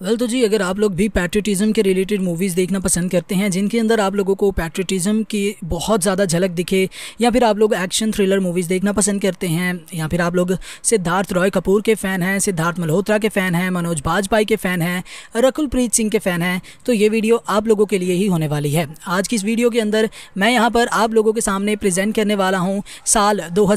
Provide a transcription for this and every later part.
well well, तो जी अगर आप लोग भी पैट्रियटिज़म के रिलेटेड मूवीज़ देखना पसंद करते हैं जिनके अंदर आप लोगों को पैट्रियटिज़म की बहुत ज़्यादा झलक दिखे या फिर आप लोग एक्शन थ्रिलर मूवीज़ देखना पसंद करते हैं या फिर आप लोग सिद्धार्थ रॉय कपूर के फ़ैन हैं सिद्धार्थ मल्होत्रा के फ़ैन हैं मनोज बाजपाई के फ़ैन हैं रकुलप्रीत सिंह के फ़ैन हैं तो ये वीडियो आप लोगों के लिए ही होने वाली है आज की इस वीडियो के अंदर मैं यहाँ पर आप लोगों के सामने प्रजेंट करने वाला हूँ साल दो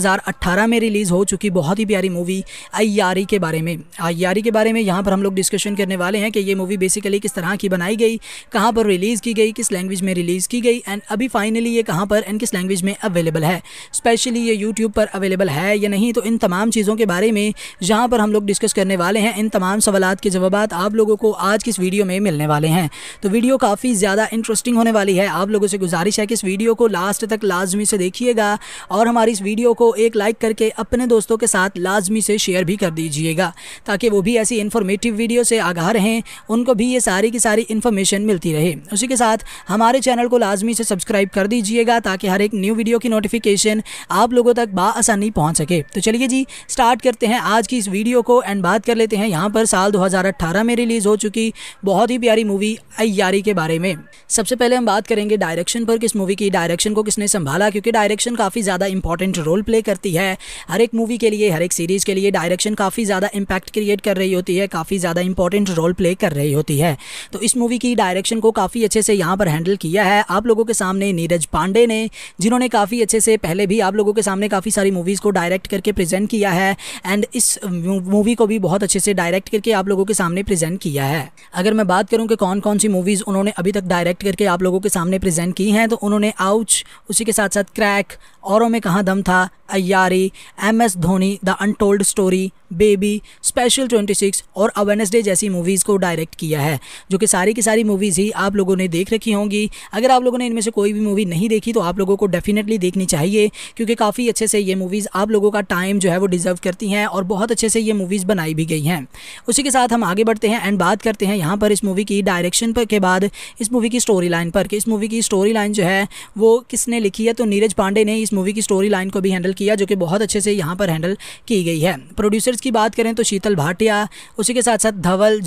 में रिलीज़ हो चुकी बहुत ही प्यारी मूवी अयारी के बारे में अयारी के बारे में यहाँ पर हम लोग डिस्कशन करने वाले वाले हैं कि ये मूवी बेसिकली किस तरह की बनाई गई कहाँ पर रिलीज़ की गई किस लैंग्वेज में रिलीज़ की गई एंड अभी फाइनली ये कहाँ पर एंड किस लैंग्वेज में अवेलेबल है स्पेशली ये यूट्यूब पर अवेलेबल है या नहीं तो इन तमाम चीज़ों के बारे में जहाँ पर हम लोग डिस्कस करने वाले हैं इन तमाम सवाल के जवाब आप लोगों को आज किस वीडियो में मिलने वाले हैं तो वीडियो काफ़ी ज़्यादा इंटरेस्टिंग होने वाली है आप लोगों से गुजारिश है कि इस वीडियो को लास्ट तक लाजमी से देखिएगा और हमारी इस वीडियो को एक लाइक करके अपने दोस्तों के साथ लाजमी से शेयर भी कर दीजिएगा ताकि वो भी ऐसी इन्फॉर्मेटिव वीडियो से आगाह कलाकार हैं उनको भी ये सारी की सारी इन्फॉर्मेशन मिलती रहे उसी के साथ हमारे चैनल को लाजमी से सब्सक्राइब कर दीजिएगा ताकि हर एक न्यू वीडियो की नोटिफिकेशन आप लोगों तक बासानी पहुँच सके तो चलिए जी स्टार्ट करते हैं आज की इस वीडियो को एंड बात कर लेते हैं यहाँ पर साल 2018 में रिलीज़ हो चुकी बहुत ही प्यारी मूवी अयारी के बारे में सबसे पहले हम बात करेंगे डायरेक्शन पर किस मूवी की डायरेक्शन को किसने संभाला क्योंकि डायरेक्शन काफ़ी ज़्यादा इंपॉर्टेंट रोल प्ले करती है हर एक मूवी के लिए हर एक सीरीज़ के लिए डायरेक्शन काफ़ी ज़्यादा इम्पैक्ट क्रिएट कर रही होती है काफ़ी ज़्यादा इंपॉर्टेंट रोल रोल प्ले कर रही होती है तो इस मूवी की डायरेक्शन को काफ़ी अच्छे से यहाँ पर हैंडल किया है आप लोगों के सामने नीरज पांडे ने जिन्होंने काफ़ी अच्छे से पहले भी आप लोगों के सामने काफ़ी सारी मूवीज़ को डायरेक्ट करके प्रेजेंट किया है एंड इस मूवी को भी बहुत अच्छे से डायरेक्ट करके आप लोगों के सामने प्रेजेंट किया है अगर मैं बात करूँ कि कौन कौन सी मूवीज़ उन्होंने अभी तक डायरेक्ट करके आप लोगों के सामने प्रेजेंट की हैं तो उन्होंने आउच उसी के साथ साथ क्रैक औरों में कहाँ दम था Aiyaary M S Dhoni the untold story baby special 26 और डे जैसी मूवीज़ को डायरेक्ट किया है जो कि सारी की सारी मूवीज़ ही आप लोगों ने देख रखी होंगी अगर आप लोगों ने इनमें से कोई भी मूवी नहीं देखी तो आप लोगों को डेफिनेटली देखनी चाहिए क्योंकि काफ़ी अच्छे से ये मूवीज़ आप लोगों का टाइम जो है वो डिज़र्व करती हैं और बहुत अच्छे से ये मूवीज़ बनाई भी गई हैं उसी के साथ हम आगे बढ़ते हैं एंड बात करते हैं यहाँ पर इस मूवी की डायरेक्शन पर के बाद इस मूवी की स्टोरी लाइन पर कि इस मूवी की स्टोरी लाइन जो है वो किसने लिखी है तो नीरज पांडे ने इस मूवी की स्टोरी लाइन को भी हैंडल किया जो कि बहुत अच्छे से यहाँ पर हैंडल की गई है प्रोड्यूसर्स की बात करें तो शीतल भाटिया उसी के साथ साथ धवल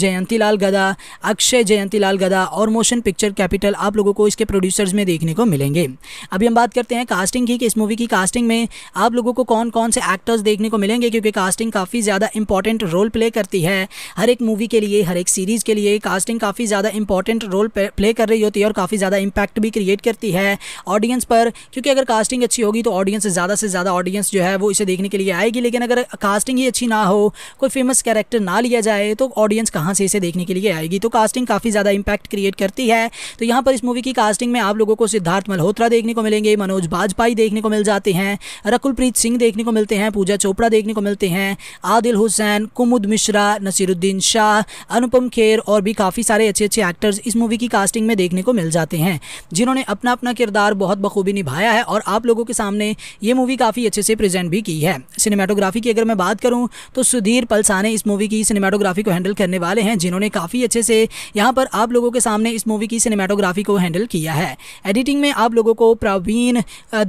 लाल गदा अक्षय लाल गदा और मोशन पिक्चर कैपिटल आप लोगों को इसके प्रोड्यूसर्स में देखने को मिलेंगे अभी हम बात करते हैं कास्टिंग की कि इस मूवी की कास्टिंग में आप लोगों को कौन कौन से एक्टर्स देखने को मिलेंगे क्योंकि कास्टिंग काफ़ी ज़्यादा इंपॉर्टेंट रोल प्ले करती है हर एक मूवी के लिए हर एक सीरीज़ के लिए कास्टिंग काफ़ी ज़्यादा इंपॉर्टेंट रोल प्ले कर रही होती है और काफ़ी ज़्यादा इम्पैक्ट भी क्रिएट करती है ऑडियंस पर क्योंकि अगर कास्टिंग अच्छी होगी होगी तो ऑडियंस ज़्यादा से ज़्यादा ऑडियंस जो है वो इसे देखने के लिए आएगी लेकिन अगर कास्टिंग ही अच्छी ना हो कोई फेमस कैरेक्टर ना लिया जाए तो ऑडियंस कहाँ से इसे देखने के लिए आएगी तो कास्टिंग काफ़ी ज़्यादा इंपैक्ट क्रिएट करती है तो यहाँ पर इस मूवी की कास्टिंग में आप लोगों को सिद्धार्थ मल्होत्रा देखने को मिलेंगे मनोज बाजपाई देखने को मिल जाते हैं रकुलप्रीत सिंह देखने को मिलते हैं पूजा चोपड़ा देखने को मिलते हैं आदिल हुसैन कुमुद मिश्रा नसीरुद्दीन शाह अनुपम खेर और भी काफ़ी सारे अच्छे अच्छे एक्टर्स इस मूवी की कास्टिंग में देखने को मिल जाते हैं जिन्होंने अपना अपना किरदार बहुत बखूबी निभाया है और आप लोगों के सामने सामने ये मूवी काफ़ी अच्छे से प्रेजेंट भी की है सिनेमाटोग्राफी की अगर मैं बात करूँ तो सुधीर पलसाने इस मूवी की सिनेमाटोग्राफी को हैंडल करने वाले हैं जिन्होंने काफ़ी अच्छे से यहाँ पर आप लोगों के सामने इस मूवी की सिनेमाटोग्राफी को हैंडल किया है एडिटिंग में आप लोगों को प्रवीण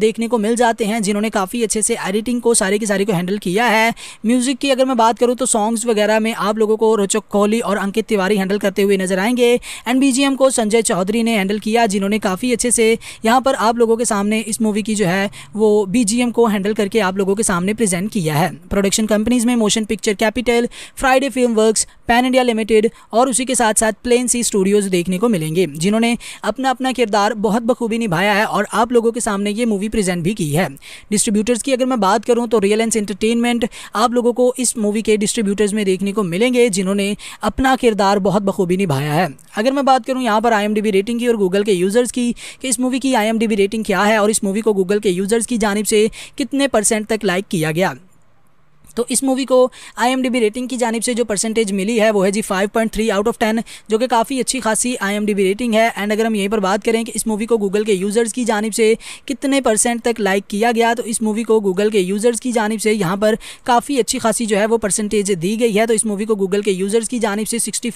देखने को मिल जाते हैं जिन्होंने काफ़ी अच्छे से एडिटिंग को सारी की सारी को हैंडल किया है म्यूज़िक की अगर मैं बात करूँ तो सॉन्ग्स वगैरह में आप लोगों को रोचक कोहली और अंकित तिवारी हैंडल करते हुए नजर आएंगे एंड बी को संजय चौधरी ने हैंडल किया जिन्होंने काफ़ी अच्छे से यहाँ पर आप लोगों के सामने इस मूवी की जो है वो बीजीएम को हैंडल करके आप लोगों के सामने प्रेजेंट किया है प्रोडक्शन कंपनीज में motion picture capital Friday film works pan India limited और उसी के साथ साथ प्लेन सी स्टूडियोज़ देखने को मिलेंगे जिन्होंने अपना अपना किरदार बहुत बखूबी निभाया है और आप लोगों के सामने ये मूवी प्रेजेंट भी की है डिस्ट्रीब्यूटर्स की अगर मैं बात करूँ तो रियलेंस एंटरटेनमेंट आप लोगों को इस मूवी के डिस्ट्रीब्यूटर्स में देखने को मिलेंगे जिन्होंने अपना किरदार बहुत बखूबी निभाया है अगर मैं बात करूँ यहाँ पर आई रेटिंग की और गूगल के यूज़र्स की कि इस मूवी की आई रेटिंग क्या है और इस मूवी को गूगल के यूज़ यूज़र्स की जानब से कितने परसेंट तक लाइक किया गया तो इस मूवी को आई रेटिंग की जानब से जो परसेंटेज मिली है वो है जी 5.3 आउट ऑफ 10 जो कि काफ़ी अच्छी खासी आई रेटिंग है एंड अगर हम यहीं पर बात करें कि इस मूवी को गूगल के यूज़र्स की जानब से कितने परसेंट तक लाइक किया गया तो इस मूवी को गूगल के यूज़र्स की जानब से यहाँ पर काफ़ी अच्छी खासी जो है वो परसेंटेज दी गई है तो इस मूवी को गूगल के यूज़र्स की जानब से सिक्सटी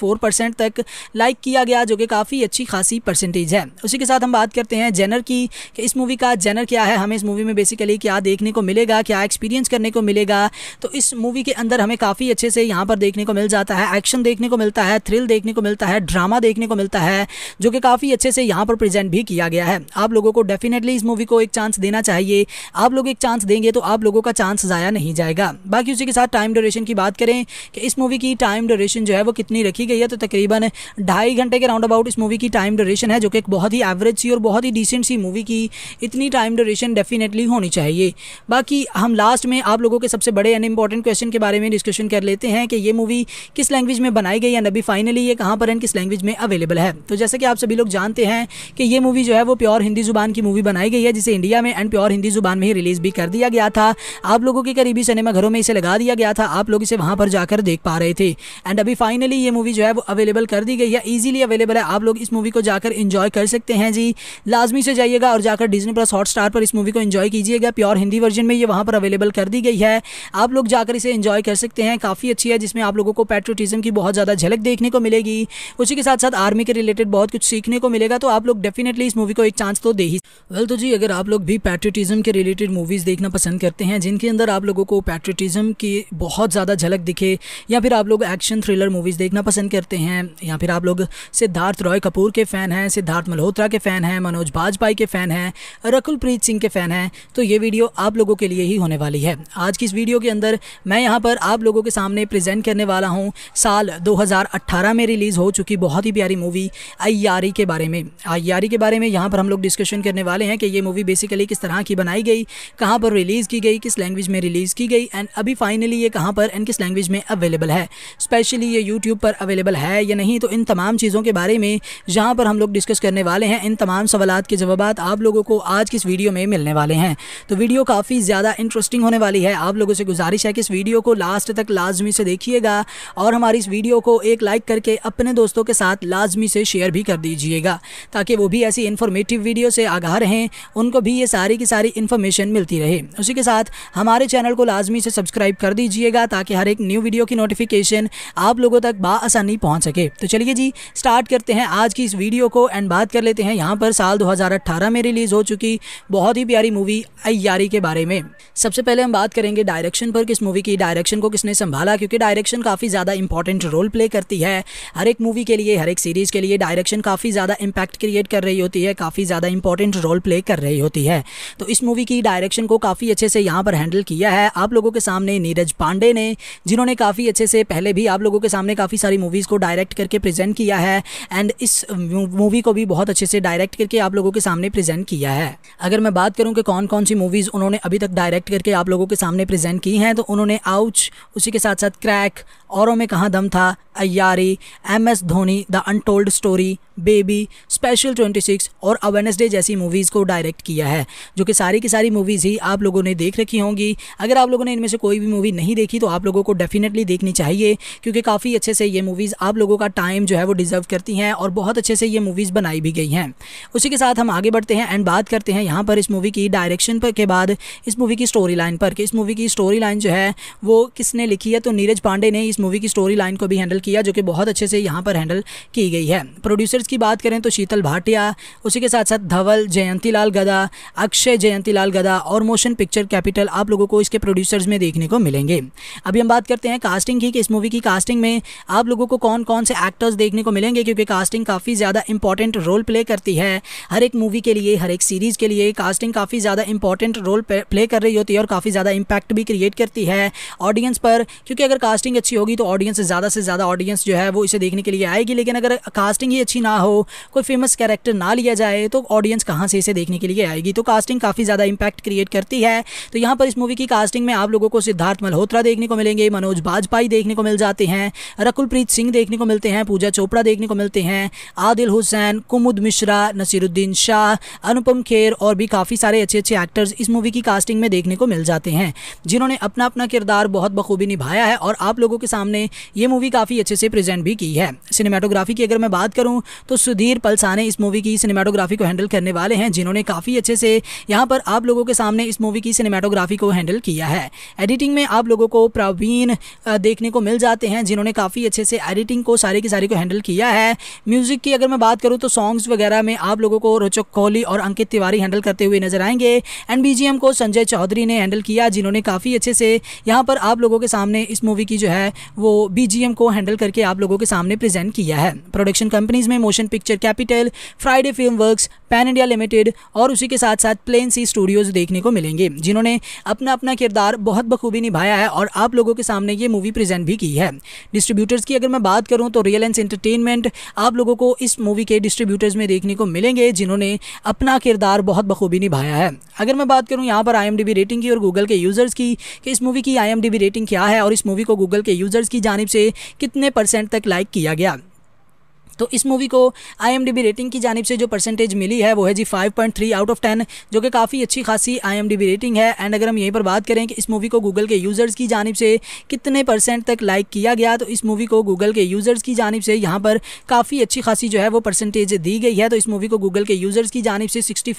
तक लाइक किया गया जो कि काफ़ी अच्छी खासी परसेंटेज है उसी के साथ हम बात करते हैं जेनर की कि इस मूवी का जेनर क्या है हमें इस मूवी में बेसिकली क्या देखने को मिलेगा क्या एक्सपीरियंस करने को मिलेगा तो इस मूवी के अंदर हमें काफ़ी अच्छे से यहाँ पर देखने को मिल जाता है एक्शन देखने को मिलता है थ्रिल देखने को मिलता है ड्रामा देखने को मिलता है जो कि काफ़ी अच्छे से यहाँ पर प्रेजेंट भी किया गया है आप लोगों को डेफिनेटली इस मूवी को एक चांस देना चाहिए आप लोग एक चांस देंगे तो आप लोगों का चांस ज़ाया नहीं जाएगा बाकी उसी के साथ टाइम ड्यूरेशन की बात करें कि इस मूवी की टाइम ड्यूरेशन जो है वो कितनी रखी गई है तो तकरीबन ढाई घंटे के राउंड अबाउट इस मूवी की टाइम ड्यूरेशन है जो कि एक बहुत ही एवरेज सी और बहुत ही डिसेंट सी मूवी की इतनी टाइम ड्यूरेशन डेफिनेटली होनी चाहिए बाकी हम लास्ट में आप लोगों के सबसे बड़े एनिमे इंपॉर्टेंट क्वेश्चन के बारे में डिस्कशन कर लेते हैं कि ये मूवी किस लैंग्वेज में बनाई गई है अभी फाइनली ये कहाँ पर एंड किस लैंग्वेज में अवेलेबल है तो जैसे कि आप सभी लोग जानते हैं कि ये मूवी जो है वो प्योर हिंदी जुबान की मूवी बनाई गई है जिसे इंडिया में एंड प्योर हिंदी जुबान में ही रिलीज भी कर दिया गया था आप लोगों के करीबी सिनेमाघरों में इसे लगा दिया गया था आप लोग इसे वहाँ पर जाकर देख पा रहे थे एंड अभी फाइनली ये मूवी जो है वो अवेलेबल कर दी गई है ईजिली अवेलेबल है आप लोग इस मूवी को जाकर इंजॉय कर सकते हैं जी लाजमी से जाइएगा और जाकर डिजनी प्लस हॉट पर इस मूवी को इंजॉय कीजिएगा प्योर हिंदी वर्जन में ये वहाँ पर अवेलेबल कर दी गई है आप लोग लोग जाकर इसे इंजॉय कर सकते हैं काफ़ी अच्छी है जिसमें आप लोगों को पेट्रोटिज्म की बहुत ज़्यादा झलक देखने को मिलेगी उसी के साथ साथ आर्मी के रिलेटेड बहुत कुछ सीखने को मिलेगा तो आप लोग डेफिनेटली इस मूवी को एक चांस तो दे ही वेल तो जी अगर आप लोग भी पैट्रियटिज़म के रिलेटेड मूवीज़ देखना पसंद करते हैं जिनके अंदर आप लोगों को पैट्रियटिज़म की बहुत ज़्यादा झलक दिखे या फिर आप लोग एक्शन थ्रिलर मूवीज़ देखना पसंद करते हैं या फिर आप लोग सिद्धार्थ रॉय कपूर के फ़ैन हैं सिद्धार्थ मल्होत्रा के फ़ैन हैं मनोज बाजपाई के फ़ैन हैं रकुल प्रीत सिंह के फ़ैन हैं तो ये वीडियो आप लोगों के लिए ही होने वाली है आज की इस वीडियो के अंदर पर मैं यहाँ पर आप लोगों के सामने प्रेजेंट करने वाला हूँ साल 2018 में रिलीज़ हो चुकी बहुत ही प्यारी मूवी अयारी के बारे में अयारी के बारे में यहाँ पर हम लोग डिस्कशन करने वाले हैं कि ये मूवी बेसिकली किस तरह की बनाई गई कहाँ पर रिलीज़ की गई किस लैंग्वेज में रिलीज़ की गई एंड अभी फाइनली ये कहाँ पर एंड किस लैंग्वेज में अवेलेबल है स्पेशली ये यूट्यूब पर अवेलेबल है या नहीं तो इन तमाम चीज़ों के बारे में जहाँ पर हम लोग डिस्कस करने वाले हैं इन तमाम सवाल के जवाब आप लोगों को आज की इस वीडियो में मिलने वाले हैं तो वीडियो काफ़ी ज़्यादा इंटरेस्टिंग होने वाली है आप लोगों से गुजारिश कि इस वीडियो को लास्ट तक लाजमी से देखिएगा और हमारी इस वीडियो को एक लाइक करके अपने दोस्तों के साथ लाजमी से शेयर भी कर दीजिएगा ताकि वो भी ऐसी इन्फॉर्मेटिव वीडियो से आगाह रहें उनको भी ये सारी की सारी इन्फॉर्मेशन मिलती रहे उसी के साथ हमारे चैनल को लाजमी से सब्सक्राइब कर दीजिएगा ताकि हर एक न्यू वीडियो की नोटिफिकेशन आप लोगों तक बासानी पहुँच सके तो चलिए जी स्टार्ट करते हैं आज की इस वीडियो को एंड बात कर लेते हैं यहाँ पर साल 2018 में रिलीज़ हो चुकी बहुत ही प्यारी मूवी अयारी के बारे में सबसे पहले हम बात करेंगे डायरेक्शन पर इस मूवी की डायरेक्शन को किसने संभाला क्योंकि डायरेक्शन काफ़ी ज़्यादा इंपॉर्टेंट रोल प्ले करती है हर एक मूवी के लिए हर एक सीरीज़ के लिए डायरेक्शन काफ़ी ज़्यादा इंपैक्ट क्रिएट कर रही होती है काफ़ी ज़्यादा इंपॉर्टेंट रोल प्ले कर रही होती है तो इस मूवी की डायरेक्शन को काफ़ी अच्छे से यहाँ पर हैंडल किया है आप लोगों के सामने नीरज पांडे ने जिन्होंने काफ़ी अच्छे से पहले भी आप लोगों के सामने काफ़ी सारी मूवीज़ को डायरेक्ट करके प्रेजेंट किया है एंड इस मूवी को भी बहुत अच्छे से डायरेक्ट करके आप लोगों के सामने प्रेजेंट किया है अगर मैं बात करूं कि कौन कौन सी मूवीज़ उन्होंने अभी तक डायरेक्ट करके आप लोगों के सामने प्रेजेंट की हैं तो तो उन्होंने आउच उसी के साथ साथ क्रैक औरों में कहाँ दम था Aiyaary M S Dhoni the untold story baby special 26 और डे जैसी मूवीज़ को डायरेक्ट किया है जो कि सारी की सारी मूवीज़ ही आप लोगों ने देख रखी होंगी अगर आप लोगों ने इनमें से कोई भी मूवी नहीं देखी तो आप लोगों को डेफिनेटली देखनी चाहिए क्योंकि काफ़ी अच्छे से ये मूवीज़ आप लोगों का टाइम जो है वो डिज़र्व करती हैं और बहुत अच्छे से ये मूवीज़ बनाई भी गई हैं उसी के साथ हम आगे बढ़ते हैं एंड बात करते हैं यहाँ पर इस मूवी की डायरेक्शन पर के बाद इस मूवी की स्टोरी लाइन पर कि इस मूवी की स्टोरी लाइन जो है वो किसने लिखी है तो नीरज पांडे ने इस मूवी की स्टोरी लाइन को भी हैंडल किया जो कि बहुत अच्छे से यहाँ पर हैंडल की गई है प्रोड्यूसर्स की बात करें तो शीतल भाटिया उसी के साथ साथ धवल लाल गदा अक्षय लाल गदा और मोशन पिक्चर कैपिटल आप लोगों को इसके प्रोड्यूसर्स में देखने को मिलेंगे अभी हम बात करते हैं कास्टिंग की कि इस मूवी की कास्टिंग में आप लोगों को कौन कौन से एक्टर्स देखने को मिलेंगे क्योंकि कास्टिंग काफ़ी ज़्यादा इंपॉर्टेंट रोल प्ले करती है हर एक मूवी के लिए हर एक सीरीज़ के लिए कास्टिंग काफ़ी ज़्यादा इंपॉर्टेंट रोल प्ले कर रही होती है और काफ़ी ज़्यादा इम्पैक्ट भी क्रिएट करती है सकती है ऑडियंस पर क्योंकि अगर कास्टिंग अच्छी होगी तो ऑडियंस ज़्यादा से ज़्यादा ऑडियंस जो है वो इसे देखने के लिए आएगी लेकिन अगर कास्टिंग ही अच्छी ना हो कोई फेमस कैरेक्टर ना लिया जाए तो ऑडियंस कहाँ से इसे देखने के लिए आएगी तो कास्टिंग काफ़ी ज़्यादा इंपैक्ट क्रिएट करती है तो यहाँ पर इस मूवी की कास्टिंग में आप लोगों को सिद्धार्थ मल्होत्रा देखने को मिलेंगे मनोज बाजपाई देखने को मिल जाते हैं रकुलप्रीत सिंह देखने को मिलते हैं पूजा चोपड़ा देखने को मिलते हैं आदिल हुसैन कुमुद मिश्रा नसीरुद्दीन शाह अनुपम खेर और भी काफ़ी सारे अच्छे अच्छे एक्टर्स इस मूवी की कास्टिंग में देखने को मिल जाते हैं जिन्होंने अपना अपना अपना किरदार बहुत बखूबी निभाया है और आप लोगों के सामने ये मूवी काफ़ी अच्छे से प्रेजेंट भी की है सिनेमाटोग्राफी की अगर मैं बात करूँ तो सुधीर पलसाने इस मूवी की सिनेमाटोग्राफी को हैंडल करने वाले हैं जिन्होंने काफ़ी अच्छे से यहाँ पर आप लोगों के सामने इस मूवी की सिनेमाटोग्राफी को हैंडल किया है एडिटिंग में आप लोगों को प्रवीण देखने को मिल जाते हैं जिन्होंने काफ़ी अच्छे से एडिटिंग को सारी की सारी को हैंडल किया है म्यूज़िक की अगर मैं बात करूँ तो सॉन्ग्स वगैरह में आप लोगों को रोचक कोहली और अंकित तिवारी हैंडल करते हुए नजर आएंगे एंड बीजीएम को संजय चौधरी ने हैंडल किया जिन्होंने काफ़ी अच्छे से यहाँ पर आप लोगों के सामने इस मूवी की जो है वो बी को हैंडल करके आप लोगों के सामने प्रेजेंट किया है प्रोडक्शन कंपनीज में motion picture capital Friday film works pan India limited और उसी के साथ साथ प्लेन सी स्टूडियोज़ देखने को मिलेंगे जिन्होंने अपना अपना किरदार बहुत बखूबी निभाया है और आप लोगों के सामने ये मूवी प्रेजेंट भी की है डिस्ट्रीब्यूटर्स की अगर मैं बात करूँ तो रियल एंस एंटरटेनमेंट आप लोगों को इस मूवी के डिस्ट्रीब्यूटर्स में देखने को मिलेंगे जिन्होंने अपना किरदार बहुत बखूबी निभाया है अगर मैं बात करूँ यहाँ पर आई रेटिंग की और गूगल के यूज़र्स की कि इस मूवी की आई रेटिंग क्या है और इस मूवी को गूगल के यूजर्स की जानब से कितने परसेंट तक लाइक किया गया तो इस मूवी को आई रेटिंग की जानब से जो परसेंटेज मिली है वो है जी 5.3 आउट ऑफ 10 जो कि काफ़ी अच्छी खासी आई रेटिंग है एंड अगर हम यहीं पर बात करें कि इस मूवी को गूगल के यूज़र्स की जानब से कितने परसेंट तक लाइक किया गया तो इस मूवी को गूगल के यूज़र्स की जानब से यहाँ पर काफ़ी अच्छी खासी जो है वो परसेंटेज दी गई है तो इस मूवी को गूगल के यूज़र्स की जानब से सिक्सटी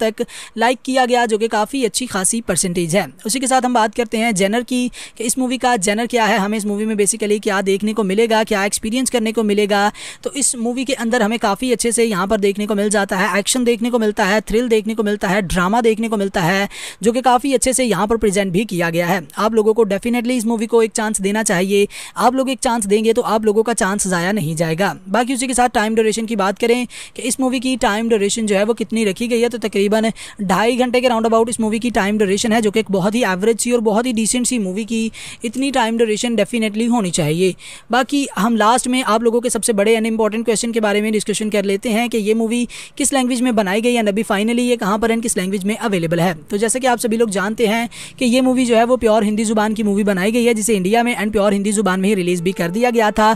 तक लाइक किया गया जो कि काफ़ी अच्छी खासी परसेंटेज है उसी के साथ हम बात करते हैं जेनर की कि इस मूवी का जेनर क्या है हमें इस मूवी में बेसिकली क्या देखने को मिलेगा क्या एक्सपीरियंस करने को मिलेगा तो इस मूवी के अंदर हमें काफ़ी अच्छे से यहाँ पर देखने को मिल जाता है एक्शन देखने को मिलता है थ्रिल देखने को मिलता है ड्रामा देखने को मिलता है जो कि काफ़ी अच्छे से यहाँ पर प्रेजेंट भी किया गया है आप लोगों को डेफिनेटली इस मूवी को एक चांस देना चाहिए आप लोग एक चांस देंगे तो आप लोगों का चांस ज़ाया नहीं जाएगा बाकी उसी के साथ टाइम ड्यूरेशन की बात करें कि इस मूवी की टाइम ड्यूरेशन जो है वो कितनी रखी गई है तो तकरीबन ढाई घंटे के राउंड अबाउट इस मूवी की टाइम ड्यूरेशन है जो कि एक बहुत ही एवरेज सी और बहुत ही डिसेंट सी मूवी की इतनी टाइम ड्यूरेशन डेफिनेटली होनी चाहिए बाकी हम लास्ट में आप लोगों के सबसे बड़े एनिम इंपॉर्टेंट क्वेश्चन के बारे में डिस्कशन कर लेते हैं कि ये मूवी किस लैंग्वेज में बनाई गई एंड अभी फाइनली ये कहाँ पर एंड किस लैंग्वेज में अवेलेबल है तो जैसे कि आप सभी लोग जानते हैं कि ये मूवी जो है वो प्योर हिंदी जुबान की मूवी बनाई गई है जिसे इंडिया में एंड प्योर हिंदी जुबान में ही रिलीज भी कर दिया गया था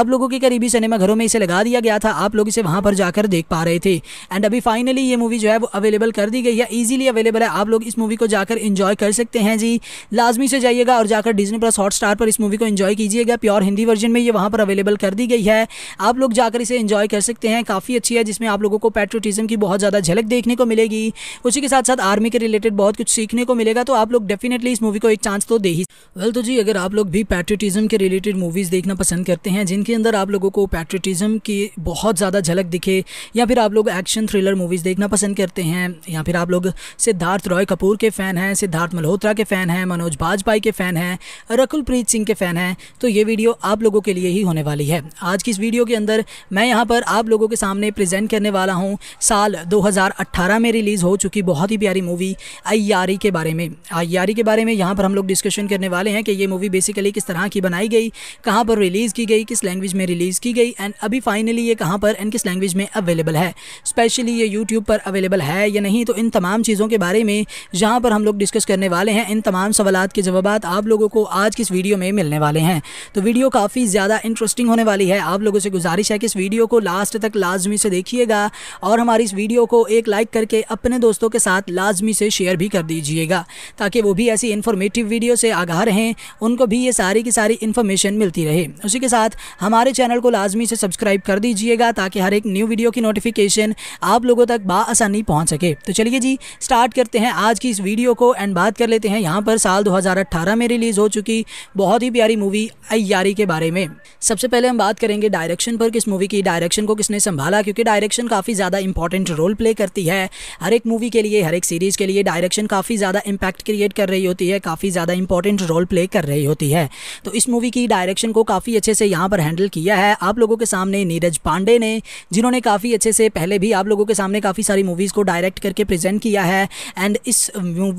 आप लोगों के करीबी सिनेमाघरों में इसे लगा दिया गया था आप लोग इसे वहाँ पर जाकर देख पा रहे थे एंड अभी फाइनली ये मूवी जो है वो अवेलेबल कर दी गई है ईजिली अवेलेबल है आप लोग इस मूवी को जाकर इंजॉय कर सकते हैं जी लाजमी से जाइएगा और जाकर डिजनी प्लस हॉट स्टार पर इस मूवी को इंजॉय कीजिएगा प्योर हिंदी वर्जन में ये वहाँ पर अवेलेबल कर दी गई है आप लोग लोग जाकर इसे एंजॉय कर सकते हैं काफ़ी अच्छी है जिसमें आप लोगों को पेट्रोटिज्म की बहुत ज़्यादा झलक देखने को मिलेगी उसी के साथ साथ आर्मी के रिलेटेड बहुत कुछ सीखने को मिलेगा तो आप लोग डेफिनेटली इस मूवी को एक चांस तो दे ही वेल तो जी अगर आप लोग भी पेट्रोटिज्म के रिलेटेड मूवीज़ देखना पसंद करते हैं जिनके अंदर आप लोगों को पेट्रोटिज्म की बहुत ज़्यादा झलक दिखे या फिर आप लोग एक्शन थ्रिलर मूवीज़ देखना पसंद करते हैं या फिर आप लोग सिद्धार्थ रॉय कपूर के फ़ैन हैं सिद्धार्थ मल्होत्रा के फ़ैन हैं मनोज बाजपाई के फ़ैन हैं रकुल प्रीत सिंह के फ़ैन हैं तो ये वीडियो आप लोगों के लिए ही होने वाली है आज की इस वीडियो के अंदर पर मैं यहाँ पर आप लोगों के सामने प्रेजेंट करने वाला हूँ साल 2018 में रिलीज़ हो चुकी बहुत ही प्यारी मूवी अयारी के बारे में अयारी के बारे में यहाँ पर हम लोग डिस्कशन करने वाले हैं कि ये मूवी बेसिकली किस तरह की बनाई गई कहाँ पर रिलीज़ की गई किस लैंग्वेज में रिलीज़ की गई एंड अभी फाइनली ये कहाँ पर एंड किस लैंग्वेज में अवेलेबल है स्पेशली ये यूट्यूब पर अवेलेबल है या नहीं तो इन तमाम चीज़ों के बारे में जहाँ पर हम लोग डिस्कस करने वाले हैं इन तमाम सवाल के जवाब आप लोगों को आज की इस वीडियो में मिलने वाले हैं तो वीडियो काफ़ी ज़्यादा इंटरेस्टिंग होने वाली है आप लोगों से गुजारिश अपेक्षा है कि इस वीडियो को लास्ट तक लाजमी से देखिएगा और हमारी इस वीडियो को एक लाइक करके अपने दोस्तों के साथ लाजमी से शेयर भी कर दीजिएगा ताकि वो भी ऐसी इन्फॉर्मेटिव वीडियो से आगाह रहें उनको भी ये सारी की सारी इन्फॉर्मेशन मिलती रहे उसी के साथ हमारे चैनल को लाजमी से सब्सक्राइब कर दीजिएगा ताकि हर एक न्यू वीडियो की नोटिफिकेशन आप लोगों तक बासानी पहुँच सके तो चलिए जी स्टार्ट करते हैं आज की इस वीडियो को एंड बात कर लेते हैं यहाँ पर साल 2018 में रिलीज़ हो चुकी बहुत ही प्यारी मूवी अयारी के बारे में सबसे पहले हम बात करेंगे डायरेक्शन पर इस मूवी की डायरेक्शन को किसने संभाला क्योंकि डायरेक्शन काफ़ी ज़्यादा इंपॉर्टेंट रोल प्ले करती है हर एक मूवी के लिए हर एक सीरीज़ के लिए डायरेक्शन काफ़ी ज़्यादा इंपैक्ट क्रिएट कर रही होती है काफ़ी ज़्यादा इंपॉर्टेंट रोल प्ले कर रही होती है तो इस मूवी की डायरेक्शन को काफ़ी अच्छे से यहाँ पर हैंडल किया है आप लोगों के सामने नीरज पांडे ने जिन्होंने काफ़ी अच्छे से पहले भी आप लोगों के सामने काफ़ी सारी मूवीज़ को डायरेक्ट करके प्रेजेंट किया है एंड इस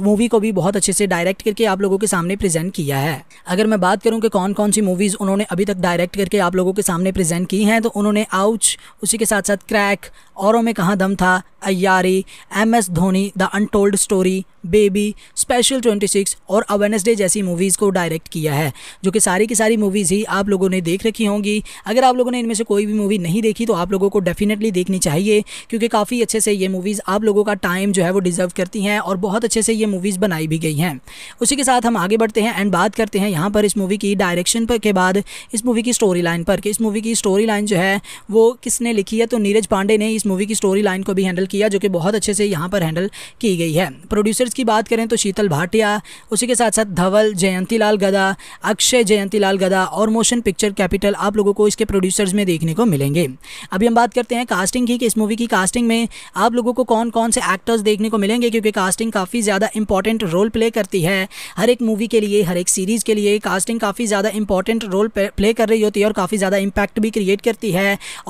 मूवी को भी बहुत अच्छे से डायरेक्ट करके आप लोगों के सामने प्रेजेंट किया है अगर मैं बात करूँ कि कौन कौन सी मूवीज़ उन्होंने अभी तक डायरेक्ट करके आप लोगों के सामने प्रेजेंट की हैं तो उन्होंने आउच उसी के साथ साथ क्रैक औरों में कहाँ दम था Aiyaary M S Dhoni the untold story baby special 26 और अवेनेसडे जैसी मूवीज़ को डायरेक्ट किया है जो कि सारी की सारी मूवीज़ ही आप लोगों ने देख रखी होंगी अगर आप लोगों ने इनमें से कोई भी मूवी नहीं देखी तो आप लोगों को डेफिनेटली देखनी चाहिए क्योंकि काफ़ी अच्छे से ये मूवीज़ आप लोगों का टाइम जो है वो डिज़र्व करती हैं और बहुत अच्छे से ये मूवीज़ बनाई भी गई हैं उसी के साथ हम आगे बढ़ते हैं एंड बात करते हैं यहाँ पर इस मूवी की डायरेक्शन पर के बाद इस मूवी की स्टोरी लाइन पर कि इस मूवी की स्टोरी लाइन जो है वो किसने लिखी है तो नीरज पांडे ने इस मूवी की स्टोरी लाइन को भी हैंडल किया जो कि बहुत अच्छे से यहाँ पर हैंडल की गई है प्रोड्यूसर्स की बात करें तो शीतल भाटिया उसी के साथ साथ धवल जयंतीलाल गदा अक्षय जयंतीलाल गदा और मोशन पिक्चर कैपिटल आप लोगों को इसके प्रोड्यूसर्स में देखने को मिलेंगे अभी हम बात करते हैं कास्टिंग की कि इस मूवी की कास्टिंग में आप लोगों को कौन कौन से एक्टर्स देखने को मिलेंगे क्योंकि कास्टिंग काफ़ी ज़्यादा इंपॉर्टेंट रोल प्ले करती है हर एक मूवी के लिए हर एक सीरीज़ के लिए कास्टिंग काफ़ी ज़्यादा इंपॉर्टेंट रोल प्ले कर रही होती है और काफ़ी ज़्यादा इम्पैक्ट भी क्रिएट करती है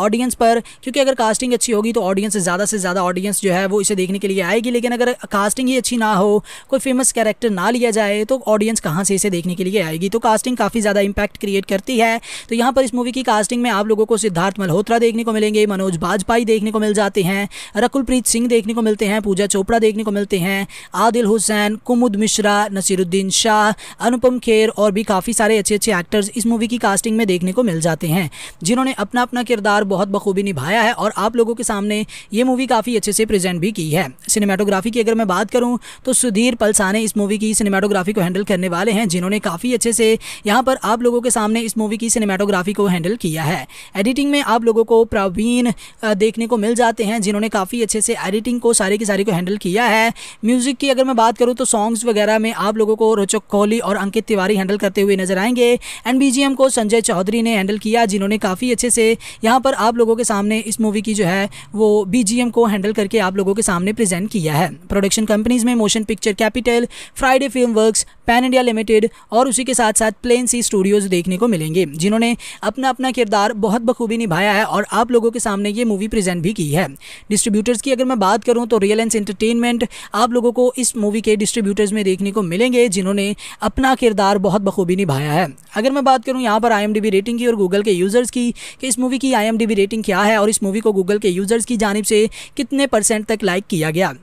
ऑडियंस पर क्योंकि अगर कास्टिंग अच्छी हो होगी तो ऑडियंस ज़्यादा से ज़्यादा ऑडियंस जो है वो इसे देखने के लिए आएगी लेकिन अगर कास्टिंग ही अच्छी ना हो कोई फेमस कैरेक्टर ना लिया जाए तो ऑडियंस कहाँ से इसे देखने के लिए आएगी तो कास्टिंग काफ़ी ज़्यादा इंपैक्ट क्रिएट करती है तो यहाँ पर इस मूवी की कास्टिंग में आप लोगों को सिद्धार्थ मल्होत्रा देखने को मिलेंगे मनोज बाजपाई देखने को मिल जाते हैं रकुलप्रीत सिंह देखने को मिलते हैं पूजा चोपड़ा देखने को मिलते हैं आदिल हुसैन कुमुद मिश्रा नसीरुद्दीन शाह अनुपम खेर और भी काफ़ी सारे अच्छे अच्छे एक्टर्स इस मूवी की कास्टिंग में देखने को मिल जाते हैं जिन्होंने अपना अपना किरदार बहुत बखूबी निभाया है और आप लोगों के सामने ये मूवी काफ़ी अच्छे से प्रेजेंट भी की है सिनेमाटोग्राफी की अगर मैं बात करूँ तो सुधीर पलसाने इस मूवी की सिनेमाटोग्राफी को हैंडल करने वाले हैं जिन्होंने काफ़ी अच्छे से यहाँ पर आप लोगों के सामने इस मूवी की सिनेमाटोग्राफी को हैंडल किया है एडिटिंग में आप लोगों को प्रवीण देखने को मिल जाते हैं जिन्होंने काफ़ी अच्छे से एडिटिंग को सारी की सारी को हैंडल किया है म्यूज़िक की अगर मैं बात करूँ तो सॉन्ग्स वगैरह में आप लोगों को रोचक कोहली और अंकित तिवारी हैंडल करते हुए नजर आएंगे एंड बीजीएम को संजय चौधरी ने हैंडल किया जिन्होंने काफ़ी अच्छे से यहाँ पर आप लोगों के सामने इस मूवी की जो है वो बी को हैंडल करके आप लोगों के सामने प्रेजेंट किया है प्रोडक्शन कंपनीज में motion picture capital Friday film works pan India limited और उसी के साथ साथ प्लेन सी स्टूडियोज़ देखने को मिलेंगे जिन्होंने अपना अपना किरदार बहुत बखूबी निभाया है और आप लोगों के सामने ये मूवी प्रेजेंट भी की है डिस्ट्रीब्यूटर्स की अगर मैं बात करूँ तो रियल एंड एंटरटेनमेंट आप लोगों को इस मूवी के डिस्ट्रीब्यूटर्स में देखने को मिलेंगे जिन्होंने अपना किरदार बहुत बखूबी निभाया है अगर मैं बात करूँ यहाँ पर आई रेटिंग की और गूगल के यूज़र्स की कि इस मूवी की आई रेटिंग क्या है और इस मूवी को गूगल के यूजर्स यूज़र्स की जानब से कितने परसेंट तक लाइक किया गया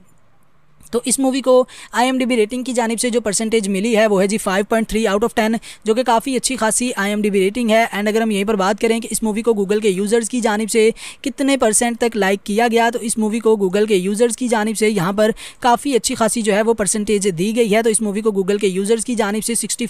तो इस मूवी को आई रेटिंग की जानब से जो परसेंटेज मिली है वो है जी 5.3 आउट ऑफ 10 जो कि काफ़ी अच्छी खासी आई रेटिंग है एंड अगर हम यहीं पर बात करें कि इस मूवी को गूगल के यूज़र्स की जानब से कितने परसेंट तक लाइक किया गया तो इस मूवी को गूगल के यूज़र्स की जानब से यहाँ पर काफ़ी अच्छी खासी जो है वो परसेंटेज दी गई है तो इस मूवी को गूगल के यूज़र्स की जानब से सिक्सटी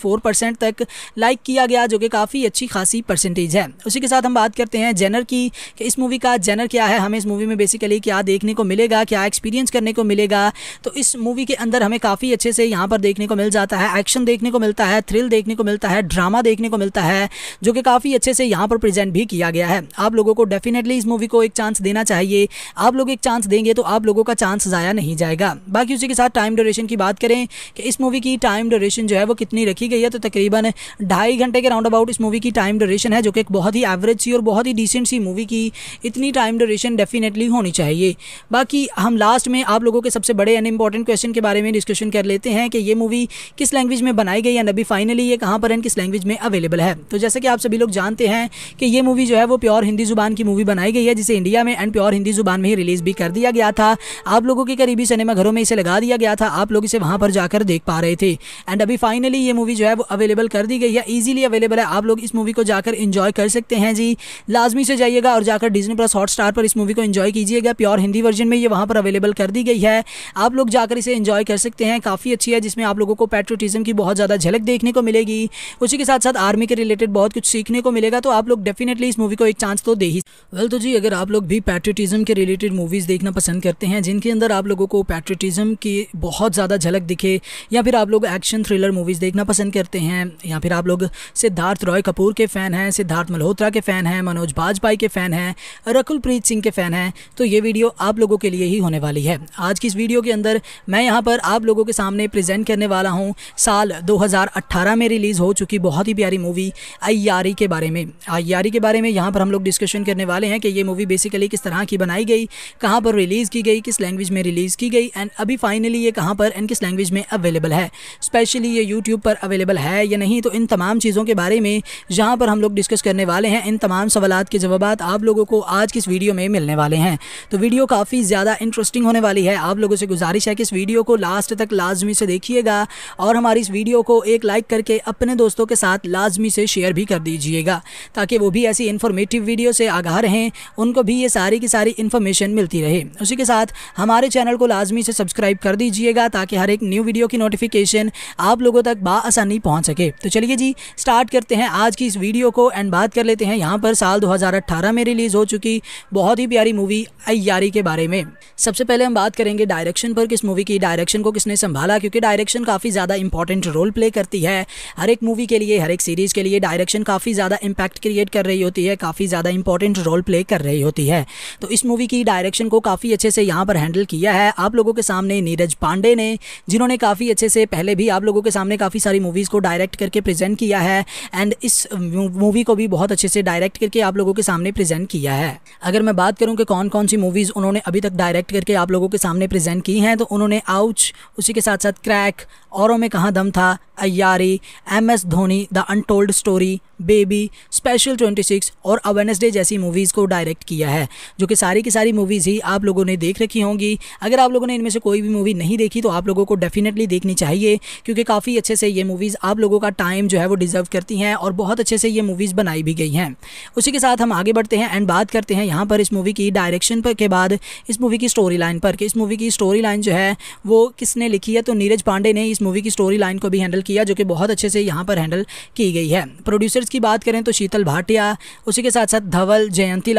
तक लाइक किया गया जो कि काफ़ी अच्छी खासी परसेंटेज है उसी के साथ हम बात करते हैं जेनर की कि इस मूवी का जेनर क्या है हमें इस मूवी में बेसिकली क्या देखने को मिलेगा क्या एक्सपीरियंस करने को मिलेगा तो तो इस मूवी के अंदर हमें काफ़ी अच्छे से यहाँ पर देखने को मिल जाता है एक्शन देखने को मिलता है थ्रिल देखने को मिलता है ड्रामा देखने को मिलता है जो कि काफ़ी अच्छे से यहाँ पर प्रेजेंट भी किया गया है आप लोगों को डेफिनेटली इस मूवी को एक चांस देना चाहिए आप लोग एक चांस देंगे तो आप लोगों का चांस ज़ाया नहीं जाएगा बाकी उसी के साथ टाइम ड्यूरेशन की बात करें कि इस मूवी की टाइम ड्यूरेशन जो है वो कितनी रखी गई है तो तकरीबन ढाई घंटे के राउंड अबाउट इस मूवी की टाइम ड्यूरेशन है जो कि एक बहुत ही एवरेज सी और बहुत ही डिसेंट सी मूवी की इतनी टाइम ड्यूरेशन डेफिनेटली होनी चाहिए बाकी हम लास्ट में आप लोगों के सबसे बड़े एनिम इंपॉर्टेंट क्वेश्चन के बारे में डिस्कशन कर लेते हैं कि ये मूवी किस लैंग्वेज में बनाई गई एंड अभी फाइनली ये कहाँ पर एंड किस लैंग्वेज में अवेलेबल है तो जैसे कि आप सभी लोग जानते हैं कि ये मूवी जो है वो प्योर हिंदी जुबान की मूवी बनाई गई है जिसे इंडिया में एंड प्योर हिंदी जुबान में ही रिलीज भी कर दिया गया था आप लोगों के करीबी सिनेमाघरों में इसे लगा दिया गया था आप लोग इसे वहाँ पर जाकर देख पा रहे थे एंड अभी फाइनली ये मूवी जो है वो अवेलेबल कर दी गई है ईजिली अवेलेबल है आप लोग इस मूवी को जाकर इंजॉय कर सकते हैं जी लाजमी से जाइएगा और जाकर डिजनी प्लस हॉट स्टार पर इस मूवी को इंजॉय कीजिएगा प्योर हिंदी वर्जन में ये वहाँ पर अवेलेबल कर दी गई है आप लोग लोग जाकर इसे इंजॉय कर सकते हैं काफ़ी अच्छी है जिसमें आप लोगों को पेट्रोटिज्म की बहुत ज़्यादा झलक देखने को मिलेगी उसी के साथ साथ आर्मी के रिलेटेड बहुत कुछ सीखने को मिलेगा तो आप लोग डेफिनेटली इस मूवी को एक चांस तो दे ही वेल तो जी अगर आप लोग भी पैट्रोटिज्म के रिलेटेड मूवीज़ देखना पसंद करते हैं जिनके अंदर आप लोगों को पैट्रियटिज़म की बहुत ज़्यादा झलक दिखे या फिर आप लोग एक्शन थ्रिलर मूवीज़ देखना पसंद करते हैं या फिर आप लोग सिद्धार्थ रॉय कपूर के फ़ैन हैं सिद्धार्थ मल्होत्रा के फ़ैन हैं मनोज बाजपाई के फ़ैन हैं रकुलप्रीत सिंह के फ़ैन हैं तो ये वीडियो आप लोगों के लिए ही होने वाली है आज की इस वीडियो के अंदर मैं यहाँ पर आप लोगों के सामने प्रेजेंट करने वाला हूँ साल 2018 में रिलीज़ हो चुकी बहुत ही प्यारी मूवी अयारी के बारे में अयारी के बारे में यहाँ पर हम लोग डिस्कशन करने वाले हैं कि ये मूवी बेसिकली किस तरह की बनाई गई कहाँ पर रिलीज़ की गई किस लैंग्वेज में रिलीज़ की गई एंड अभी फाइनली ये कहाँ पर एंड किस लैंग्वेज में अवेलेबल है स्पेशली ये यूट्यूब पर अवेलेबल है या नहीं तो इन तमाम चीज़ों के बारे में जहाँ पर हम लोग डिस्कस करने वाले हैं इन तमाम सवाल के जवाब आप लोगों को आज की इस वीडियो में मिलने वाले हैं तो वीडियो काफ़ी ज़्यादा इंटरेस्टिंग होने वाली है आप लोगों से गुजारिश अपेक्षा कि इस वीडियो को लास्ट तक लाजमी से देखिएगा और हमारी इस वीडियो को एक लाइक करके अपने दोस्तों के साथ लाजमी से शेयर भी कर दीजिएगा ताकि वो भी ऐसी इन्फॉर्मेटिव वीडियो से आगाह रहें उनको भी ये सारी की सारी इन्फॉर्मेशन मिलती रहे उसी के साथ हमारे चैनल को लाजमी से सब्सक्राइब कर दीजिएगा ताकि हर एक न्यू वीडियो की नोटिफिकेशन आप लोगों तक बासानी पहुँच सके तो चलिए जी स्टार्ट करते हैं आज की इस वीडियो को एंड बात कर लेते हैं यहाँ पर साल 2018 में रिलीज़ हो चुकी बहुत ही प्यारी मूवी अयारी के बारे में सबसे पहले हम बात करेंगे डायरेक्शन पर कि इस मूवी की डायरेक्शन को किसने संभाला क्योंकि डायरेक्शन काफ़ी ज़्यादा इंपॉर्टेंट रोल प्ले करती है हर एक मूवी के लिए हर एक सीरीज़ के लिए डायरेक्शन काफ़ी ज़्यादा इम्पैक्ट क्रिएट कर रही होती है काफ़ी ज़्यादा इंपॉर्टेंट रोल प्ले कर रही होती है तो इस मूवी की डायरेक्शन को काफ़ी अच्छे से यहाँ पर हैंडल किया है आप लोगों के सामने नीरज पांडे ने जिन्होंने काफ़ी अच्छे से पहले भी आप लोगों के सामने काफ़ी सारी मूवीज़ को डायरेक्ट करके प्रेजेंट किया है एंड इस मूवी को भी बहुत अच्छे से डायरेक्ट करके आप लोगों के सामने प्रेजेंट किया है अगर मैं बात करूँ कि कौन कौन सी मूवीज़ उन्होंने अभी तक डायरेक्ट करके आप लोगों के सामने प्रेजेंट की हैं तो उन्होंने आउच उसी के साथ साथ क्रैक औरों में कहाँ दम था Aiyaary M S Dhoni the untold story baby special 26 और अवेयरनेस डे जैसी मूवीज़ को डायरेक्ट किया है जो कि सारी की सारी मूवीज़ ही आप लोगों ने देख रखी होंगी अगर आप लोगों ने इनमें से कोई भी मूवी नहीं देखी तो आप लोगों को डेफिनेटली देखनी चाहिए क्योंकि काफ़ी अच्छे से ये मूवीज़ आप लोगों का टाइम जो है वो डिज़र्व करती हैं और बहुत अच्छे से ये मूवीज़ बनाई भी गई हैं उसी के साथ हम आगे बढ़ते हैं एंड बात करते हैं यहाँ पर इस मूवी की डायरेक्शन पर के बाद इस मूवी की स्टोरी लाइन पर कि इस मूवी की स्टोरी लाइन जो है वो किसने लिखी है तो नीरज पांडे ने इस मूवी की स्टोरी लाइन को भी हैंडल किया जो कि बहुत अच्छे से यहाँ पर हैंडल की गई है प्रोड्यूसर्स की बात करें तो शीतल भाटिया उसी के साथ साथ धवल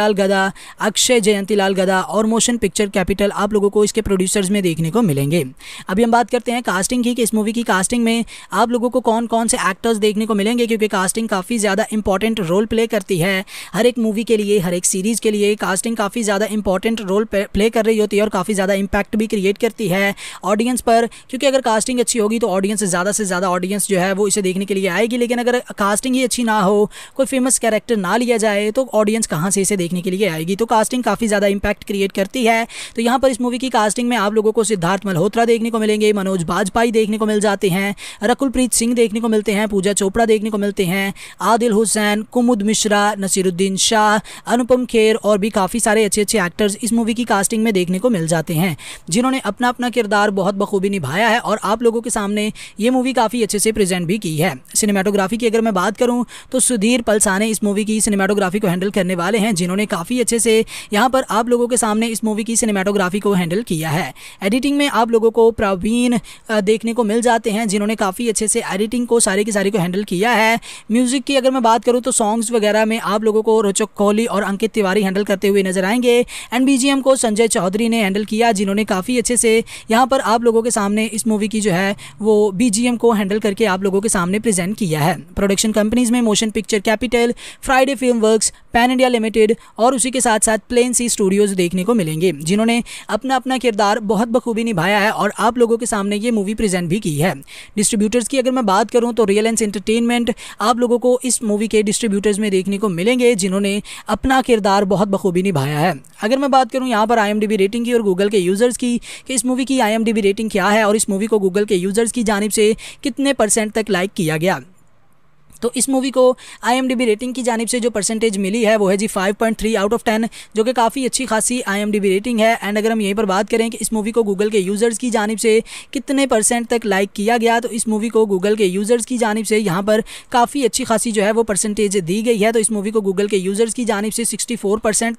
लाल गदा अक्षय लाल गदा और मोशन पिक्चर कैपिटल आप लोगों को इसके प्रोड्यूसर्स में देखने को मिलेंगे अभी हम बात करते हैं कास्टिंग की कि इस मूवी की कास्टिंग में आप लोगों को कौन कौन से एक्टर्स देखने को मिलेंगे क्योंकि कास्टिंग काफ़ी ज़्यादा इंपॉर्टेंट रोल प्ले करती है हर एक मूवी के लिए हर एक सीरीज़ के लिए कास्टिंग काफ़ी ज़्यादा इंपॉर्टेंट रोल प्ले कर रही होती है और काफ़ी ज़्यादा इम्पैक्ट भी क्रिएट करती सकती है ऑडियंस पर क्योंकि अगर कास्टिंग अच्छी होगी तो ऑडियंस ज़्यादा से ज़्यादा ऑडियंस जो है वो इसे देखने के लिए आएगी लेकिन अगर कास्टिंग ही अच्छी ना हो कोई फेमस कैरेक्टर ना लिया जाए तो ऑडियंस कहाँ से इसे देखने के लिए आएगी तो कास्टिंग काफ़ी ज़्यादा इंपैक्ट क्रिएट करती है तो यहाँ पर इस मूवी की कास्टिंग में आप लोगों को सिद्धार्थ मल्होत्रा देखने को मिलेंगे मनोज बाजपाई देखने को मिल जाते हैं रकुलप्रीत सिंह देखने को मिलते हैं पूजा चोपड़ा देखने को मिलते हैं आदिल हुसैन कुमुद मिश्रा नसीरुद्दीन शाह अनुपम खेर और भी काफ़ी सारे अच्छे अच्छे एक्टर्स इस मूवी की कास्टिंग में देखने को मिल जाते हैं जिन्होंने अपना अपना किरदार बहुत बखूबी निभाया है और आप लोगों के सामने ये मूवी काफ़ी अच्छे से प्रेजेंट भी की है सिनेमाटोग्राफी की अगर मैं बात करूँ तो सुधीर पलसाने इस मूवी की सिनेमाटोग्राफी को हैंडल करने वाले हैं जिन्होंने काफ़ी अच्छे से यहाँ पर आप लोगों के सामने इस मूवी की सिनेमाटोग्राफी को हैंडल किया है एडिटिंग में आप लोगों को प्रवीण देखने को मिल जाते हैं जिन्होंने काफ़ी अच्छे से एडिटिंग को सारी की सारी को हैंडल किया है म्यूज़िक की अगर मैं बात करूँ तो सॉन्ग्स वगैरह में आप लोगों को रोचक कोहली और अंकित तिवारी हैंडल करते हुए नजर आएंगे एंड बीजीएम को संजय चौधरी ने हैंडल किया जिन्होंने काफ़ी अच्छे से यहाँ पर आप लोगों के सामने इस मूवी की जो है वो बी को हैंडल करके आप लोगों के सामने प्रेजेंट किया है प्रोडक्शन कंपनीज में motion picture capital Friday film works pan India limited और उसी के साथ साथ प्लेन सी स्टूडियोज़ देखने को मिलेंगे जिन्होंने अपना अपना किरदार बहुत बखूबी निभाया है और आप लोगों के सामने ये मूवी प्रेजेंट भी की है डिस्ट्रीब्यूटर्स की अगर मैं बात करूँ तो रियल एंस एंटरटेनमेंट आप लोगों को इस मूवी के डिस्ट्रीब्यूटर्स में देखने को मिलेंगे जिन्होंने अपना किरदार बहुत बखूबी निभाया है अगर मैं बात करूँ यहाँ पर आई रेटिंग की और गूगल के यूज़र्स की कि इस मूवी की आई रेटिंग क्या है और इस मूवी को गूगल के यूजर्स की जानब से कितने परसेंट तक लाइक किया गया तो इस मूवी को आई रेटिंग की जानब से जो परसेंटेज मिली है वो है जी 5.3 आउट ऑफ 10 जो कि काफ़ी अच्छी खासी आई रेटिंग है एंड अगर हम यहीं पर बात करें कि इस मूवी को गूगल के यूज़र्स की जानब से कितने परसेंट तक लाइक किया गया तो इस मूवी को गूगल के यूज़र्स की जानब से यहाँ पर काफ़ी अच्छी खासी जो है वो परसेंटेज दी गई है तो इस मूवी को गूगल के यूज़र्स की जानब से सिक्सटी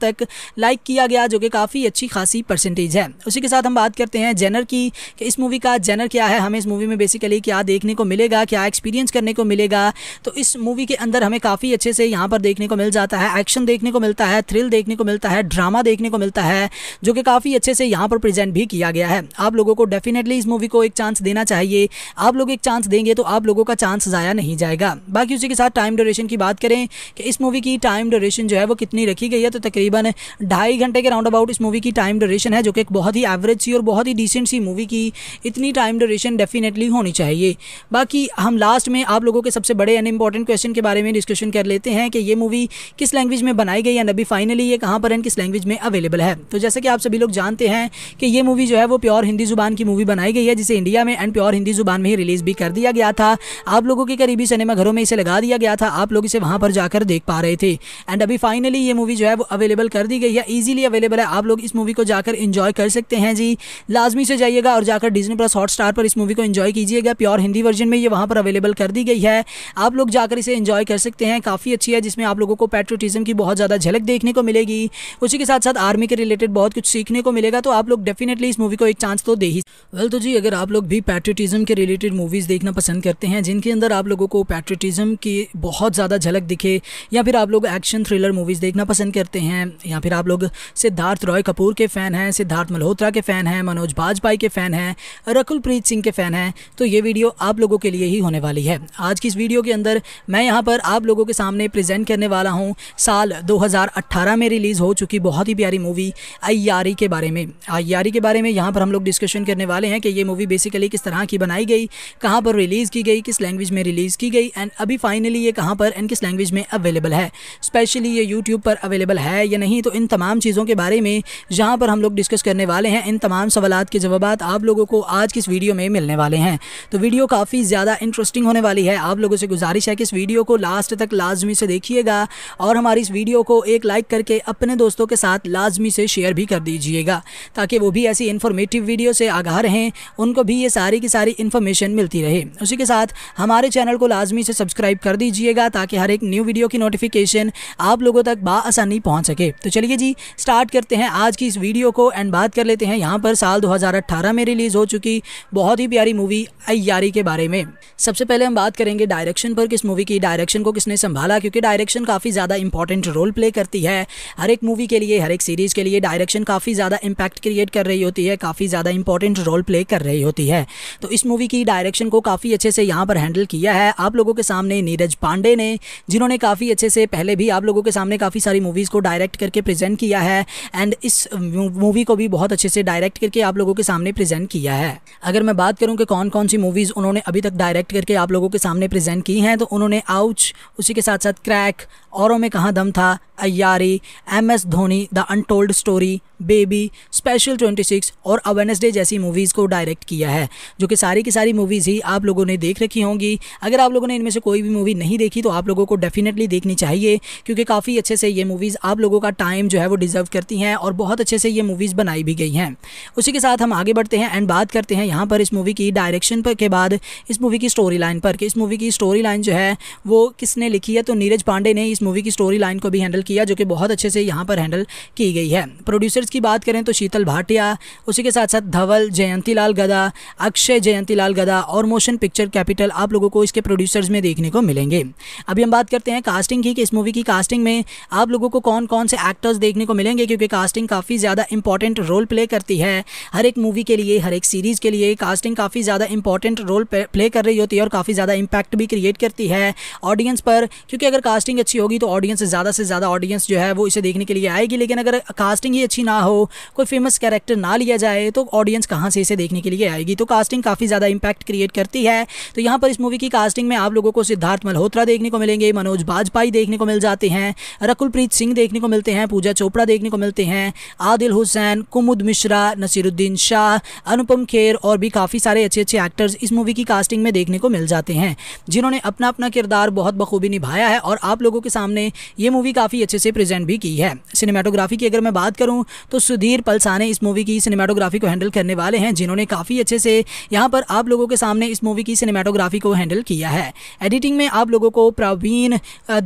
तक लाइक किया गया जो कि काफ़ी अच्छी खासी परसेंटेज है उसी के साथ हम बात करते हैं जेनर की कि इस मूवी का जेनर क्या है हमें इस मूवी में बेसिकली क्या देखने को मिलेगा क्या एक्सपीरियंस करने को मिलेगा तो तो इस मूवी के अंदर हमें काफ़ी अच्छे से यहाँ पर देखने को मिल जाता है एक्शन देखने को मिलता है थ्रिल देखने को मिलता है ड्रामा देखने को मिलता है जो कि काफ़ी अच्छे से यहाँ पर प्रेजेंट भी किया गया है आप लोगों को डेफिनेटली इस मूवी को एक चांस देना चाहिए आप लोग एक चांस देंगे तो आप लोगों का चांस ज़ाया नहीं जाएगा बाकी उसी के साथ टाइम ड्यूरेशन की बात करें कि इस मूवी की टाइम ड्यूरेशन जो है वो कितनी रखी गई है तो तकरीबन ढाई घंटे के राउंड अबाउट इस मूवी की टाइम ड्यूरेशन है जो कि एक बहुत ही एवरेज सी और बहुत ही डिसेंट सी मूवी की इतनी टाइम ड्यूरेशन डेफिनेटली होनी चाहिए बाकी हम लास्ट में आप लोगों के सबसे बड़े यानी इंपॉर्टेंट क्वेश्चन के बारे में डिस्कशन कर लेते हैं कि ये मूवी किस लैंग्वेज में बनाई गई है नबी फाइनली ये कहाँ पर एंड किस लैंग्वेज में अवेलेबल है तो जैसे कि आप सभी लोग जानते हैं कि ये मूवी जो है वो प्योर हिंदी जुबान की मूवी बनाई गई है जिसे इंडिया में एंड प्योर हिंदी जुबान में ही रिलीज भी कर दिया गया था आप लोगों के करीबी सिनेमा घरों में इसे लगा दिया गया था आप लोग इसे वहाँ पर जाकर देख पा रहे थे एंड अभी फाइनली ये मूवी जो है वो अवेलेबल कर दी गई है ईजिली अवेलेबल है आप लोग इस मूवी को जाकर इंजॉय कर सकते हैं जी लाजमी से जाइएगा और जाकर डिजनी प्लस हॉट स्टार पर इस मूवी को इंजॉय कीजिएगा प्योर हिंदी वर्जन में ये वहाँ पर अवेलेबल कर दी गई है आप लोग लोग जाकर इसे इंजॉय कर सकते हैं काफ़ी अच्छी है जिसमें आप लोगों को पेट्रोटिज्म की बहुत ज़्यादा झलक देखने को मिलेगी उसी के साथ साथ आर्मी के रिलेटेड बहुत कुछ सीखने को मिलेगा तो आप लोग डेफिनेटली इस मूवी को एक चांस तो दे ही वेल तो जी अगर आप लोग भी पैट्रोटिज्म के रिलेटेड मूवीज़ देखना पसंद करते हैं जिनके अंदर आप लोगों को पैट्रोटिज्म की बहुत ज़्यादा झलक दिखे या फिर आप लोग एक्शन थ्रिलर मूवीज़ देखना पसंद करते हैं या फिर आप लोग सिद्धार्थ रॉय कपूर के फ़ैन हैं सिद्धार्थ मल्होत्रा के फ़ैन हैं मनोज बाजपाई के फ़ैन हैं रकुलप्रीत सिंह के फ़ैन हैं तो ये वीडियो आप लोगों के लिए ही होने वाली है आज की इस वीडियो के अंदर मैं यहाँ पर आप लोगों के सामने प्रेजेंट करने वाला हूँ साल 2018 में रिलीज़ हो चुकी बहुत ही प्यारी मूवी अयारी के बारे में अयारी के बारे में यहाँ पर हम लोग डिस्कशन करने वाले हैं कि ये मूवी बेसिकली किस तरह की बनाई गई कहाँ पर रिलीज़ की गई किस लैंग्वेज में रिलीज़ की गई एंड अभी फाइनली ये कहाँ पर एंड किस लैंग्वेज में अवेलेबल है स्पेशली ये यूट्यूब पर अवेलेबल है या नहीं तो इन तमाम चीज़ों के बारे में जहाँ पर हम लोग डिस्कस करने वाले हैं इन तमाम सवाल के जवाब आप लोगों को आज किस वीडियो में मिलने वाले हैं तो वीडियो काफ़ी ज़्यादा इंटरेस्टिंग होने वाली है आप लोगों से गुजारिश है कि इस वीडियो को लास्ट तक लाजमी से देखिएगा और हमारी इस वीडियो को एक लाइक करके अपने दोस्तों के साथ लाजमी से शेयर भी कर दीजिएगा ताकि वो भी ऐसी इन्फॉर्मेटिव वीडियो से आगाह रहें उनको भी ये सारी की सारी इन्फॉर्मेशन मिलती रहे उसी के साथ हमारे चैनल को लाजमी से सब्सक्राइब कर दीजिएगा ताकि हर एक न्यू वीडियो की नोटिफिकेशन आप लोगों तक बासानी पहुँच सके तो चलिए जी स्टार्ट करते हैं आज की इस वीडियो को एंड बात कर लेते हैं यहाँ पर साल 2018 में रिलीज़ हो चुकी बहुत ही प्यारी मूवी अयारी के बारे में सबसे पहले हम बात करेंगे डायरेक्शन पर कि इस मूवी की डायरेक्शन को किसने संभाला क्योंकि डायरेक्शन काफ़ी ज़्यादा इंपॉर्टेंट रोल प्ले करती है हर एक मूवी के लिए हर एक सीरीज़ के लिए डायरेक्शन काफ़ी ज़्यादा इंपैक्ट क्रिएट कर रही होती है काफ़ी ज़्यादा इंपॉर्टेंट रोल प्ले कर रही होती है तो इस मूवी की डायरेक्शन को काफ़ी अच्छे से यहाँ पर हैंडल किया है आप लोगों के सामने नीरज पांडे ने जिन्होंने काफ़ी अच्छे से पहले भी आप लोगों के सामने काफ़ी सारी मूवीज़ को डायरेक्ट करके प्रेजेंट किया है एंड इस मूवी को भी बहुत अच्छे से डायरेक्ट करके आप लोगों के सामने प्रेजेंट किया है अगर मैं बात करूँ कि कौन कौन सी मूवीज़ उन्होंने अभी तक डायरेक्ट करके आप लोगों के सामने प्रेजेंट की हैं तो उन्होंने आउच उसी के साथ साथ क्रैक औरों में कहाँ दम था Aiyaary M S Dhoni the untold story baby special 26 और अवेनेस डे जैसी मूवीज़ को डायरेक्ट किया है जो कि सारी की सारी मूवीज़ ही आप लोगों ने देख रखी होंगी अगर आप लोगों ने इनमें से कोई भी मूवी नहीं देखी तो आप लोगों को डेफिनेटली देखनी चाहिए क्योंकि काफ़ी अच्छे से ये मूवीज़ आप लोगों का टाइम जो है वो डिज़र्व करती हैं और बहुत अच्छे से ये मूवीज़ बनाई भी गई हैं उसी के साथ हम आगे बढ़ते हैं एंड बात करते हैं यहाँ पर इस मूवी की डायरेक्शन पर के बाद इस मूवी की स्टोरी लाइन पर कि इस मूवी की स्टोरी लाइन जो है वो किसने लिखी है तो नीरज पांडे ने इस मूवी की स्टोरी लाइन को भी हैंडल किया जो कि बहुत अच्छे से यहाँ पर हैंडल की गई है प्रोड्यूसर्स की बात करें तो शीतल भाटिया उसी के साथ साथ धवल जयंती लाल गदा अक्षय जयंती लाल गदा और मोशन पिक्चर कैपिटल आप लोगों को इसके प्रोड्यूसर्स में देखने को मिलेंगे अभी हम बात करते हैं कास्टिंग की कि इस मूवी की कास्टिंग में आप लोगों को कौन कौन से एक्टर्स देखने को मिलेंगे क्योंकि कास्टिंग काफ़ी ज़्यादा इंपॉर्टेंट रोल प्ले करती है हर एक मूवी के लिए हर एक सीरीज़ के लिए कास्टिंग काफ़ी ज़्यादा इंपॉर्टेंट रोल प्ले कर रही होती है और काफ़ी ज़्यादा इम्पैक्ट भी क्रिएट करती सकती है ऑडियंस पर क्योंकि अगर कास्टिंग अच्छी होगी तो ऑडियंस ज़्यादा से ज़्यादा ऑडियंस जो है वो इसे देखने के लिए आएगी लेकिन अगर कास्टिंग ही अच्छी ना हो कोई फेमस कैरेक्टर ना लिया जाए तो ऑडियंस कहाँ से इसे देखने के लिए आएगी तो कास्टिंग काफ़ी ज़्यादा इंपैक्ट क्रिएट करती है तो यहाँ पर इस मूवी की कास्टिंग में आप लोगों को सिद्धार्थ मल्होत्रा देखने को मिलेंगे मनोज बाजपाई देखने को मिल जाते हैं रकुलप्रीत सिंह देखने को मिलते हैं पूजा चोपड़ा देखने को मिलते हैं आदिल हुसैन कुमुद मिश्रा नसीरुद्दीन शाह अनुपम खेर और भी काफ़ी सारे अच्छे अच्छे एक्टर्स इस मूवी की कास्टिंग में देखने को मिल जाते हैं जिन्होंने अपना अपना किरदार बहुत बखूबी निभाया है और आप लोगों के सामने ये मूवी काफ़ी अच्छे से प्रेजेंट भी की है सिनेमाटोग्राफी की अगर मैं बात करूँ तो सुधीर पलसाने इस मूवी की सिनेमाटोग्राफी को हैंडल करने वाले हैं जिन्होंने काफ़ी अच्छे से यहाँ पर आप लोगों के सामने इस मूवी की सिनेमाटोग्राफी को हैंडल किया है एडिटिंग में आप लोगों को प्रवीण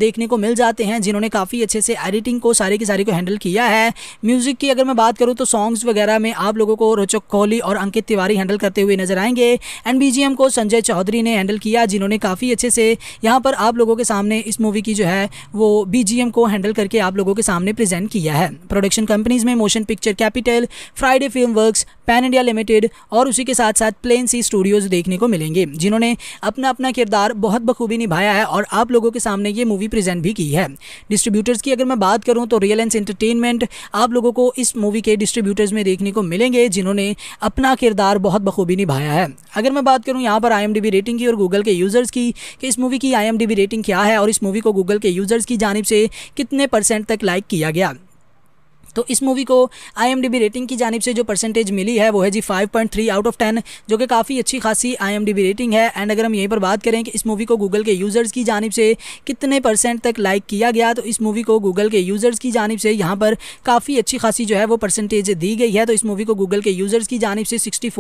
देखने को मिल जाते हैं जिन्होंने काफ़ी अच्छे से एडिटिंग को सारी की सारी को हैंडल किया है म्यूज़िक की अगर मैं बात करूँ तो सॉन्ग्स वगैरह में आप लोगों को रोचक कोहली और अंकित तिवारी हैंडल करते हुए नजर आएंगे एंड बीजीएम को संजय चौधरी ने हैंडल किया जिन्होंने काफ़ी अच्छे से यहाँ पर आप लोगों के सामने इस मूवी की जो है वो बी को हैंडल करके आप लोगों के सामने प्रेजेंट किया है प्रोडक्शन कंपनीज में motion picture capital Friday film works pan India limited और उसी के साथ साथ प्लेन सी स्टूडियोज़ देखने को मिलेंगे जिन्होंने अपना अपना किरदार बहुत बखूबी निभाया है और आप लोगों के सामने ये मूवी प्रेजेंट भी की है डिस्ट्रीब्यूटर्स की अगर मैं बात करूँ तो रियलेंस एंटरटेनमेंट आप लोगों को इस मूवी के डिस्ट्रीब्यूटर्स में देखने को मिलेंगे जिन्होंने अपना किरदार बहुत बखूबी निभाया है अगर मैं बात करूँ यहाँ पर आई रेटिंग की और गूगल के यूज़र्स की कि इस मूवी की आई रेटिंग क्या है और इस मूवी को गूगल के यूजर्स की जानब से कितने परसेंट तक लाइक किया गया तो इस मूवी को आई रेटिंग की जानब से जो परसेंटेज मिली है वो है जी 5.3 आउट ऑफ 10 जो कि काफ़ी अच्छी खासी आई रेटिंग है एंड अगर हम यहीं पर बात करें कि इस मूवी को गूगल के यूज़र्स की जानब से कितने परसेंट तक लाइक किया गया तो इस मूवी को गूगल के यूज़र्स की जानब से यहाँ पर काफ़ी अच्छी खासी जो है वो परसेंटेज दी गई है तो इस मूवी को गूगल के यूज़र्स की जानब से सिक्सटी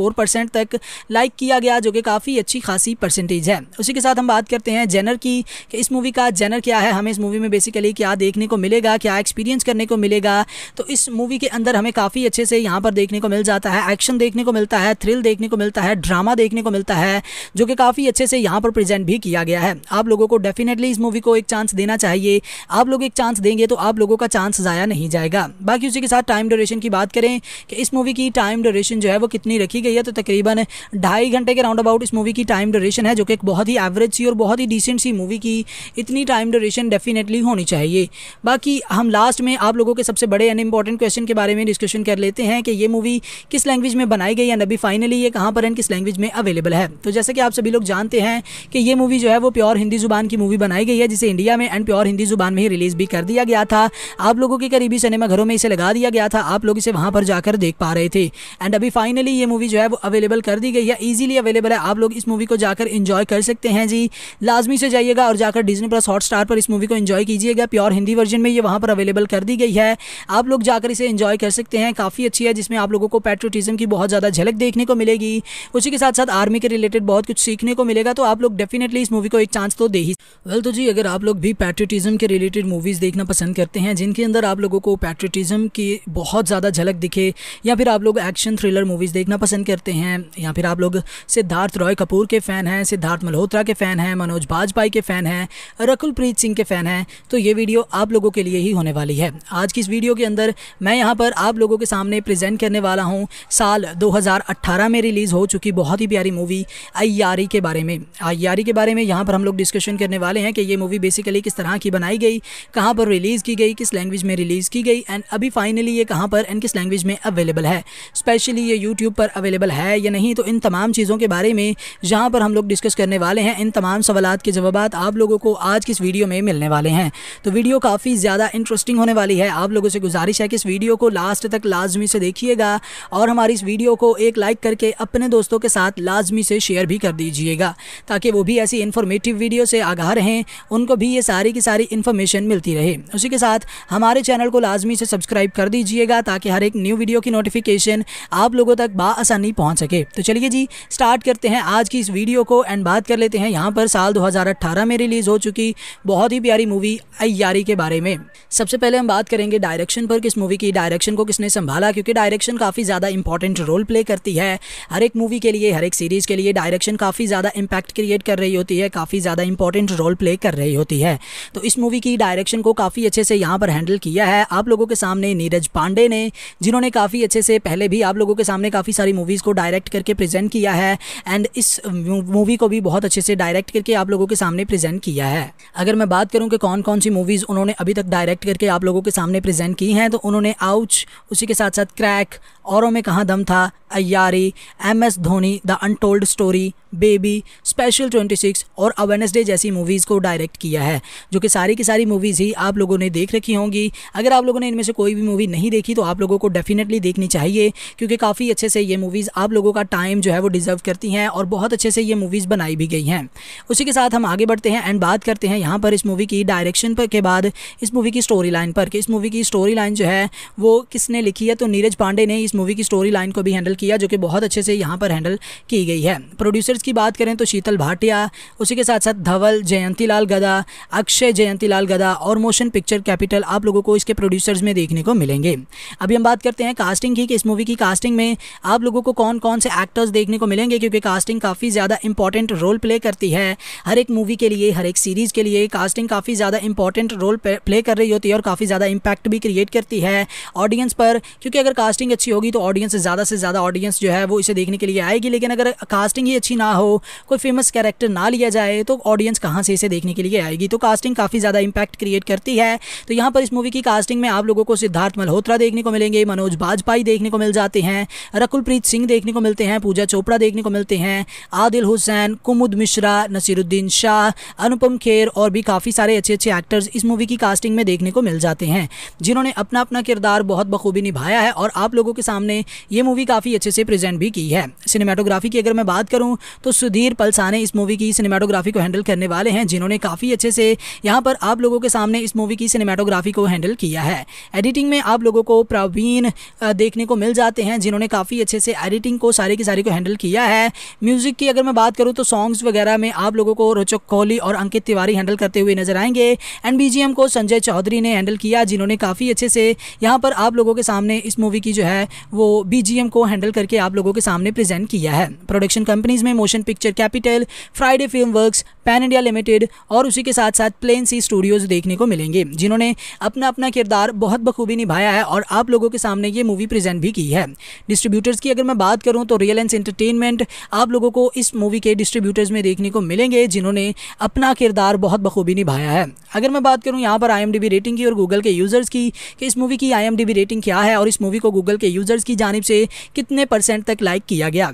तक लाइक किया गया जो कि काफ़ी अच्छी खासी परसेंटेज है उसी के साथ हम बात करते हैं जेनर की कि इस मूवी का जेनर क्या है हमें इस मूवी में बेसिकली क्या देखने को मिलेगा क्या एक्सपीरियंस करने को मिलेगा तो तो इस मूवी के अंदर हमें काफ़ी अच्छे से यहाँ पर देखने को मिल जाता है एक्शन देखने को मिलता है थ्रिल देखने को मिलता है ड्रामा देखने को मिलता है जो कि काफ़ी अच्छे से यहाँ पर प्रेजेंट भी किया गया है आप लोगों को डेफिनेटली इस मूवी को एक चांस देना चाहिए आप लोग एक चांस देंगे तो आप लोगों का चांस ज़ाया नहीं जाएगा बाकी उसी के साथ टाइम ड्यूरेशन की बात करें कि इस मूवी की टाइम ड्यूरेशन जो है वो कितनी रखी गई है तो तकरीबन ढाई घंटे के राउंड अबाउट इस मूवी की टाइम ड्यूरेशन है जो कि एक बहुत ही एवरेज सी और बहुत ही डिसेंट सी मूवी की इतनी टाइम ड्यूरेशन डेफिनेटली होनी चाहिए बाकी हम लास्ट में आप लोगों के सबसे बड़े एनिम इंपॉर्टेंट क्वेश्चन के बारे में डिस्कशन कर लेते हैं कि ये मूवी किस लैंग्वेज में बनाई गई एंड अभी फाइनली ये कहाँ पर एंड किस लैंग्वेज में अवेलेबल है तो जैसे कि आप सभी लोग जानते हैं कि ये मूवी जो है वो प्योर हिंदी जुबान की मूवी बनाई गई है जिसे इंडिया में एंड प्योर हिंदी जुबान में ही रिलीज़ भी कर दिया गया था आप लोगों के करीबी सिनेमाघरों में इसे लगा दिया गया था आप लोग इसे वहाँ पर जाकर देख पा रहे थे एंड अभी फाइनली ये मूवी जो है वो अवेलेबल कर दी गई है ईजिली अवेलेबल है आप लोग इस मूवी को जाकर इंजॉय कर सकते हैं जी लाजमी से जाइएगा और जाकर डिजनी प्लस हॉट स्टार पर इस मूवी को इंजॉय कीजिएगा प्योर हिंदी वर्जन में ये वहाँ पर अवेलेबल कर दी गई है आप लोग जाकर इसे इंजॉय कर सकते हैं काफ़ी अच्छी है जिसमें आप लोगों को पेट्रोटिज्म की बहुत ज़्यादा झलक देखने को मिलेगी उसी के साथ साथ आर्मी के रिलेटेड बहुत कुछ सीखने को मिलेगा तो आप लोग डेफिनेटली इस मूवी को एक चांस तो दे ही वेल तो जी अगर आप लोग भी पैट्रोटिज्म के रिलेटेड मूवीज़ देखना पसंद करते हैं जिनके अंदर आप लोगों को पैट्रियटिज़म की बहुत ज़्यादा झलक दिखे या फिर आप लोग एक्शन थ्रिलर मूवीज़ देखना पसंद करते हैं या फिर आप लोग सिद्धार्थ रॉय कपूर के फ़ैन हैं सिद्धार्थ मल्होत्रा के फ़ैन हैं मनोज बाजपाई के फ़ैन हैं रकुलप्रीत सिंह के फ़ैन हैं तो ये वीडियो आप लोगों के लिए ही होने वाली है आज की इस वीडियो के अंदर अंदर मैं यहाँ पर आप लोगों के सामने प्रेजेंट करने वाला हूँ साल 2018 में रिलीज़ हो चुकी बहुत ही प्यारी मूवी अयारी के बारे में अयारी के बारे में यहाँ पर हम लोग डिस्कशन करने वाले हैं कि ये मूवी बेसिकली किस तरह की बनाई गई कहाँ पर रिलीज़ की गई किस लैंग्वेज में रिलीज़ की गई एंड अभी फाइनली ये कहाँ पर एंड किस लैंग्वेज में अवेलेबल है स्पेशली ये यूट्यूब पर अवेलेबल है या नहीं तो इन तमाम चीज़ों के बारे में जहाँ पर हम लोग डिस्कस करने वाले हैं इन तमाम सवाल के जवाब आप लोगों को आज किस वीडियो में मिलने वाले हैं तो वीडियो काफ़ी ज़्यादा इंटरेस्टिंग होने वाली है आप लोगों से गुजारिश गुजारिश है कि इस वीडियो को लास्ट तक लाजमी से देखिएगा और हमारी इस वीडियो को एक लाइक करके अपने दोस्तों के साथ लाजमी से शेयर भी कर दीजिएगा ताकि वो भी ऐसी इन्फॉर्मेटिव वीडियो से आगाह रहें उनको भी ये सारी की सारी इन्फॉर्मेशन मिलती रहे उसी के साथ हमारे चैनल को लाजमी से सब्सक्राइब कर दीजिएगा ताकि हर एक न्यू वीडियो की नोटिफिकेशन आप लोगों तक बासानी पहुँच सके तो चलिए जी स्टार्ट करते हैं आज की इस वीडियो को एंड बात कर लेते हैं यहाँ पर साल 2018 में रिलीज़ हो चुकी बहुत ही प्यारी मूवी अयारी के बारे में सबसे पहले हम बात करेंगे डायरेक्शन पर कि इस मूवी की डायरेक्शन को किसने संभाला क्योंकि डायरेक्शन काफ़ी ज़्यादा इंपॉर्टेंट रोल प्ले करती है हर एक मूवी के लिए हर एक सीरीज़ के लिए डायरेक्शन काफ़ी ज़्यादा इंपैक्ट क्रिएट कर रही होती है काफ़ी ज़्यादा इंपॉर्टेंट रोल प्ले कर रही होती है तो इस मूवी की डायरेक्शन को काफ़ी अच्छे से यहाँ पर हैंडल किया है आप लोगों के सामने नीरज पांडे ने जिन्होंने काफ़ी अच्छे से पहले भी आप लोगों के सामने काफ़ी सारी मूवीज़ को डायरेक्ट करके प्रेजेंट किया है एंड इस मूवी को भी बहुत अच्छे से डायरेक्ट करके आप लोगों के सामने प्रेजेंट किया है अगर मैं बात करूँ कि कौन कौन सी मूवीज़ उन्होंने अभी तक डायरेक्ट करके आप लोगों के सामने प्रेजेंट की हैं तो तो उन्होंने आउच उसी के साथ साथ क्रैक औरों में कहाँ दम था Aiyaary M S Dhoni the untold story baby special 26 और अवेयरनेस डे जैसी मूवीज़ को डायरेक्ट किया है जो कि सारी की सारी मूवीज़ ही आप लोगों ने देख रखी होंगी अगर आप लोगों ने इनमें से कोई भी मूवी नहीं देखी तो आप लोगों को डेफिनेटली देखनी चाहिए क्योंकि काफ़ी अच्छे से ये मूवीज़ आप लोगों का टाइम जो है वो डिज़र्व करती हैं और बहुत अच्छे से ये मूवीज़ बनाई भी गई हैं उसी के साथ हम आगे बढ़ते हैं एंड बात करते हैं यहाँ पर इस मूवी की डायरेक्शन पर के बाद इस मूवी की स्टोरी लाइन पर कि इस मूवी की स्टोरी लाइन जो है वो किसने लिखी है तो नीरज पांडे ने इस मूवी की स्टोरी लाइन को भी हैंडल किया जो कि बहुत अच्छे से यहाँ पर हैंडल की गई है प्रोड्यूसर्स की बात करें तो शीतल भाटिया उसी के साथ साथ धवल जयंती लाल गदा अक्षय जयंती लाल गदा और मोशन पिक्चर कैपिटल आप लोगों को इसके प्रोड्यूसर्स में देखने को मिलेंगे अभी हम बात करते हैं कास्टिंग की कि इस मूवी की कास्टिंग में आप लोगों को कौन कौन से एक्टर्स देखने को मिलेंगे क्योंकि कास्टिंग काफ़ी ज़्यादा इंपॉर्टेंट रोल प्ले करती है हर एक मूवी के लिए हर एक सीरीज़ के लिए कास्टिंग काफ़ी ज़्यादा इंपॉर्टेंट रोल प्ले कर रही होती है और काफ़ी ज़्यादा इंपैक्ट भी क्रिएट करती है ऑडियंस पर क्योंकि अगर कास्टिंग अच्छी होगी तो ऑडियंस ज़्यादा से ज़्यादा ऑडियंस जो है वो इसे देखने के लिए आएगी लेकिन अगर कास्टिंग ही अच्छी ना हो कोई फेमस कैरेक्टर ना लिया जाए तो ऑडियंस कहाँ से इसे देखने के लिए आएगी तो कास्टिंग काफ़ी ज़्यादा इंपैक्ट क्रिएट करती है तो यहाँ पर इस मूवी की कास्टिंग में आप लोगों को सिद्धार्थ मल्होत्रा देखने को मिलेंगे मनोज बाजपाई देखने को मिल जाते हैं रकुलप्रीत सिंह देखने को मिलते हैं पूजा चोपड़ा देखने को मिलते हैं आदिल हुसैन कुमुद मिश्रा नसीरुद्दीन शाह अनुपम खेर और भी काफ़ी सारे अच्छे अच्छे एक्टर्स इस मूवी की कास्टिंग में देखने को मिल जाते हैं जिन्होंने अपना अपना किरदार बहुत बखूबी निभाया है और आप लोगों के सामने ये मूवी काफ़ी अच्छे से प्रेजेंट भी की है सिनेमाटोग्राफी की अगर मैं बात करूँ तो सुधीर पलसाने इस मूवी की सिनेमाटोग्राफी को हैंडल करने वाले हैं जिन्होंने काफ़ी अच्छे से यहाँ पर आप लोगों के सामने इस मूवी की सिनेमाटोग्राफी को हैंडल किया है एडिटिंग में आप लोगों को प्रवीण देखने को मिल जाते हैं जिन्होंने काफ़ी अच्छे से एडिटिंग को सारी की सारी को हैंडल किया है म्यूज़िक की अगर मैं बात करूँ तो सॉन्ग्स वगैरह में आप लोगों को रोचक कोहली और अंकित तिवारी हैंडल करते हुए नजर आएंगे एंड बीजीएम को संजय चौधरी ने हैंडल किया जिन्होंने काफ़ी अच्छे से यहाँ पर आप लोगों के सामने इस मूवी की जो है वो बीजीएम को हैंडल करके आप लोगों के सामने प्रेजेंट किया है प्रोडक्शन कंपनीज में motion picture capital Friday film works pan India limited और उसी के साथ साथ प्लेन सी स्टूडियोज़ देखने को मिलेंगे जिन्होंने अपना अपना किरदार बहुत बखूबी निभाया है और आप लोगों के सामने ये मूवी प्रेजेंट भी की है डिस्ट्रीब्यूटर्स की अगर मैं बात करूँ तो रियलेंस एंटरटेनमेंट आप लोगों को इस मूवी के डिस्ट्रीब्यूटर्स में देखने को मिलेंगे जिन्होंने अपना किरदार बहुत बखूबी निभाया है अगर मैं बात करूँ यहाँ पर आई रेटिंग की और गूगल के यूज़र्स की कि इस मूवी की आई रेटिंग क्या है और इस मूवी को गूगल के यूज़र्स की जानब से कितने परसेंट तक लाइक किया गया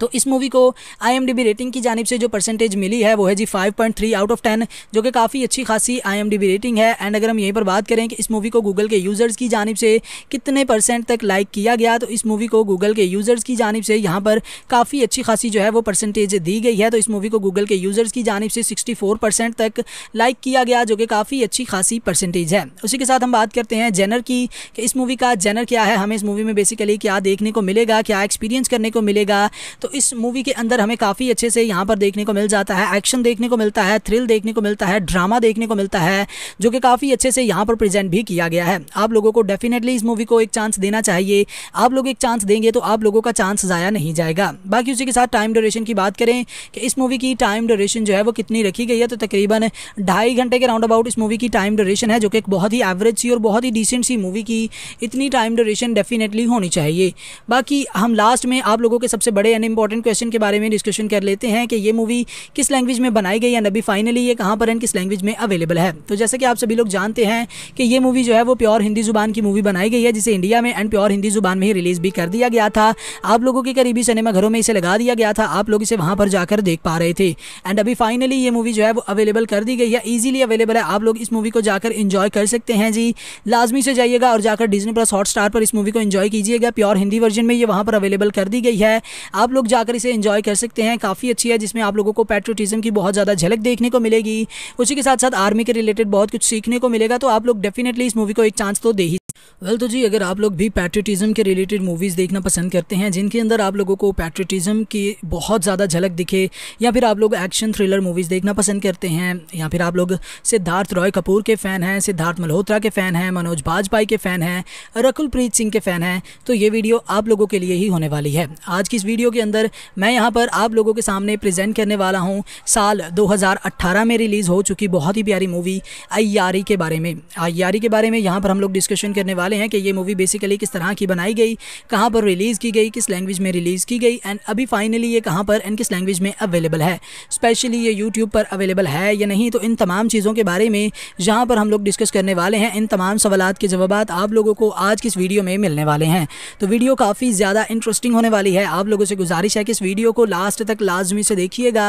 तो इस मूवी को आई रेटिंग की जानब से जो परसेंटेज मिली है वो है जी five point three out of ten जो कि काफ़ी अच्छी खासी आई रेटिंग है एंड अगर हम यहीं पर बात करें कि इस मूवी को गूगल के यूज़र्स की जानब से कितने परसेंट तक लाइक किया गया तो इस मूवी को गूगल के यूज़र्स की जानब से यहाँ पर काफ़ी अच्छी खासी जो है वो परसेंटेज दी गई है तो इस मूवी को गूगल के यूज़र्स की जानब से सिक्सटी फोर परसेंट तक लाइक किया गया जो कि काफ़ी अच्छी खासी परसेंटेज है उसी के साथ हम बात करते हैं जेनर की कि इस मूवी का जेनर क्या है हमें इस मूवी में बेसिकली क्या देखने को मिलेगा क्या एक्सपीरियंस करने को मिलेगा तो इस मूवी के अंदर हमें काफ़ी अच्छे से यहाँ पर देखने को मिल जाता है एक्शन देखने को मिलता है थ्रिल देखने को मिलता है ड्रामा देखने को मिलता है जो कि काफ़ी अच्छे से यहाँ पर प्रेजेंट भी किया गया है आप लोगों को डेफिनेटली इस मूवी को एक चांस देना चाहिए आप लोग एक चांस देंगे तो आप लोगों का चांस ज़ाया नहीं जाएगा बाकी उसी के साथ टाइम ड्यूरेशन की बात करें कि इस मूवी की टाइम ड्यूरेशन जो है वो कितनी रखी गई है तो तकरीबन ढाई घंटे के राउंड अबाउट इस मूवी की टाइम ड्यूरेशन है जो कि एक बहुत ही एवरेज सी और बहुत ही डिसेंट सी मूवी की इतनी टाइम ड्यूरेशन डेफिनेटली होनी चाहिए बाकी हम लास्ट में आप लोगों के सबसे बड़े एंड इंपॉर्टेंट क्वेश्चन के बारे में डिस्कशन कर लेते हैं कि ये मूवी किस लैंग्वेज में बनाई गई है अभी फाइनली ये कहाँ पर है किस लैंग्वेज में अवेलेबल है तो जैसे कि आप सभी लोग जानते हैं कि ये मूवी जो है वो प्योर हिंदी जुबान की मूवी बनाई गई है जिसे इंडिया में एंड प्योर हिंदी जुबान में ही रिलीज़ भी कर दिया गया था आप लोगों के करीबी सिनेमा घरों में इसे लगा दिया गया था आप लोग इसे वहाँ पर जाकर देख पा रहे थे एंड अभी फाइनली ये मूवी जो है वो अवेलेबल कर दी गई है ईजिली अवेलेबल है आप लोग इस मूवी को जाकर इन्जॉय कर सकते हैं जी लाजमी से जाइएगा और जाकर डिजनी प्लस हॉट स्टार पर इस मूवी को इन्जॉय कीजिएगा प्योर हिंदी वर्जन में ये वहाँ पर अवेलेबल कर दी गई है आप लोग जाकर इसे इंजॉय कर सकते हैं काफ़ी अच्छी है जिसमें आप लोगों को पेट्रोटिज्म की बहुत ज़्यादा झलक देखने को मिलेगी उसी के साथ साथ आर्मी के रिलेटेड बहुत कुछ सीखने को मिलेगा तो आप लोग डेफिनेटली इस मूवी को एक चांस तो दे ही वेल well, तो जी अगर आप लोग भी पैट्रियटिज़म के रिलेटेड मूवीज़ देखना पसंद करते हैं जिनके अंदर आप लोगों को पैट्रियटिज़म की बहुत ज़्यादा झलक दिखे या फिर आप लोग एक्शन थ्रिलर मूवीज़ देखना पसंद करते हैं या फिर आप लोग सिद्धार्थ रॉय कपूर के फ़ैन हैं सिद्धार्थ मल्होत्रा के फ़ैन हैं मनोज बाजपाई के फ़ैन हैं रकुलप्रीत सिंह के फ़ैन हैं तो ये वीडियो आप लोगों के लिए ही होने वाली है आज की इस वीडियो के अंदर मैं यहाँ पर आप लोगों के सामने प्रजेंट करने वाला हूँ साल दो में रिलीज़ हो चुकी बहुत ही प्यारी मूवी अयारी के बारे में अयारी के बारे में यहाँ पर हम लोग डिस्कशन करने करने वाले हैं कि ये मूवी बेसिकली किस तरह की बनाई गई कहाँ पर रिलीज़ की गई किस लैंग्वेज में रिलीज़ की गई एंड अभी फाइनली ये कहाँ पर एंड किस लैंग्वेज में अवेलेबल है स्पेशली ये यूट्यूब पर अवेलेबल है या नहीं तो इन तमाम चीज़ों के बारे में जहाँ पर हम लोग डिस्कस करने वाले हैं इन तमाम सवाल के जवाब आप लोगों को आज किस वीडियो में मिलने वाले हैं तो वीडियो काफ़ी ज़्यादा इंटरेस्टिंग होने वाली है आप लोगों से गुजारिश है कि इस वीडियो को लास्ट तक लाजमी से देखिएगा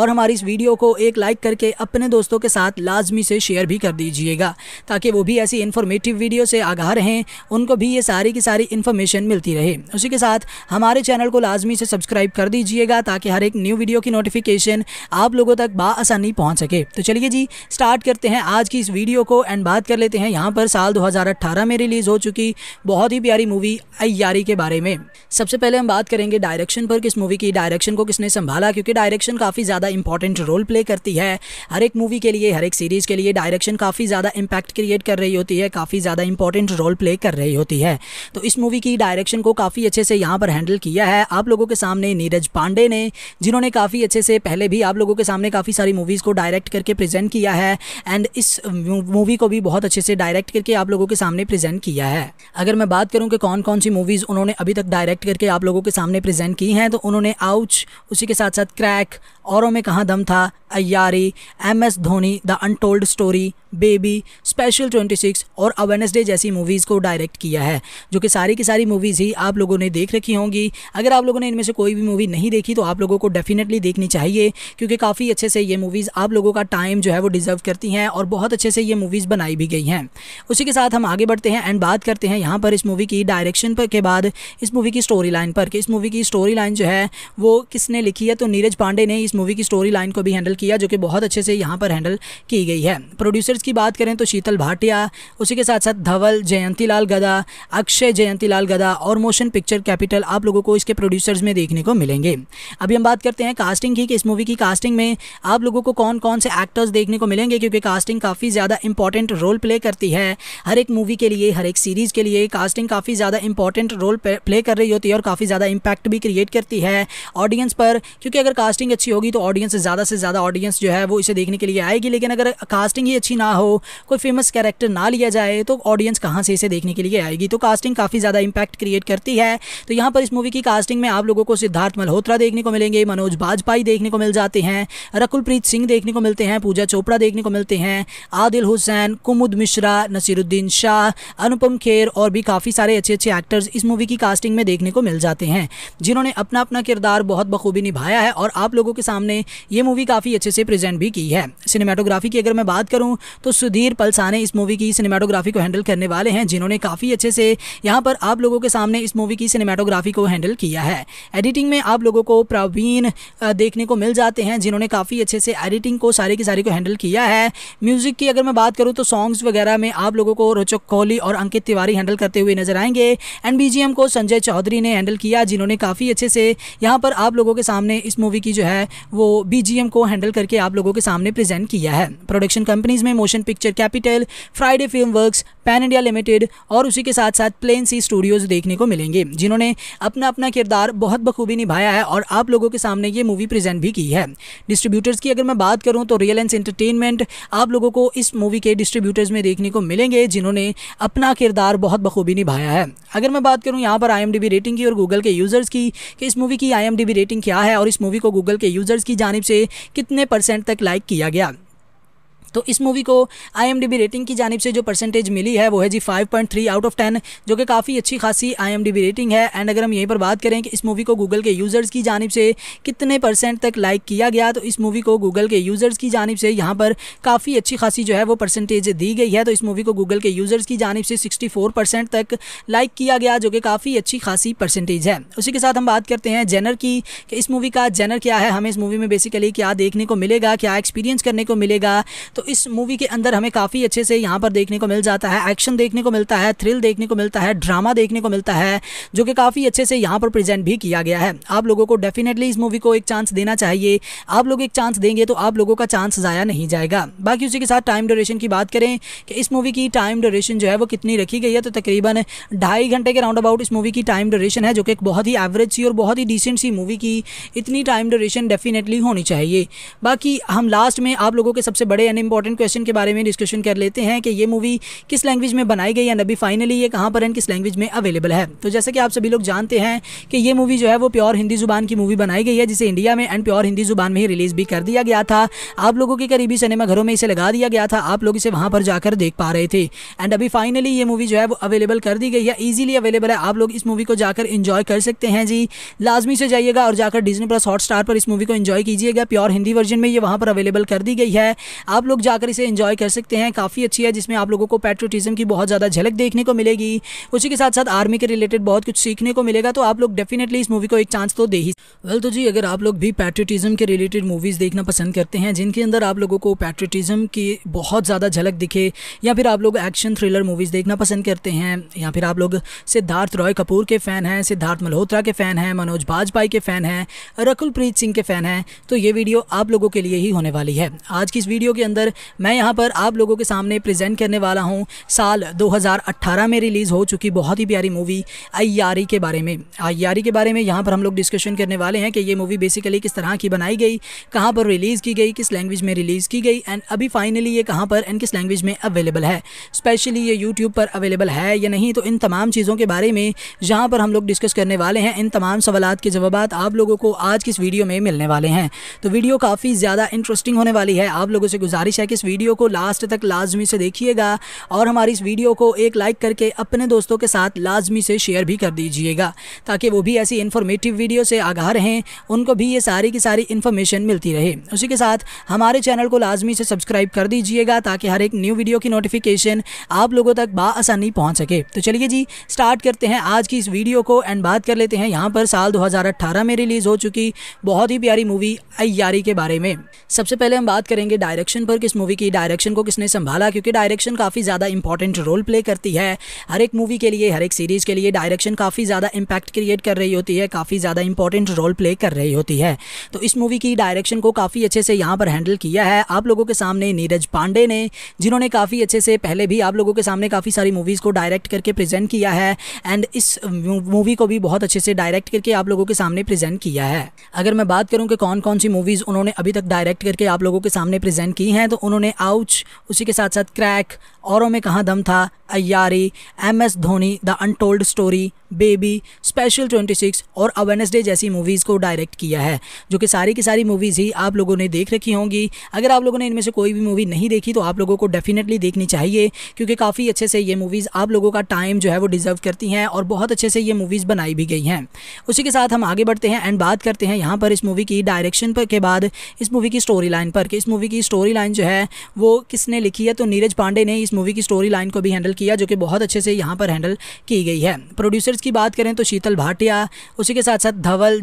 और हमारी इस वीडियो को एक लाइक करके अपने दोस्तों के साथ लाजमी से शेयर भी कर दीजिएगा ताकि वो भी ऐसी इन्फॉर्मेटिव वीडियो से आगा रहे हैं उनको भी ये सारी की सारी इन्फॉर्मेशन मिलती रहे उसी के साथ हमारे चैनल को लाजमी से सब्सक्राइब कर दीजिएगा ताकि हर एक न्यू वीडियो की नोटिफिकेशन आप लोगों तक बसानी पहुँच सके तो चलिए जी स्टार्ट करते हैं आज की इस वीडियो को एंड बात कर लेते हैं यहाँ पर साल दो में रिलीज़ हो चुकी बहुत ही प्यारी मूवी अयारी के बारे में सबसे पहले हम बात करेंगे डायरेक्शन पर किस मूवी की डायरेक्शन को किसने संभाला क्योंकि डायरेक्शन काफ़ी ज़्यादा इंपॉर्टेंट रोल प्ले करती है हर एक मूवी के लिए हर एक सीरीज़ के लिए डायरेक्शन काफ़ी ज़्यादा इंपैक्ट क्रिएट कर रही होती है काफ़ी ज़्यादा इंपॉर्टेंट रोल प्ले कर रही होती है तो इस मूवी की डायरेक्शन को काफ़ी अच्छे से यहाँ पर हैंडल किया है आप लोगों के सामने नीरज पांडे ने जिन्होंने काफ़ी अच्छे से पहले भी आप लोगों के सामने काफ़ी सारी मूवीज़ को डायरेक्ट करके प्रेजेंट किया है एंड इस मूवी को भी बहुत अच्छे से डायरेक्ट करके आप लोगों के सामने प्रेजेंट किया है अगर मैं बात करूँ कि कौन कौन सी मूवीज़ उन्होंने अभी तक डायरेक्ट करके आप लोगों के सामने प्रेजेंट की हैं तो उन्होंने आउच उसी के साथ साथ क्रैक औरों में कहाँ दम था Aiyaary M S Dhoni the untold story baby special 26 और अवेयरनेस डे जैसी मूवीज़ को डायरेक्ट किया है जो कि सारी की सारी मूवीज़ ही आप लोगों ने देख रखी होंगी अगर आप लोगों ने इनमें से कोई भी मूवी नहीं देखी तो आप लोगों को डेफिनेटली देखनी चाहिए क्योंकि काफ़ी अच्छे से ये मूवीज़ आप लोगों का टाइम जो है वो डिज़र्व करती हैं और बहुत अच्छे से ये मूवीज़ बनाई भी गई हैं उसी के साथ हम आगे बढ़ते हैं एंड बात करते हैं यहाँ पर इस मूवी की डायरेक्शन पर के बाद इस मूवी की स्टोरी लाइन पर कि इस मूवी की स्टोरी लाइन जो है वो किसने लिखी है तो नीरज पांडे ने इस मूवी की स्टोरी लाइन को भी हैंडल किया जो कि बहुत अच्छे से यहाँ पर हैंडल की गई है प्रोड्यूसर्स की बात करें तो शीतल भाटिया उसी के साथ साथ धवल जयंती लाल गदा अक्षय जयंती लाल गदा और मोशन पिक्चर कैपिटल आप लोगों को इसके प्रोड्यूसर्स में देखने को मिलेंगे अभी हम बात करते हैं कास्टिंग की कि इस मूवी की कास्टिंग में आप लोगों को कौन कौन से एक्टर्स देखने को मिलेंगे क्योंकि कास्टिंग काफ़ी ज़्यादा इंपॉर्टेंट रोल प्ले करती है हर एक मूवी के लिए हर एक सीरीज़ के लिए कास्टिंग काफ़ी ज़्यादा इंपॉर्टेंट रोल प्ले कर रही होती है और काफ़ी ज़्यादा इंपैक्ट भी क्रिएट करती है ऑडियंस पर क्योंकि अगर कास्टिंग अच्छी होगी तो ऑडियंस ज़्यादा से ज़्यादा ऑडियंस जो है वो इसे देखने के लिए आएगी लेकिन अगर कास्टिंग ही अच्छी ना हो कोई फेमस कैरेक्टर ना लिया जाए तो ऑडियंस कहाँ से इसे देखने के लिए आएगी तो कास्टिंग काफ़ी ज़्यादा इंपैक्ट क्रिएट करती है तो यहाँ पर इस मूवी की कास्टिंग में आप लोगों को सिद्धार्थ मल्होत्रा देखने को मिलेंगे मनोज बाजपाई देखने को मिल जाते हैं रकुलप्रीत सिंह देखने को मिलते हैं पूजा चोपड़ा देखने को मिलते हैं आदिल हुसैन कुमुद मिश्रा नसीरुद्दीन शाह अनुपम खेर और भी काफ़ी सारे अच्छे अच्छे एक्टर्स इस मूवी की कास्टिंग में देखने को मिल जाते हैं जिन्होंने अपना अपना किरदार बहुत बखूबी निभाया है और आप लोगों के सामने ये मूवी काफ़ी अच्छे से प्रेजेंट भी की है सिनेमाटोग्राफी की अगर मैं बात करूँ तो सुधीर पलसाने इस मूवी की सिनेमाटोग्राफी को हैंडल करने वाले हैं जिन्होंने काफ़ी अच्छे से यहाँ पर आप लोगों के सामने इस मूवी की सिनेमाटोग्राफी को हैंडल किया है एडिटिंग में आप लोगों को प्रवीण देखने को मिल जाते हैं जिन्होंने काफ़ी अच्छे से एडिटिंग को सारी की सारी को हैंडल किया है म्यूज़िक की अगर मैं बात करूँ तो सॉन्ग्स वगैरह में आप लोगों को रोचक कोहली और अंकित तिवारी हैंडल करते हुए नजर आएंगे एंड बीजीएम को संजय चौधरी ने हैंडल किया जिन्होंने काफ़ी अच्छे से यहाँ पर आप लोगों के सामने इस मूवी की जो है वो बीजीएम को हैंडल करके आप लोगों के सामने प्रेजेंट किया है प्रोडक्शन कंपनीज में motion picture capital Friday film works pan India limited और उसी के साथ साथ प्लेन सी स्टूडियोज़ देखने को मिलेंगे जिन्होंने अपना अपना किरदार बहुत बखूबी निभाया है और आप लोगों के सामने ये मूवी प्रेजेंट भी की है डिस्ट्रीब्यूटर्स की अगर मैं बात करूँ तो रियलेंस एंटरटेनमेंट आप लोगों को इस मूवी के डिस्ट्रीब्यूटर्स में देखने को मिलेंगे जिन्होंने अपना किरदार बहुत बखूबी निभाया है अगर मैं बात करूँ यहाँ पर आई रेटिंग की और गूगल के यूज़र्स की कि इस मूवी की आई रेटिंग क्या है और इस मूवी को गूगल के यूज़र्स की जानब से कितने परसेंट तक लाइक किया गया तो इस मूवी को आई रेटिंग की जानब से जो परसेंटेज मिली है वो है जी five point three out of ten जो कि काफ़ी अच्छी खासी आई रेटिंग है एंड अगर हम यहीं पर बात करें कि इस मूवी को गूगल के यूज़र्स की जानब से कितने परसेंट तक लाइक किया गया तो इस मूवी को गूगल के यूज़र्स की जानब से यहाँ पर काफ़ी अच्छी खासी जो है वो परसेंटेज दी गई है तो इस मूवी को गूगल के यूज़र्स की जानब से सिक्सटी फोर परसेंट तक लाइक किया गया जो कि काफ़ी अच्छी खासी परसेंटेज है उसी के साथ हम बात करते हैं जेनर की कि इस मूवी का जेनर क्या है हमें इस मूवी में बेसिकली क्या देखने को मिलेगा क्या एक्सपीरियंस करने को मिलेगा तो इस मूवी के अंदर हमें काफ़ी अच्छे से यहाँ पर देखने को मिल जाता है एक्शन देखने को मिलता है थ्रिल देखने को मिलता है ड्रामा देखने को मिलता है जो कि काफ़ी अच्छे से यहाँ पर प्रेजेंट भी किया गया है आप लोगों को डेफिनेटली इस मूवी को एक चांस देना चाहिए आप लोग एक चांस देंगे तो आप लोगों का चांस ज़ाया नहीं जाएगा बाकी उसी के साथ टाइम ड्यूरेशन की बात करें कि इस मूवी की टाइम ड्यूरेशन जो है वो कितनी रखी गई है तो तकरीबन ढाई घंटे के राउंड अबाउट इस मूवी की टाइम ड्यूरेशन है जो कि एक बहुत ही एवरेज सी और बहुत ही डिसेंट सी मूवी की इतनी टाइम ड्यूरेशन डेफिनेटली होनी चाहिए बाकी हम लास्ट में आप लोगों के सबसे बड़े एंड इंपॉर्टेंट क्वेश्चन के बारे में डिस्कशन कर लेते हैं कि ये मूवी किस लैंग्वेज में बनाई गई है अभी फाइनली ये कहाँ पर एंड किस लैंग्वेज में अवेलेबल है तो जैसे कि आप सभी लोग जानते हैं कि ये मूवी जो है वो प्योर हिंदी जुबान की मूवी बनाई गई है जिसे इंडिया में एंड प्योर हिंदी जुबान में ही रिलीज़ भी कर दिया गया था आप लोगों के करीबी सिनेमा घरों में इसे लगा दिया गया था आप लोग इसे वहाँ पर जाकर देख पा रहे थे एंड अभी फाइनली ये मूवी जो है वो अवेलेबल कर दी गई है ईजिली अवेलेबल है आप लोग इस मूवी को जाकर इंजॉय कर सकते हैं जी लाजमी से जाइएगा और जाकर डिजनी प्लस हॉट स्टार पर इस मूवी को इंजॉय कीजिएगा प्योर हिंदी वर्जन में ये वहाँ पर अवेलेबल कर दी गई है आप लोग जाकर इसे इंजॉय कर सकते हैं काफ़ी अच्छी है जिसमें आप लोगों को पेट्रोटिज्म की बहुत ज़्यादा झलक देखने को मिलेगी उसी के साथ साथ आर्मी के रिलेटेड बहुत कुछ सीखने को मिलेगा तो आप लोग डेफिनेटली इस मूवी को एक चांस तो दे ही वेल तो जी अगर आप लोग भी पैट्रोटिज्म के रिलेटेड मूवीज़ देखना पसंद करते हैं जिनके अंदर आप लोगों को पैट्रोटिज्म की बहुत ज़्यादा झलक दिखे या फिर आप लोग एक्शन थ्रिलर मूवीज़ देखना पसंद करते हैं या फिर आप लोग सिद्धार्थ रॉय कपूर के फ़ैन हैं सिद्धार्थ मल्होत्रा के फ़ैन हैं मनोज बाजपाई के फ़ैन हैं रकुल प्रीत सिंह के फ़ैन हैं तो ये वीडियो आप लोगों के लिए ही होने वाली है आज की इस वीडियो के अंदर लेकर मैं यहाँ पर आप लोगों के सामने प्रेजेंट करने वाला हूँ साल 2018 में रिलीज़ हो चुकी बहुत ही प्यारी मूवी अयारी के बारे में अयारी के बारे में यहाँ पर हम लोग डिस्कशन करने वाले हैं कि ये मूवी बेसिकली किस तरह की बनाई गई कहाँ पर रिलीज़ की गई किस लैंग्वेज में रिलीज़ की गई एंड अभी फाइनली ये कहाँ पर एंड किस लैंग्वेज में अवेलेबल है स्पेशली ये यूट्यूब पर अवेलेबल है या नहीं तो इन तमाम चीज़ों के बारे में जहाँ पर हम लोग डिस्कस करने वाले हैं इन तमाम सवाल के जवाब आप लोगों को आज की इस वीडियो में मिलने वाले हैं तो वीडियो काफ़ी ज़्यादा इंटरेस्टिंग होने वाली है आप लोगों से गुजारिश हमेशा कि इस वीडियो को लास्ट तक लाजमी से देखिएगा और हमारी इस वीडियो को एक लाइक करके अपने दोस्तों के साथ लाजमी से शेयर भी कर दीजिएगा ताकि वो भी ऐसी इन्फॉर्मेटिव वीडियो से आगाह रहें उनको भी ये सारी की सारी इन्फॉर्मेशन मिलती रहे उसी के साथ हमारे चैनल को लाजमी से सब्सक्राइब कर दीजिएगा ताकि हर एक न्यू वीडियो की नोटिफिकेशन आप लोगों तक बासानी पहुँच सके तो चलिए जी स्टार्ट करते हैं आज की इस वीडियो को एंड बात कर लेते हैं यहाँ पर साल 2018 में रिलीज़ हो चुकी बहुत ही प्यारी मूवी अयारी के बारे में सबसे पहले हम बात करेंगे डायरेक्शन पर कि इस मूवी की डायरेक्शन को किसने संभाला क्योंकि डायरेक्शन काफ़ी ज़्यादा इंपॉर्टेंट रोल प्ले करती है हर एक मूवी के लिए हर एक सीरीज़ के लिए डायरेक्शन काफ़ी ज़्यादा इंपैक्ट क्रिएट कर रही होती है काफ़ी ज़्यादा इंपॉर्टेंट रोल प्ले कर रही होती है तो इस मूवी की डायरेक्शन को काफ़ी अच्छे से यहाँ पर हैंडल किया है आप लोगों के सामने नीरज पांडे ने जिन्होंने काफ़ी अच्छे से पहले भी आप लोगों के सामने काफ़ी सारी मूवीज़ को डायरेक्ट करके प्रेजेंट किया है एंड इस मूवी को भी बहुत अच्छे से डायरेक्ट करके आप लोगों के सामने प्रेजेंट किया है अगर मैं बात करूं कि कौन कौन सी मूवीज़ उन्होंने अभी तक डायरेक्ट करके आप लोगों के सामने प्रेजेंट की हैं तो तो उन्होंने आउच उसी के साथ साथ क्रैक औरों में कहाँ दम था Aiyaary M S Dhoni the untold story baby special 26 और डे जैसी मूवीज़ को डायरेक्ट किया है जो कि सारी की सारी मूवीज़ ही आप लोगों ने देख रखी होंगी अगर आप लोगों ने इनमें से कोई भी मूवी नहीं देखी तो आप लोगों को डेफिनेटली देखनी चाहिए क्योंकि काफ़ी अच्छे से ये मूवीज़ आप लोगों का टाइम जो है वो डिज़र्व करती हैं और बहुत अच्छे से ये मूवीज़ बनाई भी गई हैं उसी के साथ हम आगे बढ़ते हैं एंड बात करते हैं यहाँ पर इस मूवी की डायरेक्शन पर के बाद इस मूवी की स्टोरी लाइन पर कि इस मूवी की स्टोरी लाइन जो है वो किसने लिखी है तो नीरज पांडे ने इस मूवी की स्टोरी लाइन को भी हैंडल किया जो कि बहुत अच्छे से यहाँ पर हैंडल की गई है प्रोड्यूसर्स की बात करें तो शीतल भाटिया उसी के साथ साथ धवल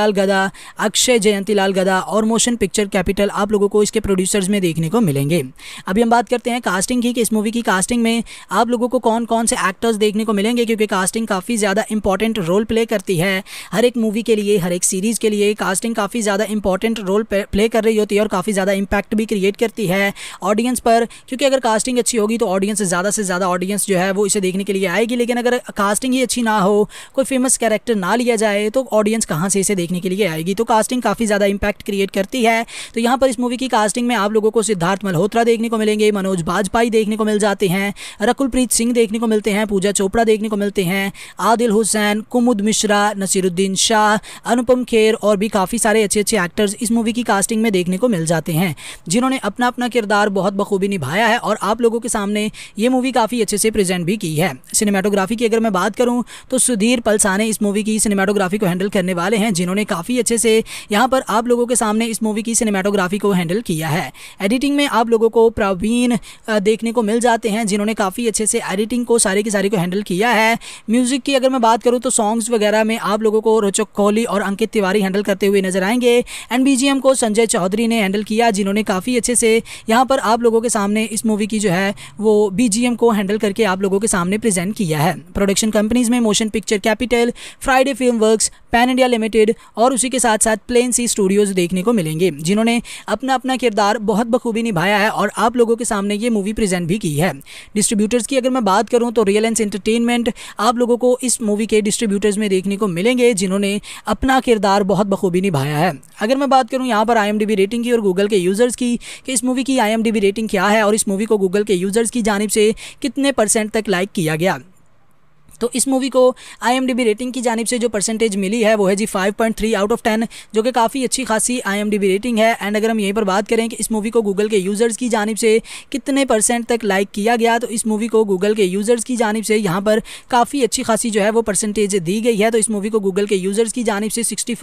लाल गदा अक्षय लाल गदा और मोशन पिक्चर कैपिटल आप लोगों को इसके प्रोड्यूसर्स में देखने को मिलेंगे अभी हम बात करते हैं कास्टिंग की कि इस मूवी की कास्टिंग में आप लोगों को कौन कौन से एक्टर्स देखने को मिलेंगे क्योंकि कास्टिंग काफ़ी ज़्यादा इंपॉर्टेंट रोल प्ले करती है हर एक मूवी के लिए हर एक सीरीज़ के लिए कास्टिंग काफ़ी ज़्यादा इंपॉर्टेंट रोल प्ले कर रही होती है और काफ़ी ज़्यादा इंपैक्ट भी क्रिएट करती है ऑडियंस पर क्योंकि अगर कास्टिंग अच्छी होगी होगी तो ऑडियंस ज़्यादा से ज़्यादा ऑडियंस जो है वो इसे देखने के लिए आएगी लेकिन अगर कास्टिंग ही अच्छी ना हो कोई फेमस कैरेक्टर ना लिया जाए तो ऑडियंस कहाँ से इसे देखने के लिए आएगी तो कास्टिंग काफ़ी ज़्यादा इंपैक्ट क्रिएट करती है तो यहाँ पर इस मूवी की कास्टिंग में आप लोगों को सिद्धार्थ मल्होत्रा देखने को मिलेंगे मनोज बाजपाई देखने को मिल जाते हैं रकुलप्रीत सिंह देखने को मिलते हैं पूजा चोपड़ा देखने को मिलते हैं आदिल हुसैन कुमुद मिश्रा नसीरुद्दीन शाह अनुपम खेर और भी काफ़ी सारे अच्छे अच्छे एक्टर्स इस मूवी की कास्टिंग में देखने को मिल जाते हैं जिन्होंने अपना अपना किरदार बहुत बखूबी निभाया है और आप लोगों के साथ सामने ये मूवी काफ़ी अच्छे से प्रेजेंट भी की है सिनेमाटोग्राफी की अगर मैं बात करूँ तो सुधीर पलसाने इस मूवी की सिनेमाटोग्राफी को हैंडल करने वाले हैं जिन्होंने काफ़ी अच्छे से यहाँ पर आप लोगों के सामने इस मूवी की सिनेमाटोग्राफी को हैंडल किया है एडिटिंग में आप लोगों को प्रवीण देखने को मिल जाते हैं जिन्होंने काफ़ी अच्छे से एडिटिंग को सारे के सारी को हैंडल किया है म्यूज़िक की अगर मैं बात करूँ तो सॉन्ग्स वगैरह में आप लोगों को रोचक कोहली और अंकित तिवारी हैंडल करते हुए नजर आएंगे एंड बी को संजय चौधरी ने हैंडल किया जिन्होंने काफ़ी अच्छे से यहाँ पर आप लोगों के सामने इस मूवी की जो है वो बीजीएम को हैंडल करके आप लोगों के सामने प्रेजेंट किया है प्रोडक्शन कंपनीज में motion picture capital Friday film works pan India limited और उसी के साथ साथ प्लेन सी स्टूडियोज़ देखने को मिलेंगे जिन्होंने अपना अपना किरदार बहुत बखूबी निभाया है और आप लोगों के सामने ये मूवी प्रेजेंट भी की है डिस्ट्रीब्यूटर्स की अगर मैं बात करूँ तो रियलेंस एंटरटेनमेंट आप लोगों को इस मूवी के डिस्ट्रीब्यूटर्स में देखने को मिलेंगे जिन्होंने अपना किरदार बहुत बखूबी निभाया है अगर मैं बात करूँ यहाँ पर आई रेटिंग की और गूगल के यूज़र्स की कि इस मूवी की आई रेटिंग क्या है और इस मूवी को गूगल के यूज़ यूज़र्स की जानब से कितने परसेंट तक लाइक किया गया तो इस मूवी को आई रेटिंग की जानब से जो परसेंटेज मिली है वो है जी फाइव आउट ऑफ टेन जो कि काफ़ी अच्छी खासी आई रेटिंग है एंड अगर हम यहीं पर बात करें कि इस मूवी को गूगल के यूज़र्स की जानब से कितने परसेंट तक लाइक किया गया तो इस मूवी को गूगल के यूज़र्स की जानब से यहाँ पर काफ़ी अच्छी खासी जो है वो परसेंटेज दी गई है तो इस मूवी को गूगल के यूज़र्स की जानब से सिक्सटी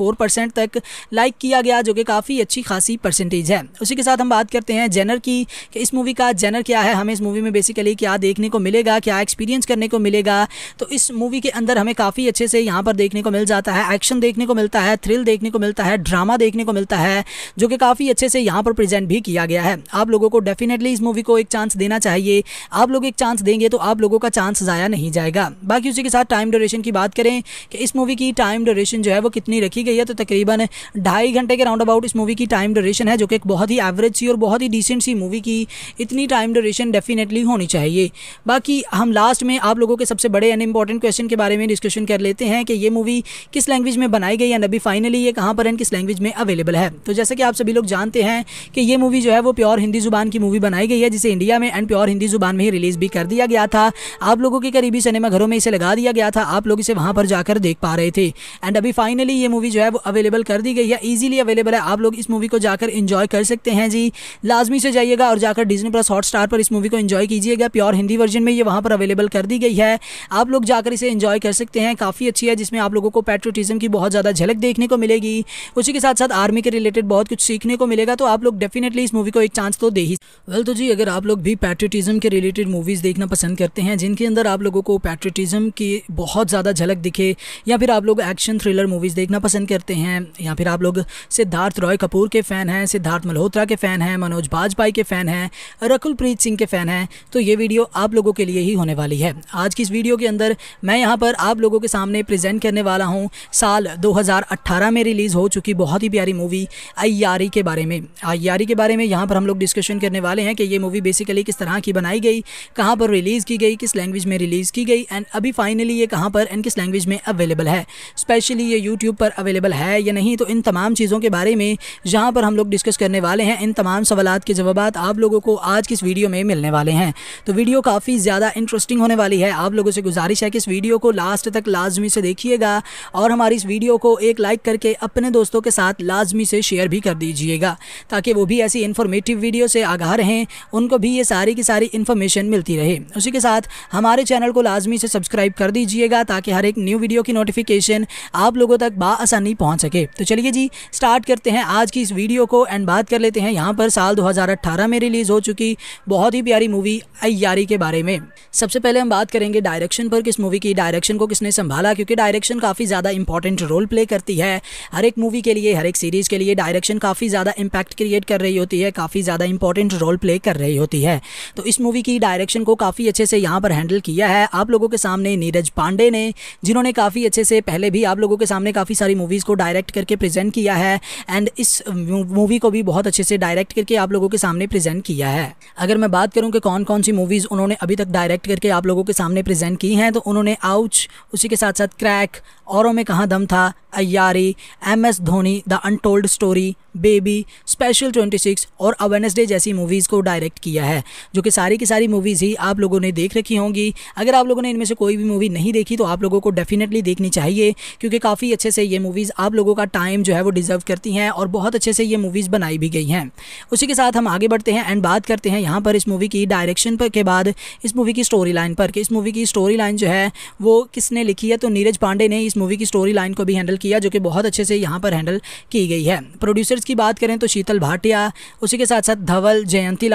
तक लाइक किया गया जो कि काफ़ी अच्छी खासी परसेंटेज है उसी के साथ हम बात करते हैं जेनर की कि इस मूवी का जेनर क्या है हमें इस मूवी में बेसिकली क्या देखने को मिलेगा क्या एक्सपीरियंस करने को मिलेगा तो इस मूवी के अंदर हमें काफ़ी अच्छे से यहाँ पर देखने को मिल जाता है एक्शन देखने को मिलता है थ्रिल देखने को मिलता है ड्रामा देखने को मिलता है जो कि काफ़ी अच्छे से यहाँ पर प्रेजेंट भी किया गया है आप लोगों को डेफिनेटली इस मूवी को एक चांस देना चाहिए आप लोग एक चांस देंगे तो आप लोगों का चांस ज़ाया नहीं जाएगा बाकी उसी के साथ टाइम ड्यूरेशन की बात करें कि इस मूवी की टाइम ड्यूरेशन जो है वो कितनी रखी गई है तो तकरीबन ढाई घंटे के राउंड अबाउट इस मूवी की टाइम ड्यूरेशन है जो कि एक बहुत ही एवरेज सी और बहुत ही डिसेंट सी मूवी की इतनी टाइम ड्यूरेशन डेफिनेटली होनी चाहिए बाकी हम लास्ट में आप लोगों के सबसे बड़े एंड इंपॉर्टेंट क्वेश्चन के बारे में डिस्कशन कर लेते हैं कि ये मूवी किस लैंग्वेज में बनाई गई एंड अभी फाइनली ये कहाँ पर एंड किस लैंग्वेज में अवेलेबल है तो जैसे कि आप सभी लोग जानते हैं कि ये मूवी जो है वो प्योर हिंदी जुबान की मूवी बनाई गई है जिसे इंडिया में एंड प्योर हिंदी जुबान में ही रिलीज भी कर दिया गया था आप लोगों के करीबी सिनेमा घरों में इसे लगा दिया गया था आप लोग इसे वहाँ पर जाकर देख पा रहे थे एंड अभी फाइनली ये मूवी जो है वो अवेलेबल कर दी गई है ईजिली अवेलेबल है आप लोग इस मूवी को जाकर इन्जॉय कर सकते हैं जी लाजमी से जाइएगा और जाकर डिजनी प्लस हॉट स्टार पर इस मूवी को इन्जॉय कीजिएगा प्योर हिंदी वर्जन में ये वहाँ पर अवेलेबल कर दी गई है आप लोग जाकर इसे एंजॉय कर सकते हैं काफ़ी अच्छी है जिसमें आप लोगों को पेट्रोटिज्म की बहुत ज़्यादा झलक देखने को मिलेगी उसी के साथ साथ आर्मी के रिलेटेड बहुत कुछ सीखने को मिलेगा तो आप लोग डेफिनेटली इस मूवी को एक चांस तो दे ही वेल तो जी अगर आप लोग भी पैट्रियटिज़म के रिलेटेड मूवीज़ देखना पसंद करते हैं जिनके अंदर आप लोगों को पैट्रियटिज़म की बहुत ज़्यादा झलक दिखे या फिर आप लोग एक्शन थ्रिलर मूवीज़ देखना पसंद करते हैं या फिर आप लोग सिद्धार्थ रॉय कपूर के फ़ैन हैं सिद्धार्थ मल्होत्रा के फ़ैन हैं मनोज बाजपाई के फ़ैन हैं रकुल प्रीत सिंह के फ़ैन हैं तो ये वीडियो आप लोगों के लिए ही होने वाली है आज की इस वीडियो के अंदर लेकर मैं यहाँ पर आप लोगों के सामने प्रेजेंट करने वाला हूँ साल 2018 में रिलीज़ हो चुकी बहुत ही प्यारी मूवी अयारी के बारे में अयारी के बारे में यहाँ पर हम लोग डिस्कशन करने वाले हैं कि ये मूवी बेसिकली किस तरह की बनाई गई कहाँ पर रिलीज़ की गई किस लैंग्वेज में रिलीज़ की गई एंड अभी फाइनली ये कहाँ पर एंड किस लैंग्वेज में अवेलेबल है स्पेशली ये यूट्यूब पर अवेलेबल है या नहीं तो इन तमाम चीज़ों के बारे में जहाँ पर हम लोग डिस्कस करने वाले हैं इन तमाम सवाल के जवाब आप लोगों को आज किस वीडियो में मिलने वाले हैं तो वीडियो काफ़ी ज़्यादा इंटरेस्टिंग होने वाली है आप लोगों से गुजारिश गुजारिश है कि इस वीडियो को लास्ट तक लाजमी से देखिएगा और हमारी इस वीडियो को एक लाइक करके अपने दोस्तों के साथ लाजमी से शेयर भी कर दीजिएगा ताकि वो भी ऐसी इन्फॉर्मेटिव वीडियो से आगाह रहें उनको भी ये सारी की सारी इन्फॉर्मेशन मिलती रहे उसी के साथ हमारे चैनल को लाजमी से सब्सक्राइब कर दीजिएगा ताकि हर एक न्यू वीडियो की नोटिफिकेशन आप लोगों तक बासानी पहुँच सके तो चलिए जी स्टार्ट करते हैं आज की इस वीडियो को एंड बात कर लेते हैं यहाँ पर साल 2018 में रिलीज़ हो चुकी बहुत ही प्यारी मूवी अयारी के बारे में सबसे पहले हम बात करेंगे डायरेक्शन पर कि इस मूवी की डायरेक्शन को किसने संभाला क्योंकि डायरेक्शन काफ़ी ज़्यादा इंपॉर्टेंट रोल प्ले करती है हर एक मूवी के लिए हर एक सीरीज़ के लिए डायरेक्शन काफ़ी ज़्यादा इंपैक्ट क्रिएट कर रही होती है काफ़ी ज़्यादा इंपॉर्टेंट रोल प्ले कर रही होती है तो इस मूवी की डायरेक्शन को काफ़ी अच्छे से यहाँ पर हैंडल किया है आप लोगों के सामने नीरज पांडे ने जिन्होंने काफ़ी अच्छे से पहले भी आप लोगों के सामने काफ़ी सारी मूवीज़ को डायरेक्ट करके प्रेजेंट किया है एंड इस मूवी को भी बहुत अच्छे से डायरेक्ट करके आप लोगों के सामने प्रेजेंट किया है अगर मैं बात करूं कि कौन कौन सी मूवीज़ उन्होंने अभी तक डायरेक्ट करके आप लोगों के सामने प्रेजेंट की हैं तो तो उन्होंने आउच उसी के साथ साथ क्रैक औरों में कहाँ दम था Aiyaary M S Dhoni the untold story baby special 26 और अवेनसडे जैसी मूवीज़ को डायरेक्ट किया है जो कि सारी की सारी मूवीज़ ही आप लोगों ने देख रखी होंगी अगर आप लोगों ने इनमें से कोई भी मूवी नहीं देखी तो आप लोगों को डेफिनेटली देखनी चाहिए क्योंकि काफ़ी अच्छे से ये मूवीज़ आप लोगों का टाइम जो है वो डिज़र्व करती हैं और बहुत अच्छे से ये मूवीज़ बनाई भी गई हैं उसी के साथ हम आगे बढ़ते हैं एंड बात करते हैं यहाँ पर इस मूवी की डायरेक्शन पर के बाद इस मूवी की स्टोरी लाइन पर कि इस मूवी की स्टोरी लाइन जो है वो किसने लिखी है तो नीरज पांडे ने इस मूवी की स्टोरी लाइन को भी हैंडल किया जो कि बहुत अच्छे से यहाँ पर हैंडल की गई है प्रोड्यूसर्स की बात करें तो शीतल भाटिया उसी के साथ साथ धवल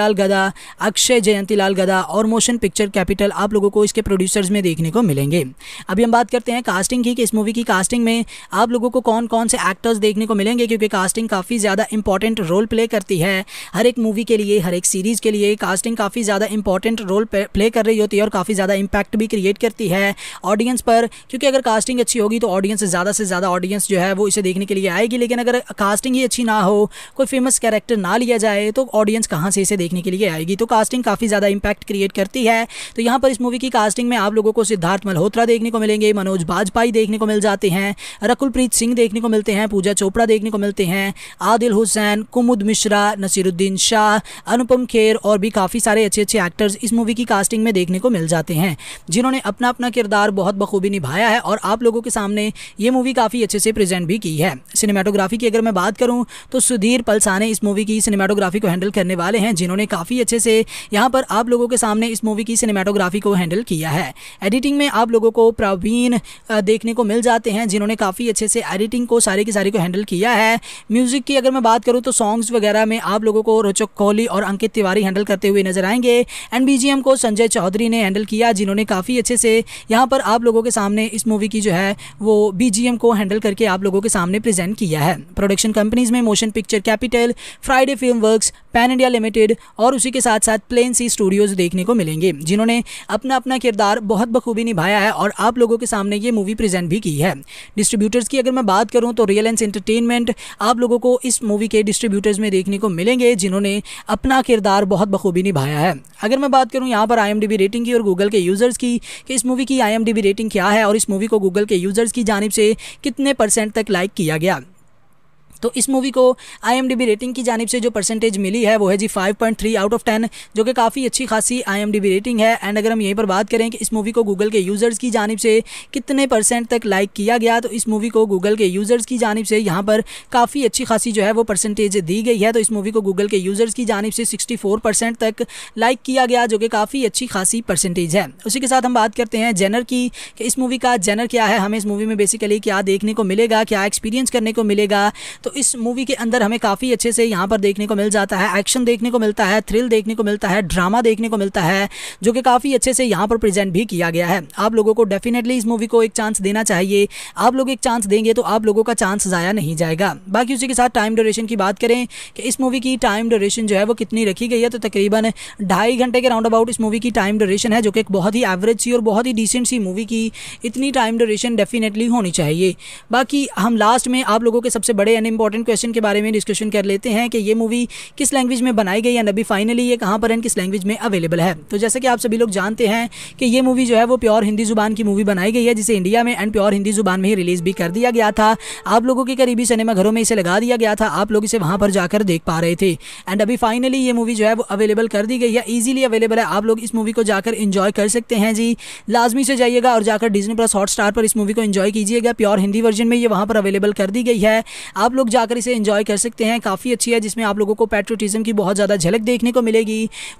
लाल गदा अक्षय लाल गदा और मोशन पिक्चर कैपिटल आप लोगों को इसके प्रोड्यूसर्स में देखने को मिलेंगे अभी हम बात करते हैं कास्टिंग की कि इस मूवी की कास्टिंग में आप लोगों को कौन कौन से एक्टर्स देखने को मिलेंगे क्योंकि कास्टिंग काफ़ी ज़्यादा इंपॉर्टेंट रोल प्ले करती है हर एक मूवी के लिए हर एक सीरीज़ के लिए कास्टिंग काफ़ी ज़्यादा इंपॉर्टेंट रोल प्ले कर रही होती है और काफ़ी ज़्यादा इम्पैक्ट भी क्रिएट करती है ऑडियंस पर क्योंकि अगर कास्टिंग अच्छी होगी होगी तो ऑडियंस ज़्यादा से ज़्यादा ऑडियंस जो है वो इसे देखने के लिए आएगी लेकिन अगर कास्टिंग ही अच्छी ना हो कोई फेमस कैरेक्टर ना लिया जाए तो ऑडियंस कहाँ से इसे देखने के लिए आएगी तो कास्टिंग काफ़ी ज़्यादा इंपैक्ट क्रिएट करती है तो यहाँ पर इस मूवी की कास्टिंग में आप लोगों को सिद्धार्थ मल्होत्रा देखने को मिलेंगे मनोज बाजपाई देखने को मिल जाते हैं रकुलप्रीत सिंह देखने को मिलते हैं पूजा चोपड़ा देखने को मिलते हैं आदिल हुसैन कुमुद मिश्रा नसीरुद्दीन शाह अनुपम खेर और भी काफ़ी सारे अच्छे अच्छे एक्टर्स इस मूवी की कास्टिंग में देखने को मिल जाते हैं जिन्होंने अपना अपना किरदार बहुत बखूबी निभाया है और आप लोगों के सामने सामने ये मूवी काफ़ी अच्छे से प्रेजेंट भी की है सिनेमाटोग्राफी की अगर मैं बात करूँ तो सुधीर पलसाने इस मूवी की सिनेमाटोग्राफी को हैंडल करने वाले हैं जिन्होंने काफ़ी अच्छे से यहाँ पर आप लोगों के सामने इस मूवी की सिनेमाटोग्राफी को हैंडल किया है एडिटिंग में आप लोगों को प्रवीण देखने को मिल जाते हैं जिन्होंने काफ़ी अच्छे से एडिटिंग को सारे की सारी को हैंडल किया है म्यूज़िक की अगर मैं बात करूँ तो सॉन्ग्स वगैरह में आप लोगों को रोचक कोहली और अंकित तिवारी हैंडल करते हुए नजर आएंगे एंड बी को संजय चौधरी ने हैंडल किया जिन्होंने काफ़ी अच्छे से यहाँ पर आप लोगों के सामने इस मूवी की जो है वो बी को हैंडल करके आप लोगों के सामने प्रेजेंट किया है प्रोडक्शन कंपनीज में motion picture capital Friday film works pan India limited और उसी के साथ साथ प्लेन सी स्टूडियोज देखने को मिलेंगे जिन्होंने अपना अपना किरदार बहुत बखूबी निभाया है और आप लोगों के सामने ये मूवी प्रेजेंट भी की है डिस्ट्रीब्यूटर्स की अगर मैं बात करूँ तो रियलेंस एंटरटेनमेंट आप लोगों को इस मूवी के डिस्ट्रीब्यूटर्स में देखने को मिलेंगे जिन्होंने अपना किरदार बहुत बखूबी निभाया है अगर मैं बात करूँ यहाँ पर आई रेटिंग की और गूगल के यूज़र्स की कि इस मूवी की आई रेटिंग क्या है और इस मूवी को गूगल के यूज़ यूज़र्स की जानब से कितने परसेंट तक लाइक किया गया तो इस मूवी को आई रेटिंग की जानब से जो परसेंटेज मिली है वो है जी 5.3 आउट ऑफ 10 जो कि काफ़ी अच्छी खासी आई रेटिंग है एंड अगर हम यहीं पर बात करें कि इस मूवी को गूगल के यूज़र्स की जानब से कितने परसेंट तक लाइक किया गया तो इस मूवी को गूगल के यूज़र्स की जानब से यहाँ पर काफ़ी अच्छी खासी जो है वो परसेंटेज दी गई है तो इस मूवी को गूगल के यूज़र्स की जानब से सिक्सटी तक लाइक किया गया जो कि काफ़ी अच्छी खासी परसेंटेज है उसी के साथ हम बात करते हैं जेनर की कि इस मूवी का जेनर क्या है हमें इस मूवी में बेसिकली क्या देखने को मिलेगा क्या एक्सपीरियंस करने को मिलेगा तो इस मूवी के अंदर हमें काफ़ी अच्छे से यहाँ पर देखने को मिल जाता है एक्शन देखने को मिलता है थ्रिल देखने को मिलता है ड्रामा देखने को मिलता है जो कि काफ़ी अच्छे से यहाँ पर प्रेजेंट भी किया गया है आप लोगों को डेफिनेटली इस मूवी को एक चांस देना चाहिए आप लोग एक चांस देंगे तो आप लोगों का चांस ज़ाया नहीं जाएगा बाकी उसी के साथ टाइम ड्यूरेशन की बात करें कि इस मूवी की टाइम ड्यूरेशन जो है वो कितनी रखी गई है तो तकरीबन ढाई घंटे के राउंड अबाउट इस मूवी की टाइम ड्यूरेशन है जो कि एक बहुत ही एवरेज सी और बहुत ही डिसेंट सी मूवी की इतनी टाइम ड्यूरेशन डेफिनेटली होनी चाहिए बाकी हम लास्ट में आप लोगों के सबसे बड़े एनिमे इंपॉर्टेंट क्वेश्चन के बारे में डिस्कशन कर लेते हैं कि ये मूवी किस लैंग्वेज में बनाई गई है अभी फाइनली ये कहाँ पर एंड किस लैंग्वेज में अवेलेबल है तो जैसे कि आप सभी लोग जानते हैं कि ये मूवी जो है वो प्योर हिंदी जुबान की मूवी बनाई गई है जिसे इंडिया में एंड प्योर हिंदी जुबान में ही रिलीज भी कर दिया गया था आप लोगों के करीबी सिनेमाघरों में इसे लगा दिया गया था आप लोग इसे वहाँ पर जाकर देख पा रहे थे एंड अभी फाइनली ये मूवी जो है वो अवेलेबल कर दी गई है ईजिली अवेलेबल है आप लोग इस मूवी को जाकर इंजॉय कर सकते हैं जी लाजमी से जाइएगा और जाकर डिजनी प्लस हॉट पर इस मूवी को इंजॉय कीजिएगा प्योर हिंदी वर्जन में ये वहाँ पर अवेलेबल कर दी गई है आप लोग लोग जाकर इसे इंजॉय कर सकते हैं काफ़ी अच्छी है जिसमें आप लोगों को पेट्रोटिज्म की बहुत ज़्यादा झलक देखने को मिलेगी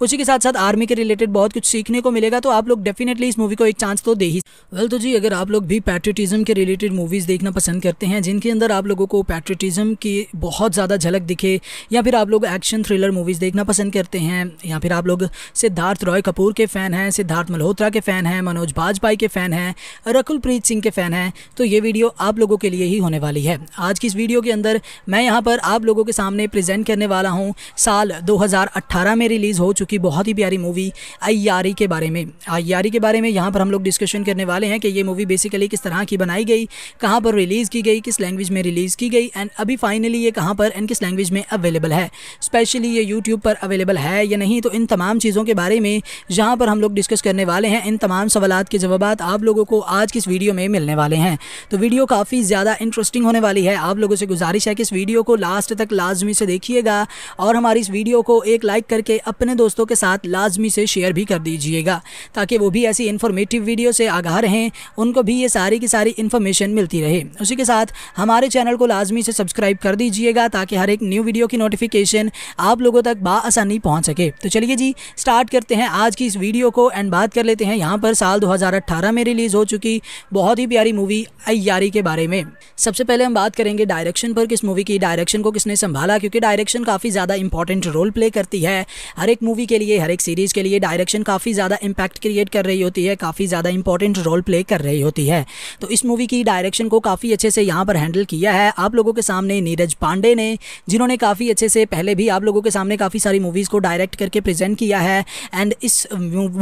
उसी के साथ साथ आर्मी के रिलेटेड बहुत कुछ सीखने को मिलेगा तो आप लोग डेफिनेटली इस मूवी को एक चांस तो दे ही वेल तो जी अगर आप लोग भी पेट्रोटिज्म के रिलेटेड मूवीज़ देखना पसंद करते हैं जिनके अंदर आप लोगों को पैट्रियटिज़म की बहुत ज़्यादा झलक दिखे या फिर आप लोग एक्शन थ्रिलर मूवीज़ देखना पसंद करते हैं या फिर आप लोग सिद्धार्थ रॉय कपूर के फ़ैन हैं सिद्धार्थ मल्होत्रा के फ़ैन हैं मनोज बाजपाई के फ़ैन हैं रकुल प्रीत सिंह के फ़ैन हैं तो ये वीडियो आप लोगों के लिए ही होने वाली है आज की इस वीडियो के अंदर लेकर मैं यहाँ पर आप लोगों के सामने प्रेजेंट करने वाला हूँ साल 2018 में रिलीज़ हो चुकी बहुत ही प्यारी मूवी अयारी के बारे में अयारी के बारे में यहाँ पर हम लोग डिस्कशन करने वाले हैं कि ये मूवी बेसिकली किस तरह की बनाई गई कहाँ पर रिलीज़ की गई किस लैंग्वेज में रिलीज़ की गई एंड अभी फाइनली ये कहाँ पर एंड किस लैंग्वेज में अवेलेबल है स्पेशली ये यूट्यूब पर अवेलेबल है या नहीं तो इन तमाम चीज़ों के बारे में जहाँ पर हम लोग डिस्कस करने वाले हैं इन तमाम सवाल के जवाब आप लोगों को आज की इस वीडियो में मिलने वाले हैं तो वीडियो काफ़ी ज़्यादा इंटरेस्टिंग होने वाली है आप लोगों से गुजारिश है कि इस वीडियो को लास्ट तक लाजमी से देखिएगा और हमारी इस वीडियो को एक लाइक करके अपने दोस्तों के साथ लाजमी से शेयर भी कर दीजिएगा ताकि वो भी ऐसी इन्फॉर्मेटिव वीडियो से आगाह रहें उनको भी ये सारी की सारी इन्फॉर्मेशन मिलती रहे उसी के साथ हमारे चैनल को लाजमी से सब्सक्राइब कर दीजिएगा ताकि हर एक न्यू वीडियो की नोटिफिकेशन आप लोगों तक बासानी पहुँच सके तो चलिए जी स्टार्ट करते हैं आज की इस वीडियो को एंड बात कर लेते हैं यहाँ पर साल 2018 में रिलीज़ हो चुकी बहुत ही प्यारी मूवी अयारी के बारे में सबसे पहले हम बात करेंगे डायरेक्शन पर इस मूवी की डायरेक्शन को किसने संभाला क्योंकि डायरेक्शन काफ़ी ज़्यादा इंपॉर्टेंट रोल प्ले करती है हर एक मूवी के लिए हर एक सीरीज़ के लिए डायरेक्शन काफ़ी ज़्यादा इंपैक्ट क्रिएट कर रही होती है काफ़ी ज़्यादा इंपॉर्टेंट रोल प्ले कर रही होती है तो इस मूवी की डायरेक्शन को काफ़ी अच्छे से यहाँ पर हैंडल किया है आप लोगों के सामने नीरज पांडे ने जिन्होंने काफ़ी अच्छे से पहले भी आप लोगों के सामने काफ़ी सारी मूवीज़ को डायरेक्ट करके प्रेजेंट किया है एंड इस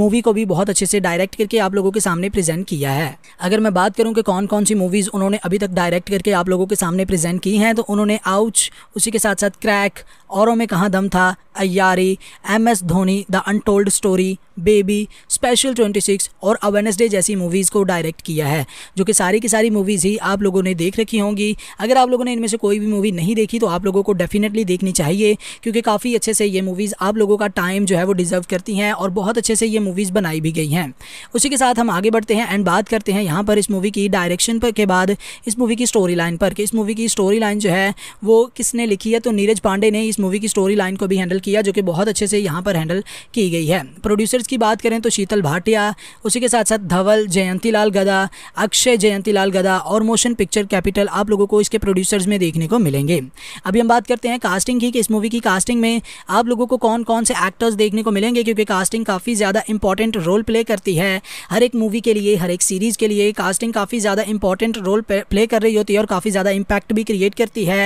मूवी को भी बहुत अच्छे से डायरेक्ट करके आप लोगों के सामने प्रेजेंट किया है अगर मैं बात करूँ कि कौन कौन सी मूवीज़ उन्होंने अभी तक डायरेक्ट करके आप लोगों के सामने प्रेजेंट की हैं तो तो उन्होंने आउच उसी के साथ साथ क्रैक औरों में कहाँ दम था Aiyaary M S Dhoni the untold story baby special 26 और अवेनसडे जैसी मूवीज़ को डायरेक्ट किया है जो कि सारी की सारी मूवीज़ ही आप लोगों ने देख रखी होंगी अगर आप लोगों ने इनमें से कोई भी मूवी नहीं देखी तो आप लोगों को डेफिनेटली देखनी चाहिए क्योंकि काफ़ी अच्छे से ये मूवीज़ आप लोगों का टाइम जो है वो डिज़र्व करती हैं और बहुत अच्छे से ये मूवीज़ बनाई भी गई हैं उसी के साथ हम आगे बढ़ते हैं एंड बात करते हैं यहाँ पर इस मूवी की डायरेक्शन पर के बाद इस मूवी की स्टोरी लाइन पर कि इस मूवी की स्टोरी लाइन जो है वो किसने लिखी है तो नीरज पांडे ने इस मूवी की स्टोरी लाइन को भी हैंडल किया जो कि बहुत अच्छे से यहाँ पर हैंडल की गई है प्रोड्यूसर्स की बात करें तो शीतल भाटिया उसी के साथ साथ धवल लाल गदा अक्षय लाल गदा और मोशन पिक्चर कैपिटल आप लोगों को इसके प्रोड्यूसर्स में देखने को मिलेंगे अभी हम बात करते हैं कास्टिंग की कि इस मूवी की कास्टिंग में आप लोगों को कौन कौन से एक्टर्स देखने को मिलेंगे क्योंकि कास्टिंग काफ़ी ज़्यादा इंपॉर्टेंट रोल प्ले करती है हर एक मूवी के लिए हर एक सीरीज़ के लिए कास्टिंग काफ़ी ज़्यादा इंपॉर्टेंट रोल प्ले कर रही होती है और काफ़ी ज़्यादा इम्पैक्ट भी क्रिएट करती है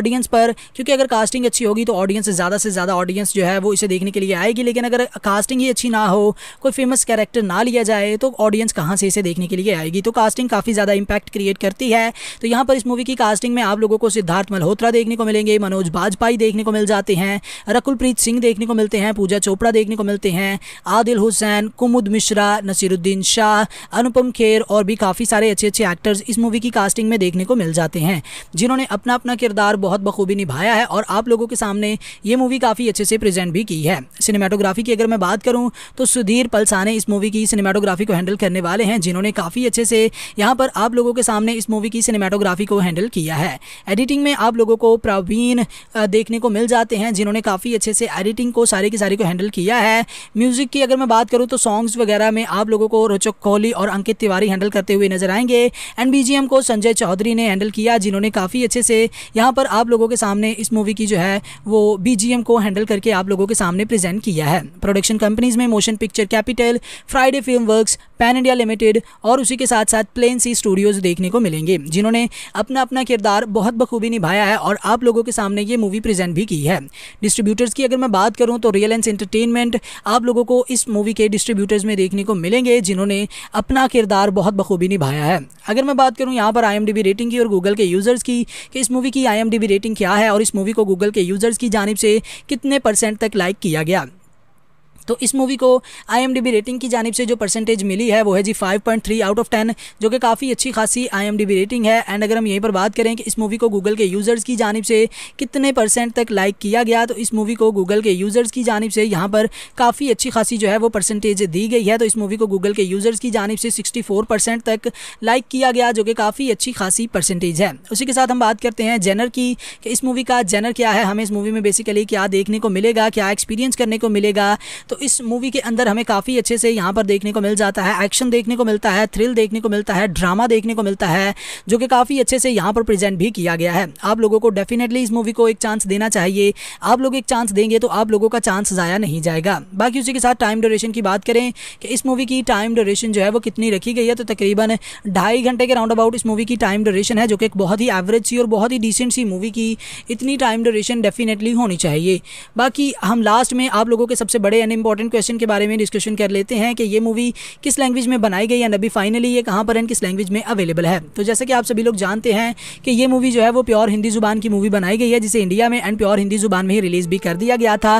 ऑडियंस पर क्योंकि अगर कास्टिंग अच्छी हो होगी तो ऑडियंस ज़्यादा से ज़्यादा ऑडियंस जो है वो इसे देखने के लिए आएगी लेकिन अगर कास्टिंग ही अच्छी ना हो कोई फेमस कैरेक्टर ना लिया जाए तो ऑडियंस कहाँ से इसे देखने के लिए आएगी तो कास्टिंग काफ़ी ज़्यादा इंपैक्ट क्रिएट करती है तो यहाँ पर इस मूवी की कास्टिंग में आप लोगों को सिद्धार्थ मल्होत्रा देखने को मिलेंगे मनोज बाजपाई देखने को मिल जाते हैं रकुलप्रीत सिंह देखने को मिलते हैं पूजा चोपड़ा देखने को मिलते हैं आदिल हुसैन कुमुद मिश्रा नसीरुद्दीन शाह अनुपम खेर और भी काफ़ी सारे अच्छे अच्छे एक्टर्स इस मूवी की कास्टिंग में देखने को मिल जाते हैं जिन्होंने अपना अपना किरदार बहुत बखूबी निभाया है और आप लोगों के सामने ये मूवी काफ़ी अच्छे से प्रेजेंट भी की है सिनेमाटोग्राफी की अगर मैं बात करूँ तो सुधीर पलसाने इस मूवी की सिनेमाटोग्राफी को हैंडल करने वाले हैं जिन्होंने काफ़ी अच्छे से यहाँ पर आप लोगों के सामने इस मूवी की सिनेमाटोग्राफी को हैंडल किया है एडिटिंग में आप लोगों को प्रवीण देखने को मिल जाते हैं जिन्होंने काफ़ी अच्छे से एडिटिंग को सारी की सारी को हैंडल किया है म्यूज़िक की अगर मैं बात करूँ तो सॉन्ग्स वगैरह में आप लोगों को रोचक कोहली और अंकित तिवारी हैंडल करते हुए नजर आएंगे एंड को संजय चौधरी ने हैंडल किया जिन्होंने काफ़ी अच्छे से यहाँ पर आप लोगों के सामने इस मूवी की जो है वो बी को हैंडल करके आप लोगों के सामने प्रेजेंट किया है प्रोडक्शन कंपनीज में motion picture capital Friday film works pan India limited और उसी के साथ साथ प्लेन सी स्टूडियोज़ देखने को मिलेंगे जिन्होंने अपना अपना किरदार बहुत बखूबी निभाया है और आप लोगों के सामने ये मूवी प्रेजेंट भी की है डिस्ट्रीब्यूटर्स की अगर मैं बात करूँ तो रियल एंड एंटरटेनमेंट आप लोगों को इस मूवी के डिस्ट्रीब्यूटर्स में देखने को मिलेंगे जिन्होंने अपना किरदार बहुत बखूबी निभाया है अगर मैं बात करूँ यहाँ पर आई रेटिंग की और गूगल के यूज़र्स की कि इस मूवी की आई रेटिंग क्या है और इस मूवी को गूगल के यूजर्स यूज़र्स की जानब से कितने परसेंट तक लाइक किया गया तो इस मूवी को आई रेटिंग की जानब से जो परसेंटेज मिली है वो है जी 5.3 आउट ऑफ 10 जो कि काफ़ी अच्छी खासी आई रेटिंग है एंड अगर हम यहीं पर बात करें कि इस मूवी को गूगल के यूज़र्स की जानब से कितने परसेंट तक लाइक किया गया तो इस मूवी को गूगल के यूज़र्स की जानब से यहाँ पर काफ़ी अच्छी खासी जो है वो परसेंटेज दी गई है तो इस मूवी को गूगल के यूज़र्स की जानब से सिक्सटी तक लाइक किया गया जो कि काफ़ी अच्छी खासी परसेंटेज है उसी के साथ हम बात करते हैं जेनर की कि इस मूवी का जेनर क्या है हमें इस मूवी में बेसिकली क्या देखने को मिलेगा क्या एक्सपीरियंस करने को मिलेगा तो इस मूवी के अंदर हमें काफ़ी अच्छे से यहाँ पर देखने को मिल जाता है एक्शन देखने को मिलता है थ्रिल देखने को मिलता है ड्रामा देखने को मिलता है जो कि काफ़ी अच्छे से यहाँ पर प्रेजेंट भी किया गया है आप लोगों को डेफिनेटली इस मूवी को एक चांस देना चाहिए आप लोग एक चांस देंगे तो आप लोगों का चांस ज़ाया नहीं जाएगा बाकी उसी के साथ टाइम ड्यूरेशन की बात करें कि इस मूवी की टाइम ड्यूरेशन जो है वो कितनी रखी गई है तो तकरीबन ढाई घंटे के राउंड अबाउट इस मूवी की टाइम ड्यूरेशन है जो कि एक बहुत ही एवरेज सी और बहुत ही डिसेंट सी मूवी की इतनी टाइम ड्यूरेशन डेफिनेटली होनी चाहिए बाकी हम लास्ट में आप लोगों के सबसे बड़े एनिम इंपॉर्टेंट क्वेश्चन के बारे में डिस्कशन कर लेते हैं कि ये मूवी किस लैंग्वेज में बनाई गई एंड अभी फाइनली ये कहाँ पर एंड किस लैंग्वेज में अवेलेबल है तो जैसे कि आप सभी लोग जानते हैं कि ये मूवी जो है वो प्योर हिंदी जुबान की मूवी बनाई गई है जिसे इंडिया में एंड प्योर हिंदी जुबान में ही रिलीज भी कर दिया गया था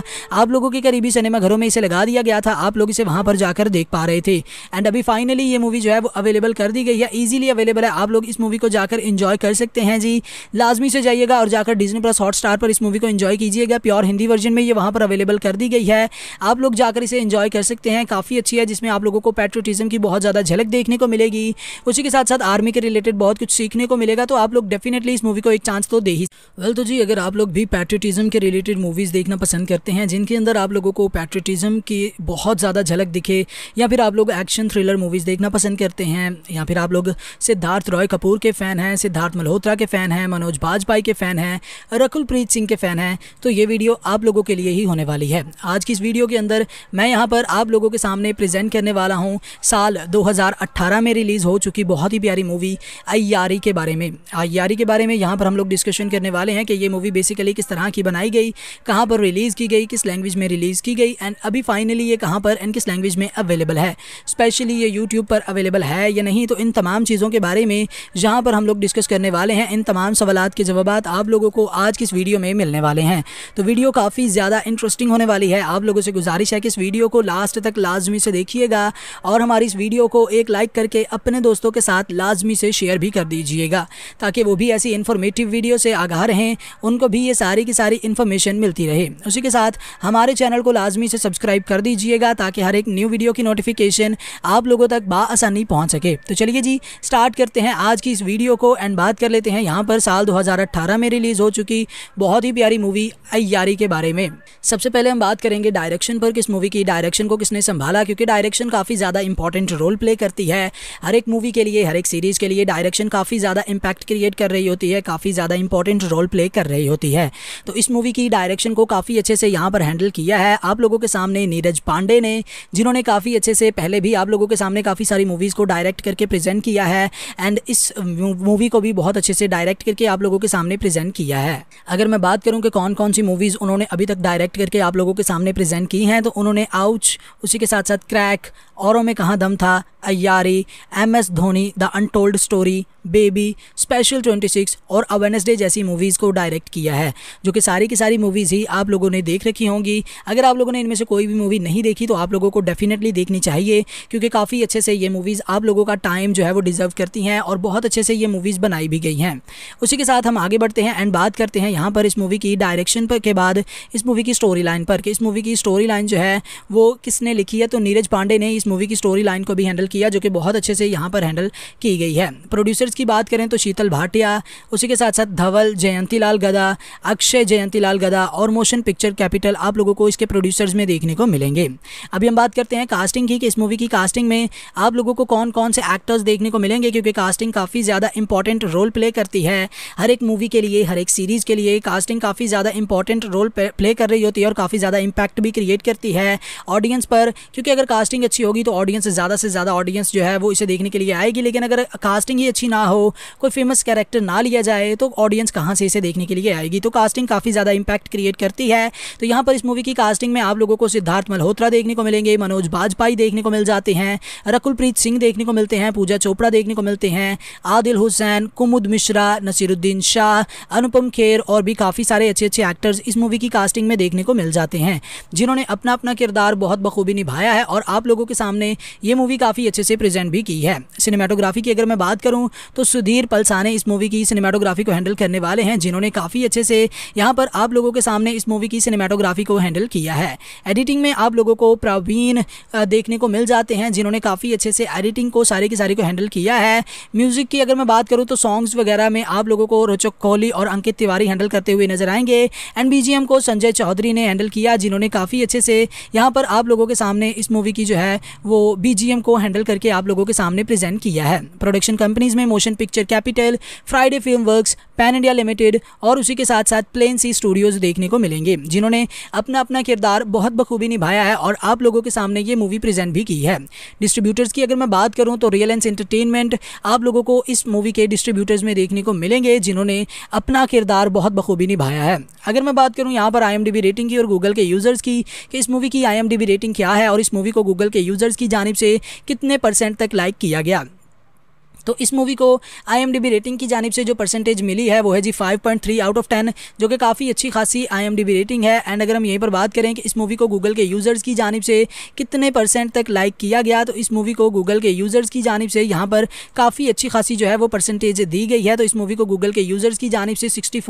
आप लोगों के करीबी सिनेमाघरों में इसे लगा दिया गया था आप लोग इसे वहाँ पर जाकर देख पा रहे थे एंड अभी फाइनली ये मूवी जो है वो अवेलेबल कर दी गई है ईजिली अवेलेबल है आप लोग इस मूवी को जाकर इंजॉय कर सकते हैं जी लाजमी से जाइएगा और जाकर डिजनी प्लस हॉट स्टार पर इस मूवी को इंजॉय कीजिएगा प्योर हिंदी वर्जन में ये वहाँ पर अवेलेबल कर दी गई है आप लोग लोग जाकर इसे एंजॉय कर सकते हैं काफ़ी अच्छी है जिसमें आप लोगों को पेट्रोटिज्म की बहुत ज़्यादा झलक देखने को मिलेगी उसी के साथ साथ आर्मी के रिलेटेड बहुत कुछ सीखने को मिलेगा तो आप लोग डेफिनेटली इस मूवी को एक चांस तो दे ही वेल तो जी अगर आप लोग भी पेट्रोटिज्म के रिलेटेड मूवीज़ देखना पसंद करते हैं जिनके अंदर आप लोगों को पेट्रोटिज्म की बहुत ज़्यादा झलक दिखे या फिर आप लोग एक्शन थ्रिलर मूवीज़ देखना पसंद करते हैं या फिर आप लोग सिद्धार्थ रॉय कपूर के फ़ैन हैं सिद्धार्थ मल्होत्रा के फ़ैन हैं मनोज बाजपाई के फ़ैन हैं रकुल प्रीत सिंह के फ़ैन हैं तो ये वीडियो आप लोगों के लिए ही होने वाली है आज की इस वीडियो के अंदर पर मैं यहाँ पर आप लोगों के सामने प्रेजेंट करने वाला हूँ साल 2018 में रिलीज़ हो चुकी बहुत ही प्यारी मूवी अयारी के बारे में अयारी के बारे में यहाँ पर हम लोग डिस्कशन करने वाले हैं कि ये मूवी बेसिकली किस तरह की बनाई गई कहाँ पर रिलीज़ की गई किस लैंग्वेज में रिलीज़ की गई एंड अभी फाइनली ये कहाँ पर एंड किस लैंग्वेज में अवेलेबल है स्पेशली ये यूट्यूब पर अवेलेबल है या नहीं तो इन तमाम चीज़ों के बारे में जहाँ पर हम लोग डिस्कस करने वाले हैं इन तमाम सवाल के जवाब आप लोगों को आज की इस वीडियो में मिलने वाले हैं तो वीडियो काफ़ी ज़्यादा इंटरेस्टिंग होने वाली है आप लोगों से गुजारिश अपेक्षा है कि इस वीडियो को लास्ट तक लाजमी से देखिएगा और हमारी इस वीडियो को एक लाइक करके अपने दोस्तों के साथ लाजमी से शेयर भी कर दीजिएगा ताकि वो भी ऐसी इन्फॉर्मेटिव वीडियो से आगाह रहें उनको भी ये सारी की सारी इन्फॉर्मेशन मिलती रहे उसी के साथ हमारे चैनल को लाजमी से सब्सक्राइब कर दीजिएगा ताकि हर एक न्यू वीडियो की नोटिफिकेशन आप लोगों तक बासानी पहुँच सके तो चलिए जी स्टार्ट करते हैं आज की इस वीडियो को एंड बात कर लेते हैं यहाँ पर साल 2018 में रिलीज़ हो चुकी बहुत ही प्यारी मूवी अयारी के बारे में सबसे पहले हम बात करेंगे डायरेक्शन पर इस मूवी की डायरेक्शन को किसने संभाला क्योंकि डायरेक्शन काफ़ी ज़्यादा इंपॉर्टेंट रोल प्ले करती है हर एक मूवी के लिए हर एक सीरीज़ के लिए डायरेक्शन काफ़ी ज़्यादा इंपैक्ट क्रिएट कर रही होती है काफ़ी ज़्यादा इंपॉर्टेंट रोल प्ले कर रही होती है तो इस मूवी की डायरेक्शन को काफ़ी अच्छे से यहाँ पर हैंडल किया है आप लोगों के सामने नीरज पांडे ने जिन्होंने काफ़ी अच्छे से पहले भी आप लोगों के सामने काफ़ी सारी मूवीज़ को डायरेक्ट करके प्रेजेंट किया है एंड इस मूवी को भी बहुत अच्छे से डायरेक्ट करके आप लोगों के सामने प्रेजेंट किया है अगर मैं बात करूँ कि कौन कौन सी मूवीज़ उन्होंने अभी तक डायरेक्ट करके आप लोगों के सामने प्रेजेंट की हैं तो उन्होंने आउच उसी के साथ साथ क्रैक औरों में कहाँ दम था Aiyaary M S Dhoni the untold story baby special 26 और अवेनेसडे जैसी मूवीज़ को डायरेक्ट किया है जो कि सारी की सारी मूवीज़ ही आप लोगों ने देख रखी होंगी अगर आप लोगों ने इनमें से कोई भी मूवी नहीं देखी तो आप लोगों को डेफिनेटली देखनी चाहिए क्योंकि काफ़ी अच्छे से ये मूवीज़ आप लोगों का टाइम जो है वो डिज़र्व करती हैं और बहुत अच्छे से ये मूवीज़ बनाई भी गई हैं उसी के साथ हम आगे बढ़ते हैं एंड बात करते हैं यहाँ पर इस मूवी की डायरेक्शन पर के बाद इस मूवी की स्टोरी लाइन पर कि इस मूवी की स्टोरी लाइन जो है वो किसने लिखी है तो नीरज पांडे ने इस मूवी की स्टोरी लाइन को भी हैंडल किया जो कि बहुत अच्छे से यहाँ पर हैंडल की गई है प्रोड्यूसर्स की बात करें तो शीतल भाटिया उसी के साथ साथ धवल लाल गदा अक्षय लाल गदा और मोशन पिक्चर कैपिटल आप लोगों को इसके प्रोड्यूसर्स में देखने को मिलेंगे अभी हम बात करते हैं कास्टिंग की कि इस मूवी की कास्टिंग में आप लोगों को कौन कौन से एक्टर्स देखने को मिलेंगे क्योंकि कास्टिंग काफ़ी ज़्यादा इंपॉर्टेंट रोल प्ले करती है हर एक मूवी के लिए हर एक सीरीज़ के लिए कास्टिंग काफ़ी ज़्यादा इंपॉर्टेंट रोल प्ले कर रही होती है और काफ़ी ज़्यादा इम्पैक्ट भी क्रिएट करती है ऑडियंस पर क्योंकि अगर कास्टिंग अच्छी हो होगी तो ऑडियंस ज़्यादा से ज़्यादा ऑडियंस जो है वो इसे देखने के लिए आएगी लेकिन अगर कास्टिंग ही अच्छी ना हो कोई फेमस कैरेक्टर ना लिया जाए तो ऑडियंस कहाँ से इसे देखने के लिए आएगी तो कास्टिंग काफ़ी ज़्यादा इंपैक्ट क्रिएट करती है तो यहाँ पर इस मूवी की कास्टिंग में आप लोगों को सिद्धार्थ मल्होत्रा देखने को मिलेंगे मनोज बाजपाई देखने को मिल जाते हैं रकुलप्रीत सिंह देखने को मिलते हैं पूजा चोपड़ा देखने को मिलते हैं आदिल हुसैन कुमुद मिश्रा नसीरुद्दीन शाह अनुपम खेर और भी काफ़ी सारे अच्छे अच्छे एक्टर्स इस मूवी की कास्टिंग में देखने को मिल जाते हैं जिन्होंने अपना अपना किरदार बहुत बखूबी निभाया है और आप लोगों के सामने ये मूवी काफ़ी अच्छे से प्रेजेंट भी की है सिनेमाटोग्राफी की अगर मैं बात करूँ तो सुधीर पलसाने इस मूवी की सिनेमाटोग्राफी को हैंडल करने वाले हैं जिन्होंने काफ़ी अच्छे से यहाँ पर आप लोगों के सामने इस मूवी की सिनेमाटोग्राफी को हैंडल किया है एडिटिंग में आप लोगों को प्रवीण देखने को मिल जाते हैं जिन्होंने काफ़ी अच्छे से एडिटिंग को सारी की सारी को हैंडल किया है म्यूज़िक की अगर मैं बात करूँ तो सॉन्ग्स वगैरह में आप लोगों को रोचक कोहली और अंकित तिवारी हैंडल करते हुए नजर आएंगे एंड बीजीएम को संजय चौधरी ने हैंडल किया जिन्होंने काफ़ी अच्छे से यहाँ पर आप लोगों के सामने इस मूवी की जो है वो बी को हैंडल करके आप लोगों के सामने प्रेजेंट किया है प्रोडक्शन कंपनीज में motion picture capital Friday film works pan India limited और उसी के साथ साथ प्लेन सी स्टूडियोज़ देखने को मिलेंगे जिन्होंने अपना अपना किरदार बहुत बखूबी निभाया है और आप लोगों के सामने ये मूवी प्रेजेंट भी की है डिस्ट्रीब्यूटर्स की अगर मैं बात करूँ तो रियलेंस एंटरटेनमेंट आप लोगों को इस मूवी के डिस्ट्रीब्यूटर्स में देखने को मिलेंगे जिन्होंने अपना किरदार बहुत बखूबी निभाया है अगर मैं बात करूँ यहाँ पर आई रेटिंग की और गूगल के यूज़र्स की कि इस मूवी की आई रेटिंग क्या है और इस मूवी को गूगल के यूजर्स यूज़र्स की जानब से कितने परसेंट तक लाइक किया गया तो इस मूवी को आई रेटिंग की जानब से जो परसेंटेज मिली है वो है जी 5.3 आउट ऑफ 10 जो कि काफ़ी अच्छी खासी आई रेटिंग है एंड अगर हम यहीं पर बात करें कि इस मूवी को गूगल के यूज़र्स की जानब से कितने परसेंट तक लाइक किया गया तो इस मूवी को गूगल के यूज़र्स की जानब से यहाँ पर काफ़ी अच्छी खासी जो है वो परसेंटेज दी गई है तो इस मूवी को गूगल के यूज़र्स की जानब से सिक्सटी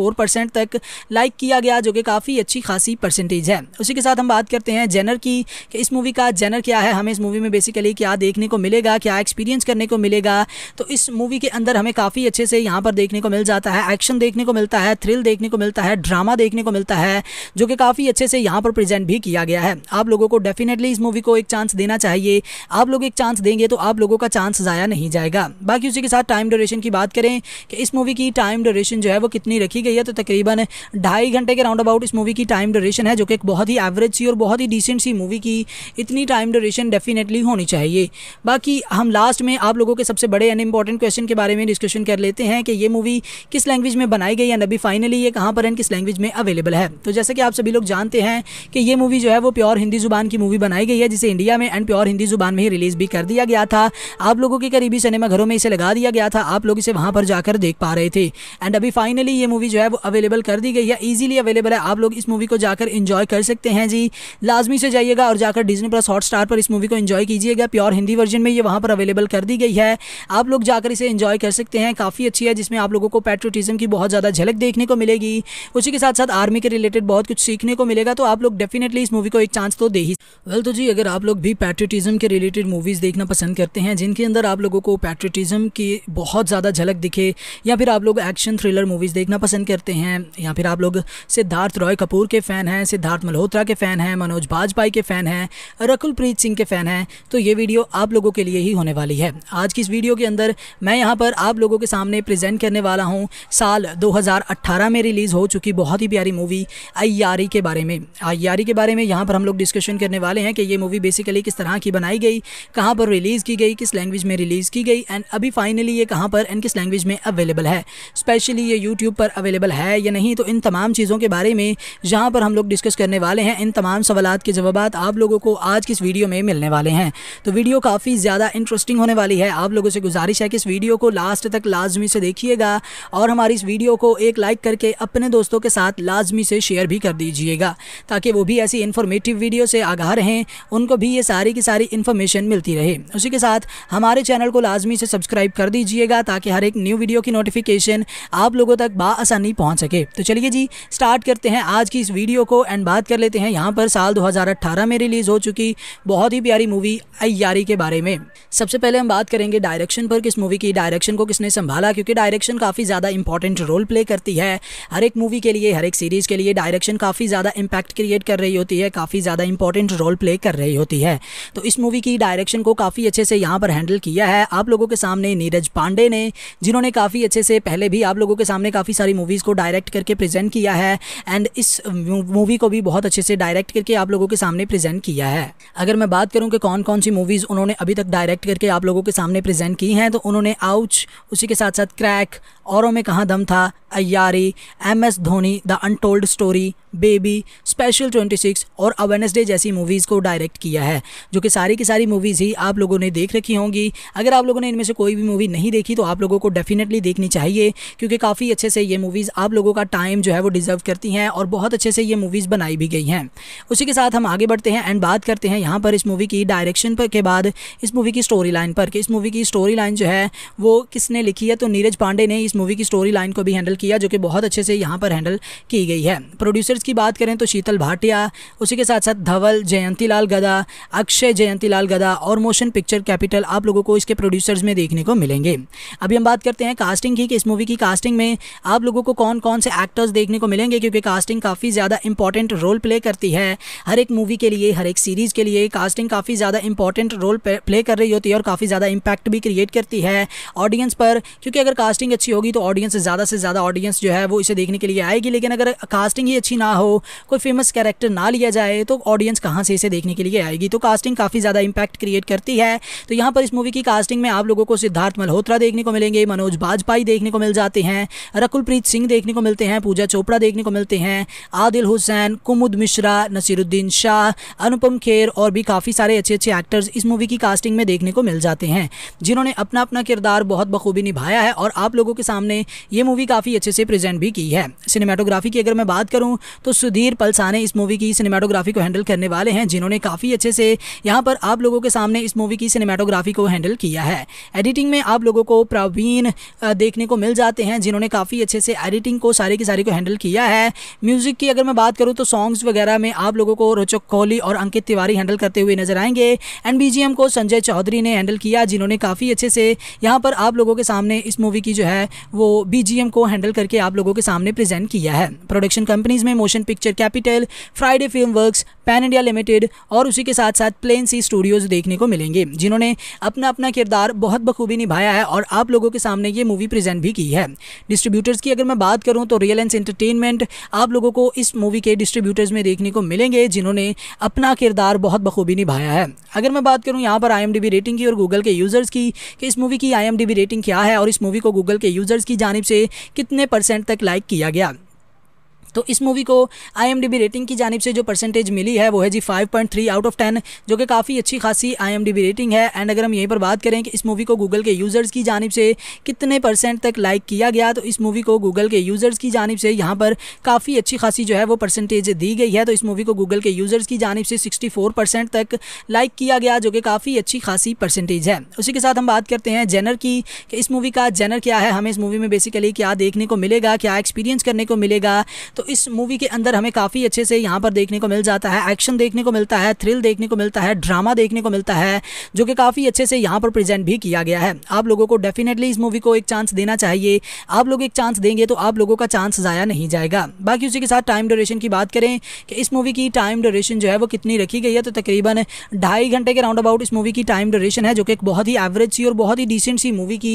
तक लाइक किया गया जो कि काफ़ी अच्छी खासी परसेंटेज है उसी के साथ हम बात करते हैं जेनर की कि इस मूवी का जेनर क्या है हमें इस मूवी में बेसिकली क्या देखने को मिलेगा क्या एक्सपीरियंस करने को मिलेगा तो तो इस मूवी के अंदर हमें काफ़ी अच्छे से यहाँ पर देखने को मिल जाता है एक्शन देखने को मिलता है थ्रिल देखने को मिलता है ड्रामा देखने को मिलता है जो कि काफ़ी अच्छे से यहाँ पर प्रेजेंट भी किया गया है आप लोगों को डेफिनेटली इस मूवी को एक चांस देना चाहिए आप लोग एक चांस देंगे तो आप लोगों का चांस ज़ाया नहीं जाएगा बाकी उसी के साथ टाइम ड्यूरेशन की बात करें कि इस मूवी की टाइम ड्यूरेशन जो है वो कितनी रखी गई है तो तकरीबन ढाई घंटे के राउंड अबाउट इस मूवी की टाइम ड्यूरेशन है जो कि एक बहुत ही एवरेज सी और बहुत ही डिसेंट सी मूवी की इतनी टाइम ड्यूरेशन डेफिनेटली होनी चाहिए बाकी हम लास्ट में आप लोगों के सबसे बड़े यानी इंपॉर्टेंट क्वेश्चन के बारे में डिस्कशन कर लेते हैं कि ये मूवी किस लैंग्वेज में बनाई गई एंड अभी फाइनली ये कहाँ पर एंड किस लैंग्वेज में अवेलेबल है तो जैसे कि आप सभी लोग जानते हैं कि ये मूवी जो है वो प्योर हिंदी जुबान की मूवी बनाई गई है जिसे इंडिया में एंड प्योर हिंदी जुबान में ही रिलीज भी कर दिया गया था आप लोगों के करीबी घरों में इसे लगा दिया गया था आप लोग इसे वहाँ पर जाकर देख पा रहे थे एंड अभी फाइनली ये मूवी जो है वो अवेलेबल कर दी गई है ईजिली अवेलेबल है आप लोग इस मूवी को जाकर इंजॉय कर सकते हैं जी लाजमी से जाइएगा और जाकर डिजनी प्लस हॉट स्टार पर इस मूवी को इंजॉय कीजिएगा प्योर हिंदी वर्जन में ये वहाँ पर अवेलेबल कर दी गई है आप लोग लोग जाकर इसे इंजॉय कर सकते हैं काफ़ी अच्छी है जिसमें आप लोगों को पेट्रोटिज्म की बहुत ज़्यादा झलक देखने को मिलेगी उसी के साथ साथ आर्मी के रिलेटेड बहुत कुछ सीखने को मिलेगा तो आप लोग डेफिनेटली इस मूवी को एक चांस तो दे ही वेल तो जी अगर आप लोग भी पैट्रोटिज्म के रिलेटेड मूवीज़ देखना पसंद करते हैं जिनके अंदर आप लोगों को पैट्रियटिज़म की बहुत ज़्यादा झलक दिखे या फिर आप लोग एक्शन थ्रिलर मूवीज़ देखना पसंद करते हैं या फिर आप लोग सिद्धार्थ रॉय कपूर के फ़ैन हैं सिद्धार्थ मल्होत्रा के फ़ैन हैं मनोज बाजपाई के फ़ैन हैं रकुल प्रीत सिंह के फ़ैन हैं तो ये वीडियो आप लोगों के लिए ही होने वाली है आज की इस वीडियो के अंदर मैं यहाँ पर आप लोगों के सामने प्रेजेंट करने वाला हूँ साल 2018 में रिलीज़ हो चुकी बहुत ही प्यारी मूवी अयारी के बारे में अयारी के बारे में यहाँ पर हम लोग डिस्कशन करने वाले हैं कि ये मूवी बेसिकली किस तरह की बनाई गई कहाँ पर रिलीज़ की गई किस लैंग्वेज में रिलीज़ की गई एंड अभी फाइनली ये कहाँ पर एंड किस लैंग्वेज में अवेलेबल है स्पेशली ये यूट्यूब पर अवेलेबल है या नहीं तो इन तमाम चीज़ों के बारे में जहाँ पर हम लोग डिस्कस करने वाले हैं इन तमाम सवाल के जवाब आप लोगों को आज की इस वीडियो में मिलने वाले हैं तो वीडियो काफ़ी ज़्यादा इंटरेस्टिंग होने वाली है आप लोगों से गुजारिश अपेक्षा कि इस वीडियो को लास्ट तक लाजमी से देखिएगा और हमारी इस वीडियो को एक लाइक करके अपने दोस्तों के साथ लाजमी से शेयर भी कर दीजिएगा ताकि वो भी ऐसी इन्फॉर्मेटिव वीडियो से आगाह रहें उनको भी ये सारी की सारी इन्फॉर्मेशन मिलती रहे उसी के साथ हमारे चैनल को लाजमी से सब्सक्राइब कर दीजिएगा ताकि हर एक न्यू वीडियो की नोटिफिकेशन आप लोगों तक बासानी पहुँच सके तो चलिए जी स्टार्ट करते हैं आज की इस वीडियो को एंड बात कर लेते हैं यहाँ पर साल 2018 में रिलीज़ हो चुकी बहुत ही प्यारी मूवी अयारी के बारे में सबसे पहले हम बात करेंगे डायरेक्शन पर कि इस मूवी की डायरेक्शन को किसने संभाला क्योंकि डायरेक्शन काफ़ी ज़्यादा इंपॉर्टेंट रोल प्ले करती है हर एक मूवी के लिए हर एक सीरीज़ के लिए डायरेक्शन काफ़ी ज़्यादा इम्पैक्ट क्रिएट कर रही होती है काफ़ी ज़्यादा इंपॉर्टेंट रोल प्ले कर रही होती है तो इस मूवी की डायरेक्शन को काफ़ी अच्छे से यहाँ पर हैंडल किया है आप लोगों के सामने नीरज पांडे ने जिन्होंने काफ़ी अच्छे से पहले भी आप लोगों के सामने काफ़ी सारी मूवीज़ को डायरेक्ट करके प्रेजेंट किया है एंड इस मूवी को भी बहुत अच्छे से डायरेक्ट करके आप लोगों के सामने प्रेजेंट किया है अगर मैं बात करूँ कि कौन कौन सी मूवीज़ उन्होंने अभी तक डायरेक्ट करके आप लोगों के सामने प्रेजेंट की हैं तो उन्होंने आउच उसी के साथ साथ क्रैक औरों में कहाँ दम था Aiyaary M S Dhoni the untold story baby special 26 और अवेयरनेस डे जैसी मूवीज़ को डायरेक्ट किया है जो कि सारी की सारी मूवीज़ ही आप लोगों ने देख रखी होंगी अगर आप लोगों ने इनमें से कोई भी मूवी नहीं देखी तो आप लोगों को डेफिनेटली देखनी चाहिए क्योंकि काफ़ी अच्छे से ये मूवीज़ आप लोगों का टाइम जो है वो डिज़र्व करती हैं और बहुत अच्छे से ये मूवीज़ बनाई भी गई हैं उसी के साथ हम आगे बढ़ते हैं एंड बात करते हैं यहाँ पर इस मूवी की डायरेक्शन पर के बाद इस मूवी की स्टोरी लाइन पर कि इस मूवी की स्टोरी लाइन जो है वो किसने लिखी है तो नीरज पांडे ने इस मूवी की स्टोरी लाइन को भी हैंडल किया जो कि बहुत अच्छे से यहाँ पर हैंडल की गई है प्रोड्यूसर्स की बात करें तो शीतल भाटिया उसी के साथ साथ धवल जयंती लाल गदा अक्षय जयंती लाल गदा और मोशन पिक्चर कैपिटल आप लोगों को इसके प्रोड्यूसर्स में देखने को मिलेंगे अभी हम बात करते हैं कास्टिंग की कि इस मूवी की कास्टिंग में आप लोगों को कौन कौन से एक्टर्स देखने को मिलेंगे क्योंकि कास्टिंग काफ़ी ज़्यादा इंपॉर्टेंट रोल प्ले करती है हर एक मूवी के लिए हर एक सीरीज़ के लिए कास्टिंग काफ़ी ज़्यादा इंपॉर्टेंट रोल प्ले कर रही होती है और काफ़ी ज़्यादा इम्पैक्ट भी क्रिएट करती सकती है ऑडियंस पर क्योंकि अगर कास्टिंग अच्छी होगी तो ऑडियंस ज़्यादा से ज़्यादा ऑडियंस जो है वो इसे देखने के लिए आएगी लेकिन अगर कास्टिंग ही अच्छी ना हो कोई फेमस कैरेक्टर ना लिया जाए तो ऑडियंस कहाँ से इसे देखने के लिए आएगी तो कास्टिंग काफ़ी ज़्यादा इंपैक्ट क्रिएट करती है तो यहाँ पर इस मूवी की कास्टिंग में आप लोगों को सिद्धार्थ मल्होत्रा देखने को मिलेंगे मनोज बाजपाई देखने को मिल जाते हैं रकुलप्रीत सिंह देखने को मिलते हैं पूजा चोपड़ा देखने को मिलते हैं आदिल हुसैन कुमुद मिश्रा नसीरुद्दीन शाह अनुपम खेर और भी काफ़ी सारे अच्छे अच्छे एक्टर्स इस मूवी की कास्टिंग में देखने को मिल जाते हैं जिन्होंने अपना अपना किरदार बहुत बखूबी निभाया है और आप लोगों के सामने ये मूवी काफ़ी अच्छे से प्रेजेंट भी की है सिनेमाटोग्राफी की अगर मैं बात करूँ तो सुधीर पलसाने इस मूवी की सिनेमाटोग्राफी को हैंडल करने वाले हैं जिन्होंने काफ़ी अच्छे से यहाँ पर आप लोगों के सामने इस मूवी की सिनेमाटोग्राफी को हैंडल किया है एडिटिंग में आप लोगों को प्रवीण देखने को मिल जाते हैं जिन्होंने काफ़ी अच्छे से एडिटिंग को सारे के सारी को हैंडल किया है म्यूज़िक की अगर मैं बात करूँ तो सॉन्ग्स वगैरह में आप लोगों को रोचक कोहली और अंकित तिवारी हैंडल करते हुए नजर आएंगे एंड बीजीएम को संजय चौधरी ने हैंडल किया जिन्होंने काफ़ी अच्छे से यहाँ पर आप लोगों के सामने इस मूवी की जो है वो बी को हैंडल करके आप लोगों के सामने प्रेजेंट किया है प्रोडक्शन कंपनीज में motion picture capital Friday film work pan India limited और उसी के साथ साथ प्लेन सी स्टूडियोज़ देखने को मिलेंगे जिन्होंने अपना अपना किरदार बहुत बखूबी निभाया है और आप लोगों के सामने ये मूवी प्रेजेंट भी की है डिस्ट्रीब्यूटर्स की अगर मैं बात करूँ तो रियल एंस एंटरटेनमेंट आप लोगों को इस मूवी के डिस्ट्रीब्यूटर्स में देखने को मिलेंगे जिन्होंने अपना किरदार बहुत बखूबी निभाया है अगर मैं बात करूँ यहाँ पर आई रेटिंग की और गूगल के यूज़र्स की कि इस मूवी की आई रेटिंग क्या है और इस मूवी को गूगल के यूजर्स की जानब से कितने परसेंट तक लाइक किया गया तो इस मूवी को आई रेटिंग की जानब से जो परसेंटेज मिली है वो है जी 5.3 आउट ऑफ 10 जो कि काफ़ी अच्छी खासी आई रेटिंग है एंड अगर हम यहीं पर बात करें कि इस मूवी को गूगल के यूज़र्स की जानब से कितने परसेंट तक लाइक किया गया तो इस मूवी को गूगल के यूज़र्स की जानब से यहाँ पर काफ़ी अच्छी खासी जो है वो परसेंटेज दी गई है तो इस मूवी को गूगल के यूज़र्स की जानब से सिक्सटी तक लाइक किया गया जो कि काफ़ी अच्छी खासी परसेंटेज है उसी के साथ हम बात करते हैं जेनर की कि इस मूवी का जेनर क्या है हमें इस मूवी में बेसिकली क्या देखने को मिलेगा क्या एक्सपीरियंस करने को मिलेगा तो तो इस मूवी के अंदर हमें काफ़ी अच्छे से यहाँ पर देखने को मिल जाता है एक्शन देखने को मिलता है थ्रिल देखने को मिलता है ड्रामा देखने को मिलता है जो कि काफ़ी अच्छे से यहाँ पर प्रेजेंट भी किया गया है आप लोगों को डेफिनेटली इस मूवी को एक चांस देना चाहिए आप लोग एक चांस देंगे तो आप लोगों का चांस ज़ाया नहीं जाएगा बाकी उसी के साथ टाइम ड्यूरेशन की बात करें कि इस मूवी की टाइम ड्यूरेशन जो है वो कितनी रखी गई है तो तकरीबन ढाई घंटे के राउंड अबाउट इस मूवी की टाइम ड्यूरेशन है जो कि एक बहुत ही एवरेज सी और बहुत ही डिसेंट सी मूवी की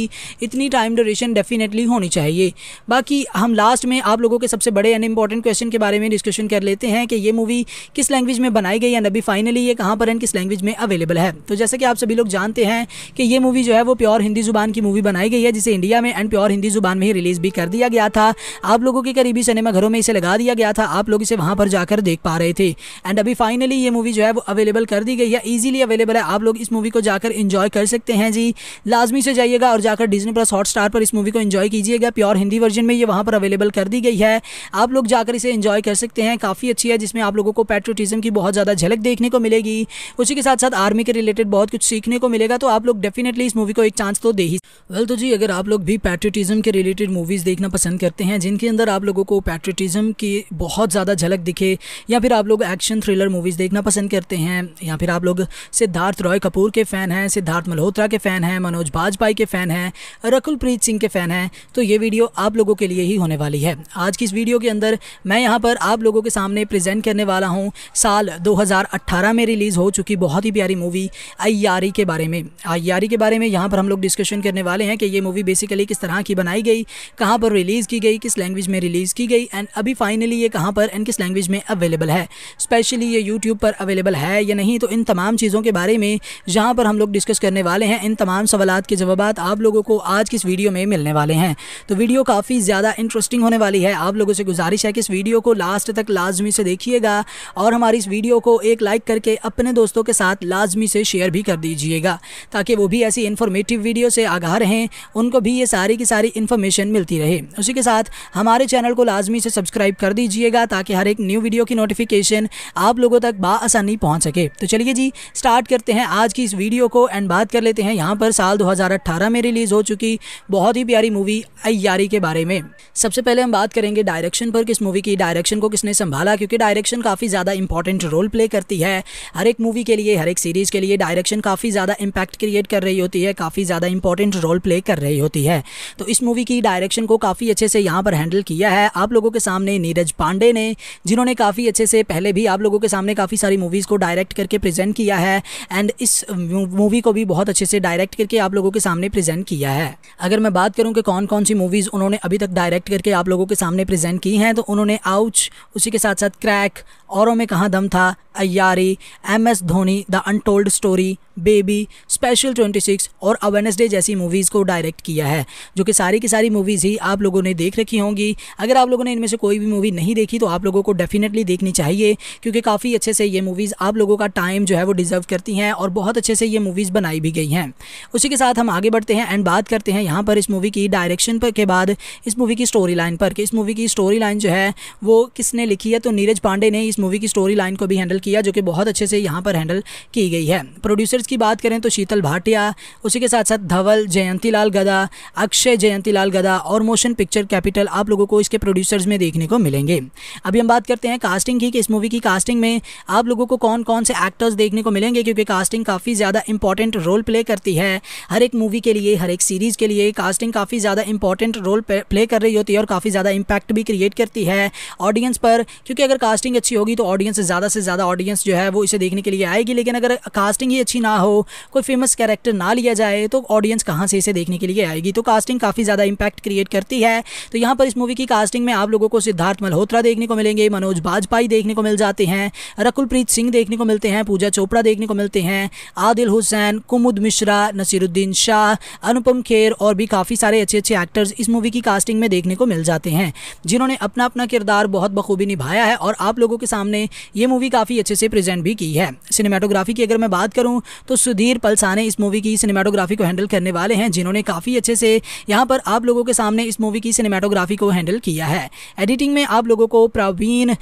इतनी टाइम ड्यूरेशन डेफिनेटली होनी चाहिए बाकी हम लास्ट में आप लोगों के सबसे बड़े यानी इंपॉर्टेंट क्वेश्चन के बारे में डिस्कशन कर लेते हैं कि ये मूवी किस लैंग्वेज में बनाई गई है अभी फाइनली ये कहाँ पर एंड किस लैंग्वेज में अवेलेबल है तो जैसे कि आप सभी लोग जानते हैं कि ये मूवी जो है वो प्योर हिंदी जुबान की मूवी बनाई गई है जिसे इंडिया में एंड प्योर हिंदी जुबान में ही रिलीज भी कर दिया गया था आप लोगों के करीबी सिनेमाघरों में इसे लगा दिया गया था आप लोग इसे वहाँ पर जाकर देख पा रहे थे एंड अभी फाइनली ये मूवी जो है वो अवेलेबल कर दी गई है ईजिली अवेलेबल है आप लोग इस मूवी को जाकर इंजॉय कर सकते हैं जी लाजमी से जाइएगा और जाकर डिजनी प्लस हॉट स्टार पर इस मूवी को इंजॉय कीजिएगा प्योर हिंदी वर्जन में ये वहाँ पर अवेलेबल कर दी गई है आप लोग लोग जाकर इसे इंजॉय कर सकते हैं काफ़ी अच्छी है जिसमें आप लोगों को पेट्रोटिज्म की बहुत ज़्यादा झलक देखने को मिलेगी उसी के साथ साथ आर्मी के रिलेटेड बहुत कुछ सीखने को मिलेगा तो आप लोग डेफिनेटली इस मूवी को एक चांस तो दे ही वेल तो जी अगर आप लोग भी पैट्रोटिज्म के रिलेटेड मूवीज़ देखना पसंद करते हैं जिनके अंदर आप लोगों को पैट्रोटिज्म की बहुत ज़्यादा झलक दिखे या फिर आप लोग एक्शन थ्रिलर मूवीज़ देखना पसंद करते हैं या फिर आप लोग सिद्धार्थ रॉय कपूर के फ़ैन हैं सिद्धार्थ मल्होत्रा के फ़ैन हैं मनोज बाजपाई के फ़ैन हैं रकुलप्रीत सिंह के फ़ैन हैं तो ये वीडियो आप लोगों के लिए ही होने वाली है आज की इस वीडियो के अंदर मैं यहाँ पर आप लोगों के सामने प्रेजेंट करने वाला हूँ साल 2018 में रिलीज़ हो चुकी बहुत ही प्यारी मूवी अयारी के बारे में अयारी के बारे में यहाँ पर हम लोग डिस्कशन करने वाले हैं कि ये मूवी बेसिकली किस तरह की बनाई गई कहाँ पर रिलीज़ की गई किस लैंग्वेज में रिलीज़ की गई एंड अभी फाइनली ये कहाँ पर एंड किस लैंग्वेज में अवेलेबल है स्पेशली ये यूट्यूब पर अवेलेबल है या नहीं तो इन तमाम चीज़ों के बारे में जहाँ पर हम लोग डिस्कस करने वाले हैं इन तमाम सवाल के जवाब आप लोगों को आज किस वीडियो में मिलने वाले हैं तो वीडियो काफ़ी ज़्यादा इंटरेस्टिंग होने वाली है आप लोगों से गुजारिश है कि इस वीडियो को लास्ट तक लाजमी से देखिएगा और हमारी इस वीडियो को एक लाइक करके अपने दोस्तों के साथ लाजमी से शेयर भी कर दीजिएगा ताकि वो भी ऐसी इन्फॉर्मेटिव वीडियो से आगाह रहें उनको भी ये सारी की सारी इन्फॉर्मेशन मिलती रहे उसी के साथ हमारे चैनल को लाजमी से सब्सक्राइब कर दीजिएगा ताकि हर एक न्यू वीडियो की नोटिफिकेशन आप लोगों तक बासानी पहुँच सके तो चलिए जी स्टार्ट करते हैं आज की इस वीडियो को एंड बात कर लेते हैं यहाँ पर साल 2018 में रिलीज़ हो चुकी बहुत ही प्यारी मूवी अयारी के बारे में सबसे पहले हम बात करेंगे डायरेक्शन पर कि इस मूवी की डायरेक्शन को किसने संभाला क्योंकि डायरेक्शन काफ़ी ज़्यादा इंपॉर्टेंट रोल प्ले करती है हर एक मूवी के लिए हर एक सीरीज़ के लिए डायरेक्शन काफ़ी ज़्यादा इंपैक्ट क्रिएट कर रही होती है काफ़ी ज़्यादा इंपॉर्टेंट रोल प्ले कर रही होती है तो इस मूवी की डायरेक्शन को काफ़ी अच्छे से यहाँ पर हैंडल किया है आप लोगों के सामने नीरज पांडे ने जिन्होंने काफ़ी अच्छे से पहले भी आप लोगों के सामने काफ़ी सारी मूवीज़ को डायरेक्ट करके प्रेजेंट किया है एंड इस मूवी को भी बहुत अच्छे से डायरेक्ट करके आप लोगों के सामने प्रेजेंट किया है अगर मैं बात करूँ कि कौन कौन सी मूवीज़ उन्होंने अभी तक डायरेक्ट करके आप लोगों के सामने प्रेजेंट की हैं तो उन्होंने आउच उसी के साथ साथ क्रैक औरों में कहाँ दम था Aiyaary M S Dhoni the untold story baby special 26 और अवेनेसडे जैसी मूवीज़ को डायरेक्ट किया है जो कि सारी की सारी मूवीज़ ही आप लोगों ने देख रखी होंगी अगर आप लोगों ने इनमें से कोई भी मूवी नहीं देखी तो आप लोगों को डेफिनेटली देखनी चाहिए क्योंकि काफ़ी अच्छे से ये मूवीज़ आप लोगों का टाइम जो है वो डिज़र्व करती हैं और बहुत अच्छे से ये मूवीज़ बनाई भी गई हैं उसी के साथ हम आगे बढ़ते हैं एंड बात करते हैं यहाँ पर इस मूवी की डायरेक्शन पर के बाद इस मूवी की स्टोरी लाइन पर कि इस मूवी की स्टोरी लाइन जो है वो किसने लिखी है तो नीरज पांडे ने इस इस मूवी की स्टोरी लाइन को भी हैंडल किया जो कि बहुत अच्छे से यहाँ पर हैंडल की गई है प्रोड्यूसर्स की बात करें तो शीतल भाटिया उसी के साथ साथ धवल जयंती लाल गदा अक्षय जयंती लाल गदा और मोशन पिक्चर कैपिटल आप लोगों को इसके प्रोड्यूसर्स में देखने को मिलेंगे अभी हम बात करते हैं कास्टिंग की कि इस मूवी की कास्टिंग में आप लोगों को कौन कौन से एक्टर्स देखने को मिलेंगे क्योंकि कास्टिंग काफ़ी ज़्यादा इंपॉर्टेंट रोल प्ले करती है हर एक मूवी के लिए हर एक सीरीज़ के लिए कास्टिंग काफ़ी ज़्यादा इंपॉर्टेंट रोल प्ले कर रही होती है और काफ़ी ज़्यादा इम्पैक्ट भी क्रिएट करती है ऑडियंस पर क्योंकि अगर कास्टिंग अच्छी होगी होगी तो ऑडियंस ज़्यादा से ज़्यादा ऑडियंस जो है वो इसे देखने के लिए आएगी लेकिन अगर कास्टिंग ही अच्छी ना हो कोई फेमस कैरेक्टर ना लिया जाए तो ऑडियंस कहाँ से इसे देखने के लिए आएगी तो कास्टिंग काफ़ी ज़्यादा इंपैक्ट क्रिएट करती है तो यहाँ पर इस मूवी की कास्टिंग में आप लोगों को सिद्धार्थ मल्होत्रा देखने को मिलेंगे मनोज बाजपाई देखने को मिल जाते हैं रकुलप्रीत सिंह देखने को मिलते हैं पूजा चोपड़ा देखने को मिलते हैं आदिल हुसैन कुमुद मिश्रा नसीरुद्दीन शाह अनुपम खेर और भी काफ़ी सारे अच्छे अच्छे एक्टर्स इस मूवी की कास्टिंग में देखने को मिल जाते हैं जिन्होंने अपना अपना किरदार बहुत बखूबी निभाया है और आप लोगों के साथ सामने ये मूवी काफ़ी अच्छे से प्रेजेंट भी की है सिनेमाटोग्राफी की अगर मैं बात करूँ तो सुधीर पलसाने इस मूवी की सिनेमाटोग्राफी को हैंडल करने वाले हैं जिन्होंने काफ़ी अच्छे से यहाँ पर आप लोगों के सामने इस मूवी की सिनेमाटोग्राफी को हैंडल किया है एडिटिंग में आप लोगों को प्रवीण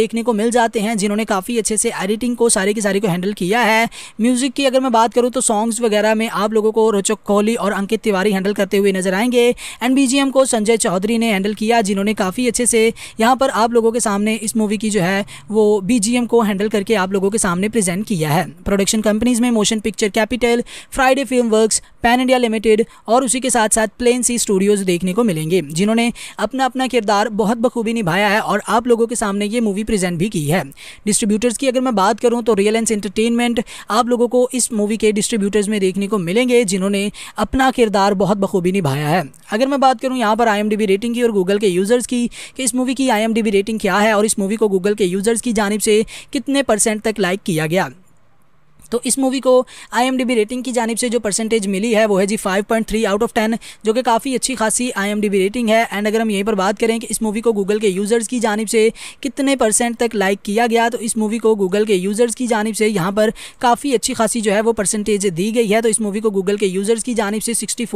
देखने को मिल जाते हैं जिन्होंने काफ़ी अच्छे से एडिटिंग को सारे की सारी को हैंडल किया है म्यूज़िक की अगर मैं बात करूँ तो सॉन्ग्स वगैरह में आप लोगों को रोचक कोहली और अंकित तिवारी हैंडल करते हुए नजर आएंगे एंड बी को संजय चौधरी ने हैंडल किया जिन्होंने काफ़ी अच्छे से यहाँ पर आप लोगों के सामने इस मूवी की जो है वो बीजीएम को हैंडल करके आप लोगों के सामने प्रेजेंट किया है प्रोडक्शन कंपनीज में motion picture capital Friday film works pan India limited और उसी के साथ साथ प्लेन सी स्टूडियोज़ देखने को मिलेंगे जिन्होंने अपना अपना किरदार बहुत बखूबी निभाया है और आप लोगों के सामने ये मूवी प्रेजेंट भी की है डिस्ट्रीब्यूटर्स की अगर मैं बात करूँ तो रियलेंस एंटरटेनमेंट आप लोगों को इस मूवी के डिस्ट्रीब्यूटर्स में देखने को मिलेंगे जिन्होंने अपना किरदार बहुत बखूबी निभाया है अगर मैं बात करूँ यहाँ पर आई रेटिंग की और गूगल के यूज़र्स की कि इस मूवी की आई रेटिंग क्या है और इस मूवी को गूगल के यूज़र यूजर्स की जानब से कितने परसेंट तक लाइक किया गया तो इस मूवी को आई रेटिंग की जानब से जो परसेंटेज मिली है वो है जी 5.3 आउट ऑफ 10 जो कि काफ़ी अच्छी खासी आई रेटिंग है एंड अगर हम यहीं पर बात करें कि इस मूवी को गूगल के यूज़र्स की जानब से कितने परसेंट तक लाइक किया गया तो इस मूवी को गूगल के यूज़र्स की जानब से यहाँ पर काफ़ी अच्छी खासी जो है वो परसेंटेज दी गई है तो इस मूवी को गूगल के यूज़र्स की जानब से सिक्सटी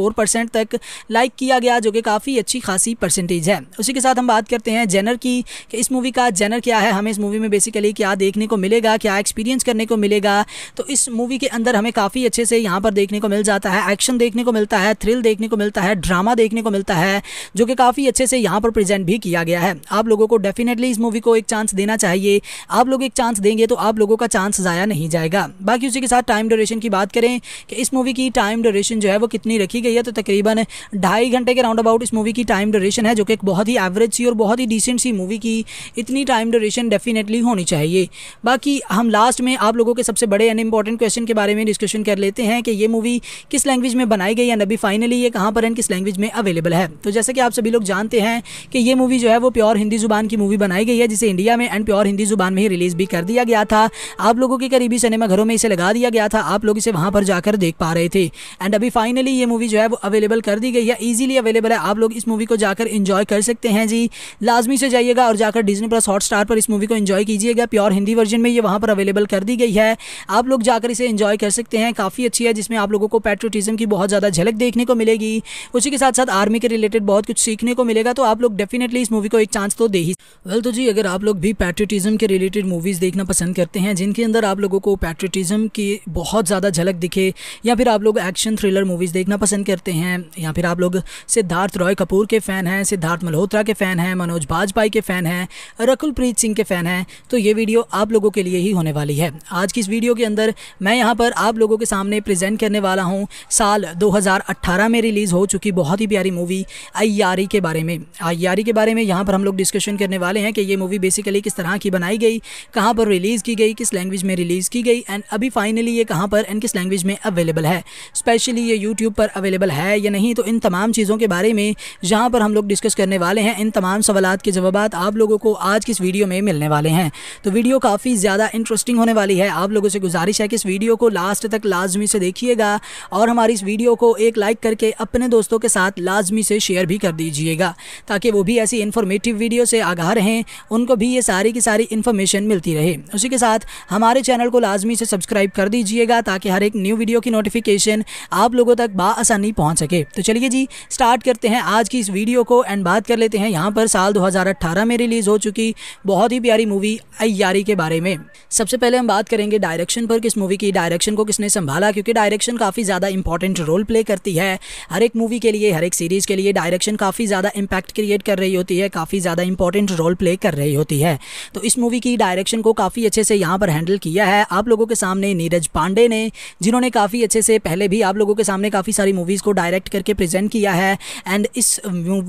तक लाइक किया गया जो कि काफ़ी अच्छी खासी परसेंटेज है उसी के साथ हम बात करते हैं जेनर की कि इस मूवी का जेनर क्या है हमें इस मूवी में बेसिकली क्या देखने को मिलेगा क्या एक्सपीरियंस करने को मिलेगा तो तो इस मूवी के अंदर हमें काफ़ी अच्छे से यहाँ पर देखने को मिल जाता है एक्शन देखने को मिलता है थ्रिल देखने को मिलता है ड्रामा देखने को मिलता है जो कि काफ़ी अच्छे से यहाँ पर प्रेजेंट भी किया गया है आप लोगों को डेफिनेटली इस मूवी को एक चांस देना चाहिए आप लोग एक चांस देंगे तो आप लोगों का चांस ज़ाया नहीं जाएगा बाकी उसी के साथ टाइम ड्यूरेशन की बात करें कि इस मूवी की टाइम ड्यूरेशन जो है वो कितनी रखी गई है तो तकरीबन ढाई घंटे के राउंड अबाउट इस मूवी की टाइम ड्यूरेशन है जो कि एक बहुत ही एवरेज सी और बहुत ही डिसेंट सी मूवी की इतनी टाइम ड्यूरेशन डेफिनेटली होनी चाहिए बाकी हम लास्ट में आप लोगों के सबसे बड़े एनिम इंपॉर्टेंट क्वेश्चन के बारे में डिस्कशन कर लेते हैं कि ये मूवी किस लैंग्वेज में बनाई गई एंड अभी फाइनली ये कहाँ पर एंड किस लैंग्वेज में अवेलेबल है तो जैसे कि आप सभी लोग जानते हैं कि ये मूवी जो है वो प्योर हिंदी जुबान की मूवी बनाई गई है जिसे इंडिया में एंड प्योर हिंदी जुबान में ही रिलीज़ भी कर दिया गया था आप लोगों के करीबी सिनेमाघरों में इसे लगा दिया गया था आप लोग इसे वहाँ पर जाकर देख पा रहे थे एंड अभी फाइनली ये मूवी जो है वो अवेलेबल कर दी गई है ईजिली अवेलेबल है आप लोग इस मूवी को जाकर इंजॉय कर सकते हैं जी लाजमी से जाइएगा और जाकर डिजनी प्लस हॉट स्टार पर इस मूवी को इंजॉय कीजिएगा प्योर हिंदी वर्जन में ये वहाँ पर अवेलेबल कर दी गई है आप लोग जाकर इसे इंजॉय कर सकते हैं काफ़ी अच्छी है जिसमें आप लोगों को पेट्रोटिज्म की बहुत ज़्यादा झलक देखने को मिलेगी उसी के साथ साथ आर्मी के रिलेटेड बहुत कुछ सीखने को मिलेगा तो आप लोग डेफिनेटली इस मूवी को एक चांस तो दे ही वेल तो जी अगर आप लोग भी पैट्रोटिज्म के रिलेटेड मूवीज़ देखना पसंद करते हैं जिनके अंदर आप लोगों को पैट्रोटिज्म की बहुत ज़्यादा झलक दिखे या फिर आप लोग एक्शन थ्रिलर मूवीज़ देखना पसंद करते हैं या फिर आप लोग सिद्धार्थ रॉय कपूर के फ़ैन हैं सिद्धार्थ मल्होत्रा के फ़ैन हैं मनोज बाजपाई के फ़ैन हैं रकुलप्रीत सिंह के फ़ैन हैं तो ये वीडियो आप लोगों के लिए ही होने वाली है आज की इस वीडियो के अंदर अंदर मैं यहाँ पर आप लोगों के सामने प्रेजेंट करने वाला हूँ साल 2018 में रिलीज़ हो चुकी बहुत ही प्यारी मूवी अयारी के बारे में अयारी के बारे में यहाँ पर हम लोग डिस्कशन करने वाले हैं कि ये मूवी बेसिकली किस तरह की बनाई गई कहाँ पर रिलीज़ की गई किस लैंग्वेज में रिलीज़ की गई एंड अभी फाइनली ये कहाँ पर एंड किस लैंग्वेज में अवेलेबल है स्पेशली ये यूट्यूब पर अवेलेबल है या नहीं तो इन तमाम चीज़ों के बारे में जहाँ पर हम लोग डिस्कस करने वाले हैं इन तमाम सवाल के जवाब आप लोगों को आज किस वीडियो में मिलने वाले हैं तो वीडियो काफ़ी ज़्यादा इंटरेस्टिंग होने वाली है आप लोगों से गुजारिश गुजारिश है कि इस वीडियो को लास्ट तक लाजमी से देखिएगा और हमारी इस वीडियो को एक लाइक करके अपने दोस्तों के साथ लाजमी से शेयर भी कर दीजिएगा ताकि वो भी ऐसी इन्फॉर्मेटिव वीडियो से आगाह रहें उनको भी ये सारी की सारी इन्फॉर्मेशन मिलती रहे उसी के साथ हमारे चैनल को लाजमी से सब्सक्राइब कर दीजिएगा ताकि हर एक न्यू वीडियो की नोटिफिकेशन आप लोगों तक बासानी पहुँच सके तो चलिए जी स्टार्ट करते हैं आज की इस वीडियो को एंड बात कर लेते हैं यहाँ पर साल 2018 में रिलीज़ हो चुकी बहुत ही प्यारी मूवी अयारी के बारे में सबसे पहले हम बात करेंगे डायरेक्शन पर कि इस मूवी की डायरेक्शन को किसने संभाला क्योंकि डायरेक्शन काफ़ी ज़्यादा इंपॉर्टेंट रोल प्ले करती है हर एक मूवी के लिए हर एक सीरीज़ के लिए डायरेक्शन काफ़ी ज़्यादा इंपैक्ट क्रिएट कर रही होती है काफ़ी ज़्यादा इंपॉर्टेंट रोल प्ले कर रही होती है तो इस मूवी की डायरेक्शन को काफ़ी अच्छे से यहाँ पर हैंडल किया है आप लोगों के सामने नीरज पांडे ने जिन्होंने काफ़ी अच्छे से पहले भी आप लोगों के सामने काफ़ी सारी मूवीज़ को डायरेक्ट करके प्रेजेंट किया है एंड इस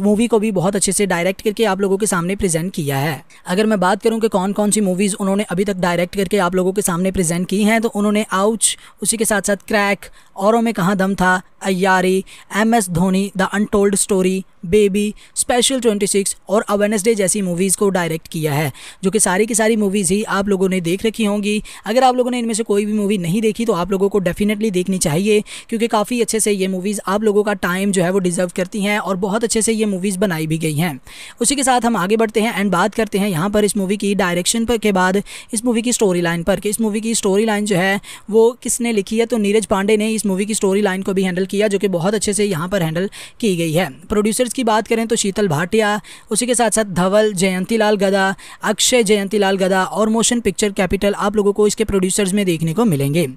मूवी को भी बहुत अच्छे से डायरेक्ट करके आप लोगों के सामने प्रेजेंट किया है अगर मैं बात करूँ कि कौन कौन सी मूवीज़ उन्होंने अभी तक डायरेक्ट करके आप लोगों के सामने प्रेजेंट की हैं तो तो उन्होंने आउच उसी के साथ साथ क्रैक औरों में कहाँ दम था Aiyaary M S Dhoni the untold story baby special 26 और अवेनेस डे जैसी मूवीज़ को डायरेक्ट किया है जो कि सारी की सारी मूवीज़ ही आप लोगों ने देख रखी होंगी अगर आप लोगों ने इनमें से कोई भी मूवी नहीं देखी तो आप लोगों को डेफिनेटली देखनी चाहिए क्योंकि काफ़ी अच्छे से ये मूवीज़ आप लोगों का टाइम जो है वो डिज़र्व करती हैं और बहुत अच्छे से ये मूवीज़ बनाई भी गई हैं उसी के साथ हम आगे बढ़ते हैं एंड बात करते हैं यहाँ पर इस मूवी की डायरेक्शन पर के बाद इस मूवी की स्टोरी लाइन पर कि इस मूवी की स्टोरी लाइन जो जो है वो किसने लिखी है तो नीरज पांडे ने इस मूवी की स्टोरी लाइन को भी हैंडल किया जो कि बहुत अच्छे से यहाँ पर हैंडल की गई है प्रोड्यूसर्स की बात करें तो शीतल भाटिया उसी के साथ साथ धवल जयंती लाल गदा अक्षय जयंती लाल गदा और मोशन पिक्चर कैपिटल आप लोगों को इसके प्रोड्यूसर्स में देखने को मिलेंगे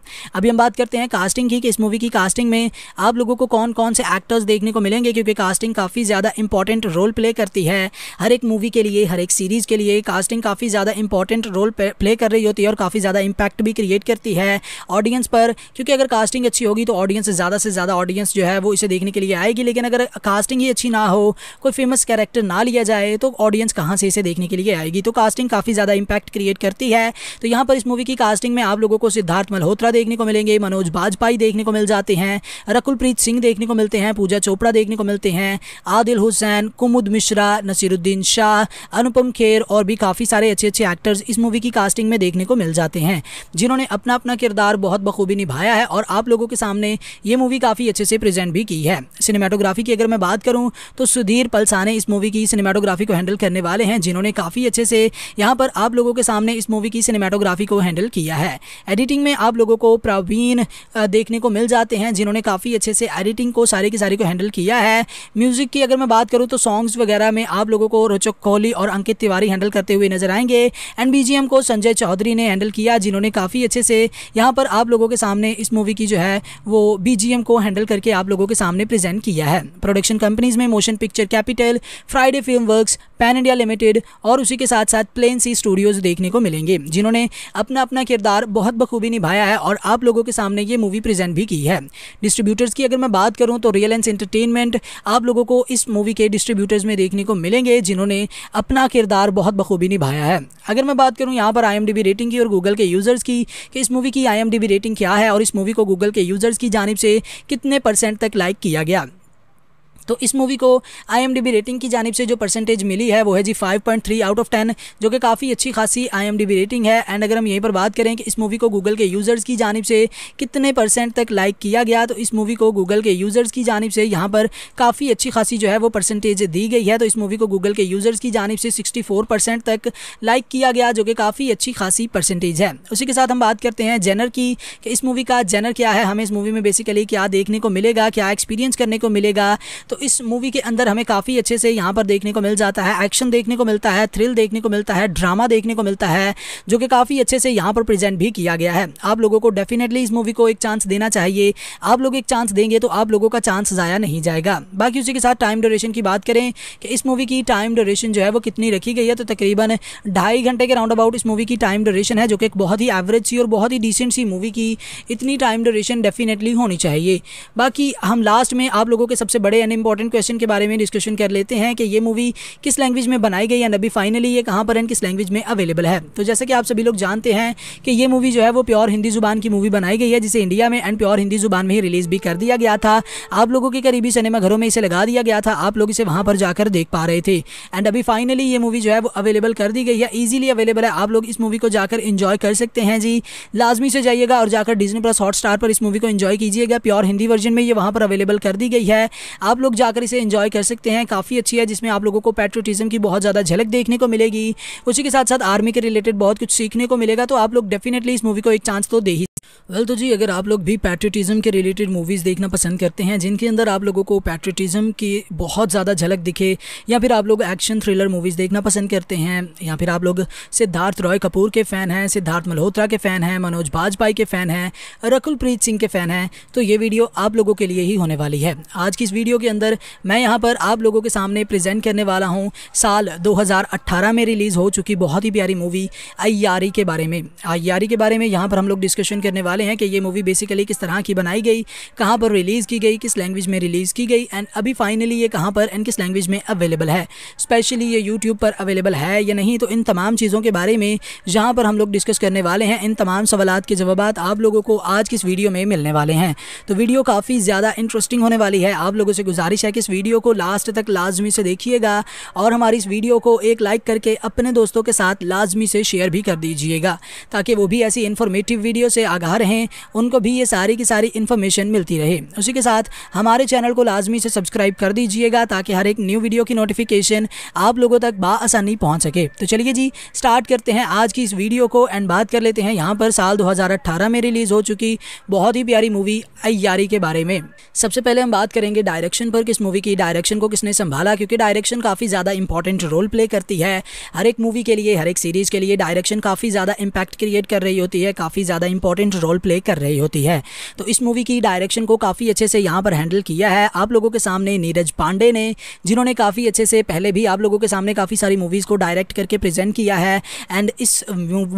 अभी हम बात करते हैं कास्टिंग की कि इस मूवी की कास्टिंग में आप लोगों को कौन कौन से एक्टर्स देखने को मिलेंगे क्योंकि कास्टिंग काफ़ी ज़्यादा इंपॉर्टेंट रोल प्ले करती है हर एक मूवी के लिए हर एक सीरीज़ के लिए कास्टिंग काफ़ी ज़्यादा इंपॉर्टेंट रोल प्ले कर रही होती है और काफ़ी ज़्यादा इंपैक्ट भी क्रिएट करती सकती है ऑडियंस पर क्योंकि अगर कास्टिंग अच्छी होगी तो ऑडियंस ज़्यादा से ज़्यादा ऑडियंस जो है वो इसे देखने के लिए आएगी लेकिन अगर कास्टिंग ही अच्छी ना हो कोई फेमस कैरेक्टर ना लिया जाए तो ऑडियंस कहाँ से इसे देखने के लिए आएगी तो कास्टिंग काफ़ी ज़्यादा इंपैक्ट क्रिएट करती है तो यहाँ पर इस मूवी की कास्टिंग में आप लोगों को सिद्धार्थ मल्होत्रा देखने को मिलेंगे मनोज बाजपाई देखने को मिल जाते हैं रकुलप्रीत सिंह देखने को मिलते हैं पूजा चोपड़ा देखने को मिलते हैं आदिल हुसैन कुमुद मिश्रा नसीरुद्दीन शाह अनुपम खेर और भी काफ़ी सारे अच्छे अच्छे एक्टर्स इस मूवी की कास्टिंग में देखने को मिल जाते हैं जिन्होंने अपना अपना किरदार बहुत बखूबी निभाया है और आप लोगों के सामने ये मूवी काफ़ी अच्छे से प्रेजेंट भी की है सिनेमाटोग्राफी की अगर मैं बात करूँ तो सुधीर पलसाने इस मूवी की सिनेमाटोग्राफी को हैंडल करने वाले हैं जिन्होंने काफ़ी अच्छे से यहाँ पर आप लोगों के सामने इस मूवी की सिनेमाटोग्राफी को हैंडल किया है एडिटिंग में आप लोगों को प्रवीण देखने को मिल जाते हैं जिन्होंने काफ़ी अच्छे से एडिटिंग को सारे के सारी को हैंडल किया है म्यूज़िक की अगर मैं बात करूँ तो सॉन्ग्स वगैरह में आप लोगों को रोचक कोहली और अंकित तिवारी हैंडल करते हुए नजर आएंगे एंड बीजीएम को संजय चौधरी ने हैंडल किया जिन्होंने काफ़ी अच्छे से यहाँ पर आप लोगों के सामने इस मूवी की जो है वो बी को हैंडल करके आप लोगों के सामने प्रेजेंट किया है प्रोडक्शन कंपनीज में motion picture capital Friday film works pan India limited और उसी के साथ साथ प्लेन सी स्टूडियोज़ देखने को मिलेंगे जिन्होंने अपना अपना किरदार बहुत बखूबी निभाया है और आप लोगों के सामने ये मूवी प्रेजेंट भी की है डिस्ट्रीब्यूटर्स की अगर मैं बात करूँ तो रियलेंस एंटरटेनमेंट आप लोगों को इस मूवी के डिस्ट्रीब्यूटर्स में देखने को मिलेंगे जिन्होंने अपना किरदार बहुत बखूबी निभाया है अगर मैं बात करूँ यहाँ पर आई रेटिंग की और गूगल के यूज़र्स की कि इस मूवी की आई रेटिंग क्या है और इस मूवी को गूगल के यूजर्स की जानब से कितने परसेंट तक लाइक किया गया तो इस मूवी को आई रेटिंग की जानब से जो परसेंटेज मिली है वो है जी फाइव आउट ऑफ टेन जो कि काफ़ी अच्छी खासी आई रेटिंग है एंड अगर हम यहीं पर बात करें कि इस मूवी को गूगल के यूज़र्स की जानब से कितने परसेंट तक लाइक किया गया तो इस मूवी को गूगल के यूज़र्स की जानब से यहाँ पर काफ़ी अच्छी खासी जो है वो परसेंटेज दी गई है तो इस मूवी को गूगल के यूज़र्स की जानब से सिक्सटी तक लाइक किया गया जो कि काफ़ी अच्छी खासी परसेंटेज है उसी के साथ हम बात करते हैं जेनर की कि इस मूवी का जेनर क्या है हमें इस मूवी में बेसिकली क्या देखने को मिलेगा क्या एक्सपीरियंस करने को मिलेगा तो इस मूवी के अंदर हमें काफ़ी अच्छे से यहाँ पर देखने को मिल जाता है एक्शन देखने को मिलता है थ्रिल देखने को मिलता है ड्रामा देखने को मिलता है जो कि काफ़ी अच्छे से यहाँ पर प्रेजेंट भी किया गया है आप लोगों को डेफिनेटली इस मूवी को एक चांस देना चाहिए आप लोग एक चांस देंगे तो आप लोगों का चांस ज़ाया नहीं जाएगा बाकी उसी के साथ टाइम ड्यूरेशन की बात करें कि इस मूवी की टाइम ड्यूरेशन जो है वो कितनी रखी गई है तो तकरीबन ढाई घंटे के राउंड अबाउट इस मूवी की टाइम ड्यूरेशन है जो कि एक बहुत ही एवरेज सी और बहुत ही डिसेंट सी मूवी की इतनी टाइम ड्यूरेशन डेफिनेटली होनी चाहिए बाकी हम लास्ट में आप लोगों के सबसे बड़े एंड इंपॉर्टेंट क्वेश्चन के बारे में डिस्कशन कर लेते हैं कि ये मूवी किस लैंग्वेज में बनाई गई है अभी फाइनली ये कहाँ पर एंड किस लैंग्वेज में अवेलेबल है तो जैसे कि आप सभी लोग जानते हैं कि ये मूवी जो है वो प्योर हिंदी जुबान की मूवी बनाई गई है जिसे इंडिया में एंड प्योर हिंदी जुबान में ही रिलीज़ भी कर दिया गया था आप लोगों के करीबी सिनेमा घरों में इसे लगा दिया गया था आप लोग इसे वहाँ पर जाकर देख पा रहे थे एंड अभी फाइनली ये मूवी जो है वो अवेलेबल कर दी गई है ईजिली अवेलेबल है आप लोग इस मूवी को जाकर इन्जॉय कर सकते हैं जी लाजमी से जाइएगा और जाकर डिजनी प्लस हॉट स्टार पर इस मूवी को इन्जॉय कीजिएगा प्योर हिंदी वर्जन में ये वहाँ पर अवेलेबल कर दी गई है आप लोग जाकर इसे इन्जॉय कर सकते हैं काफ़ी अच्छी है जिसमें आप लोगों को पेट्रोटिज्म की बहुत ज़्यादा झलक देखने को मिलेगी उसी के साथ साथ आर्मी के रिलेटेड बहुत कुछ सीखने को मिलेगा तो आप लोग डेफिनेटली इस मूवी को एक चांस तो दे ही वेल तो जी अगर आप लोग भी पैट्रियटिज्म के रिलेटेड मूवीज़ देखना पसंद करते हैं जिनके अंदर आप लोगों को पैट्रियटिज्म की बहुत ज़्यादा झलक दिखे या फिर आप लोग एक्शन थ्रिलर मूवीज़ देखना पसंद करते हैं या फिर आप लोग सिद्धार्थ रॉय कपूर के फ़ैन हैं सिद्धार्थ मल्होत्रा के फ़ैन हैं मनोज बाजपाई के फ़ैन हैं रकुलप्रीत सिंह के फ़ैन हैं तो ये वीडियो आप लोगों के लिए ही होने वाली है आज की इस वीडियो के अंदर अंदर मैं यहाँ पर आप लोगों के सामने प्रेजेंट करने वाला हूँ साल 2018 में रिलीज़ हो चुकी बहुत ही प्यारी मूवी अयारी के बारे में अयारी के बारे में यहाँ पर हम लोग डिस्कशन करने वाले हैं कि ये मूवी बेसिकली किस तरह की बनाई गई कहाँ पर रिलीज़ की गई किस लैंग्वेज में रिलीज़ की गई एंड अभी फाइनली ये कहाँ पर एंड किस लैंग्वेज में अवेलेबल है स्पेशली ये यूट्यूब पर अवेलेबल है या नहीं तो इन तमाम चीज़ों के बारे में जहाँ पर हम लोग डिस्कस करने वाले हैं इन तमाम सवाल के जवाब आप लोगों को आज किस वीडियो में मिलने वाले हैं तो वीडियो काफ़ी ज़्यादा इंटरेस्टिंग होने वाली है आप लोगों से गुजार गुजारिश है कि इस वीडियो को लास्ट तक लाजमी से देखिएगा और हमारी इस वीडियो को एक लाइक करके अपने दोस्तों के साथ लाजमी से शेयर भी कर दीजिएगा ताकि वो भी ऐसी इन्फॉर्मेटिव वीडियो से आगा रहें उनको भी ये सारी की सारी इन्फॉर्मेशन मिलती रहे उसी के साथ हमारे चैनल को लाजमी से सब्सक्राइब कर दीजिएगा ताकि हर एक न्यू वीडियो की नोटिफिकेशन आप लोगों तक बासानी पहुँच सके तो चलिए जी स्टार्ट करते हैं आज की इस वीडियो को एंड बात कर लेते हैं यहाँ पर साल 2018 में रिलीज़ हो चुकी बहुत ही प्यारी मूवी अयारी के बारे में सबसे पहले हम बात करेंगे डायरेक्शन पर पर किस मूवी की डायरेक्शन को किसने संभाला क्योंकि डायरेक्शन काफ़ी ज़्यादा इंपॉर्टेंट रोल प्ले करती है हर एक मूवी के लिए हर एक सीरीज़ के लिए डायरेक्शन काफ़ी ज़्यादा इंपैक्ट क्रिएट कर रही होती है काफ़ी ज़्यादा इंपॉर्टेंट रोल प्ले कर रही होती है तो इस मूवी की डायरेक्शन को काफ़ी अच्छे से यहाँ पर हैंडल किया है आप लोगों के सामने नीरज पांडे ने जिन्होंने काफ़ी अच्छे से पहले भी आप लोगों के सामने काफ़ी सारी मूवीज़ को डायरेक्ट करके प्रेजेंट किया है एंड इस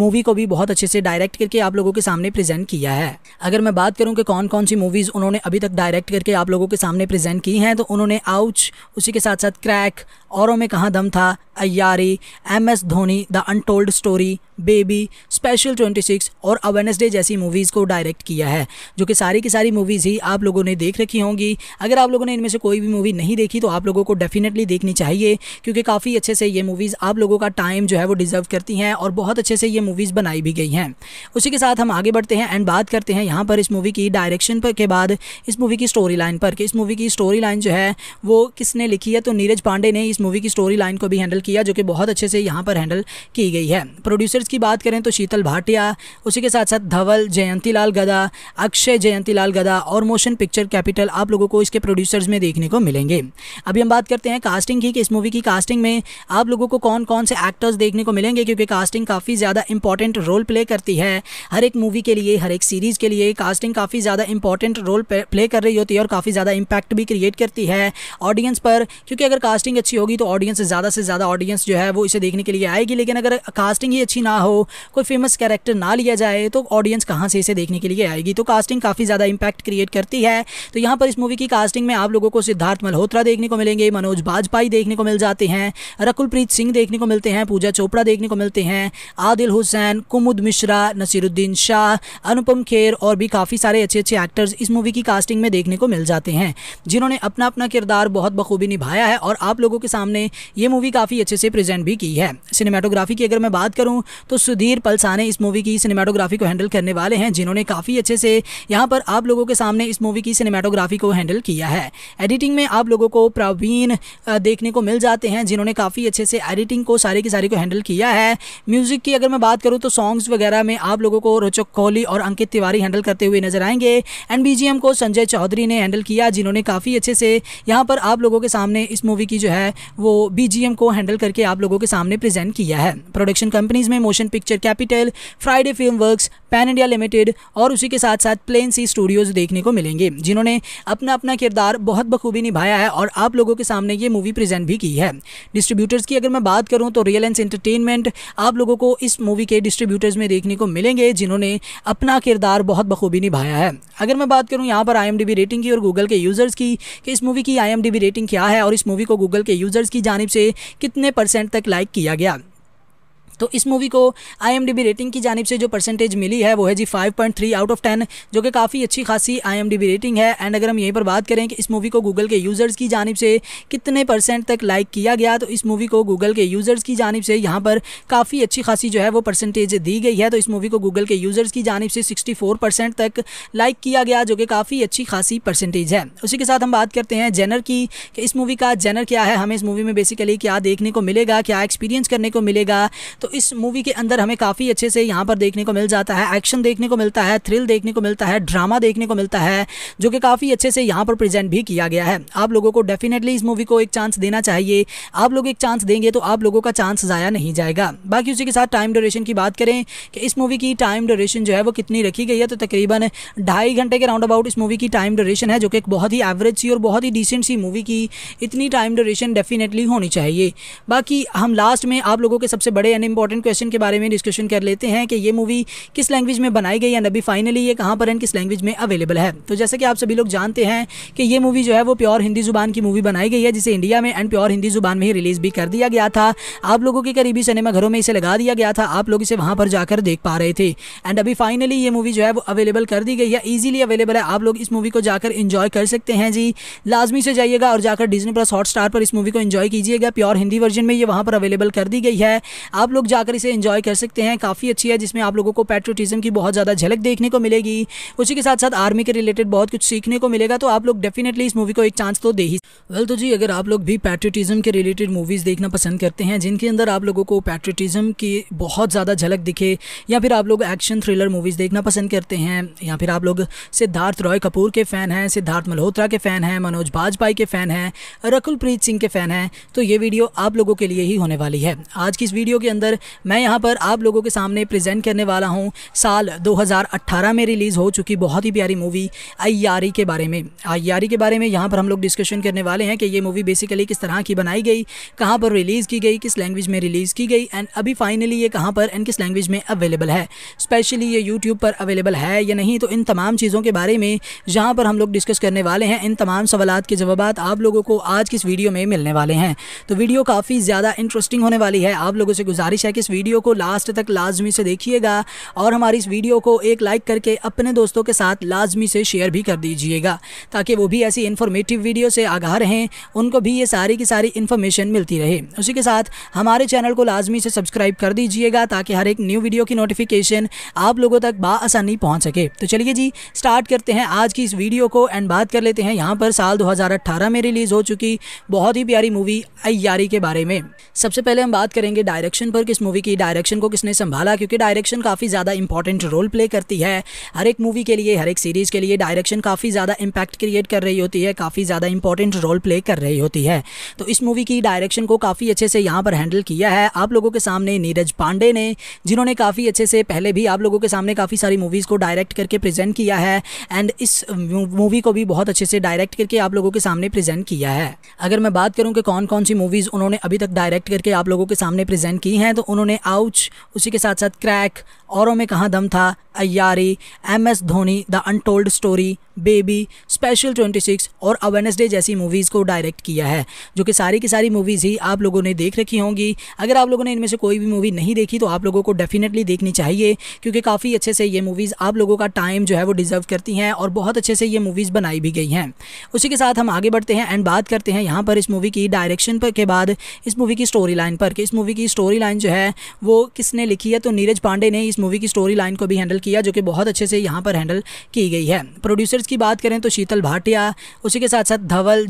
मूवी को भी बहुत अच्छे से डायरेक्ट करके आप लोगों के सामने प्रेजेंट किया है अगर मैं बात करूँ कि कौन कौन सी मूवीज़ उन्होंने अभी तक डायरेक्ट करके आप लोगों के सामने प्रेजेंट की हैं हैं तो उन्होंने आउच उसी के साथ साथ क्रैक औरों में कहाँ दम था Aiyaary M S Dhoni the untold story baby special 26 और अवेनेस डे जैसी मूवीज़ को डायरेक्ट किया है जो कि सारी की सारी मूवीज़ ही आप लोगों ने देख रखी होंगी अगर आप लोगों ने इनमें से कोई भी मूवी नहीं देखी तो आप लोगों को डेफिनेटली देखनी चाहिए क्योंकि काफ़ी अच्छे से ये मूवीज़ आप लोगों का टाइम जो है वो डिज़र्व करती हैं और बहुत अच्छे से ये मूवीज़ बनाई भी गई हैं उसी के साथ हम आगे बढ़ते हैं एंड बात करते हैं यहाँ पर इस मूवी की डायरेक्शन पर के बाद इस मूवी की स्टोरी लाइन पर कि इस मूवी की स्टोरी लाइन जो है वो किसने लिखी है तो नीरज पांडे ने इस मूवी की स्टोरी लाइन को भी हैंडल किया जो कि बहुत अच्छे से यहाँ पर हैंडल की गई है प्रोड्यूसर्स की बात करें तो शीतल भाटिया उसी के साथ साथ धवल जयंती लाल गदा अक्षय जयंती लाल गदा और मोशन पिक्चर कैपिटल आप लोगों को इसके प्रोड्यूसर्स में देखने को मिलेंगे अभी हम बात करते हैं कास्टिंग की कि इस मूवी की कास्टिंग में आप लोगों को कौन कौन से एक्टर्स देखने को मिलेंगे क्योंकि कास्टिंग काफ़ी ज़्यादा इंपॉर्टेंट रोल प्ले करती है हर एक मूवी के लिए हर एक सीरीज़ के लिए कास्टिंग काफ़ी ज़्यादा इंपॉर्टेंट रोल प्ले कर रही होती है और काफ़ी ज़्यादा इंपैक्ट भी क्रिएट करती है ऑडियंस पर क्योंकि अगर कास्टिंग अच्छी होगी तो ऑडियंस ज़्यादा से ज़्यादा ऑडियंस जो है वो इसे देखने के लिए आएगी लेकिन अगर कास्टिंग ही अच्छी ना हो कोई फेमस कैरेक्टर ना लिया जाए तो ऑडियंस कहाँ से इसे देखने के लिए आएगी तो कास्टिंग काफ़ी ज़्यादा इंपैक्ट क्रिएट करती है तो यहाँ पर इस मूवी की कास्टिंग में आप लोगों को सिद्धार्थ मल्होत्रा देखने को मिलेंगे मनोज बाजपाई देखने को मिल जाते हैं रकुलप्रीत सिंह देखने को मिलते हैं पूजा चोपड़ा देखने को मिलते हैं आदिल हुसैन कुमुद मिश्रा नसीरुद्दीन शाह अनुपम खेर और भी काफ़ी सारे अच्छे अच्छे एक्टर्स इस मूवी की कास्टिंग में देखने को मिल जाते हैं जिन्होंने अपना अपना किरदार बहुत बखूबी निभाया है और आप लोगों के सामने ये मूवी काफ़ी अच्छे से प्रेजेंट भी की है सिनेमाटोग्राफी की अगर मैं बात करूँ तो सुधीर पलसाने इस मूवी की सिनेमाटोग्राफी को हैंडल करने वाले हैं जिन्होंने काफ़ी अच्छे से यहाँ पर आप लोगों के सामने इस मूवी की सिनेमाटोग्राफी को हैंडल किया है एडिटिंग में आप लोगों को प्रवीण देखने को मिल जाते हैं जिन्होंने काफ़ी अच्छे से एडिटिंग को सारे की सारी को हैंडल किया है म्यूज़िक की अगर मैं बात करूँ तो सॉन्ग्स वगैरह में आप लोगों को रोचक कोहली और अंकित तिवारी हैंडल करते हुए नजर आएंगे एंड बीजीएम को संजय चौधरी ने हैंडल किया जिन्होंने काफ़ी अच्छे से यहाँ पर आप लोगों के सामने इस मूवी की जो है वो बीजीएम को हैंडल करके आप लोगों के सामने प्रेजेंट किया है प्रोडक्शन कंपनीज में motion picture capital Friday film works pan India limited और उसी के साथ साथ प्लेन सी स्टूडियोज़ देखने को मिलेंगे जिन्होंने अपना अपना किरदार बहुत बखूबी निभाया है और आप लोगों के सामने ये मूवी प्रेजेंट भी की है डिस्ट्रीब्यूटर्स की अगर मैं बात करूँ तो रियलेंस एंटरटेनमेंट आप लोगों को इस मूवी के डिस्ट्रीब्यूटर्स में देखने को मिलेंगे जिन्होंने अपना किरदार बहुत बखूबी निभाया है अगर मैं बात करूँ यहाँ पर आई रेटिंग की और गूगल के यूज़र्स की कि इस मूवी की आई रेटिंग क्या है और इस मूवी को गूगल के यूज़र्स की जानब से कितने परसेंट तक लाइक किया गया तो इस मूवी को आई रेटिंग की जानब से जो परसेंटेज मिली है वो है जी फाइव आउट ऑफ टेन जो कि काफ़ी अच्छी खासी आई रेटिंग है एंड अगर हम यहीं पर बात करें कि इस मूवी को गूगल के यूज़र्स की जानब से कितने परसेंट तक लाइक किया गया तो इस मूवी को गूगल के यूज़र्स की जानब से यहाँ पर काफ़ी अच्छी खासी जो है वो परसेंटेज दी गई है तो इस मूवी को गूगल के यूज़र्स की जानब से सिक्सटी तक लाइक किया गया जो कि काफ़ी अच्छी खासी परसेंटेज है उसी के साथ हम बात करते हैं जेनर की कि इस मूवी का जेनर क्या है हमें इस मूवी में बेसिकली क्या देखने को मिलेगा क्या एक्सपीरियंस करने को मिलेगा तो इस मूवी के अंदर हमें काफ़ी अच्छे से यहाँ पर देखने को मिल जाता है एक्शन देखने को मिलता है थ्रिल देखने को मिलता है ड्रामा देखने को मिलता है जो कि काफ़ी अच्छे से यहाँ पर प्रेजेंट भी किया गया है आप लोगों को डेफिनेटली इस मूवी को एक चांस देना चाहिए आप लोग एक चांस देंगे तो आप लोगों का चांस ज़ाया नहीं जाएगा बाकी उसी के साथ टाइम ड्यूरेशन की बात करें कि इस मूवी की टाइम ड्यूरेशन जो है वो कितनी रखी गई है तो तकरीबन ढाई घंटे के राउंड अबाउट इस मूवी की टाइम ड्यूरेशन है जो कि एक बहुत ही एवरेज सी और बहुत ही डिसेंट सी मूवी की इतनी टाइम ड्यूरेशन डेफिनेटली होनी चाहिए बाकी हम लास्ट में आप लोगों के सबसे बड़े एंड इंपॉर्टेंट क्वेश्चन के बारे में डिस्कशन कर लेते हैं कि ये मूवी किस लैंग्वेज में बनाई गई है अभी फाइनली ये कहाँ पर एंड किस लैंग्वेज में अवेलेबल है तो जैसे कि आप सभी लोग जानते हैं कि ये मूवी जो है वो प्योर हिंदी जुबान की मूवी बनाई गई है जिसे इंडिया में एंड प्योर हिंदी जुबान में ही रिलीज़ भी कर दिया गया था आप लोगों के करीबी सिनेमा घरों में इसे लगा दिया गया था आप लोग इसे वहाँ पर जाकर देख पा रहे थे एंड अभी फाइनली ये मूवी जो है वो अवेलेबल कर दी गई है ईजिली अवेलेबल है आप लोग इस मूवी को जाकर इन्जॉय कर सकते हैं जी लाजमी से जाइएगा और जाकर डिजनी प्लस हॉट स्टार पर इस मूवी को इन्जॉय कीजिएगा प्योर हिंदी वर्जन में ये वहाँ पर अवेलेबल कर दी गई है आप लोग जाकर इसे इंजॉय कर सकते हैं काफ़ी अच्छी है जिसमें आप लोगों को पेट्रोटिज्म की बहुत ज़्यादा झलक देखने को मिलेगी उसी के साथ साथ आर्मी के रिलेटेड बहुत कुछ सीखने को मिलेगा तो आप लोग डेफिनेटली इस मूवी को एक चांस तो दे ही वेल तो जी अगर आप लोग भी पैट्रोटिज्म के रिलेटेड मूवीज़ देखना पसंद करते हैं जिनके अंदर आप लोगों को पैट्रोटिज्म की बहुत ज़्यादा झलक दिखे या फिर आप लोग एक्शन थ्रिलर मूवीज़ देखना पसंद करते हैं या फिर आप लोग सिद्धार्थ रॉय कपूर के फ़ैन हैं सिद्धार्थ मल्होत्रा के फ़ैन हैं मनोज बाजपाई के फ़ैन हैं रकुल प्रीत सिंह के फ़ैन हैं तो ये वीडियो आप लोगों के लिए ही होने वाली है आज की इस वीडियो के अंदर लेकर मैं यहाँ पर आप लोगों के सामने प्रेजेंट करने वाला हूँ साल 2018 में रिलीज़ हो चुकी बहुत ही प्यारी मूवी अयारी के बारे में अयारी के बारे में यहाँ पर हम लोग डिस्कशन करने वाले हैं कि ये मूवी बेसिकली किस तरह की बनाई गई कहाँ पर रिलीज़ की गई किस लैंग्वेज में रिलीज़ की गई एंड अभी फाइनली ये कहाँ पर एंड किस लैंग्वेज में अवेलेबल है स्पेशली ये यूट्यूब पर अवेलेबल है या नहीं तो इन तमाम चीज़ों के बारे में जहाँ पर हम लोग डिस्कस करने वाले हैं इन तमाम सवाल के जवाब आप लोगों को आज किस वीडियो में मिलने वाले हैं तो वीडियो काफ़ी ज़्यादा इंटरेस्टिंग होने वाली है आप लोगों से गुजारिश बेशक इस वीडियो को लास्ट तक लाजमी से देखिएगा और हमारी इस वीडियो को एक लाइक करके अपने दोस्तों के साथ लाजमी से शेयर भी कर दीजिएगा ताकि वो भी ऐसी इन्फॉर्मेटिव वीडियो से आगाह रहें उनको भी ये सारी की सारी इन्फॉर्मेशन मिलती रहे उसी के साथ हमारे चैनल को लाजमी से सब्सक्राइब कर दीजिएगा ताकि हर एक न्यू वीडियो की नोटिफिकेशन आप लोगों तक बासानी पहुँच सके तो चलिए जी स्टार्ट करते हैं आज की इस वीडियो को एंड बात कर लेते हैं यहाँ पर साल दो में रिलीज़ हो चुकी बहुत ही प्यारी मूवी अयारी के बारे में सबसे पहले हम बात करेंगे डायरेक्शन पर कि इस मूवी की डायरेक्शन को किसने संभाला क्योंकि डायरेक्शन काफ़ी ज़्यादा इंपॉर्टेंट रोल प्ले करती है हर एक मूवी के लिए हर एक सीरीज़ के लिए डायरेक्शन काफ़ी ज़्यादा इंपैक्ट क्रिएट कर रही होती है काफ़ी ज़्यादा इंपॉर्टेंट रोल प्ले कर रही होती है तो इस मूवी की डायरेक्शन को काफ़ी अच्छे से यहाँ पर हैंडल किया है आप लोगों के सामने नीरज पांडे ने जिन्होंने काफ़ी अच्छे से पहले भी आप लोगों के सामने काफ़ी सारी मूवीज़ को डायरेक्ट करके प्रेजेंट किया है एंड इस मूवी को भी बहुत अच्छे से डायरेक्ट करके आप लोगों के सामने प्रेजेंट किया है अगर मैं बात करूँ कि कौन कौन सी मूवीज़ उन्होंने अभी तक डायरेक्ट करके आप लोगों के सामने प्रेजेंट की हैं तो तो उन्होंने आउच उसी के साथ साथ क्रैक औरों में कहाँ दम था Aiyaary M S Dhoni the untold story baby special 26 और अवेनसडे जैसी मूवीज़ को डायरेक्ट किया है जो कि सारी की सारी मूवीज़ ही आप लोगों ने देख रखी होंगी अगर आप लोगों ने इनमें से कोई भी मूवी नहीं देखी तो आप लोगों को डेफिनेटली देखनी चाहिए क्योंकि काफ़ी अच्छे से ये मूवीज़ आप लोगों का टाइम जो है वो डिज़र्व करती हैं और बहुत अच्छे से ये मूवीज़ बनाई भी गई हैं उसी के साथ हम आगे बढ़ते हैं एंड बात करते हैं यहाँ पर इस मूवी की डायरेक्शन पर के बाद इस मूवी की स्टोरी लाइन पर कि इस मूवी की स्टोरी लाइन जो है वो किसने लिखी है तो नीरज पांडे ने इस मूवी की स्टोरी लाइन को भी हैंडल किया जो कि बहुत अच्छे से यहाँ पर हैंडल की गई है प्रोड्यूसर्स की बात करें तो शीतल भाटिया उसी के साथ साथ धवल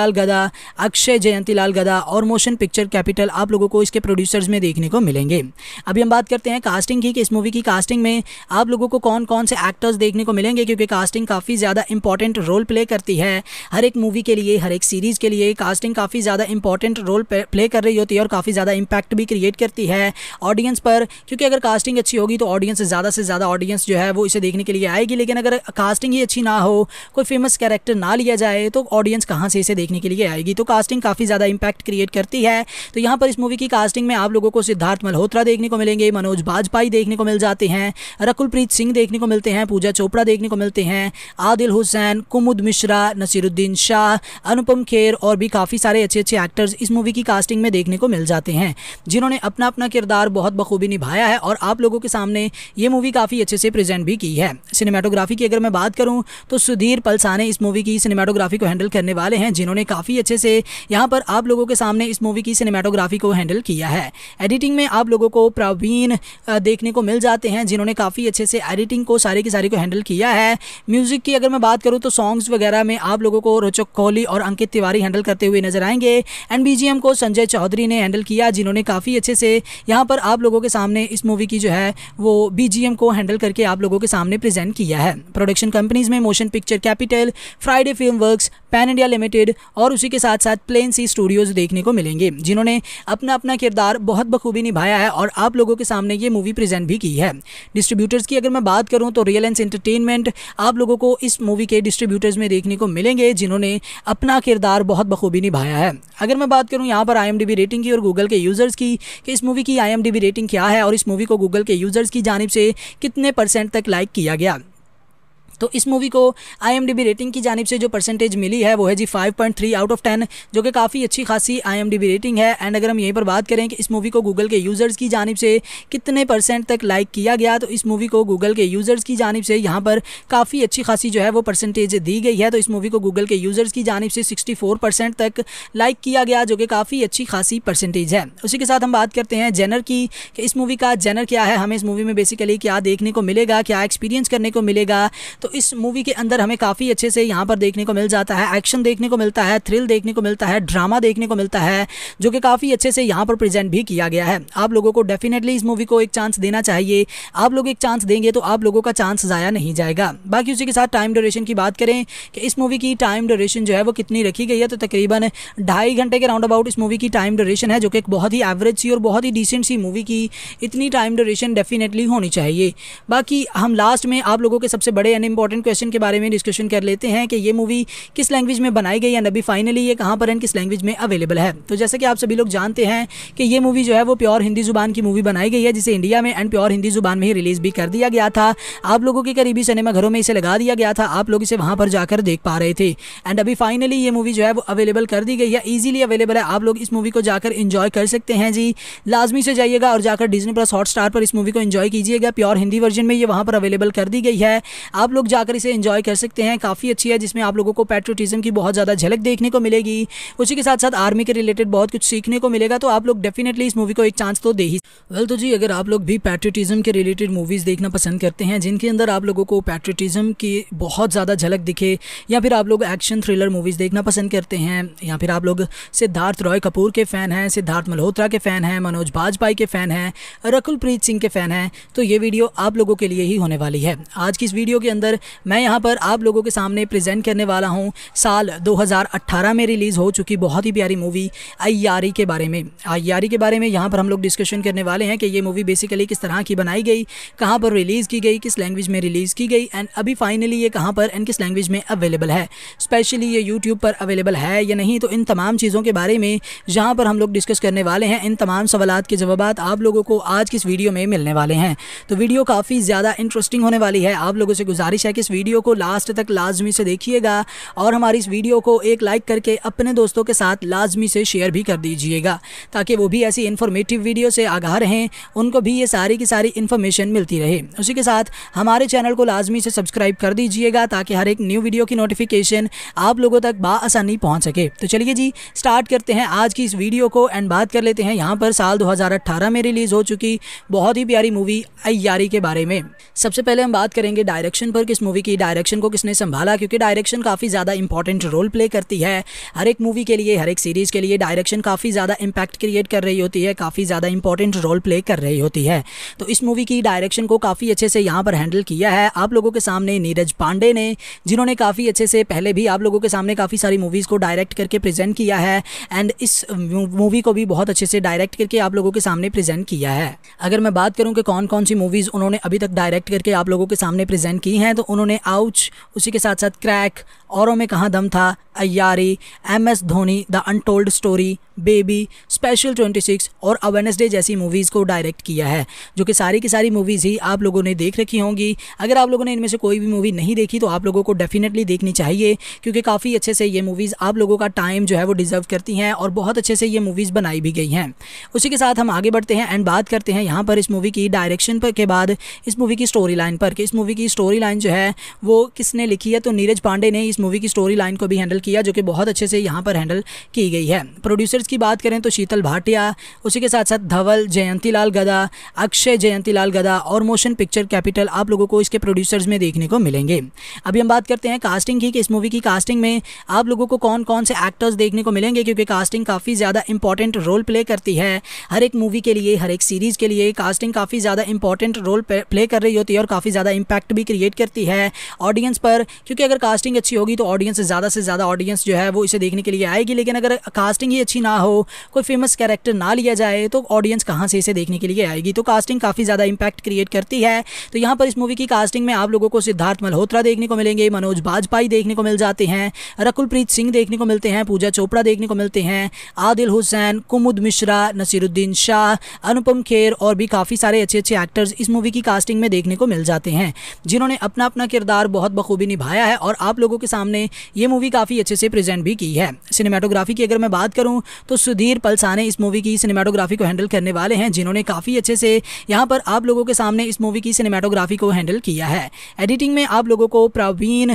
लाल गदा अक्षय लाल गदा और मोशन पिक्चर कैपिटल आप लोगों को इसके प्रोड्यूसर्स में देखने को मिलेंगे अभी हम बात करते हैं कास्टिंग की कि इस मूवी की कास्टिंग में आप लोगों को कौन कौन से एक्टर्स देखने को मिलेंगे क्योंकि कास्टिंग काफ़ी ज़्यादा इंपॉर्टेंट रोल प्ले करती है हर एक मूवी के लिए हर एक सीरीज़ के लिए कास्टिंग काफ़ी ज़्यादा इंपॉर्टेंट रोल प्ले कर रही होती है और काफ़ी ज़्यादा इंपैक्ट भी क्रिएट करती है ऑडियंस पर क्योंकि अगर कास्टिंग अच्छी होगी होगी तो ऑडियंस ज़्यादा से ज़्यादा ऑडियंस जो है वो इसे देखने के लिए आएगी लेकिन अगर कास्टिंग ही अच्छी ना हो कोई फेमस कैरेक्टर ना लिया जाए तो ऑडियंस कहाँ से इसे देखने के लिए आएगी तो कास्टिंग काफ़ी ज़्यादा इंपैक्ट क्रिएट करती है तो यहाँ पर इस मूवी की कास्टिंग में आप लोगों को सिद्धार्थ मल्होत्रा देखने को मिलेंगे मनोज बाजपाई देखने को मिल जाते हैं रकुलप्रीत सिंह देखने को मिलते हैं पूजा चोपड़ा देखने को मिलते हैं आदिल हुसैन कुमुद मिश्रा नसीरुद्दीन शाह अनुपम खेर और भी काफ़ी सारे अच्छे अच्छे एक्टर्स इस मूवी की कास्टिंग में देखने को मिल जाते हैं जिन्होंने अपना अपना किरदार बहुत बखूबी निभाया है और आप लोगों के साथ सामने ये मूवी काफ़ी अच्छे से प्रेजेंट भी की है सिनेमाटोग्राफी की अगर मैं बात करूँ तो सुधीर पलसाने इस मूवी की सिनेमाटोग्राफी को हैंडल करने वाले हैं जिन्होंने काफ़ी अच्छे से यहाँ पर आप लोगों के सामने इस मूवी की सिनेमाटोग्राफी को हैंडल किया है एडिटिंग में आप लोगों को प्रवीण देखने को मिल जाते हैं जिन्होंने काफ़ी अच्छे से एडिटिंग को सारी के सारी को हैंडल किया है म्यूज़िक की अगर मैं बात करूँ तो सॉन्ग्स वगैरह में आप लोगों को रोचक कोहली और अंकित तिवारी हैंडल करते हुए नजर आएंगे एंड बीजीएम को संजय चौधरी ने हैंडल किया जिन्होंने काफ़ी अच्छे से यहाँ पर आप लोगों के सामने इस मूवी की जो है वो बीजीएम को हैंडल करके आप लोगों के सामने प्रेजेंट किया है प्रोडक्शन कंपनीज में motion picture capital Friday film works pan India limited और उसी के साथ साथ प्लेन सी स्टूडियोज़ देखने को मिलेंगे जिन्होंने अपना अपना किरदार बहुत बखूबी निभाया है और आप लोगों के सामने ये मूवी प्रेजेंट भी की है डिस्ट्रीब्यूटर्स की अगर मैं बात करूँ तो रियलेंस एंटरटेनमेंट आप लोगों को इस मूवी के डिस्ट्रीब्यूटर्स में देखने को मिलेंगे जिन्होंने अपना किरदार बहुत बखूबी निभाया है अगर मैं बात करूँ यहाँ पर आई रेटिंग की और गूगल के यूज़र्स की कि इस मूवी की आई रेटिंग क्या है और इस मूवी को गूगल के यूज़ यूज़र्स की जानब से कितने परसेंट तक लाइक किया गया तो इस मूवी को आई रेटिंग की जानब से जो परसेंटेज मिली है वो है जी 5.3 आउट ऑफ 10 जो कि काफ़ी अच्छी खासी आई रेटिंग है एंड अगर हम यहीं पर बात करें कि इस मूवी को गूगल के यूज़र्स की जानब से कितने परसेंट तक लाइक किया गया तो इस मूवी को गूगल के यूज़र्स की जानब से यहाँ पर काफ़ी अच्छी खासी जो है वो परसेंटेज दी गई है तो इस मूवी को गूगल के यूज़र्स की जानब से सिक्सटी तक लाइक किया गया जो कि काफ़ी अच्छी खासी परसेंटेज है उसी के साथ हम बात करते हैं जेनर की कि इस मूवी का जेनर क्या है हमें इस मूवी में बेसिकली क्या देखने को मिलेगा क्या एक्सपीरियंस करने को मिलेगा तो इस मूवी के अंदर हमें काफ़ी अच्छे से यहाँ पर देखने को मिल जाता है एक्शन देखने को मिलता है थ्रिल देखने को मिलता है ड्रामा देखने को मिलता है जो कि काफ़ी अच्छे से यहाँ पर प्रेजेंट भी किया गया है आप लोगों को डेफिनेटली इस मूवी को एक चांस देना चाहिए आप लोग एक चांस देंगे तो आप लोगों का चांस ज़ाया नहीं जाएगा बाकी उसी के साथ टाइम ड्यूरेशन की बात करें कि इस मूवी की टाइम ड्यूरेशन जो है वो कितनी रखी गई है तो तकरीबन ढाई घंटे के राउंड अबाउट इस मूवी की टाइम ड्यूरेशन है जो कि एक बहुत ही एवरेज सी और बहुत ही डिसेंट सी मूवी की इतनी टाइम ड्यूरेशन डेफिनेटली होनी चाहिए बाकी हम लास्ट में आप लोगों के सबसे बड़े इंपॉर्टेंट क्वेश्चन के बारे में डिस्कशन कर लेते हैं कि ये मूवी किस लैंग्वेज में बनाई गई है अभी फाइनली ये कहाँ पर एंड किस लैंग्वेज में अवेलेबल है तो जैसे कि आप सभी लोग जानते हैं कि ये मूवी जो है वो प्योर हिंदी जुबान की मूवी बनाई गई है जिसे इंडिया में एंड प्योर हिंदी जुबान में ही रिलीज भी कर दिया गया था आप लोगों के करीबी सिनेमा घरों में इसे लगा दिया गया था आप लोग इसे वहाँ पर जाकर देख पा रहे थे एंड अभी फाइनली ये मूवी जो है वो अवेलेबल कर दी गई है इजीली अवेलेबल है आप लोग इस मूवी को जाकर इंजॉय कर सकते हैं जी लाजमी से जाइएगा और जाकर डिजनी प्लस स्टार पर इस मूवी को इंजॉय कीजिएगा प्योर हिंदी वर्जन में ये वहाँ पर अवेलेबल कर दी गई है आप लोग लोग जाकर इसे एंजॉय कर सकते हैं काफ़ी अच्छी है जिसमें आप लोगों को पेट्रोटिज्म की बहुत ज़्यादा झलक देखने को मिलेगी उसी के साथ साथ आर्मी के रिलेटेड बहुत कुछ सीखने को मिलेगा तो आप लोग डेफिनेटली इस मूवी को एक चांस तो दे ही वेल तो जी अगर आप लोग भी पैट्रियटिज़म के रिलेटेड मूवीज़ देखना पसंद करते हैं जिनके अंदर आप लोगों को पैट्रियटिज़म की बहुत ज़्यादा झलक दिखे या फिर आप लोग एक्शन थ्रिलर मूवीज़ देखना पसंद करते हैं या फिर आप लोग सिद्धार्थ रॉय कपूर के फ़ैन हैं सिद्धार्थ मल्होत्रा के फ़ैन हैं मनोज बाजपाई के फ़ैन हैं रकुल प्रीत सिंह के फ़ैन हैं तो ये वीडियो आप लोगों के लिए ही होने वाली है आज की इस वीडियो के अंदर लेकर मैं यहाँ पर आप लोगों के सामने प्रेजेंट करने वाला हूँ साल 2018 में रिलीज़ हो चुकी बहुत ही प्यारी मूवी अयारी के बारे में अयारी के बारे में यहाँ पर हम लोग डिस्कशन करने वाले हैं कि ये मूवी बेसिकली किस तरह की बनाई गई कहाँ पर रिलीज़ की गई किस लैंग्वेज में रिलीज़ की गई एंड अभी फाइनली ये कहाँ पर एंड किस लैंग्वेज में अवेलेबल है स्पेशली ये यूट्यूब पर अवेलेबल है या नहीं तो इन तमाम चीज़ों के बारे में जहाँ पर हम लोग डिस्कस करने वाले हैं इन तमाम सवाल के जवाब आप लोगों को आज किस वीडियो में मिलने वाले हैं तो वीडियो काफ़ी ज़्यादा इंटरेस्टिंग होने वाली है आप लोगों से गुजारिश गुजारिश है कि इस वीडियो को लास्ट तक लाजमी से देखिएगा और हमारी इस वीडियो को एक लाइक करके अपने दोस्तों के साथ लाजमी से शेयर भी कर दीजिएगा ताकि वो भी ऐसी इन्फॉर्मेटिव वीडियो से आगाह रहें उनको भी ये सारी की सारी इन्फॉर्मेशन मिलती रहे उसी के साथ हमारे चैनल को लाजमी से सब्सक्राइब कर दीजिएगा ताकि हर एक न्यू वीडियो की नोटिफिकेशन आप लोगों तक बासानी पहुँच सके तो चलिए जी स्टार्ट करते हैं आज की इस वीडियो को एंड बात कर लेते हैं यहाँ पर साल 2018 में रिलीज़ हो चुकी बहुत ही प्यारी मूवी अयारी के बारे में सबसे पहले हम बात करेंगे डायरेक्शन पर इस मूवी की डायरेक्शन को किसने संभाला क्योंकि डायरेक्शन काफ़ी ज़्यादा इंपॉर्टेंट रोल प्ले करती है हर एक मूवी के लिए हर एक सीरीज़ के लिए डायरेक्शन काफ़ी ज़्यादा इंपैक्ट क्रिएट कर रही होती है काफ़ी ज़्यादा इंपॉर्टेंट रोल प्ले कर रही होती है तो इस मूवी की डायरेक्शन को काफ़ी अच्छे से यहाँ पर हैंडल किया है आप लोगों के सामने नीरज पांडे ने जिन्होंने काफ़ी अच्छे से पहले भी आप लोगों के सामने काफ़ी सारी मूवीज़ को डायरेक्ट करके प्रेजेंट किया है एंड इस मूवी को भी बहुत अच्छे से डायरेक्ट करके आप लोगों के सामने प्रेजेंट किया है अगर मैं बात करूं कि कौन कौन सी मूवीज़ उन्होंने अभी तक डायरेक्ट करके आप लोगों के सामने प्रेजेंट की हैं तो तो उन्होंने आउच उसी के साथ साथ क्रैक औरों में कहाँ दम था Aiyaary M S Dhoni the untold story baby special 26 और डे जैसी मूवीज़ को डायरेक्ट किया है जो कि सारी की सारी मूवीज़ ही आप लोगों ने देख रखी होंगी अगर आप लोगों ने इनमें से कोई भी मूवी नहीं देखी तो आप लोगों को डेफिनेटली देखनी चाहिए क्योंकि काफ़ी अच्छे से ये मूवीज़ आप लोगों का टाइम जो है वो डिज़र्व करती हैं और बहुत अच्छे से ये मूवीज़ बनाई भी गई हैं उसी के साथ हम आगे बढ़ते हैं एंड बात करते हैं यहाँ पर इस मूवी की डायरेक्शन पर के बाद इस मूवी की स्टोरी लाइन पर कि इस मूवी की स्टोरी लाइन जो है वो किसने लिखी है तो नीरज पांडे ने इस मूवी की स्टोरी लाइन को भी हैंडल किया जो कि बहुत अच्छे से यहाँ पर हैंडल की गई है प्रोड्यूसर प्लेयर्स की बात करें तो शीतल भाटिया उसी के साथ साथ धवल जयंती लाल गदा अक्षय जयंती लाल गदा और मोशन पिक्चर कैपिटल आप लोगों को इसके प्रोड्यूसर्स में देखने को मिलेंगे अभी हम बात करते हैं कास्टिंग की कि इस मूवी की कास्टिंग में आप लोगों को कौन कौन से एक्टर्स देखने को मिलेंगे क्योंकि कास्टिंग काफ़ी ज़्यादा इंपॉर्टेंट रोल प्ले करती है हर एक मूवी के लिए हर एक सीरीज़ के लिए कास्टिंग काफ़ी ज़्यादा इंपॉर्टेंट रोल प्ले कर रही होती है और काफ़ी ज़्यादा इम्पैक्ट भी क्रिएट करती है ऑडियंस पर क्योंकि अगर कास्टिंग अच्छी होगी तो ऑडियंस ज़्यादा से ज़्यादा ऑडियंस जो है वो इसे देखने के लिए आएगी लेकिन अगर कास्टिंग ही अच्छी ना ना हो कोई फेमस कैरेक्टर ना लिया जाए तो ऑडियंस कहाँ से इसे देखने के लिए आएगी तो कास्टिंग काफ़ी ज़्यादा इंपैक्ट क्रिएट करती है तो यहाँ पर इस मूवी की कास्टिंग में आप लोगों को सिद्धार्थ मल्होत्रा देखने को मिलेंगे मनोज बाजपाई देखने को मिल जाते हैं रकुलप्रीत सिंह देखने को मिलते हैं पूजा चोपड़ा देखने को मिलते हैं आदिल हुसैन कुमुद मिश्रा नसीरुद्दीन शाह अनुपम खेर और भी काफ़ी सारे अच्छे अच्छे एक्टर्स इस मूवी की कास्टिंग में देखने को मिल जाते हैं जिन्होंने अपना अपना किरदार बहुत बखूबी निभाया है और आप लोगों के सामने ये मूवी काफ़ी अच्छे से प्रेजेंट भी की है सिनेमाटोग्राफी की अगर मैं बात करूँ तो सुधीर पलसाने इस मूवी की सिनेमाटोग्राफी को हैंडल करने वाले हैं जिन्होंने काफ़ी अच्छे से यहाँ पर आप लोगों के सामने इस मूवी की सिनेमाटोग्राफी को हैंडल किया है एडिटिंग में आप लोगों को प्रवीण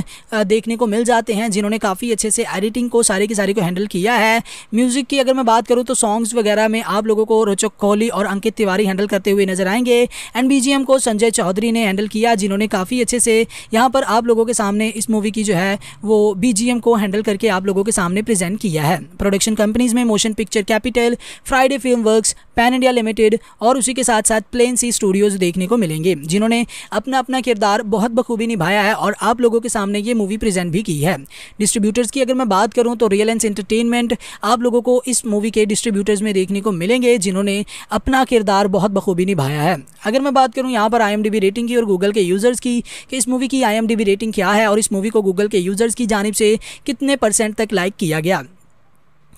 देखने को मिल जाते हैं जिन्होंने काफ़ी अच्छे से एडिटिंग को सारे की सारी को हैंडल किया है म्यूज़िक की अगर मैं बात करूँ तो सॉन्ग्स वगैरह में आप लोगों को रोचक कोहली और अंकित तिवारी हैंडल करते हुए नजर आएंगे एंड बीजीएम को संजय चौधरी ने हैंडल किया जिन्होंने काफ़ी अच्छे से यहाँ पर आप लोगों के सामने इस मूवी की जो है वो बीजीएम को हैंडल करके आप लोगों के सामने प्रेजेंट किया है प्रोडक्शन कंपनीज में motion picture capital Friday film works pan India limited और उसी के साथ साथ प्लेन सी स्टूडियोज़ देखने को मिलेंगे जिन्होंने अपना अपना किरदार बहुत बखूबी निभाया है और आप लोगों के सामने ये मूवी प्रेजेंट भी की है डिस्ट्रीब्यूटर्स की अगर मैं बात करूँ तो रियलेंस एंटरटेनमेंट आप लोगों को इस मूवी के डिस्ट्रीब्यूटर्स में देखने को मिलेंगे जिन्होंने अपना किरदार बहुत बखूबी निभाया है अगर मैं बात करूँ यहाँ पर आई रेटिंग की और गूगल के यूज़र्स की कि इस मूवी की आई रेटिंग क्या है और इस मूवी को गूगल के यूज़र्स की जानब से कितने परसेंट तक लाइक किया गया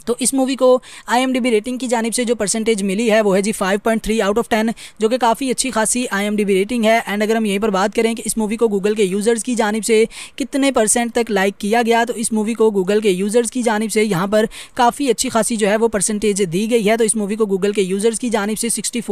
तो इस मूवी को आई रेटिंग की जानब से जो परसेंटेज मिली है वो है जी 5.3 आउट ऑफ 10 जो कि काफ़ी अच्छी खासी आई रेटिंग है एंड अगर हम यहीं पर बात करें कि इस मूवी को गूगल के यूज़र्स की जानब से कितने परसेंट तक लाइक किया गया तो इस मूवी को गूगल के यूज़र्स की जानब से यहाँ पर काफ़ी अच्छी खासी जो है वो परसेंटेज दी गई है तो इस मूवी को गूगल के यूज़र्स की जानब से सिक्सटी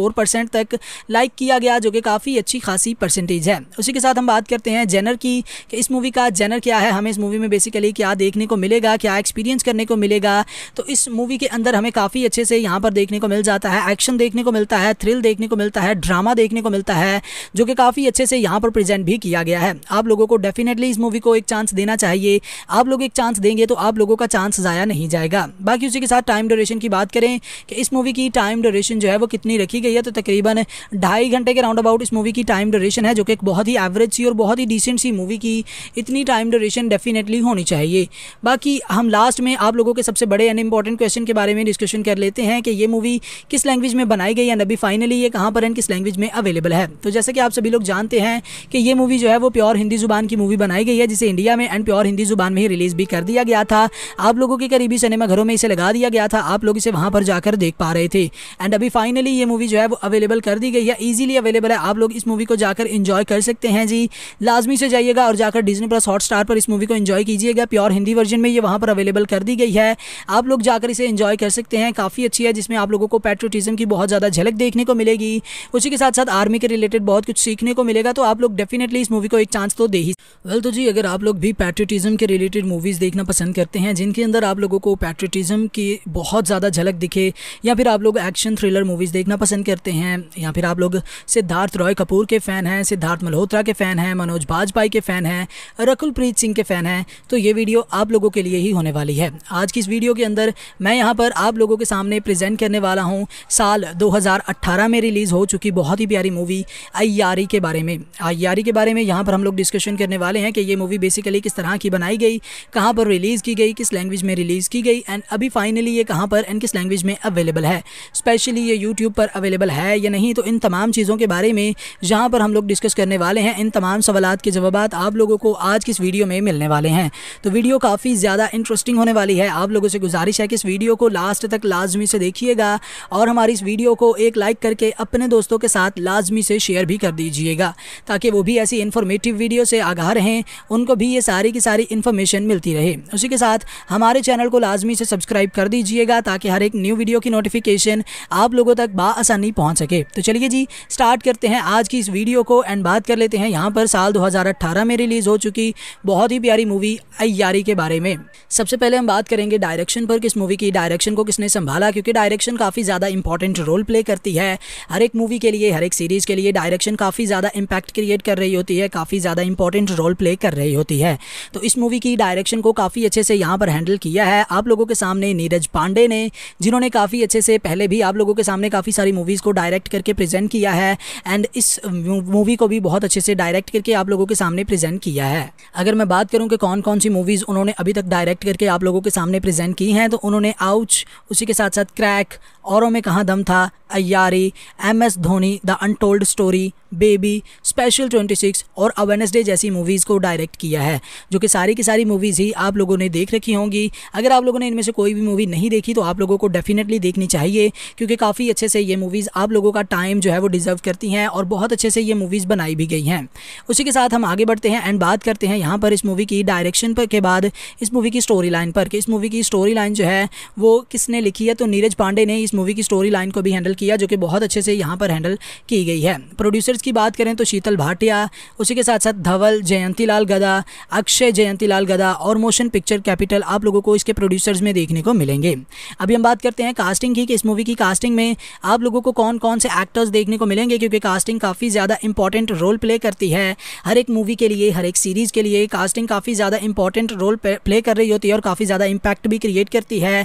तक लाइक किया गया जो कि काफ़ी अच्छी खासी परसेंटेज है उसी के साथ हम बात करते हैं जेनर की कि इस मूवी का जेनर क्या है हमें इस मूवी में बेसिकली क्या देखने को मिलेगा क्या एक्सपीरियंस करने को मिलेगा तो इस मूवी के अंदर हमें काफ़ी अच्छे से यहाँ पर देखने को मिल जाता है एक्शन देखने को मिलता है थ्रिल देखने को मिलता है ड्रामा देखने को मिलता है जो कि काफ़ी अच्छे से यहाँ पर प्रेजेंट भी किया गया है आप लोगों को डेफिनेटली इस मूवी को एक चांस देना चाहिए आप लोग एक चांस देंगे तो आप लोगों का चांस ज़ाया नहीं जाएगा बाकी उसी के साथ टाइम ड्यूरेशन की बात करें कि इस मूवी की टाइम ड्यूरेशन जो है वो कितनी रखी गई है तो तकरीबन ढाई घंटे के राउंड अबाउट इस मूवी की टाइम ड्यूरेशन है जो कि एक बहुत ही एवरेज सी और बहुत ही डिसेंट सी मूवी की इतनी टाइम ड्यूरेशन डेफिनेटली होनी चाहिए बाकी हम लास्ट में आप लोगों के सबसे बड़े एनिमे इंपॉर्टेंट क्वेश्चन के बारे में डिस्कशन कर लेते हैं कि ये मूवी किस लैंग्वेज में बनाई गई एंड अभी फाइनली ये कहाँ पर एंड किस लैंग्वेज में अवेलेबल है तो जैसे कि आप सभी लोग जानते हैं कि ये मूवी जो है वो प्योर हिंदी जुबान की मूवी बनाई गई है जिसे इंडिया में एंड प्योर हिंदी जुबान में ही रिलीज भी कर दिया गया था आप लोगों के करीबी सिनेमाघरों में इसे लगा दिया गया था आप लोग इसे वहाँ पर जाकर देख पा रहे थे एंड अभी फाइनली ये मूवी जो है वो अवेलेबल कर दी गई है ईजिली अवेलेबल है आप लोग इस मूवी को जाकर इंजॉय कर सकते हैं जी लाजमी से जाइएगा और जाकर डिजनी प्लस हॉट पर इस मूवी को इंजॉय कीजिएगा प्योर हिंदी वर्जन में ये वहाँ पर अवेलेबल कर दी गई है आप लोग लोग जाकर इसे इंजॉय कर सकते हैं काफ़ी अच्छी है जिसमें आप लोगों को पेट्रोटिज्म की बहुत ज़्यादा झलक देखने को मिलेगी उसी के साथ साथ आर्मी के रिलेटेड बहुत कुछ सीखने को मिलेगा तो आप लोग डेफिनेटली इस मूवी को एक चांस तो दे ही वेल तो जी अगर आप लोग भी पेट्रोटिज्म के रिलेटेड मूवीज़ देखना पसंद करते हैं जिनके अंदर आप लोगों को पैट्रियटिज़म की बहुत ज़्यादा झलक दिखे या फिर आप लोग एक्शन थ्रिलर मूवीज़ देखना पसंद करते हैं या फिर आप लोग सिद्धार्थ रॉय कपूर के फ़ैन हैं सिद्धार्थ मल्होत्रा के फ़ैन हैं मनोज बाजपाई के फ़ैन हैं रकुल प्रीत सिंह के फ़ैन हैं तो ये वीडियो आप लोगों के लिए ही होने वाली है आज की इस वीडियो के अंदर पर मैं यहाँ पर आप लोगों के सामने प्रेजेंट करने वाला हूँ साल 2018 में रिलीज़ हो चुकी बहुत ही प्यारी मूवी अयारी के बारे में अयारी के बारे में यहाँ पर हम लोग डिस्कशन करने वाले हैं कि ये मूवी बेसिकली किस तरह की बनाई गई कहाँ पर रिलीज़ की गई किस लैंग्वेज में रिलीज़ की गई एंड अभी फाइनली ये कहाँ पर एंड किस लैंग्वेज में अवेलेबल है स्पेशली ये यूट्यूब पर अवेलेबल है या नहीं तो इन तमाम चीज़ों के बारे में जहाँ पर हम लोग डिस्कस करने वाले हैं इन तमाम सवाल के जवाब आप लोगों को आज की इस वीडियो में मिलने वाले हैं तो वीडियो काफ़ी ज़्यादा इंटरेस्टिंग होने वाली है आप लोगों से गुजारिश अपेक्षा है कि इस वीडियो को लास्ट तक लाजमी से देखिएगा और हमारी इस वीडियो को एक लाइक करके अपने दोस्तों के साथ लाजमी से शेयर भी कर दीजिएगा ताकि वो भी ऐसी इन्फॉर्मेटिव वीडियो से आगाह रहें उनको भी ये सारी की सारी इन्फॉर्मेशन मिलती रहे उसी के साथ हमारे चैनल को लाजमी से सब्सक्राइब कर दीजिएगा ताकि हर एक न्यू वीडियो की नोटिफिकेशन आप लोगों तक बासानी पहुँच सके तो चलिए जी स्टार्ट करते हैं आज की इस वीडियो को एंड बात कर लेते हैं यहाँ पर साल 2018 में रिलीज़ हो चुकी बहुत ही प्यारी मूवी अयारी के बारे में सबसे पहले हम बात करेंगे डायरेक्शन पर इस मूवी की डायरेक्शन को किसने संभाला क्योंकि डायरेक्शन काफ़ी ज़्यादा इंपॉर्टेंट रोल प्ले करती है हर एक मूवी के लिए हर एक सीरीज़ के लिए डायरेक्शन काफ़ी ज़्यादा इंपैक्ट क्रिएट कर रही होती है काफ़ी ज़्यादा इंपॉर्टेंट रोल प्ले कर रही होती है तो इस मूवी की डायरेक्शन को काफ़ी अच्छे से यहाँ पर हैंडल किया है आप लोगों के सामने नीरज पांडे ने जिन्होंने काफ़ी अच्छे से पहले भी आप लोगों के सामने काफ़ी सारी मूवीज़ को डायरेक्ट करके प्रेजेंट किया है एंड इस मूवी को भी बहुत अच्छे से डायरेक्ट करके आप लोगों के सामने प्रेजेंट किया है अगर मैं बात करूँ कि कौन कौन सी मूवीज़ उन्होंने अभी तक डायरेक्ट करके आप लोगों के सामने प्रेजेंट की हैं तो उन्होंने आउच उसी के साथ साथ क्रैक औरों में कहाँ दम था Aiyaary M S Dhoni the untold story baby special 26 और डे जैसी मूवीज़ को डायरेक्ट किया है जो कि सारी की सारी मूवीज़ ही आप लोगों ने देख रखी होंगी अगर आप लोगों ने इनमें से कोई भी मूवी नहीं देखी तो आप लोगों को डेफिनेटली देखनी चाहिए क्योंकि काफ़ी अच्छे से ये मूवीज़ आप लोगों का टाइम जो है वो डिज़र्व करती हैं और बहुत अच्छे से ये मूवीज़ बनाई भी गई हैं उसी के साथ हम आगे बढ़ते हैं एंड बात करते हैं यहाँ पर इस मूवी की डायरेक्शन पर के बाद इस मूवी की स्टोरी लाइन पर कि इस मूवी की स्टोरी लाइन जो है वो किसने लिखी है तो नीरज पांडे ने इस मूवी की स्टोरी लाइन को भी हैंडल किया जो कि बहुत अच्छे से यहाँ पर हैंडल की गई है प्रोड्यूसर्स की बात करें तो शीतल भाटिया उसी के साथ साथ धवल जयंतीलाल गदा अक्षय जयंतीलाल गदा और मोशन पिक्चर कैपिटल आप लोगों को इसके प्रोड्यूसर्स में देखने को मिलेंगे अभी हम बात करते हैं कास्टिंग की कि इस मूवी की कास्टिंग में आप लोगों को कौन कौन से एक्टर्स देखने को मिलेंगे क्योंकि कास्टिंग काफ़ी ज़्यादा इंपॉर्टेंट रोल प्ले करती है हर एक मूवी के लिए हर एक सीरीज़ के लिए कास्टिंग काफ़ी ज़्यादा इंपॉर्टेंट रोल प्ले कर रही होती है और काफ़ी ज़्यादा इम्पैक्ट भी क्रिएट करती है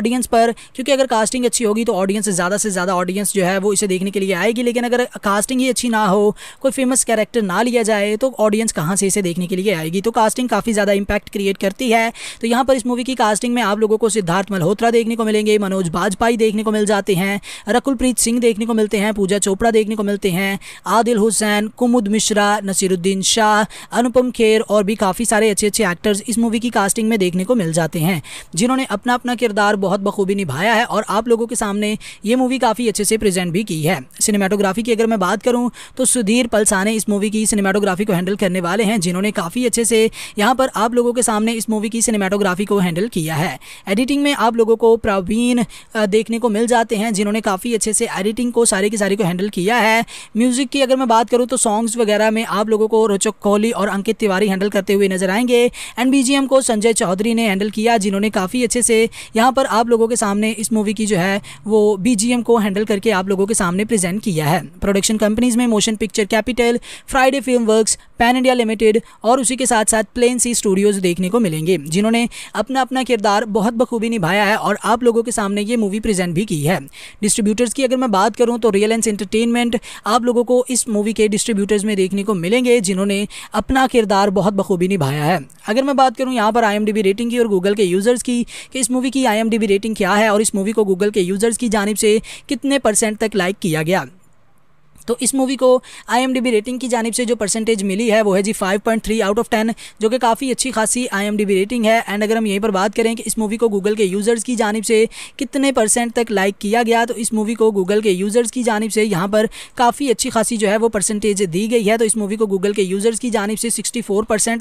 ऑडियंस पर क्योंकि अगर कास्टिंग अच्छी हो होगी तो ऑडियंस ज़्यादा से ज़्यादा ऑडियंस जो है वो इसे देखने के लिए आएगी लेकिन अगर कास्टिंग ही अच्छी ना हो कोई फेमस कैरेक्टर ना लिया जाए तो ऑडियंस कहाँ से इसे देखने के लिए आएगी तो कास्टिंग काफ़ी ज़्यादा इंपैक्ट क्रिएट करती है तो यहाँ पर इस मूवी की कास्टिंग में आप लोगों को सिद्धार्थ मल्होत्रा देखने को मिलेंगे मनोज बाजपाई देखने को मिल जाते हैं रकुलप्रीत सिंह देखने को मिलते हैं पूजा चोपड़ा देखने को मिलते हैं आदिल हुसैन कुमुद मिश्रा नसीरुद्दीन शाह अनुपम खेर और भी काफ़ी सारे अच्छे अच्छे एक्टर्स इस मूवी की कास्टिंग में देखने को मिल जाते हैं जिन्होंने अपना अपना किरदार बहुत बखूबी निभाया है और आप लोगों के सामने ये मूवी काफ़ी अच्छे से प्रेजेंट भी की है सिनेमाटोग्राफी की अगर मैं बात करूँ तो सुधीर पलसाने इस मूवी की सिनेमाटोग्राफी को हैंडल करने वाले हैं जिन्होंने काफ़ी अच्छे से यहाँ पर आप लोगों के सामने इस मूवी की सिनेमाटोग्राफी को हैंडल किया है एडिटिंग में आप लोगों को प्रवीण देखने को मिल जाते हैं जिन्होंने काफ़ी अच्छे से एडिटिंग को सारी की सारी को हैंडल किया है म्यूज़िक की अगर मैं बात करूँ तो सॉन्ग्स वगैरह में आप लोगों को रोचक कोहली और अंकित तिवारी हैंडल करते हुए नजर आएंगे एंड को संजय चौधरी ने हैंडल किया जिन्होंने काफ़ी अच्छे से यहाँ पर आप लोगों के सामने इस मूवी की जो है वो बी को हैंडल करके आप लोगों के सामने प्रेजेंट किया है प्रोडक्शन कंपनीज में motion picture capital Friday film works pan India limited और उसी के साथ साथ प्लेन सी स्टूडियोज़ देखने को मिलेंगे जिन्होंने अपना अपना किरदार बहुत बखूबी निभाया है और आप लोगों के सामने ये मूवी प्रेजेंट भी की है डिस्ट्रीब्यूटर्स की अगर मैं बात करूँ तो रियल एंड एंटरटेनमेंट आप लोगों को इस मूवी के डिस्ट्रीब्यूटर्स में देखने को मिलेंगे जिन्होंने अपना किरदार बहुत बखूबी निभाया है अगर मैं बात करूँ यहाँ पर आई रेटिंग की और गूगल के यूज़र्स की कि इस मूवी की आई रेटिंग क्या है और इस मूवी को गूगल के यूजर्स यूज़र्स की जानब से कितने परसेंट तक लाइक किया गया तो इस मूवी को आई रेटिंग की जानब से जो परसेंटेज मिली है वो है जी 5.3 आउट ऑफ 10 जो कि काफ़ी अच्छी खासी आई रेटिंग है एंड अगर हम यहीं पर बात करें कि इस मूवी को गूगल के यूज़र्स की जानब से कितने परसेंट तक लाइक किया गया तो इस मूवी को गूगल के यूज़र्स की जानब से यहाँ पर काफ़ी अच्छी खासी जो है वो परसेंटेज दी गई है तो इस मूवी को गूगल के यूज़र्स की जानब से सिक्सटी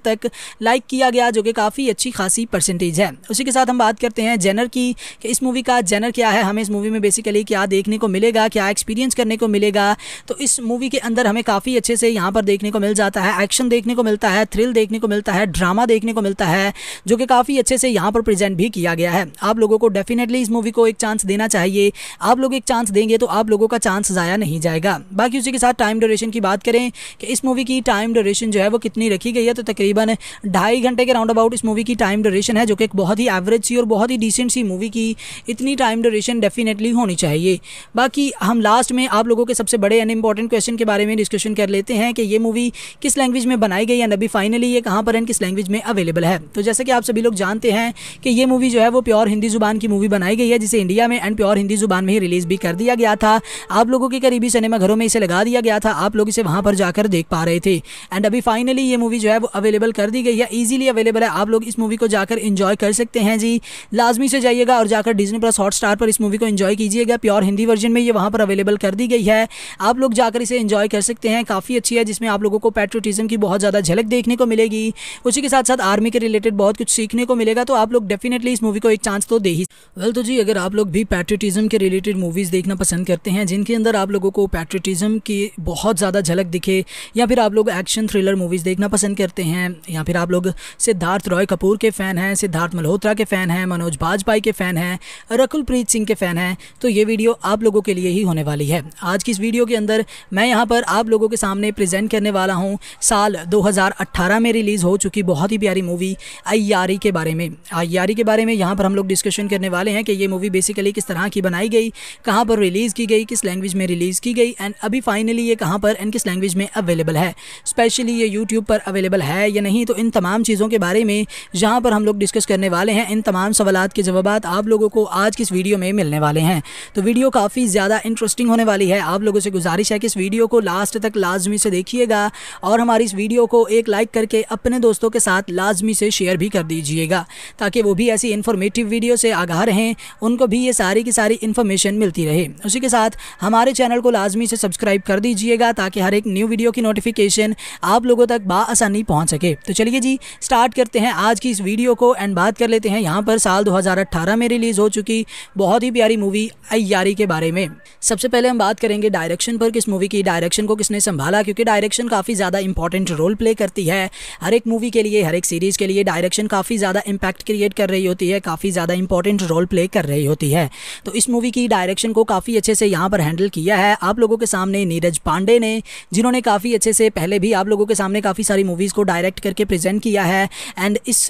तक लाइक किया गया जो कि काफ़ी अच्छी खासी परसेंटेज है उसी के साथ हम बात करते हैं जेनर की कि इस मूवी का जेनर क्या है हमें इस मूवी में बेसिकली क्या देखने को मिलेगा क्या एक्सपीरियंस करने को मिलेगा तो इस मूवी के अंदर हमें काफ़ी अच्छे से यहाँ पर देखने को मिल जाता है एक्शन देखने को मिलता है थ्रिल देखने को मिलता है ड्रामा देखने को मिलता है जो कि काफ़ी अच्छे से यहाँ पर प्रेजेंट भी किया गया है आप लोगों को डेफिनेटली इस मूवी को एक चांस देना चाहिए आप लोग एक चांस देंगे तो आप लोगों का चांस ज़ाया नहीं जाएगा बाकी उसी के साथ टाइम ड्यूरेशन की बात करें कि इस मूवी की टाइम ड्यूरेशन जो है वो कितनी रखी गई है तो तकरीबन ढाई घंटे के राउंड अबाउट इस मूवी की टाइम ड्यूरेशन है जो कि एक बहुत ही एवरेज सी और बहुत ही डिसेंट सी मूवी की इतनी टाइम ड्यूरेशन डेफिनेटली होनी चाहिए बाकी हम लास्ट में आप लोगों के सबसे बड़े एनिम इंपॉर्टेंट क्वेश्चन के बारे में डिस्कशन कर लेते हैं कि ये मूवी किस लैंग्वेज में बनाई गई एंड अभी फाइनली ये कहाँ पर एंड किस लैंग्वेज में अवेलेबल है तो जैसे कि आप सभी लोग जानते हैं कि ये मूवी जो है वो प्योर हिंदी जुबान की मूवी बनाई गई है जिसे इंडिया में एंड प्योर हिंदी जुबान में ही रिलीज भी कर दिया गया था आप लोगों के करीबी सिनेमाघरों में इसे लगा दिया गया था आप लोग इसे वहाँ पर जाकर देख पा रहे थे एंड अभी फाइनली ये मूवी जो है वो अवेलेबल कर दी गई है ईजिली अवेलेबल है आप लोग इस मूवी को जाकर इंजॉय कर सकते हैं जी लाजमी से जाइएगा और जाकर डिजनी प्लस हॉट स्टार पर इस मूवी को इंजॉय कीजिएगा प्योर हिंदी वर्जन में ये वहाँ पर अवेलेबल कर दी गई है आप लोग लोग जाकर इसे इंजॉय कर सकते हैं काफ़ी अच्छी है जिसमें आप लोगों को पेट्रोटिज्म की बहुत ज़्यादा झलक देखने को मिलेगी उसी के साथ साथ आर्मी के रिलेटेड बहुत कुछ सीखने को मिलेगा तो आप लोग डेफिनेटली इस मूवी को एक चांस तो दे ही वेल तो जी अगर आप लोग भी पैट्रियटिज़म के रिलेटेड मूवीज़ देखना पसंद करते हैं जिनके अंदर आप लोगों को पैट्रियटिज़म की बहुत ज़्यादा झलक दिखे या फिर आप लोग एक्शन थ्रिलर मूवीज़ देखना पसंद करते हैं या फिर आप लोग सिद्धार्थ रॉय कपूर के फ़ैन हैं सिद्धार्थ मल्होत्रा के फ़ैन हैं मनोज बाजपाई के फ़ैन हैं रकुल प्रीत सिंह के फ़ैन हैं तो ये वीडियो आप लोगों के लिए ही होने वाली है आज की इस वीडियो के अंदर मैं यहाँ पर आप लोगों के सामने प्रेजेंट करने वाला हूँ साल 2018 में रिलीज़ हो चुकी बहुत ही प्यारी मूवी अयारी के बारे में अयारी के बारे में यहाँ पर हम लोग डिस्कशन करने वाले हैं कि ये मूवी बेसिकली किस तरह की बनाई गई कहाँ पर रिलीज़ की गई किस लैंग्वेज में रिलीज़ की गई एंड अभी फाइनली ये कहाँ पर एंड किस लैंग्वेज में अवेलेबल है स्पेशली ये यूट्यूब पर अवेलेबल है या नहीं तो इन तमाम चीज़ों के बारे में जहाँ पर हम लोग डिस्कस करने वाले हैं इन तमाम सवाल के जवाब आप लोगों को आज की इस वीडियो में मिलने वाले हैं तो वीडियो काफ़ी ज़्यादा इंटरेस्टिंग होने वाली है आप लोगों से गुजारिश अपेक्षा है कि इस वीडियो को लास्ट तक लाजमी से देखिएगा और हमारी इस वीडियो को एक लाइक करके अपने दोस्तों के साथ लाजमी से शेयर भी कर दीजिएगा ताकि वो भी ऐसी इन्फॉर्मेटिव वीडियो से आगाह रहें उनको भी ये सारी की सारी इन्फॉर्मेशन मिलती रहे उसी के साथ हमारे चैनल को लाजमी से सब्सक्राइब कर दीजिएगा ताकि हर एक न्यू वीडियो की नोटिफिकेशन आप लोगों तक बासानी पहुँच सके तो चलिए जी स्टार्ट करते हैं आज की इस वीडियो को एंड बात कर लेते हैं यहाँ पर साल 2018 में रिलीज़ हो चुकी बहुत ही प्यारी मूवी अयारी के बारे में सबसे पहले हम बात करेंगे डायरेक्शन पर कि इस मूवी की डायरेक्शन को किसने संभाला क्योंकि डायरेक्शन काफ़ी ज़्यादा इंपॉर्टेंट रोल प्ले करती है हर एक मूवी के लिए हर एक सीरीज़ के लिए डायरेक्शन काफ़ी ज़्यादा इंपैक्ट क्रिएट कर रही होती है काफ़ी ज़्यादा इंपॉर्टेंट रोल प्ले कर रही होती है तो इस मूवी की डायरेक्शन को काफ़ी अच्छे से यहाँ पर हैंडल किया है आप लोगों के सामने नीरज पांडे ने जिन्होंने काफ़ी अच्छे से पहले भी आप लोगों के सामने काफ़ी सारी मूवीज़ को डायरेक्ट करके प्रेजेंट किया है एंड इस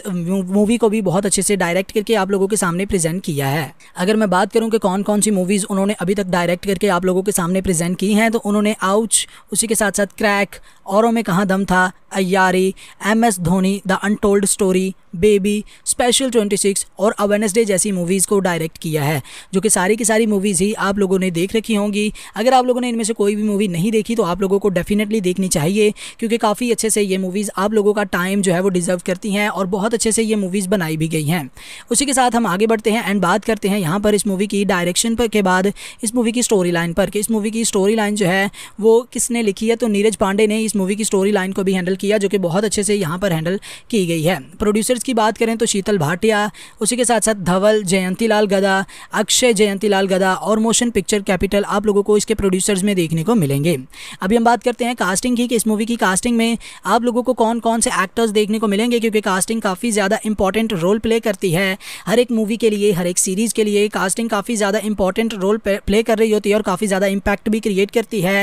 मूवी को भी बहुत अच्छे से डायरेक्ट करके आप लोगों के सामने प्रेजेंट किया है अगर मैं बात करूँ कि कौन कौन सी मूवीज़ उन्होंने अभी तक डायरेक्ट करके आप लोगों के सामने प्रेजेंट की हैं तो उन्होंने आउच उसी के साथ साथ क्रैक औरों में कहाँ दम था Aiyaary M S Dhoni the untold story baby special 26 और अवेनेसडे जैसी मूवीज़ को डायरेक्ट किया है जो कि सारी की सारी मूवीज़ ही आप लोगों ने देख रखी होंगी अगर आप लोगों ने इनमें से कोई भी मूवी नहीं देखी तो आप लोगों को डेफिनेटली देखनी चाहिए क्योंकि काफ़ी अच्छे से ये मूवीज़ आप लोगों का टाइम जो है वो डिज़र्व करती हैं और बहुत अच्छे से ये मूवीज़ बनाई भी गई हैं उसी के साथ हम आगे बढ़ते हैं एंड बात करते हैं यहाँ पर इस मूवी की डायरेक्शन पर के बाद इस मूवी की स्टोरी लाइन पर कि इस मूवी की स्टोरी लाइन जो है वो किसने लिखी है तो नीरज पांडे ने इस मूवी की स्टोरी लाइन को भी हैंडल किया जो कि बहुत अच्छे से यहाँ पर हैंडल की गई है प्रोड्यूसर्स की बात करें तो शीतल भाटिया उसी के साथ साथ धवल जयंतीलाल गदा अक्षय जयंतीलाल गदा और मोशन पिक्चर कैपिटल आप लोगों को इसके प्रोड्यूसर्स में देखने को मिलेंगे अभी हम बात करते हैं कास्टिंग की कि इस मूवी की कास्टिंग में आप लोगों को कौन कौन से एक्टर्स देखने को मिलेंगे क्योंकि कास्टिंग काफ़ी ज़्यादा इंपॉर्टेंट रोल प्ले करती है हर एक मूवी के लिए हर एक सीरीज़ के लिए कास्टिंग काफ़ी ज़्यादा इंपॉर्टेंट रोल प्ले कर रही होती है और काफ़ी ज़्यादा इम्पैक्ट भी क्रिएट करती है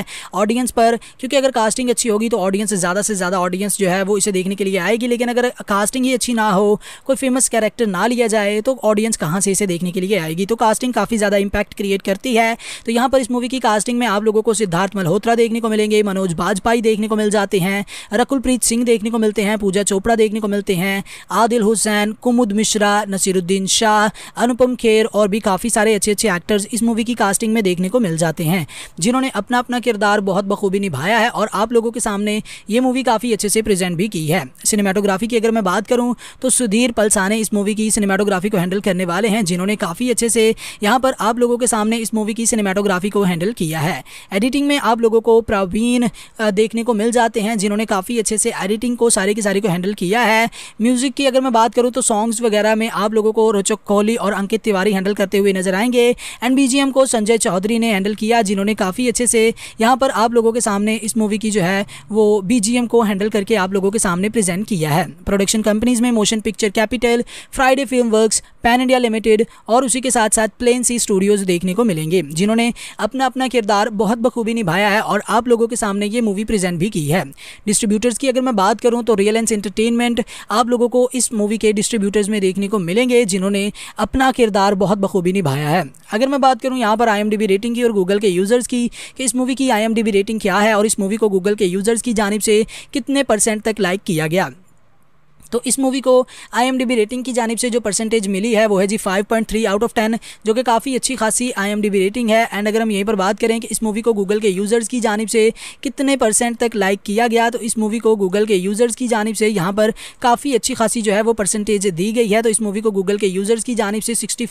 ऑडियंस पर क्योंकि अगर कास्टिंग अच्छी हो होगी तो ऑडियंस ज़्यादा से ज़्यादा ऑडियंस जो है वो इसे देखने के लिए आएगी लेकिन अगर कास्टिंग ही अच्छी ना हो कोई फेमस कैरेक्टर ना लिया जाए तो ऑडियंस कहाँ से इसे देखने के लिए आएगी तो कास्टिंग काफ़ी ज़्यादा इंपैक्ट क्रिएट करती है तो यहाँ पर इस मूवी की कास्टिंग में आप लोगों को सिद्धार्थ मल्होत्रा देखने को मिलेंगे मनोज बाजपाई देखने को मिल जाते हैं रकुलप्रीत सिंह देखने को मिलते हैं पूजा चोपड़ा देखने को मिलते हैं आदिल हुसैन कुमुद मिश्रा नसीरुद्दीन शाह अनुपम खेर और भी काफ़ी सारे अच्छे अच्छे एक्टर्स इस मूवी की कास्टिंग में देखने को मिल जाते हैं जिन्होंने अपना अपना किरदार बहुत बखूबी निभाया है और आप लोगों के सामने ये मूवी काफ़ी अच्छे से प्रेजेंट भी की है सिनेमाटोग्राफी की अगर मैं बात करूँ तो सुधीर पलसाने इस मूवी की सिनेमाटोग्राफी को हैंडल करने वाले हैं जिन्होंने काफ़ी अच्छे से यहाँ पर आप लोगों के सामने इस मूवी की सिनेमाटोग्राफी को हैंडल किया है एडिटिंग में आप लोगों को प्रवीण देखने को मिल जाते हैं जिन्होंने काफ़ी अच्छे से एडिटिंग को सारी की सारी को हैंडल किया है म्यूज़िक की अगर मैं बात करूँ तो सॉन्ग्स वगैरह में आप लोगों को रोचक कोहली और अंकित तिवारी हैंडल करते हुए नजर आएंगे एंड बीजीएम को संजय चौधरी ने हैंडल किया जिन्होंने काफ़ी अच्छे से यहाँ पर आप लोगों के सामने इस मूवी की जो है वो बी को हैंडल करके आप लोगों के सामने प्रेजेंट किया है प्रोडक्शन कंपनीज़ में motion picture capital Friday film works pan India limited और उसी के साथ साथ प्लेन सी स्टूडियोज़ देखने को मिलेंगे जिन्होंने अपना अपना किरदार बहुत बखूबी निभाया है और आप लोगों के सामने ये मूवी प्रेजेंट भी की है डिस्ट्रीब्यूटर्स की अगर मैं बात करूँ तो रियलेंस एंटरटेनमेंट आप लोगों को इस मूवी के डिस्ट्रीब्यूटर्स में देखने को मिलेंगे जिन्होंने अपना किरदार बहुत बखूबी निभाया है अगर मैं बात करूँ यहाँ पर आई रेटिंग की और गूगल के यूज़र्स की कि इस मूवी की आई रेटिंग क्या है और इस मूवी को गूगल के यूज़र यूज़र्स की जानब से कितने परसेंट तक लाइक किया गया तो इस मूवी को आई रेटिंग की जानब से जो परसेंटेज मिली है वो है जी 5.3 आउट ऑफ 10 जो कि काफ़ी अच्छी खासी आई रेटिंग है एंड अगर हम यहीं पर बात करें कि इस मूवी को गूगल के यूज़र्स की जानब से कितने परसेंट तक लाइक किया गया तो इस मूवी को गूगल के यूज़र्स की जानब से यहाँ पर काफ़ी अच्छी खासी जो है वो परसेंटेज दी गई है तो इस मूवी को गूगल के यूज़र्स की जानब से सिक्सटी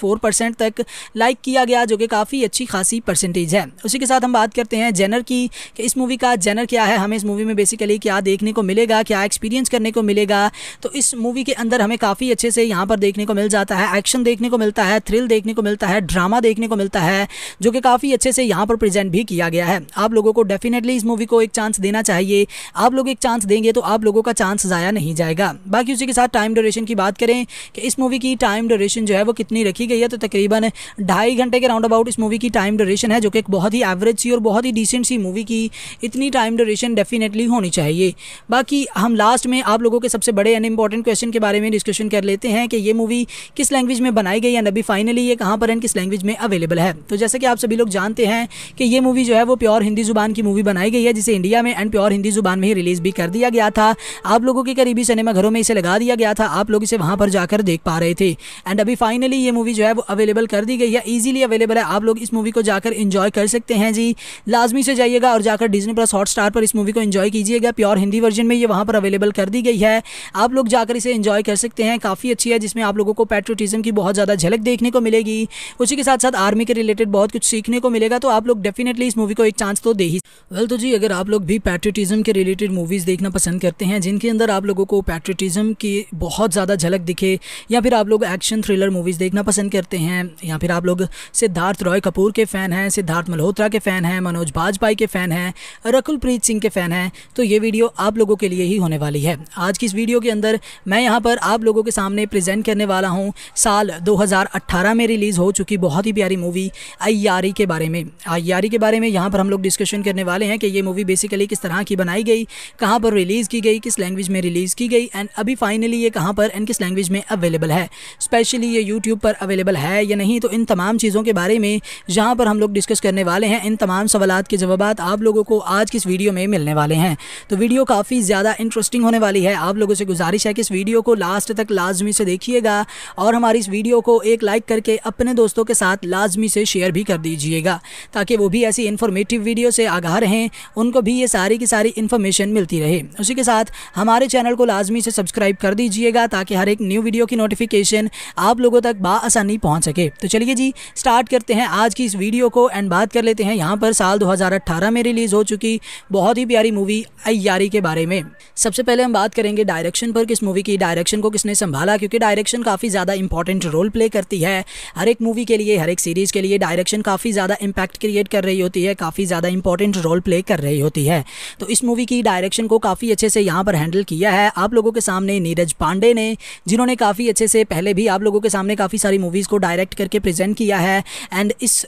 तक लाइक किया गया जो कि काफ़ी अच्छी खासी परसेंटेज है उसी के साथ हम बात करते हैं जेनर की कि इस मूवी का जेनर क्या है हमें इस मूवी में बेसिकली क्या देखने को मिलेगा क्या एक्सपीरियंस करने को मिलेगा तो तो इस मूवी के अंदर हमें काफ़ी अच्छे से यहाँ पर देखने को मिल जाता है एक्शन देखने को मिलता है थ्रिल देखने को मिलता है ड्रामा देखने को मिलता है जो कि काफ़ी अच्छे से यहाँ पर प्रेजेंट भी किया गया है आप लोगों को डेफिनेटली इस मूवी को एक चांस देना चाहिए आप लोग एक चांस देंगे तो आप लोगों का चांस ज़ाया नहीं जाएगा बाकी उसी के साथ टाइम ड्यूरेशन की बात करें कि इस मूवी की टाइम ड्यूरेशन जो है वो कितनी रखी गई है तो तकरीबन ढाई घंटे के राउंड अबाउट इस मूवी की टाइम ड्यूरेशन है जो कि एक बहुत ही एवरेज सी और बहुत ही डिसेंट सी मूवी की इतनी टाइम ड्यूरेशन डेफिनेटली होनी चाहिए बाकी हम लास्ट में आप लोगों के सबसे बड़े यानी इंपॉर्टेंट क्वेश्चन के बारे में डिस्कशन कर लेते हैं कि ये मूवी किस लैंग्वेज में बनाई गई एंड अभी फाइनली ये कहाँ पर एंड किस लैंग्वेज में अवेलेबल है तो जैसे कि आप सभी लोग जानते हैं कि ये मूवी जो है वो प्योर हिंदी जुबान की मूवी बनाई गई है जिसे इंडिया में एंड प्योर हिंदी जुबान में ही रिलीज भी कर दिया गया था आप लोगों के करीबी सिनेमाघरों में इसे लगा दिया गया था आप लोग इसे वहाँ पर जाकर देख पा रहे थे एंड अभी फाइनली ये मूवी जो है वो अवेलेबल कर दी गई है ईजिली अवेलेबल है आप लोग इस मूवी को जाकर इंजॉय कर सकते हैं जी लाजमी से जाइएगा और जाकर डिजनी प्लस हॉट स्टार पर इस मूवी को इंजॉय कीजिएगा प्योर हिंदी वर्जन में ये वहाँ पर अवेलेबल कर दी गई है आप लोग लोग जाकर इसे इंजॉय कर सकते हैं काफ़ी अच्छी है जिसमें आप लोगों को पेट्रोटिज्म की बहुत ज़्यादा झलक देखने को मिलेगी उसी के साथ साथ आर्मी के रिलेटेड बहुत कुछ सीखने को मिलेगा तो आप लोग डेफिनेटली इस मूवी को एक चांस तो दे ही वेल तो जी अगर आप लोग भी पैट्रोटिज्म के रिलेटेड मूवीज़ देखना पसंद करते हैं जिनके अंदर आप लोगों को पैट्रियटिज़म की बहुत ज़्यादा झलक दिखे या फिर आप लोग एक्शन थ्रिलर मूवीज़ देखना पसंद करते हैं या फिर आप लोग सिद्धार्थ रॉय कपूर के फ़ैन हैं सिद्धार्थ मल्होत्रा के फ़ैन हैं मनोज बाजपाई के फ़ैन हैं रकुलप्रीत सिंह के फ़ैन हैं तो ये वीडियो आप लोगों के लिए ही होने वाली है आज की इस वीडियो के अंदर मैं यहाँ पर आप लोगों के सामने प्रेजेंट करने वाला हूँ साल 2018 में रिलीज़ हो चुकी बहुत ही प्यारी मूवी अयारी के बारे में अयारी के बारे में यहाँ पर हम लोग डिस्कशन करने वाले हैं कि ये मूवी बेसिकली किस तरह की बनाई गई कहाँ पर रिलीज़ की गई किस लैंग्वेज में रिलीज़ की गई एंड अभी फाइनली ये कहाँ पर एंड किस लैंग्वेज में अवेलेबल है स्पेशली ये यूट्यूब पर अवेलेबल है या नहीं तो इन तमाम चीज़ों के बारे में जहाँ पर हम लोग डिस्कस करने वाले हैं इन तमाम सवाल के जवाब आप लोगों को आज की इस वीडियो में मिलने वाले हैं तो वीडियो काफ़ी ज़्यादा इंटरेस्टिंग होने वाली है आप लोगों से गुजारिश अपेक्षा कि इस वीडियो को लास्ट तक लाजमी से देखिएगा और हमारी इस वीडियो को एक लाइक करके अपने दोस्तों के साथ लाजमी से शेयर भी कर दीजिएगा ताकि वो भी ऐसी इन्फॉर्मेटिव वीडियो से आगाह रहें उनको भी ये सारी की सारी इन्फॉर्मेशन मिलती रहे उसी के साथ हमारे चैनल को लाजमी से सब्सक्राइब कर दीजिएगा ताकि हर एक न्यू वीडियो की नोटिफिकेशन आप लोगों तक बासानी पहुँच सके तो चलिए जी स्टार्ट करते हैं आज की इस वीडियो को एंड बात कर लेते हैं यहाँ पर साल 2018 में रिलीज़ हो चुकी बहुत ही प्यारी मूवी अयारी के बारे में सबसे पहले हम बात करेंगे डायरेक्शन पर कि इस मूवी की डायरेक्शन को किसने संभाला क्योंकि डायरेक्शन काफ़ी ज़्यादा इंपॉर्टेंट रोल प्ले करती है हर एक मूवी के लिए हर एक सीरीज़ के लिए डायरेक्शन काफ़ी ज़्यादा इम्पैक्ट क्रिएट कर रही होती है काफ़ी ज़्यादा इंपॉर्टेंट रोल प्ले कर रही होती है तो इस मूवी की डायरेक्शन को काफ़ी अच्छे से यहाँ पर हैंडल किया है आप लोगों के सामने नीरज पांडे ने जिन्होंने काफ़ी अच्छे से पहले भी आप लोगों के सामने काफ़ी सारी मूवीज़ को डायरेक्ट करके प्रेजेंट किया है एंड इस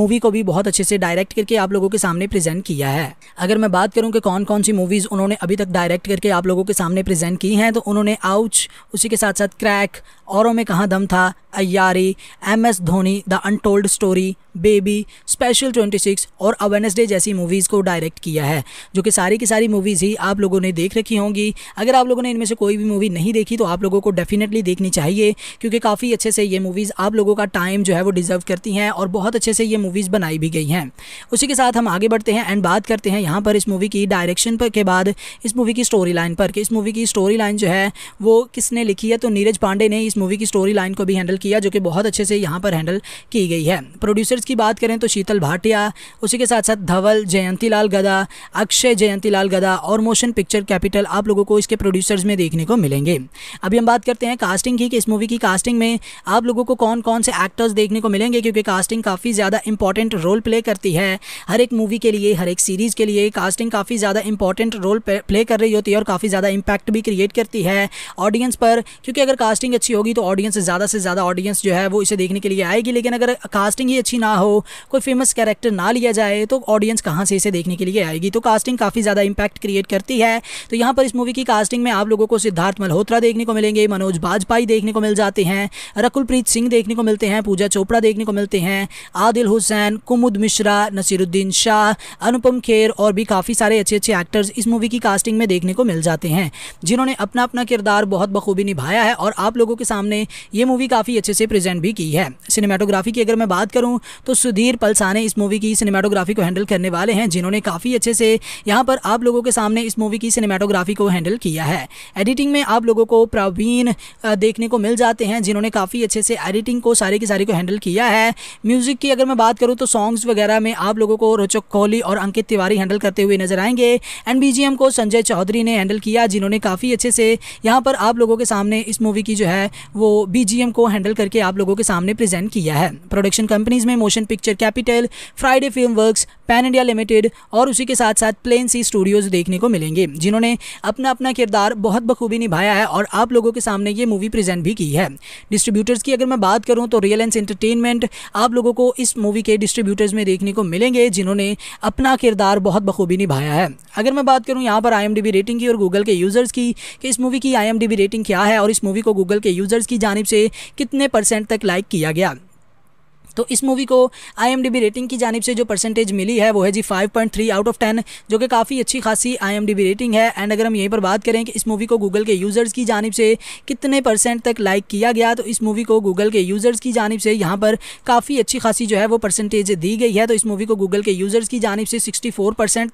मूवी को भी बहुत अच्छे से डायरेक्ट करके आप लोगों के सामने प्रेजेंट किया है अगर मैं बात करूँ कि कौन कौन सी मूवीज़ उन्होंने अभी तक डायरेक्ट करके आप लोगों के सामने प्रेजेंट की हैं तो उन्होंने आउच उसी के साथ साथ क्रैक औरों में कहाँ दम था Aiyaary M S Dhoni the untold story baby special 26 और अवेनेस डे जैसी मूवीज़ को डायरेक्ट किया है जो कि सारी की सारी मूवीज़ ही आप लोगों ने देख रखी होंगी अगर आप लोगों ने इनमें से कोई भी मूवी नहीं देखी तो आप लोगों को डेफिनेटली देखनी चाहिए क्योंकि काफ़ी अच्छे से ये मूवीज़ आप लोगों का टाइम जो है वो डिज़र्व करती हैं और बहुत अच्छे से ये मूवीज़ बनाई भी गई हैं उसी के साथ हम आगे बढ़ते हैं एंड बात करते हैं यहाँ पर इस मूवी की डायरेक्शन पर के बाद इस मूवी की स्टोरी लाइन पर कि इस मूवी की स्टोरी लाइन जो है वो किसने लिखी है तो नीरज पांडे ने इस इस मूवी की स्टोरी लाइन को भी हैंडल किया जो कि बहुत अच्छे से यहाँ पर हैंडल की गई है प्रोड्यूसर्स की बात करें तो शीतल भाटिया उसी के साथ साथ धवल जयंती लाल गदा अक्षय जयंती लाल गदा और मोशन पिक्चर कैपिटल आप लोगों को इसके प्रोड्यूसर्स में देखने को मिलेंगे अभी हम बात करते हैं कास्टिंग की कि इस मूवी की कास्टिंग में आप लोगों को कौन कौन से एक्टर्स देखने को मिलेंगे क्योंकि कास्टिंग काफ़ी ज़्यादा इंपॉर्टेंट रोल प्ले करती है हर एक मूवी के लिए हर एक सीरीज़ के लिए कास्टिंग काफ़ी ज़्यादा इंपॉर्टेंट रोल प्ले कर रही होती है और काफ़ी ज़्यादा इम्पैक्ट भी क्रिएट करती है ऑडियंस पर क्योंकि अगर कास्टिंग अच्छी होगी होगी तो ऑडियंस ज़्यादा से ज़्यादा ऑडियंस जो है वो इसे देखने के लिए आएगी लेकिन अगर कास्टिंग ही अच्छी ना हो कोई फेमस कैरेक्टर ना लिया जाए तो ऑडियंस कहाँ से इसे देखने के लिए आएगी तो कास्टिंग काफ़ी ज़्यादा इंपैक्ट क्रिएट करती है तो यहाँ पर इस मूवी की कास्टिंग में आप लोगों को सिद्धार्थ मल्होत्रा देखने को मिलेंगे मनोज बाजपाई देखने को मिल जाते हैं रकुलप्रीत सिंह देखने को मिलते हैं पूजा चोपड़ा देखने को मिलते हैं आदिल हुसैन कुमुद मिश्रा नसीरुद्दीन शाह अनुपम खेर और भी काफ़ी सारे अच्छे अच्छे एक्टर्स इस मूवी की कास्टिंग में देखने को मिल जाते हैं जिन्होंने अपना अपना किरदार बहुत बखूबी निभाया है और आप लोगों के साथ सामने ये मूवी काफ़ी अच्छे से प्रेजेंट भी की है सिनेमाटोग्राफी की अगर मैं बात करूँ तो सुधीर पलसाने इस मूवी की सिनेमाटोग्राफी को हैंडल करने वाले हैं जिन्होंने काफ़ी अच्छे से यहाँ पर आप लोगों के सामने इस मूवी की सिनेमाटोग्राफी को हैंडल किया है एडिटिंग में आप लोगों को प्रावीण देखने को मिल जाते हैं जिन्होंने काफ़ी अच्छे से एडिटिंग को सारे के सारी को हैंडल किया है म्यूज़िक की अगर मैं बात करूँ तो सॉन्ग्स वगैरह में आप लोगों को रोचक कोहली और अंकित तिवारी हैंडल करते हुए नजर आएंगे एंड बीजीएम को संजय चौधरी ने हैंडल किया जिन्होंने काफ़ी अच्छे से यहाँ पर आप लोगों के सामने इस मूवी की जो है वो बीजीएम को हैंडल करके आप लोगों के सामने प्रेजेंट किया है प्रोडक्शन कंपनीज में motion picture capital Friday film works pan India limited और उसी के साथ साथ प्लेन सी स्टूडियोज़ देखने को मिलेंगे जिन्होंने अपना अपना किरदार बहुत बखूबी निभाया है और आप लोगों के सामने ये मूवी प्रेजेंट भी की है डिस्ट्रीब्यूटर्स की अगर मैं बात करूँ तो रियलेंस एंटरटेनमेंट आप लोगों को इस मूवी के डिस्ट्रीब्यूटर्स में देखने को मिलेंगे जिन्होंने अपना किरदार बहुत बखूबी निभाया है अगर मैं बात करूँ यहाँ पर आई रेटिंग की और गूगल के यूज़र्स की कि इस मूवी की आई रेटिंग क्या है और इस मूवी को गूगल के यूज़र यूज़र्स की जानब से कितने परसेंट तक लाइक किया गया तो इस मूवी को आई रेटिंग की जानब से जो परसेंटेज मिली है वो है जी 5.3 आउट ऑफ 10 जो कि काफ़ी अच्छी खासी आई रेटिंग है एंड अगर हम यहीं पर बात करें कि इस मूवी को गूगल के यूज़र्स की जानब से कितने परसेंट तक लाइक किया गया तो इस मूवी को गूगल के यूज़र्स की जानब से यहाँ पर काफ़ी अच्छी खासी जो है वो परसेंटेज दी गई है तो इस मूवी को गूगल के यूज़र्स की जानब से सिक्सटी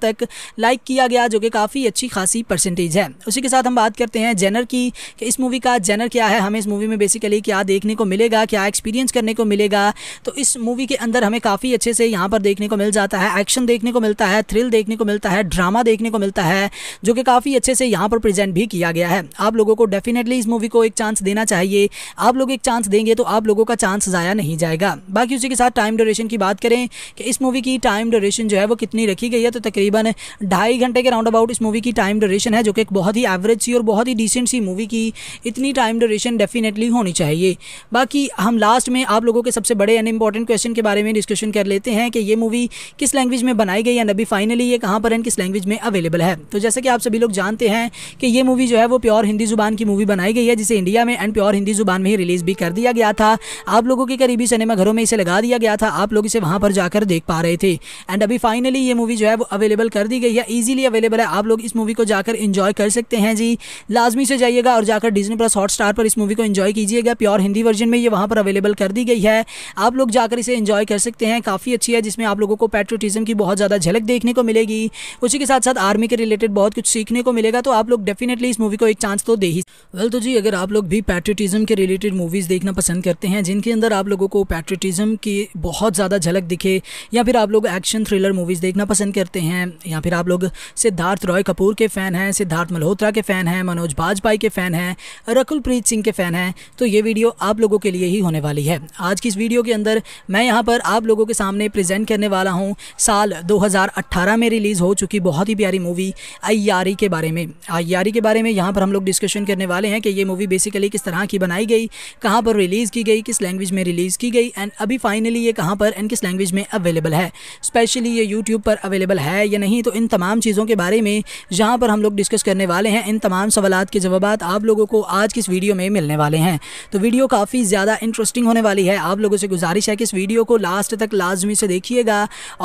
तक लाइक किया गया जो कि काफ़ी अच्छी खासी परसेंटेज है उसी के साथ हम बात करते हैं जेनर की कि इस मूवी का जेनर क्या है हमें इस मूवी में बेसिकली क्या देखने को मिलेगा क्या एक्सपीरियंस करने को मिलेगा तो तो इस मूवी के अंदर हमें काफ़ी अच्छे से यहाँ पर देखने को मिल जाता है एक्शन देखने को मिलता है थ्रिल देखने को मिलता है ड्रामा देखने को मिलता है जो कि काफ़ी अच्छे से यहाँ पर प्रेजेंट भी किया गया है आप लोगों को डेफिनेटली इस मूवी को एक चांस देना चाहिए आप लोग एक चांस देंगे तो आप लोगों का चांस ज़ाया नहीं जाएगा बाकी उसी के साथ टाइम ड्यूरेशन की बात करें कि इस मूवी की टाइम ड्यूरेशन जो है वो कितनी रखी गई है तो तकरीबन ढाई घंटे के राउंड अबाउट इस मूवी की टाइम ड्यूरेशन है जो कि एक बहुत ही एवरेज सी और बहुत ही डिसेंट सी मूवी की इतनी टाइम ड्यूरेशन डेफिनेटली होनी चाहिए बाकी हम लास्ट में आप लोगों के सबसे बड़े यानी इंपॉर्टेंट क्वेश्चन के बारे में डिस्कशन कर लेते हैं कि ये मूवी किस लैंग्वेज में बनाई गई है अभी फाइनली ये कहाँ पर एंड किस लैंग्वेज में अवेलेबल है तो जैसे कि आप सभी लोग जानते हैं कि ये मूवी जो है वो प्योर हिंदी जुबान की मूवी बनाई गई है जिसे इंडिया में एंड प्योर हिंदी जुबान में ही रिलीज भी कर दिया गया था आप लोगों के करीबी सिनेमाघरों में इसे लगा दिया गया था आप लोग इसे वहाँ पर जाकर देख पा रहे थे एंड अभी फाइनली ये मूवी जो है वो अवेलेबल कर दी गई है ईजिली अवेलेबल है आप लोग इस मूवी को जाकर इंजॉय कर सकते हैं जी लाजमी से जाइएगा और जाकर डिजनी प्लस हॉट स्टार पर इस मूवी को इंजॉय कीजिएगा प्योर हिंदी वर्जन में ये वहाँ पर अवेलेबल कर दी गई है आप लोग जाकर इसे इंजॉय कर सकते हैं काफ़ी अच्छी है जिसमें आप लोगों को पेट्रोटिज्म की बहुत ज़्यादा झलक देखने को मिलेगी उसी के साथ साथ आर्मी के रिलेटेड बहुत कुछ सीखने को मिलेगा तो आप लोग डेफिनेटली इस मूवी को एक चांस तो दे ही वेल तो जी अगर आप लोग भी पैट्रोटिज्म के रिलेटेड मूवीज़ देखना पसंद करते हैं जिनके अंदर आप लोगों को पैट्रियटिज़म की बहुत ज़्यादा झलक दिखे या फिर आप लोग एक्शन थ्रिलर मूवीज़ देखना पसंद करते हैं या फिर आप लोग सिद्धार्थ रॉय कपूर के फ़ैन हैं सिद्धार्थ मल्होत्रा के फ़ैन हैं मनोज बाजपाई के फ़ैन हैं रकुलप्रीत सिंह के फ़ैन हैं तो ये वीडियो आप लोगों के लिए ही होने वाली है आज की इस वीडियो के अंदर मैं यहाँ पर आप लोगों के सामने प्रेजेंट करने वाला हूँ साल 2018 में रिलीज़ हो चुकी बहुत ही प्यारी मूवी अयारी के बारे में अयारी के बारे में यहाँ पर हम लोग डिस्कशन करने वाले हैं कि ये मूवी बेसिकली किस तरह की बनाई गई कहाँ पर रिलीज़ की गई किस लैंग्वेज में रिलीज़ की गई एंड अभी फाइनली ये कहाँ पर एंड किस लैंग्वेज में अवेलेबल है स्पेशली ये यूट्यूब पर अवेलेबल है या नहीं तो इन तमाम चीज़ों के बारे में जहाँ पर हम लोग डिस्कस करने वाले हैं इन तमाम सवाल के जवाब आप लोगों को आज किस वीडियो में मिलने वाले हैं तो वीडियो काफ़ी ज़्यादा इंटरेस्टिंग होने वाली है आप लोगों से गुजारिश है कि इस वीडियो को लास्ट तक लाजमी से देखिएगा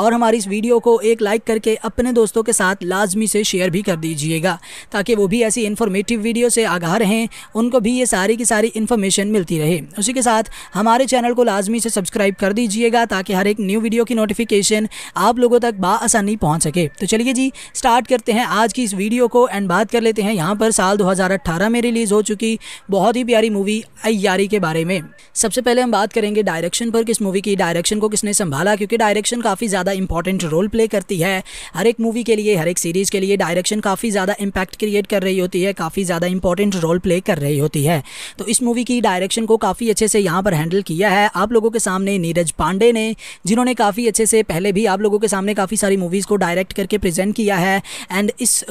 और हमारी इस वीडियो को एक लाइक करके अपने दोस्तों के साथ लाजमी से शेयर भी कर दीजिएगा ताकि वो भी ऐसी इन्फॉर्मेटिव वीडियो से आगाह रहें उनको भी ये सारी की सारी इन्फॉर्मेशन मिलती रहे उसी के साथ हमारे चैनल को लाजमी से सब्सक्राइब कर दीजिएगा ताकि हर एक न्यू वीडियो की नोटिफिकेशन आप लोगों तक बासानी पहुँच सके तो चलिए जी स्टार्ट करते हैं आज की इस वीडियो को एंड बात कर लेते हैं यहाँ पर साल 2018 में रिलीज़ हो चुकी बहुत ही प्यारी मूवी अयारी के बारे में सबसे पहले हम बात करेंगे डायरेक्शन पर कि इस मूवी की डायरेक्शन को किसने संभाला क्योंकि डायरेक्शन काफ़ी ज़्यादा इंपॉर्टेंट रोल प्ले करती है हर एक मूवी के लिए हर एक सीरीज़ के लिए डायरेक्शन काफ़ी ज़्यादा इंपैक्ट क्रिएट कर रही होती है काफ़ी ज़्यादा इंपॉर्टेंट रोल प्ले कर रही होती है तो इस मूवी की डायरेक्शन को काफ़ी अच्छे से यहाँ पर हैंडल किया है आप लोगों के सामने नीरज पांडे ने जिन्होंने काफ़ी अच्छे से पहले भी आप लोगों के सामने काफ़ी सारी मूवीज़ को डायरेक्ट करके प्रेजेंट किया है एंड इस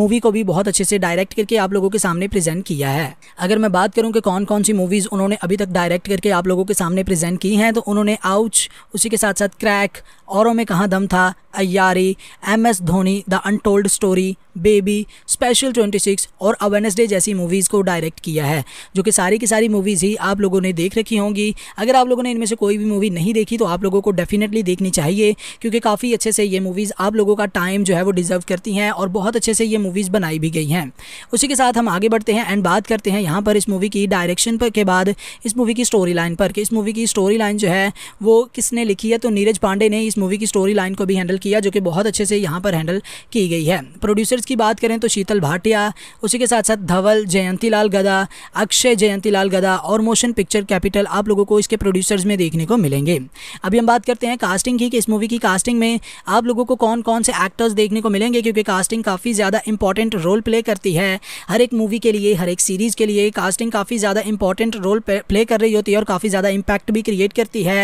मूवी को भी बहुत अच्छे से डायरेक्ट करके आप लोगों के सामने प्रेजेंट किया है अगर मैं बात करूँ कि कौन कौन सी मूवीज़ उन्होंने अभी तक डायरेक्ट करके आप लोगों के सामने प्रेजेंट की हैं तो उन्होंने आउच उसी के साथ साथ क्रैक औरों में कहाँ दम था Aiyaary M S Dhoni the untold story baby special 26 और अवेनेस डे जैसी मूवीज़ को डायरेक्ट किया है जो कि सारी की सारी मूवीज़ ही आप लोगों ने देख रखी होंगी अगर आप लोगों ने इनमें से कोई भी मूवी नहीं देखी तो आप लोगों को डेफिनेटली देखनी चाहिए क्योंकि काफ़ी अच्छे से ये मूवीज़ आप लोगों का टाइम जो है वो डिज़र्व करती हैं और बहुत अच्छे से ये मूवीज़ बनाई भी गई हैं उसी के साथ हम आगे बढ़ते हैं एंड बात करते हैं यहाँ पर इस मूवी की डायरेक्शन पर के बाद इस मूवी की स्टोरी लाइन पर कि इस मूवी की स्टोरी लाइन जो है वो किसने लिखी है तो नीरज पांडे ने इस इस मूवी की स्टोरी लाइन को भी हैंडल किया जो कि बहुत अच्छे से यहाँ पर हैंडल की गई है प्रोड्यूसर्स की बात करें तो शीतल भाटिया उसी के साथ साथ धवल जयंती लाल गदा अक्षय जयंती लाल गदा और मोशन पिक्चर कैपिटल आप लोगों को इसके प्रोड्यूसर्स में देखने को मिलेंगे अभी हम बात करते हैं कास्टिंग की कि इस मूवी की कास्टिंग में आप लोगों को कौन कौन से एक्टर्स देखने को मिलेंगे क्योंकि कास्टिंग काफ़ी ज़्यादा इंपॉर्टेंट रोल प्ले करती है हर एक मूवी के लिए हर एक सीरीज़ के लिए कास्टिंग काफ़ी ज़्यादा इंपॉर्टेंट रोल प्ले कर रही होती है और काफ़ी ज़्यादा इम्पैक्ट भी क्रिएट करती है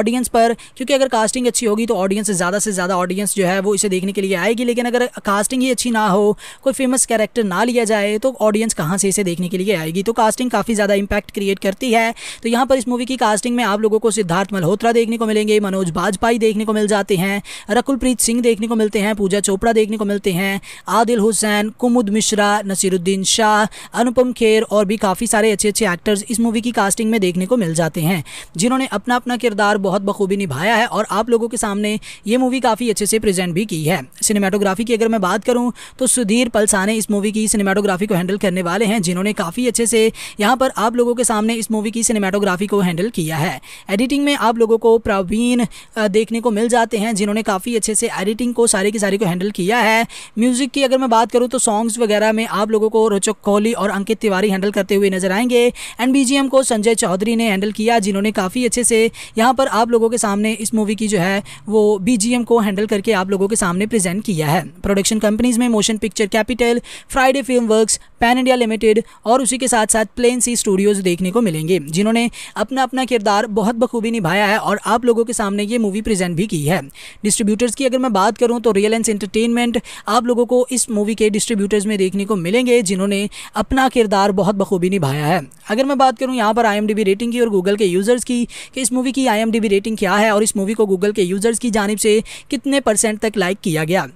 ऑडियंस पर क्योंकि अगर कास्टिंग अच्छी होगी होगी तो ऑडियंस ज़्यादा से ज़्यादा ऑडियंस जो है वो इसे देखने के लिए आएगी लेकिन अगर कास्टिंग ही अच्छी ना हो कोई फेमस कैरेक्टर ना लिया जाए तो ऑडियंस कहाँ से इसे देखने के लिए आएगी तो कास्टिंग काफ़ी ज़्यादा इंपैक्ट क्रिएट करती है तो यहाँ पर इस मूवी की कास्टिंग में आप लोगों को सिद्धार्थ मल्होत्रा देखने को मिलेंगे मनोज बाजपाई देखने को मिल जाते हैं रकुलप्रीत सिंह देखने को मिलते हैं पूजा चोपड़ा देखने को मिलते हैं आदिल हुसैन कुमुद मिश्रा नसीरुद्दीन शाह अनुपम खेर और भी काफ़ी सारे अच्छे अच्छे एक्टर्स इस मूवी की कास्टिंग में देखने को मिल जाते हैं जिन्होंने अपना अपना किरदार बहुत बखूबी निभाया है और आप लोगों के साथ सामने ये मूवी काफ़ी अच्छे से प्रेजेंट भी की है सिनेमाटोग्राफी की अगर मैं बात करूँ तो सुधीर पलसाने इस मूवी की सिनेमाटोग्राफी को हैंडल करने वाले हैं जिन्होंने काफ़ी अच्छे से यहाँ पर आप लोगों के सामने इस मूवी की सिनेमाटोग्राफी को हैंडल किया है एडिटिंग में आप लोगों को प्रवीण देखने को मिल जाते हैं जिन्होंने काफ़ी अच्छे से एडिटिंग को सारे की सारी को हैंडल किया है म्यूज़िक की अगर मैं बात करूँ तो सॉन्ग्स वगैरह में आप लोगों को रोचक कोहली और अंकित तिवारी हैंडल करते हुए नजर आएंगे एंड बीजीएम को संजय चौधरी ने हैंडल किया जिन्होंने काफ़ी अच्छे से यहाँ पर आप लोगों के सामने इस मूवी की जो है वो बीजीएम को हैंडल करके आप लोगों के सामने प्रेजेंट किया है प्रोडक्शन कंपनीज़ में motion picture capital Friday film works pan India limited और उसी के साथ साथ प्लेन सी स्टूडियोज़ देखने को मिलेंगे जिन्होंने अपना अपना किरदार बहुत बखूबी निभाया है और आप लोगों के सामने ये मूवी प्रेजेंट भी की है डिस्ट्रीब्यूटर्स की अगर मैं बात करूँ तो रियलेंस एंटरटेनमेंट आप लोगों को इस मूवी के डिस्ट्रीब्यूटर्स में देखने को मिलेंगे जिन्होंने अपना किरदार बहुत बखूबी निभाया है अगर मैं बात करूँ यहाँ पर आई रेटिंग की और गूगल के यूज़र्स की कि इस मूवी की आई रेटिंग क्या है और इस मूवी को गूगल के यूज़र यूज़र्स की जानब से कितने परसेंट तक लाइक किया गया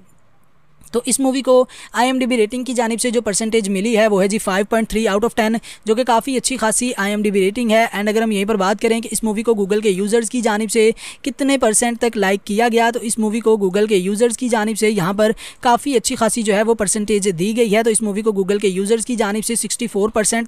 तो इस मूवी को आई रेटिंग की जानब से जो परसेंटेज मिली है वो है जी five point three out of ten जो कि काफ़ी अच्छी खासी आई रेटिंग है एंड अगर हम यहीं पर बात करें कि इस मूवी को गूगल के यूज़र्स की जानब से कितने परसेंट तक लाइक किया गया तो इस मूवी को गूगल के यूज़र्स की जानब से यहाँ पर काफ़ी अच्छी खासी जो है वो परसेंटेज दी गई है तो इस मूवी को गूगल के यूज़र्स की जानब से सिक्सटी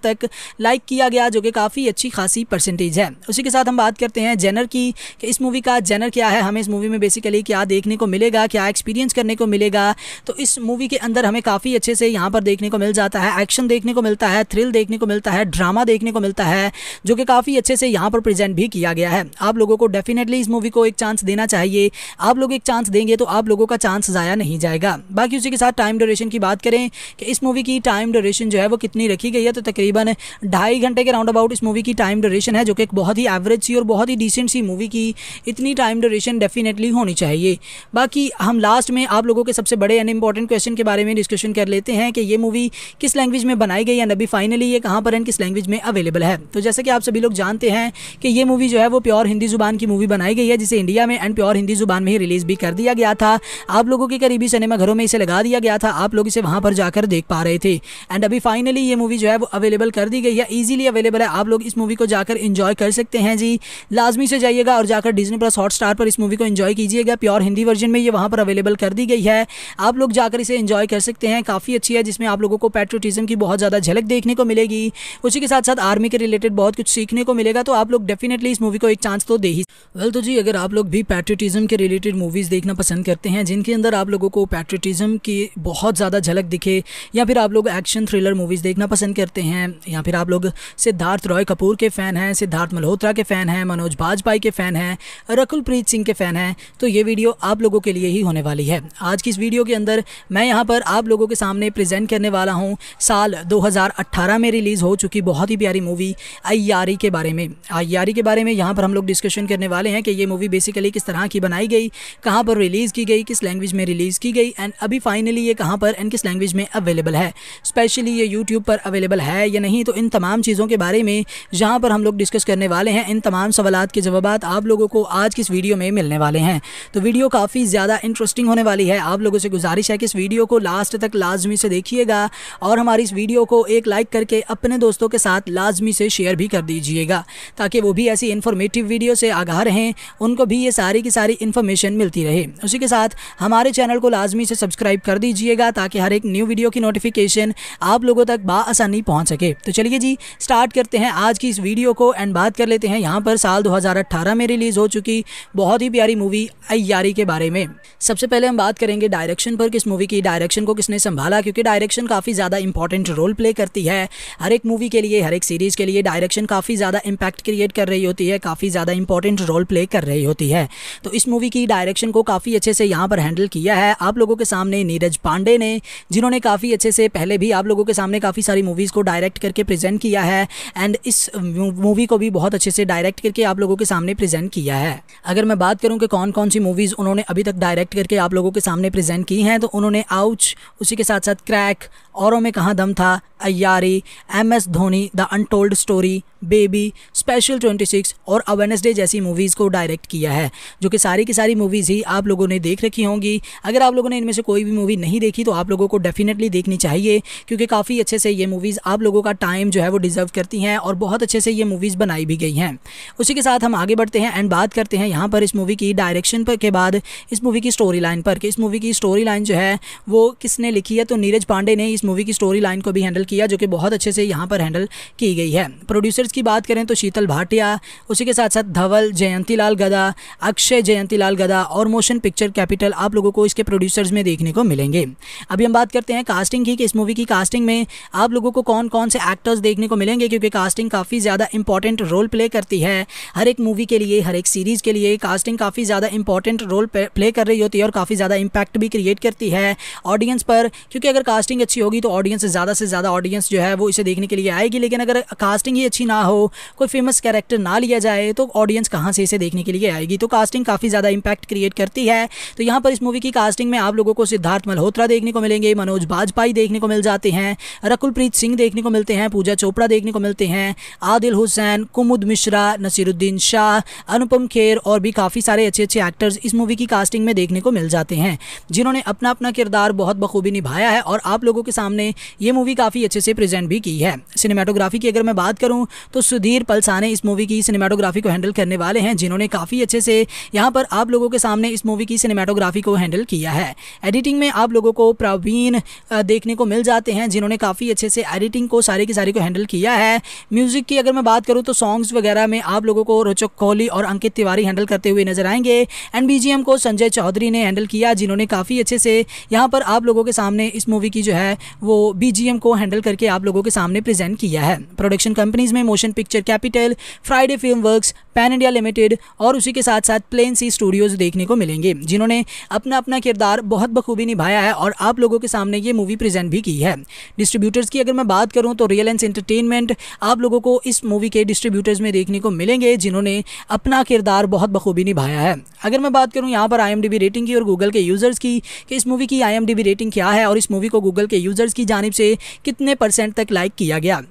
तक लाइक किया गया जो कि काफ़ी अच्छी खासी परसेंटेज है उसी के साथ हम बात करते हैं जेनर की कि इस मूवी का जेनर क्या है हमें इस मूवी में बेसिकली क्या देखने को मिलेगा क्या एक्सपीरियंस करने को मिलेगा तो तो इस मूवी के अंदर हमें काफ़ी अच्छे से यहाँ पर देखने को मिल जाता है एक्शन देखने को मिलता है थ्रिल देखने को मिलता है ड्रामा देखने को मिलता है जो कि काफ़ी अच्छे से यहाँ पर प्रेजेंट भी किया गया है आप लोगों को डेफिनेटली इस मूवी को एक चांस देना चाहिए आप लोग एक चांस देंगे तो आप लोगों का चांस ज़ाया नहीं जाएगा बाकी उसी के साथ टाइम ड्यूरेशन की बात करें कि इस मूवी की टाइम ड्यूरेशन जो है वो कितनी रखी गई है तो तकरीबन ढाई घंटे के राउंड अबाउट इस मूवी की टाइम ड्यूरेशन है जो कि एक बहुत ही एवरेज सी और बहुत ही डिसेंट सी मूवी की इतनी टाइम ड्यूरेशन डेफिनेटली होनी चाहिए बाकी हम लास्ट में आप लोगों के सबसे बड़े एनिम इंपॉर्टेंट क्वेश्चन के बारे में डिस्कशन कर लेते हैं कि ये मूवी किस लैंग्वेज में बनाई गई है अभी फाइनली ये कहाँ पर एंड किस लैंग्वेज में अवेलेबल है तो जैसे कि आप सभी लोग जानते हैं कि ये मूवी जो है वो प्योर हिंदी जुबान की मूवी बनाई गई है जिसे इंडिया में एंड प्योर हिंदी जुबान में ही रिलीज़ भी कर दिया गया था आप लोगों के करीबी सिनेमाघरों में इसे लगा दिया गया था आप लोग इसे वहाँ पर जाकर देख पा रहे थे एंड अभी फाइनली ये मूवी जो है वो अवेलेबल कर दी गई है ईजिली अवेलेबल है आप लोग इस मूवी को जाकर इंजॉय कर सकते हैं जी लाजमी से जाइएगा और जाकर डिजनी प्लस हॉट स्टार पर इस मूवी को इंजॉय कीजिएगा प्योर हिंदी वर्जन में ये वहाँ पर अवेलेबल कर दी गई है आप लोग जाकर इसे इंजॉय कर सकते हैं काफ़ी अच्छी है जिसमें आप लोगों को पेट्रोटिज्म की बहुत ज़्यादा झलक देखने को मिलेगी उसी के साथ साथ आर्मी के रिलेटेड बहुत कुछ सीखने को मिलेगा तो आप लोग डेफिनेटली इस मूवी को एक चांस तो दे ही वेल तो जी अगर आप लोग भी पैट्रोटिज्म के रिलेटेड मूवीज़ देखना पसंद करते हैं जिनके अंदर आप लोगों को पैट्रोटिज्म की बहुत ज़्यादा झलक दिखे या फिर आप लोग एक्शन थ्रिलर मूवीज़ देखना पसंद करते हैं या फिर आप लोग सिद्धार्थ रॉय कपूर के फ़ैन हैं सिद्धार्थ मल्होत्रा के फ़ैन हैं मनोज बाजपाई के फ़ैन हैं प्रीत सिंह के फ़ैन हैं तो ये वीडियो आप लोगों के लिए ही होने वाली है आज की इस वीडियो के अंदर अंदर मैं यहाँ पर आप लोगों के सामने प्रेजेंट करने वाला हूँ साल 2018 में रिलीज़ हो चुकी बहुत ही प्यारी मूवी अयारी के बारे में अयारी के बारे में यहाँ पर हम लोग डिस्कशन करने वाले हैं कि ये मूवी बेसिकली किस तरह की बनाई गई कहाँ पर रिलीज़ की गई किस लैंग्वेज में रिलीज़ की गई एंड अभी फाइनली ये कहाँ पर एंड किस लैंग्वेज में अवेलेबल है स्पेशली ये यूट्यूब पर अवेलेबल है या नहीं तो इन तमाम चीज़ों के बारे में जहाँ पर हम लोग डिस्कस करने वाले हैं इन तमाम सवाल के जवाब आप लोगों को आज किस वीडियो में मिलने वाले हैं तो वीडियो काफ़ी ज़्यादा इंटरेस्टिंग होने वाली है आप लोगों से गुजारिश गुजारिश है कि इस वीडियो को लास्ट तक लाजमी से देखिएगा और हमारी इस वीडियो को एक लाइक करके अपने दोस्तों के साथ लाजमी से शेयर भी कर दीजिएगा ताकि वो भी ऐसी इन्फॉर्मेटिव वीडियो से आगा रहें उनको भी ये सारी की सारी इन्फॉर्मेशन मिलती रहे उसी के साथ हमारे चैनल को लाजमी से सब्सक्राइब कर दीजिएगा ताकि हर एक न्यू वीडियो की नोटिफिकेशन आप लोगों तक बासानी पहुँच सके तो चलिए जी स्टार्ट करते हैं आज की इस वीडियो को एंड बात कर लेते हैं यहाँ पर साल 2018 में रिलीज़ हो चुकी बहुत ही प्यारी मूवी अयारी के बारे में सबसे पहले हम बात करेंगे डायरेक्शन पर कि इस मूवी की डायरेक्शन को किसने संभाला क्योंकि डायरेक्शन काफ़ी ज़्यादा इंपॉर्टेंट रोल प्ले करती है हर एक मूवी के लिए हर एक सीरीज़ के लिए डायरेक्शन काफ़ी ज़्यादा इंपैक्ट क्रिएट कर रही होती है काफ़ी ज़्यादा इंपॉर्टेंट रोल प्ले कर रही होती है तो इस मूवी की डायरेक्शन को काफ़ी अच्छे से यहाँ पर हैंडल किया है आप लोगों के सामने नीरज पांडे ने जिन्होंने काफ़ी अच्छे से पहले भी आप लोगों के सामने काफ़ी सारी मूवीज़ को डायरेक्ट करके प्रेजेंट किया है एंड इस मूवी को भी बहुत अच्छे से डायरेक्ट करके आप लोगों के सामने प्रेजेंट किया है अगर मैं बात करूँ कि कौन कौन सी मूवीज़ उन्होंने अभी तक डायरेक्ट करके आप लोगों के सामने प्रेजेंट की हैं तो तो उन्होंने आउच उसी के साथ साथ क्रैक औरों में कहाँ दम था Aiyaary M S Dhoni the untold story baby special 26 और अवेनेसडे जैसी मूवीज़ को डायरेक्ट किया है जो कि सारी की सारी मूवीज़ ही आप लोगों ने देख रखी होंगी अगर आप लोगों ने इनमें से कोई भी मूवी नहीं देखी तो आप लोगों को डेफिनेटली देखनी चाहिए क्योंकि काफ़ी अच्छे से ये मूवीज़ आप लोगों का टाइम जो है वो डिज़र्व करती हैं और बहुत अच्छे से ये मूवीज़ बनाई भी गई हैं उसी के साथ हम आगे बढ़ते हैं एंड बात करते हैं यहाँ पर इस मूवी की डायरेक्शन पर के बाद इस मूवी की स्टोरी लाइन पर कि इस मूवी की स्टोरी लाइन जो जो है वो किसने लिखी है तो नीरज पांडे ने इस मूवी की स्टोरी लाइन को भी हैंडल किया जो कि बहुत अच्छे से यहाँ पर हैंडल की गई है प्रोड्यूसर्स की बात करें तो शीतल भाटिया उसी के साथ साथ धवल लाल गदा अक्षय लाल गदा और मोशन पिक्चर कैपिटल आप लोगों को इसके प्रोड्यूसर्स में देखने को मिलेंगे अभी हम बात करते हैं कास्टिंग की कि इस मूवी की कास्टिंग में आप लोगों को कौन कौन से एक्टर्स देखने को मिलेंगे क्योंकि कास्टिंग काफ़ी ज़्यादा इंपॉर्टेंट रोल प्ले करती है हर एक मूवी के लिए हर एक सीरीज़ के लिए कास्टिंग काफ़ी ज़्यादा इंपॉर्टेंट रोल प्ले कर रही होती है और काफ़ी ज़्यादा इंपैक्ट भी क्रिएट करती सकती है ऑडियंस पर क्योंकि अगर कास्टिंग अच्छी होगी तो ऑडियंस ज़्यादा से ज़्यादा ऑडियंस जो है वो इसे देखने के लिए आएगी लेकिन अगर कास्टिंग ही अच्छी ना हो कोई फेमस कैरेक्टर ना लिया जाए तो ऑडियंस कहाँ से इसे देखने के लिए आएगी तो कास्टिंग काफ़ी ज़्यादा इंपैक्ट क्रिएट करती है तो यहाँ पर इस मूवी की कास्टिंग में आप लोगों को सिद्धार्थ मल्होत्रा देखने को मिलेंगे मनोज बाजपाई देखने को मिल जाते हैं रकुलप्रीत सिंह देखने को मिलते हैं पूजा चोपड़ा देखने को मिलते हैं आदिल हुसैन कुमुद मिश्रा नसीरुद्दीन शाह अनुपम खेर और भी काफ़ी सारे अच्छे अच्छे एक्टर्स इस मूवी की कास्टिंग में देखने को मिल जाते हैं जिन्होंने अपना अपना किरदार बहुत बखूबी निभाया है और आप लोगों के सामने ये मूवी काफ़ी अच्छे से प्रेजेंट भी की है सिनेमाटोग्राफी की अगर मैं बात करूँ तो सुधीर पलसाने इस मूवी की सिनेमाटोग्राफी को हैंडल करने वाले हैं जिन्होंने काफ़ी अच्छे से यहाँ पर आप लोगों के सामने इस मूवी की सिनेमाटोग्राफी को हैंडल किया है एडिटिंग में आप लोगों को प्रवीण देखने को मिल जाते हैं जिन्होंने काफ़ी अच्छे से एडिटिंग को सारे के सारी को हैंडल किया है म्यूज़िक की अगर मैं बात करूँ तो सॉन्ग्स वगैरह में आप लोगों को रोचक कोहली और अंकित तिवारी हैंडल करते हुए नजर आएंगे एंड बीजीएम को संजय चौधरी ने हैंडल किया जिन्होंने काफ़ी अच्छे से यहाँ पर आप लोगों के सामने इस मूवी की जो है वो बी को हैंडल करके आप लोगों के सामने प्रेजेंट किया है प्रोडक्शन कंपनीज़ में motion picture capital Friday film works pan India limited और उसी के साथ साथ प्लेन सी स्टूडियोज़ देखने को मिलेंगे जिन्होंने अपना अपना किरदार बहुत बखूबी निभाया है और आप लोगों के सामने ये मूवी प्रेजेंट भी की है डिस्ट्रीब्यूटर्स की अगर मैं बात करूँ तो रियलेंस एंटरटेनमेंट आप लोगों को इस मूवी के डिस्ट्रीब्यूटर्स में देखने को मिलेंगे जिन्होंने अपना किरदार बहुत बखूबी निभाया है अगर मैं बात करूँ यहाँ पर आई रेटिंग की और गूगल के यूज़र्स की कि इस मूवी की आई रेटिंग क्या है और इस मूवी को गूगल के यूजर्स की जानब से कितने परसेंट तक लाइक किया गया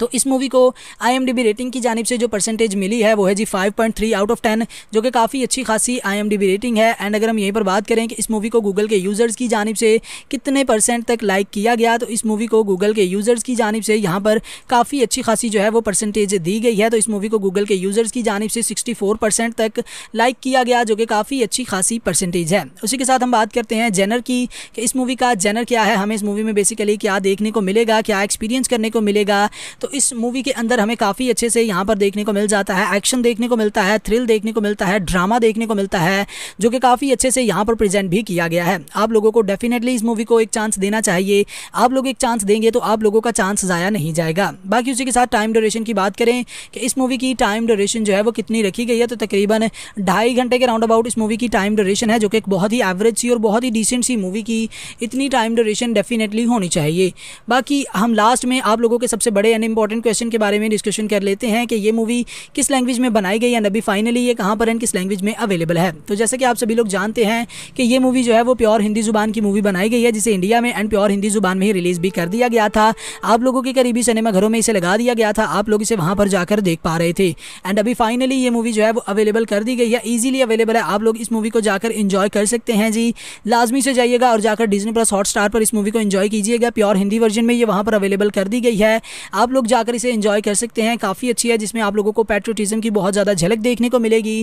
तो इस मूवी को आई रेटिंग की जानब से जो परसेंटेज मिली है वो है जी फाइव आउट ऑफ टेन जो कि काफ़ी अच्छी खासी आई रेटिंग है एंड अगर हम यहीं पर बात करें कि इस मूवी को गूगल के यूज़र्स की जानब से कितने परसेंट तक लाइक किया गया तो इस मूवी को गूगल के यूज़र्स की जानब से यहाँ पर काफ़ी अच्छी खासी जो है वो परसेंटेज दी गई है तो इस मूवी को गूगल के यूज़र्स की जानब से 64 परसेंट तक लाइक किया गया जो कि काफ़ी अच्छी खासी परसेंटेज है उसी के साथ हम बात करते हैं जेनर की कि इस मूवी का जेनर क्या है हमें इस मूवी में बेसिकली क्या देखने को मिलेगा क्या एक्सपीरियंस करने को मिलेगा तो इस मूवी के अंदर हमें काफ़ी अच्छे से यहाँ पर देखने को मिल जाता है एक्शन देखने को मिलता है थ्रिल देखने को मिलता है ड्रामा देखने को मिलता है जो कि काफ़ी अच्छे से यहाँ पर प्रेजेंट भी किया गया है आप लोगों को डेफिनेटली इस मूवी को एक चांस देना चाहिए आप लोग एक चांस देंगे तो आप लोगों का चांस ज़ाया नहीं जाएगा बाकी उसी के साथ टाइम ड्यूरेशन की बात करें कि इस मूवी की टाइम ड्यूरेशन जो है वो कितनी रखी गई है तो तकरीबन ढाई घंटे के राउंड अबाउट इस मूवी की टाइम ड्यूरेशन है जो कि एक बहुत ही एवरेज सी और बहुत ही डिसेंट सी मूवी की इतनी टाइम ड्यूरेशन डेफिनेटली होनी चाहिए बाकी हम लास्ट में आप लोगों के सबसे बड़े एंड इंपॉर्टेंट क्वेश्चन के बारे में डिस्कशन कर लेते हैं कि ये मूवी किस लैंग्वेज में बनाई गई है अभी फाइनली ये कहाँ पर है किस लैंग्वेज में अवेलेबल है तो जैसे कि आप सभी लोग जानते हैं कि ये मूवी जो है वो प्योर हिंदी जुबान की मूवी बनाई गई है जिसे इंडिया में एंड प्योर हिंदी जुबान में ही रिलीज़ भी कर दिया गया था आप लोगों के करीबी सिनेमा घरों में इसे लगा दिया गया था आप लोग इसे वहाँ पर जाकर देख पा रहे थे एंड अभी फाइनली ये मूवी जो है वो अवेलेबल कर दी गई है ईजिली अवेलेबल है आप लोग इस मूवी को जाकर इंजॉय कर सकते हैं जी लाजमी से जाइएगा और जाकर डिजनी प्लस हॉट स्टार पर इस मूवी को इंजॉय कीजिएगा प्योर हिंदी वर्जन में ये वहाँ पर अवेलेबल कर दी गई है आप लोग जाकर इसे इंजॉय कर सकते हैं काफ़ी अच्छी है जिसमें आप लोगों को पेट्रोटिज्म की बहुत ज़्यादा झलक देखने को मिलेगी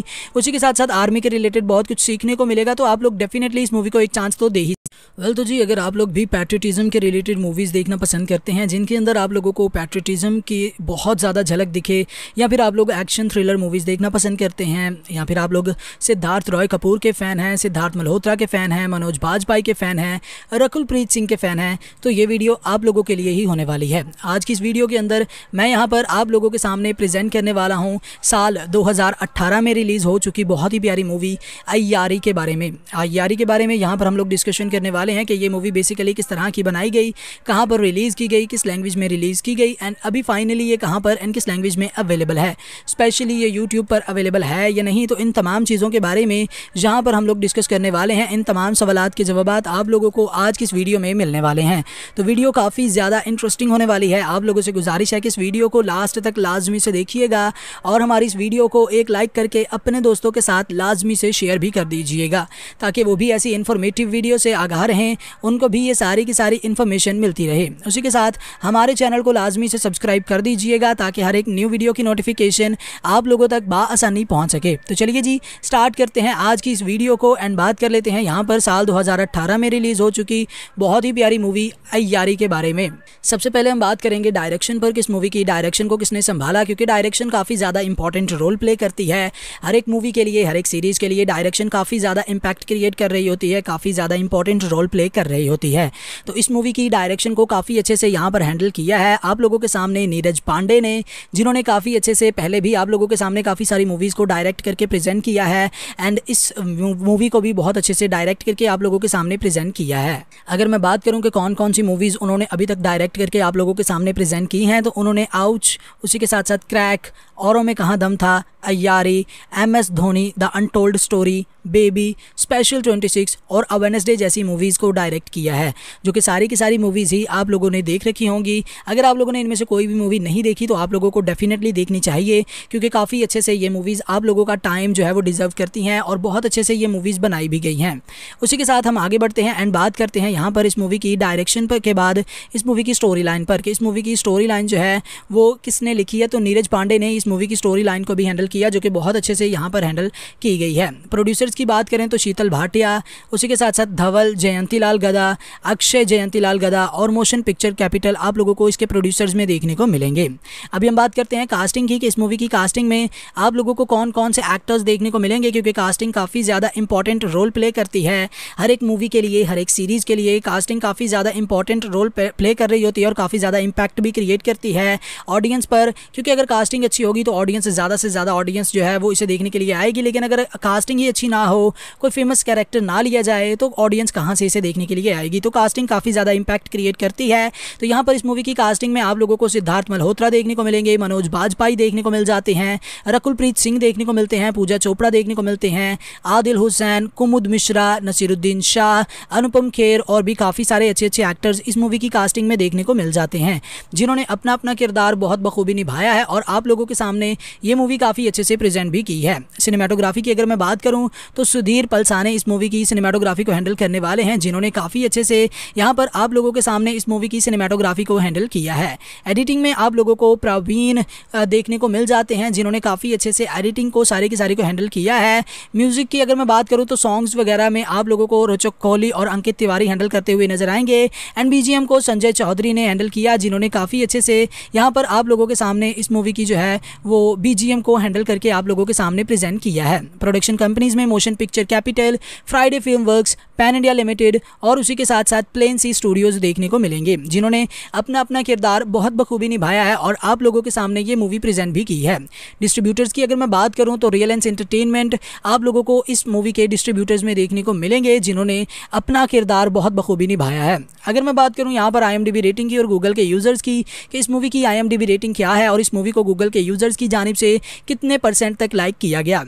उसी के साथ साथ आर्मी के रिलेटेड बहुत कुछ सीखने को मिलेगा तो आप लोग डेफिनेटली इस मूवी को एक चांस तो दे ही वेल well, तो जी अगर आप लोग भी पैट्रियटिज़म के रिलेटेड मूवीज़ देखना पसंद करते हैं जिनके अंदर आप लोगों को पैट्रियटिज़म की बहुत ज़्यादा झलक दिखे या फिर आप लोग एक्शन थ्रिलर मूवीज़ देखना पसंद करते हैं या फिर आप लोग सिद्धार्थ रॉय कपूर के फ़ैन हैं सिद्धार्थ मल्होत्रा के फ़ैन हैं मनोज बाजपाई के फ़ैन हैं प्रीत सिंह के फ़ैन हैं तो ये वीडियो आप लोगों के लिए ही होने वाली है आज की इस वीडियो के अंदर मैं यहाँ पर आप लोगों के सामने प्रजेंट करने वाला हूँ साल दो में रिलीज़ हो चुकी बहुत ही प्यारी मूवी अयारी के बारे में अयारी के बारे में यहाँ पर हम लोग डिस्कशन करने करने वाले हैं कि ये मूवी बेसिकली किस तरह की बनाई गई कहाँ पर रिलीज़ की गई किस लैंग्वेज में रिलीज़ की गई एंड अभी फाइनली ये कहाँ पर एंड किस लैंग्वेज में अवेलेबल है स्पेशली ये यूट्यूब पर अवेलेबल है या नहीं तो इन तमाम चीज़ों के बारे में जहाँ पर हम लोग डिस्कस करने वाले हैं इन तमाम सवाल के जवाब आप लोगों को आज किस वीडियो में मिलने वाले हैं तो वीडियो काफ़ी ज़्यादा इंटरेस्टिंग होने वाली है आप लोगों से गुजारिश है कि इस वीडियो को लास्ट तक लाजमी से देखिएगा और हमारी इस वीडियो को एक लाइक करके अपने दोस्तों के साथ लाजमी से शेयर भी कर दीजिएगा ताकि वो भी ऐसी इन्फॉर्मेटिव वीडियो से आगाह रहे हैं उनको भी ये सारी की सारी इन्फॉर्मेशन मिलती रहे उसी के साथ हमारे चैनल को लाजमी से सब्सक्राइब कर दीजिएगा ताकि हर एक न्यू वीडियो की नोटिफिकेशन आप लोगों तक बासानी पहुँच सके तो चलिए जी स्टार्ट करते हैं आज की इस वीडियो को एंड बात कर लेते हैं यहाँ पर साल दो में रिलीज़ हो चुकी बहुत ही प्यारी मूवी अयारी के बारे में सबसे पहले हम बात करेंगे डायरेक्शन पर किस मूवी की डायरेक्शन को किसने संभाला क्योंकि डायरेक्शन काफ़ी ज़्यादा इंपॉर्टेंट रोल प्ले करती है हर एक मूवी के लिए हर एक सीरीज़ के लिए डायरेक्शन काफ़ी ज़्यादा इंपैक्ट क्रिएट कर रही होती है काफ़ी ज़्यादा इंपॉर्टेंट रोल प्ले कर रही होती है तो इस मूवी की डायरेक्शन को काफ़ी अच्छे से यहाँ पर हैंडल किया है आप लोगों के सामने नीरज पांडे ने जिन्होंने काफ़ी अच्छे से पहले भी आप लोगों के सामने काफ़ी सारी मूवीज़ को डायरेक्ट करके प्रेजेंट किया है एंड इस मूवी को भी बहुत अच्छे से डायरेक्ट करके आप लोगों के सामने प्रेजेंट किया है अगर मैं बात करूँ कि कौन कौन सी मूवीज़ उन्होंने अभी तक डायरेक्ट करके आप लोगों के सामने प्रेजेंट की हैं तो उन्होंने आउच उसी के साथ साथ क्रैक औरों में कहाँ दम था Aiyaary M S Dhoni the untold story baby special six और अवेनसडे जैसी मूवी मूवीज़ को डायरेक्ट किया है जो कि सारी की सारी मूवीज़ ही आप लोगों ने देख रखी होंगी अगर आप लोगों ने इनमें से कोई भी मूवी नहीं देखी तो आप लोगों को डेफिनेटली देखनी चाहिए क्योंकि काफ़ी अच्छे से ये मूवीज़ आप लोगों का टाइम जो है वो डिज़र्व करती हैं और बहुत अच्छे से ये मूवीज़ बनाई भी गई हैं उसी के साथ हम आगे बढ़ते हैं एंड बात करते हैं यहाँ पर इस मूवी की डायरेक्शन पर के बाद इस मूवी की स्टोरी लाइन पर कि इस मूवी की स्टोरी लाइन जो है वो किसने लिखी है तो नीरज पांडे ने इस मूवी की स्टोरी लाइन को भी हैंडल किया जो कि बहुत अच्छे से यहाँ पर हैंडल की गई है प्रोड्यूसर्स की बात करें तो शीतल भाटिया उसी के साथ साथ धवल जयंती लाल गदा अक्षय जयंती लाल गदा और मोशन पिक्चर कैपिटल आप लोगों को इसके प्रोड्यूसर्स में देखने को मिलेंगे अभी हम बात करते हैं कास्टिंग की कि इस मूवी की कास्टिंग में आप लोगों को कौन कौन से एक्टर्स देखने को मिलेंगे क्योंकि कास्टिंग काफ़ी ज़्यादा इंपॉर्टेंट रोल प्ले करती है हर एक मूवी के लिए हर एक सीरीज़ के लिए कास्टिंग काफ़ी ज़्यादा इंपॉर्टेंट रोल प्ले कर रही होती है और काफ़ी ज़्यादा इंपैक्ट भी क्रिएट करती है ऑडियंस पर क्योंकि अगर कास्टिंग अच्छी होगी तो ऑडियंस ज़्यादा से ज़्यादा ऑडियंस जो है वो इसे देखने के लिए आएगी लेकिन अगर कास्टिंग ही अच्छी ना हो कोई फेमस कैरेक्टर ना लिया जाए तो ऑडियंस कहाँ से इसे देखने के लिए आएगी तो कास्टिंग काफ़ी ज़्यादा इंपैक्ट क्रिएट करती है तो यहाँ पर इस मूवी की कास्टिंग में आप लोगों को सिद्धार्थ मल्होत्रा देखने को मिलेंगे मनोज बाजपाई देखने को मिल जाते हैं रकुलप्रीत सिंह देखने को मिलते हैं पूजा चोपड़ा देखने को मिलते हैं आदिल हुसैन कुमुद मिश्रा नसीरुद्दीन शाह अनुपम खेर और भी काफ़ी सारे अच्छे अच्छे एक्टर्स इस मूवी की कास्टिंग में देखने को मिल जाते हैं जिन्होंने अपना अपना किरदार बहुत बखूबी निभाया है और आप लोगों के सामने ये मूवी काफ़ी अच्छे से प्रेजेंट भी की है सिनेमाटोग्राफी की अगर मैं बात करूँ तो सुधीर पलसाने इस मूवी की सिनेमाटोग्राफी को हैंडल करने वाले हैं जिन्होंने काफ़ी अच्छे से यहाँ पर आप लोगों के सामने इस मूवी की सिनेमाटोग्राफी को हैंडल किया है एडिटिंग में आप लोगों को प्रवीण देखने को मिल जाते हैं जिन्होंने काफ़ी अच्छे से एडिटिंग को सारी की सारी को हैंडल किया है म्यूज़िक की अगर मैं बात करूँ तो सॉन्ग्स वगैरह में आप लोगों को रोचक कोहली और अंकित तिवारी हैंडल करते हुए नजर आएंगे एंड बीजीएम को संजय चौधरी ने हैंडल किया जिन्होंने काफ़ी अच्छे से यहाँ पर आप लोगों के सामने इस मूवी की जो है वो बीजीएम को हैंडल करके आप लोगों के सामने प्रेजेंट किया है प्रोडक्शन कंपनीज में motion picture capital Friday film works pan India limited limited और उसी के साथ साथ प्लेन सी स्टूडियोज़ देखने को मिलेंगे जिन्होंने अपना अपना किरदार बहुत बखूबी निभाया है और आप लोगों के सामने ये मूवी प्रेजेंट भी की है डिस्ट्रीब्यूटर्स की अगर मैं बात करूँ तो रियलेंस एंटरटेनमेंट आप लोगों को इस मूवी के डिस्ट्रीब्यूटर्स में देखने को मिलेंगे जिन्होंने अपना किरदार बहुत बखूबी निभाया है अगर मैं बात करूँ यहाँ पर आई रेटिंग की और गूगल के यूज़र्स की कि इस मूवी की आई रेटिंग क्या है और इस मूवी को गूगल के यूज़र्स की जानब से कितने परसेंट तक लाइक किया गया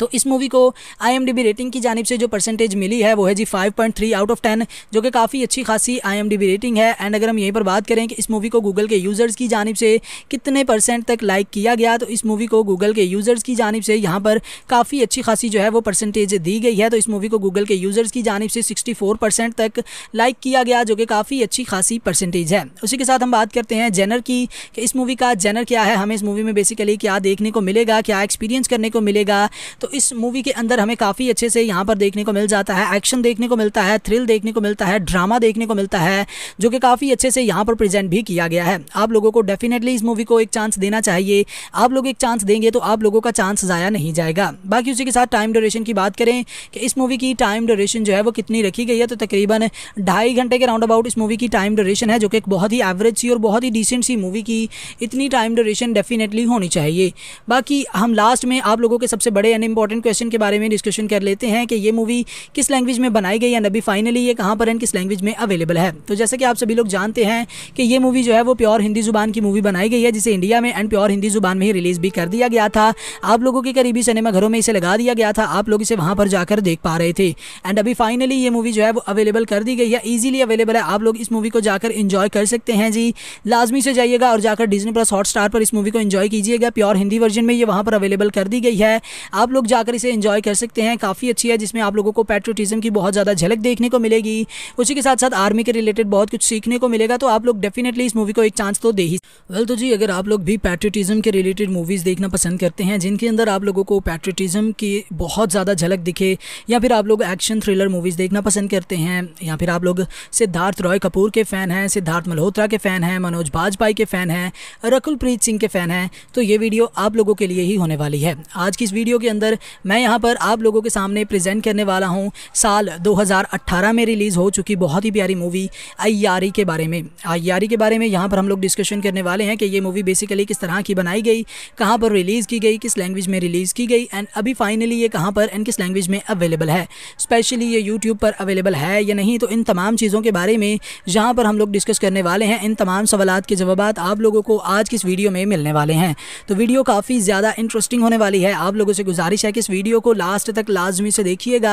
तो इस मूवी को आई रेटिंग की जानब से जो परसेंटेज मिली है वो है जी five point three out of ten जो कि काफ़ी अच्छी खासी आई रेटिंग है एंड अगर हम यहीं पर बात करें कि इस मूवी को गूगल के यूज़र्स की जानब से कितने परसेंट तक लाइक किया गया तो इस मूवी को गूगल के यूज़र्स की जानब से यहाँ पर काफ़ी अच्छी खासी जो है वो परसेंटेज दी गई है तो इस मूवी को गूगल के यूज़र्स की जानब से सिक्सटी फोर परसेंट तक लाइक किया गया जो कि काफ़ी अच्छी खासी परसेंटेज है उसी के साथ हम बात करते हैं जेनर की कि इस मूवी का जेनर क्या है हमें इस मूवी में बेसिकली क्या देखने को मिलेगा क्या एक्सपीरियंस करने को मिलेगा तो इस मूवी के अंदर हमें काफ़ी अच्छे से यहाँ पर देखने को मिल जाता है एक्शन देखने को मिलता है थ्रिल देखने को मिलता है ड्रामा देखने को मिलता है जो कि काफ़ी अच्छे से यहाँ पर प्रेजेंट भी किया गया है आप लोगों को डेफिनेटली इस मूवी को एक चांस देना चाहिए आप लोग एक चांस देंगे तो आप लोगों का चांस ज़ाया नहीं जाएगा बाकी उसी के साथ टाइम ड्यूरेशन की बात करें कि इस मूवी की टाइम ड्यूरेशन जो है वो कितनी रखी गई है तो तकरीबन ढाई घंटे के राउंड अबाउट इस मूवी की टाइम ड्यूरेशन है जो कि एक बहुत ही एवरेज सी और बहुत ही डिसेंट सी मूवी की इतनी टाइम ड्यूरेशन डेफिनेटली होनी चाहिए बाकी हम लास्ट में आप लोगों के सबसे बड़े एंड इंपॉर्टेंट क्वेश्चन के बारे में डिस्कशन कर लेते हैं कि ये मूवी किस लैंग्वेज में बनाई गई है नबी फाइनली ये कहाँ पर एंड किस लैंग्वेज में अवेलेबल है तो जैसे कि आप सभी लोग जानते हैं कि ये मूवी जो है वो प्योर हिंदी जुबान की मूवी बनाई गई है जिसे इंडिया में एंड प्योर हिंदी जुबान में ही रिलीज़ भी कर दिया गया था आप लोगों के करीबी सिनेमा घरों में इसे लगा दिया गया था आप लोग इसे वहाँ पर जाकर देख पा रहे थे एंड अभी फाइनली ये मूवी जो है वो अवेलेबल कर दी गई है ईजिली अवेलेबल है आप लोग इस मूवी को जाकर इन्जॉय कर सकते हैं जी लाजमी से जाइएगा और जाकर डिजनी प्लस हॉट स्टार पर इस मूवी को इन्जॉय कीजिएगा प्योर हिंदी वर्जन में ये वहाँ पर अवेलेबल कर दी गई है आप लोग जाकर इसे इंजॉय कर सकते हैं काफ़ी अच्छी है जिसमें आप लोगों को पेट्रोटिज्म की बहुत ज़्यादा झलक देखने को मिलेगी उसी के साथ साथ आर्मी के रिलेटेड बहुत कुछ सीखने को मिलेगा तो आप लोग डेफिनेटली इस मूवी को एक चांस तो दे ही वेल तो जी अगर आप लोग भी पैट्रियटिज़म के रिलेटेड मूवीज़ देखना पसंद करते हैं जिनके अंदर आप लोगों को पैट्रियटिज़म की बहुत ज़्यादा झलक दिखे या फिर आप लोग एक्शन थ्रिलर मूवीज़ देखना पसंद करते हैं या फिर आप लोग सिद्धार्थ रॉय कपूर के फ़ैन हैं सिद्धार्थ मल्होत्रा के फ़ैन हैं मनोज बाजपाई के फ़ैन हैं रकुल प्रीत सिंह के फ़ैन हैं तो ये वीडियो आप लोगों के लिए ही होने वाली है आज की इस वीडियो के अंदर लेकर मैं यहाँ पर आप लोगों के सामने प्रेजेंट करने वाला हूँ साल 2018 में रिलीज़ हो चुकी बहुत ही प्यारी मूवी अयारी के बारे में अयारी के बारे में यहाँ पर हम लोग डिस्कशन करने वाले हैं कि ये मूवी बेसिकली किस तरह की बनाई गई कहाँ पर रिलीज़ की गई किस लैंग्वेज में रिलीज़ की गई एंड अभी फाइनली ये कहाँ पर एंड किस लैंग्वेज में अवेलेबल है स्पेशली ये यूट्यूब पर अवेलेबल है या नहीं तो इन तमाम चीज़ों के बारे में जहाँ पर हम लोग डिस्कस करने वाले हैं इन तमाम सवाल के जवाब आप लोगों को आज की इस वीडियो में मिलने वाले हैं तो वीडियो काफ़ी ज़्यादा इंटरेस्टिंग होने वाली है आप लोगों से गुजारिश शेयर कि इस वीडियो को लास्ट तक लाजमी से देखिएगा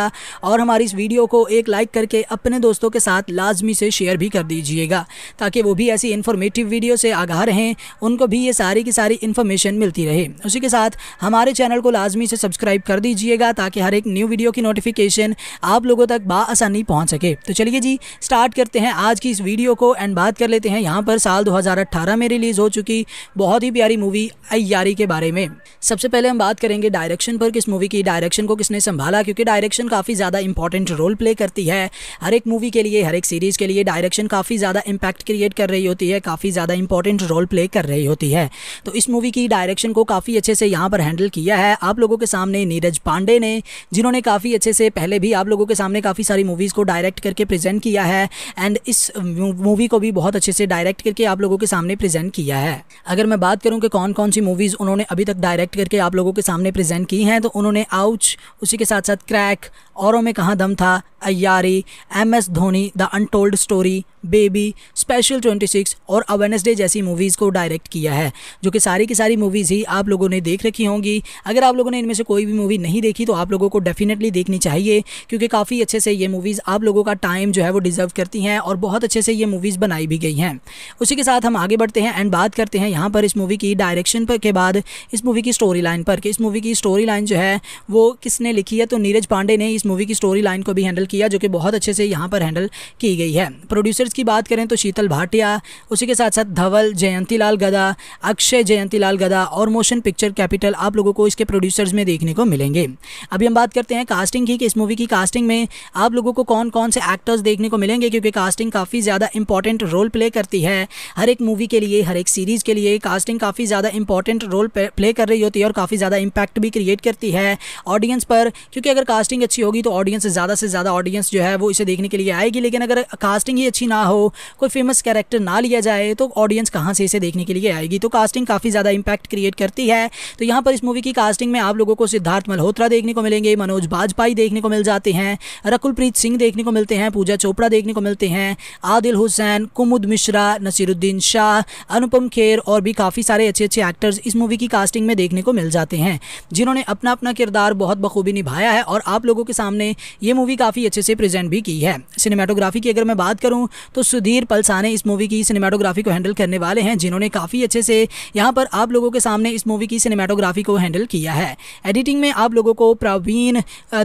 और हमारी इस वीडियो को एक लाइक करके अपने दोस्तों के साथ लाजमी से शेयर भी कर दीजिएगा ताकि वो भी ऐसी इन्फॉर्मेटिव वीडियो से आगाह रहें उनको भी ये सारी की सारी इन्फॉर्मेशन मिलती रहे उसी के साथ हमारे चैनल को लाजमी से सब्सक्राइब कर दीजिएगा ताकि हर एक न्यू वीडियो की नोटिफिकेशन आप लोगों तक बासानी पहुँच सके तो चलिए जी स्टार्ट करते हैं आज की इस वीडियो को एंड बात कर लेते हैं यहाँ पर साल 2018 में रिलीज़ हो चुकी बहुत ही प्यारी मूवी अयारी के बारे में सबसे पहले हम बात करेंगे डायरेक्शन पर कि इस मूवी की डायरेक्शन को किसने संभाला क्योंकि डायरेक्शन काफ़ी ज़्यादा इंपॉर्टेंट रोल प्ले करती है हर एक मूवी के लिए हर एक सीरीज़ के लिए डायरेक्शन काफ़ी ज़्यादा इंपैक्ट क्रिएट कर रही होती है काफ़ी ज़्यादा इंपॉर्टेंट रोल प्ले कर रही होती है तो इस मूवी की डायरेक्शन को काफ़ी अच्छे से यहाँ पर हैंडल किया है आप लोगों के सामने नीरज पांडे ने जिन्होंने काफ़ी अच्छे से पहले भी आप लोगों के सामने काफ़ी सारी मूवीज़ को डायरेक्ट करके प्रेजेंट किया है एंड इस मूवी को भी बहुत अच्छे से डायरेक्ट करके आप लोगों के सामने प्रेजेंट किया है अगर मैं बात करूँ कि कौन कौन सी मूवीज़ उन्होंने अभी तक डायरेक्ट करके आप लोगों के सामने प्रेजेंट की हैं तो तो उन्होंने आउच उसी के साथ साथ क्रैक औरों में कहाँ दम था Aiyaary M S Dhoni the untold story baby special 26 और अवेनेसडे जैसी मूवीज़ को डायरेक्ट किया है जो कि सारी की सारी मूवीज़ ही आप लोगों ने देख रखी होंगी अगर आप लोगों ने इनमें से कोई भी मूवी नहीं देखी तो आप लोगों को डेफिनेटली देखनी चाहिए क्योंकि काफ़ी अच्छे से ये मूवीज़ आप लोगों का टाइम जो है वो डिज़र्व करती हैं और बहुत अच्छे से ये मूवीज़ बनाई भी गई हैं उसी के साथ हम आगे बढ़ते हैं एंड बात करते हैं यहाँ पर इस मूवी की डायरेक्शन पर के बाद इस मूवी की स्टोरी लाइन पर कि इस मूवी की स्टोरी लाइन जो है वो किसने लिखी है तो नीरज पांडे ने इस मूवी की स्टोरी लाइन को भी हैंडल किया जो कि बहुत अच्छे से यहाँ पर हैंडल की गई है प्रोड्यूसर्स की बात करें तो शीतल भाटिया उसी के साथ साथ धवल लाल गदा अक्षय लाल गदा और मोशन पिक्चर कैपिटल आप लोगों को इसके प्रोड्यूसर्स में देखने को मिलेंगे अभी हम बात करते हैं कास्टिंग की कि इस मूवी की कास्टिंग में आप लोगों को कौन कौन से एक्टर्स देखने को मिलेंगे क्योंकि कास्टिंग काफ़ी ज़्यादा इंपॉर्टेंट रोल प्ले करती है हर एक मूवी के लिए हर एक सीरीज़ के लिए कास्टिंग काफ़ी ज़्यादा इंपॉर्टेंट रोल प्ले कर रही होती है और काफ़ी ज़्यादा इंपैक्ट भी क्रिएट करती है सकती है ऑडियंस पर क्योंकि अगर कास्टिंग अच्छी होगी तो ऑडियंस ज़्यादा से ज़्यादा ऑडियंस जो है वो इसे देखने के लिए आएगी लेकिन अगर कास्टिंग ही अच्छी ना हो कोई फेमस कैरेक्टर ना लिया जाए तो ऑडियंस कहाँ से इसे देखने के लिए आएगी तो कास्टिंग काफ़ी ज़्यादा इंपैक्ट क्रिएट करती है तो यहाँ पर इस मूवी की कास्टिंग में आप लोगों को सिद्धार्थ मल्होत्रा देखने को मिलेंगे मनोज बाजपाई देखने को मिल जाते हैं रकुलप्रीत सिंह देखने को मिलते हैं पूजा चोपड़ा देखने को मिलते हैं आदिल हुसैन कुमुद मिश्रा नसीरुद्दीन शाह अनुपम खेर और भी काफ़ी सारे अच्छे अच्छे एक्टर्स इस मूवी की कास्टिंग में देखने को मिल जाते हैं जिन्होंने अपना अपना किरदार बहुत बखूबी निभाया है और आप लोगों के सामने ये मूवी काफ़ी अच्छे से प्रेजेंट भी की है सिनेमाटोग्राफी की अगर मैं बात करूँ तो सुधीर पलसाने इस मूवी की सिनेमाटोग्राफी को हैंडल करने वाले हैं जिन्होंने काफ़ी अच्छे से यहाँ पर आप लोगों के सामने इस मूवी की सिनेमाटोग्राफी को हैंडल किया है एडिटिंग में आप लोगों को प्रवीण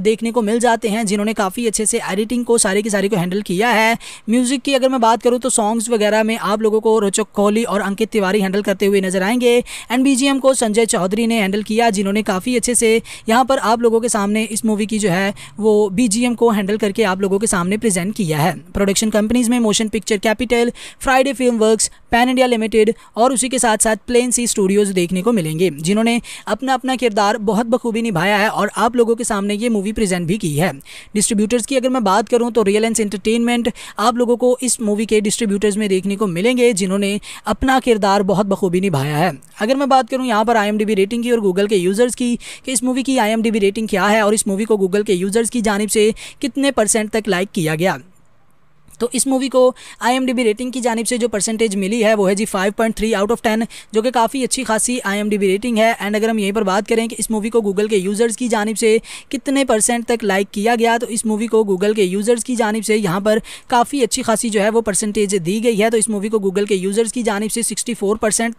देखने को मिल जाते हैं जिन्होंने काफ़ी अच्छे से एडिटिंग को सारे के सारी को हैंडल किया है म्यूज़िक की अगर मैं बात करूँ तो सॉन्ग्स वगैरह में आप लोगों को रोचक कोहली और अंकित तिवारी हैंडल करते हुए नजर आएंगे एंड बीजीएम को संजय चौधरी ने हैंडल किया जिन्होंने काफ़ी अच्छे से यहाँ पर आप लोगों के सामने इस मूवी की जो है वो बी को हैंडल करके आप लोगों के सामने प्रेजेंट किया है प्रोडक्शन कंपनीज में motion picture capital Friday film works pan India limited और उसी के साथ साथ प्लेन सी स्टूडियोज़ देखने को मिलेंगे जिन्होंने अपना अपना किरदार बहुत बखूबी निभाया है और आप लोगों के सामने ये मूवी प्रेजेंट भी की है डिस्ट्रीब्यूटर्स की अगर मैं बात करूँ तो रियलेंस एंटरटेनमेंट आप लोगों को इस मूवी के डिस्ट्रीब्यूटर्स में देखने को मिलेंगे जिन्होंने अपना किरदार बहुत बखूबी निभाया है अगर मैं बात करूँ यहाँ पर आई रेटिंग की और गूगल के यूज़र्स की कि इस मूवी की आई रेटिंग क्या है और इस मूवी को गूगल के यूजर्स की जानब से कितने परसेंट तक लाइक किया गया तो इस मूवी को आई रेटिंग की जानब से जो परसेंटेज मिली है वो है जी 5.3 आउट ऑफ 10 जो कि काफ़ी अच्छी खासी आई रेटिंग है एंड अगर हम यहीं पर बात करें कि इस मूवी को गूगल के यूज़र्स की जानब से कितने परसेंट तक लाइक किया गया तो इस मूवी को गूगल के यूज़र्स की जानब से यहाँ पर काफ़ी अच्छी खासी जो है वो परसेंटेज दी गई है तो इस मूवी को गूगल के यूज़र्स की जानब से सिक्सटी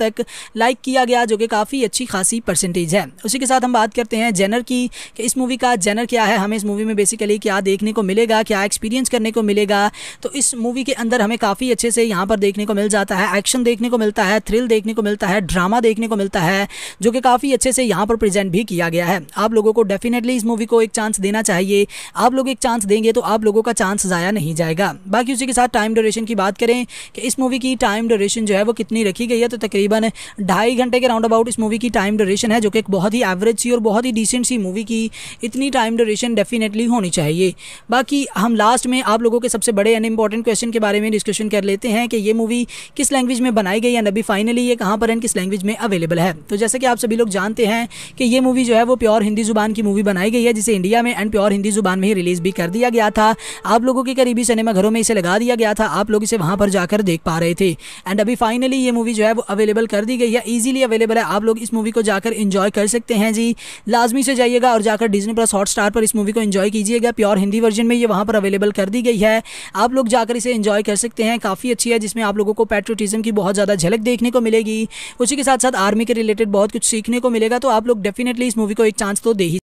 तक लाइक किया गया जो कि काफ़ी अच्छी खासी परसेंटेज है उसी के साथ हम बात करते हैं जेनर की कि इस मूवी का जेनर क्या है हमें इस मूवी में बेसिकली क्या देखने को मिलेगा क्या एक्सपीरियंस करने को मिलेगा तो इस मूवी के अंदर हमें काफ़ी अच्छे से यहाँ पर देखने को मिल जाता है एक्शन देखने को मिलता है थ्रिल देखने को मिलता है ड्रामा देखने को मिलता है जो कि काफ़ी अच्छे से यहाँ पर प्रेजेंट भी किया गया है आप लोगों को डेफिनेटली इस मूवी को एक चांस देना चाहिए आप लोग एक चांस देंगे तो आप लोगों का चांस ज़ाया नहीं जाएगा बाकी उसी के साथ टाइम ड्यूरेशन की बात करें कि इस मूवी की टाइम ड्यूरेशन जो है वो कितनी रखी गई है तो तकरीबन ढाई घंटे के राउंड अबाउट इस मूवी की टाइम ड्यूरेशन है जो कि एक बहुत ही एवरेज सी और बहुत ही डिसेंट सी मूवी की इतनी टाइम ड्यूरेशन डेफिनेटली होनी चाहिए बाकी हम लास्ट में आप लोगों के सबसे बड़े इंपॉर्टेंट क्वेश्चन के बारे में डिस्कशन कर लेते हैं कि ये मूवी किस लैंग्वेज में बनाई गई है अभी फाइनली ये कहाँ पर एंड किस लैंग्वेज में अवेलेबल है तो जैसे कि आप सभी लोग जानते हैं कि ये मूवी जो है वो प्योर हिंदी जुबान की मूवी बनाई गई है जिसे इंडिया में एंड प्योर हिंदी जुबान में ही रिलीज भी कर दिया गया था आप लोगों के करीबी सिनेमा घरों में इसे लगा दिया गया था आप लोग इसे वहाँ पर जाकर देख पा रहे थे एंड अभी फाइनली ये मूवी जो है वो अवेलेबल कर दी गई है इजीली अवेलेबल है आप लोग इस मूवी को जाकर इंजॉय कर सकते हैं जी लाजमी से जाइएगा और जाकर डिजनी प्लस हॉट स्टार पर इस मूवी को इंजॉय कीजिएगा प्योर हिंदी वर्जन में ये वहाँ पर अवेलेबल कर दी गई है आप लोग लोग जाकर इसे इंजॉय कर सकते हैं काफ़ी अच्छी है जिसमें आप लोगों को पेट्रोटिज्म की बहुत ज़्यादा झलक देखने को मिलेगी उसी के साथ साथ आर्मी के रिलेटेड बहुत कुछ सीखने को मिलेगा तो आप लोग डेफिनेटली इस मूवी को एक चांस तो दे ही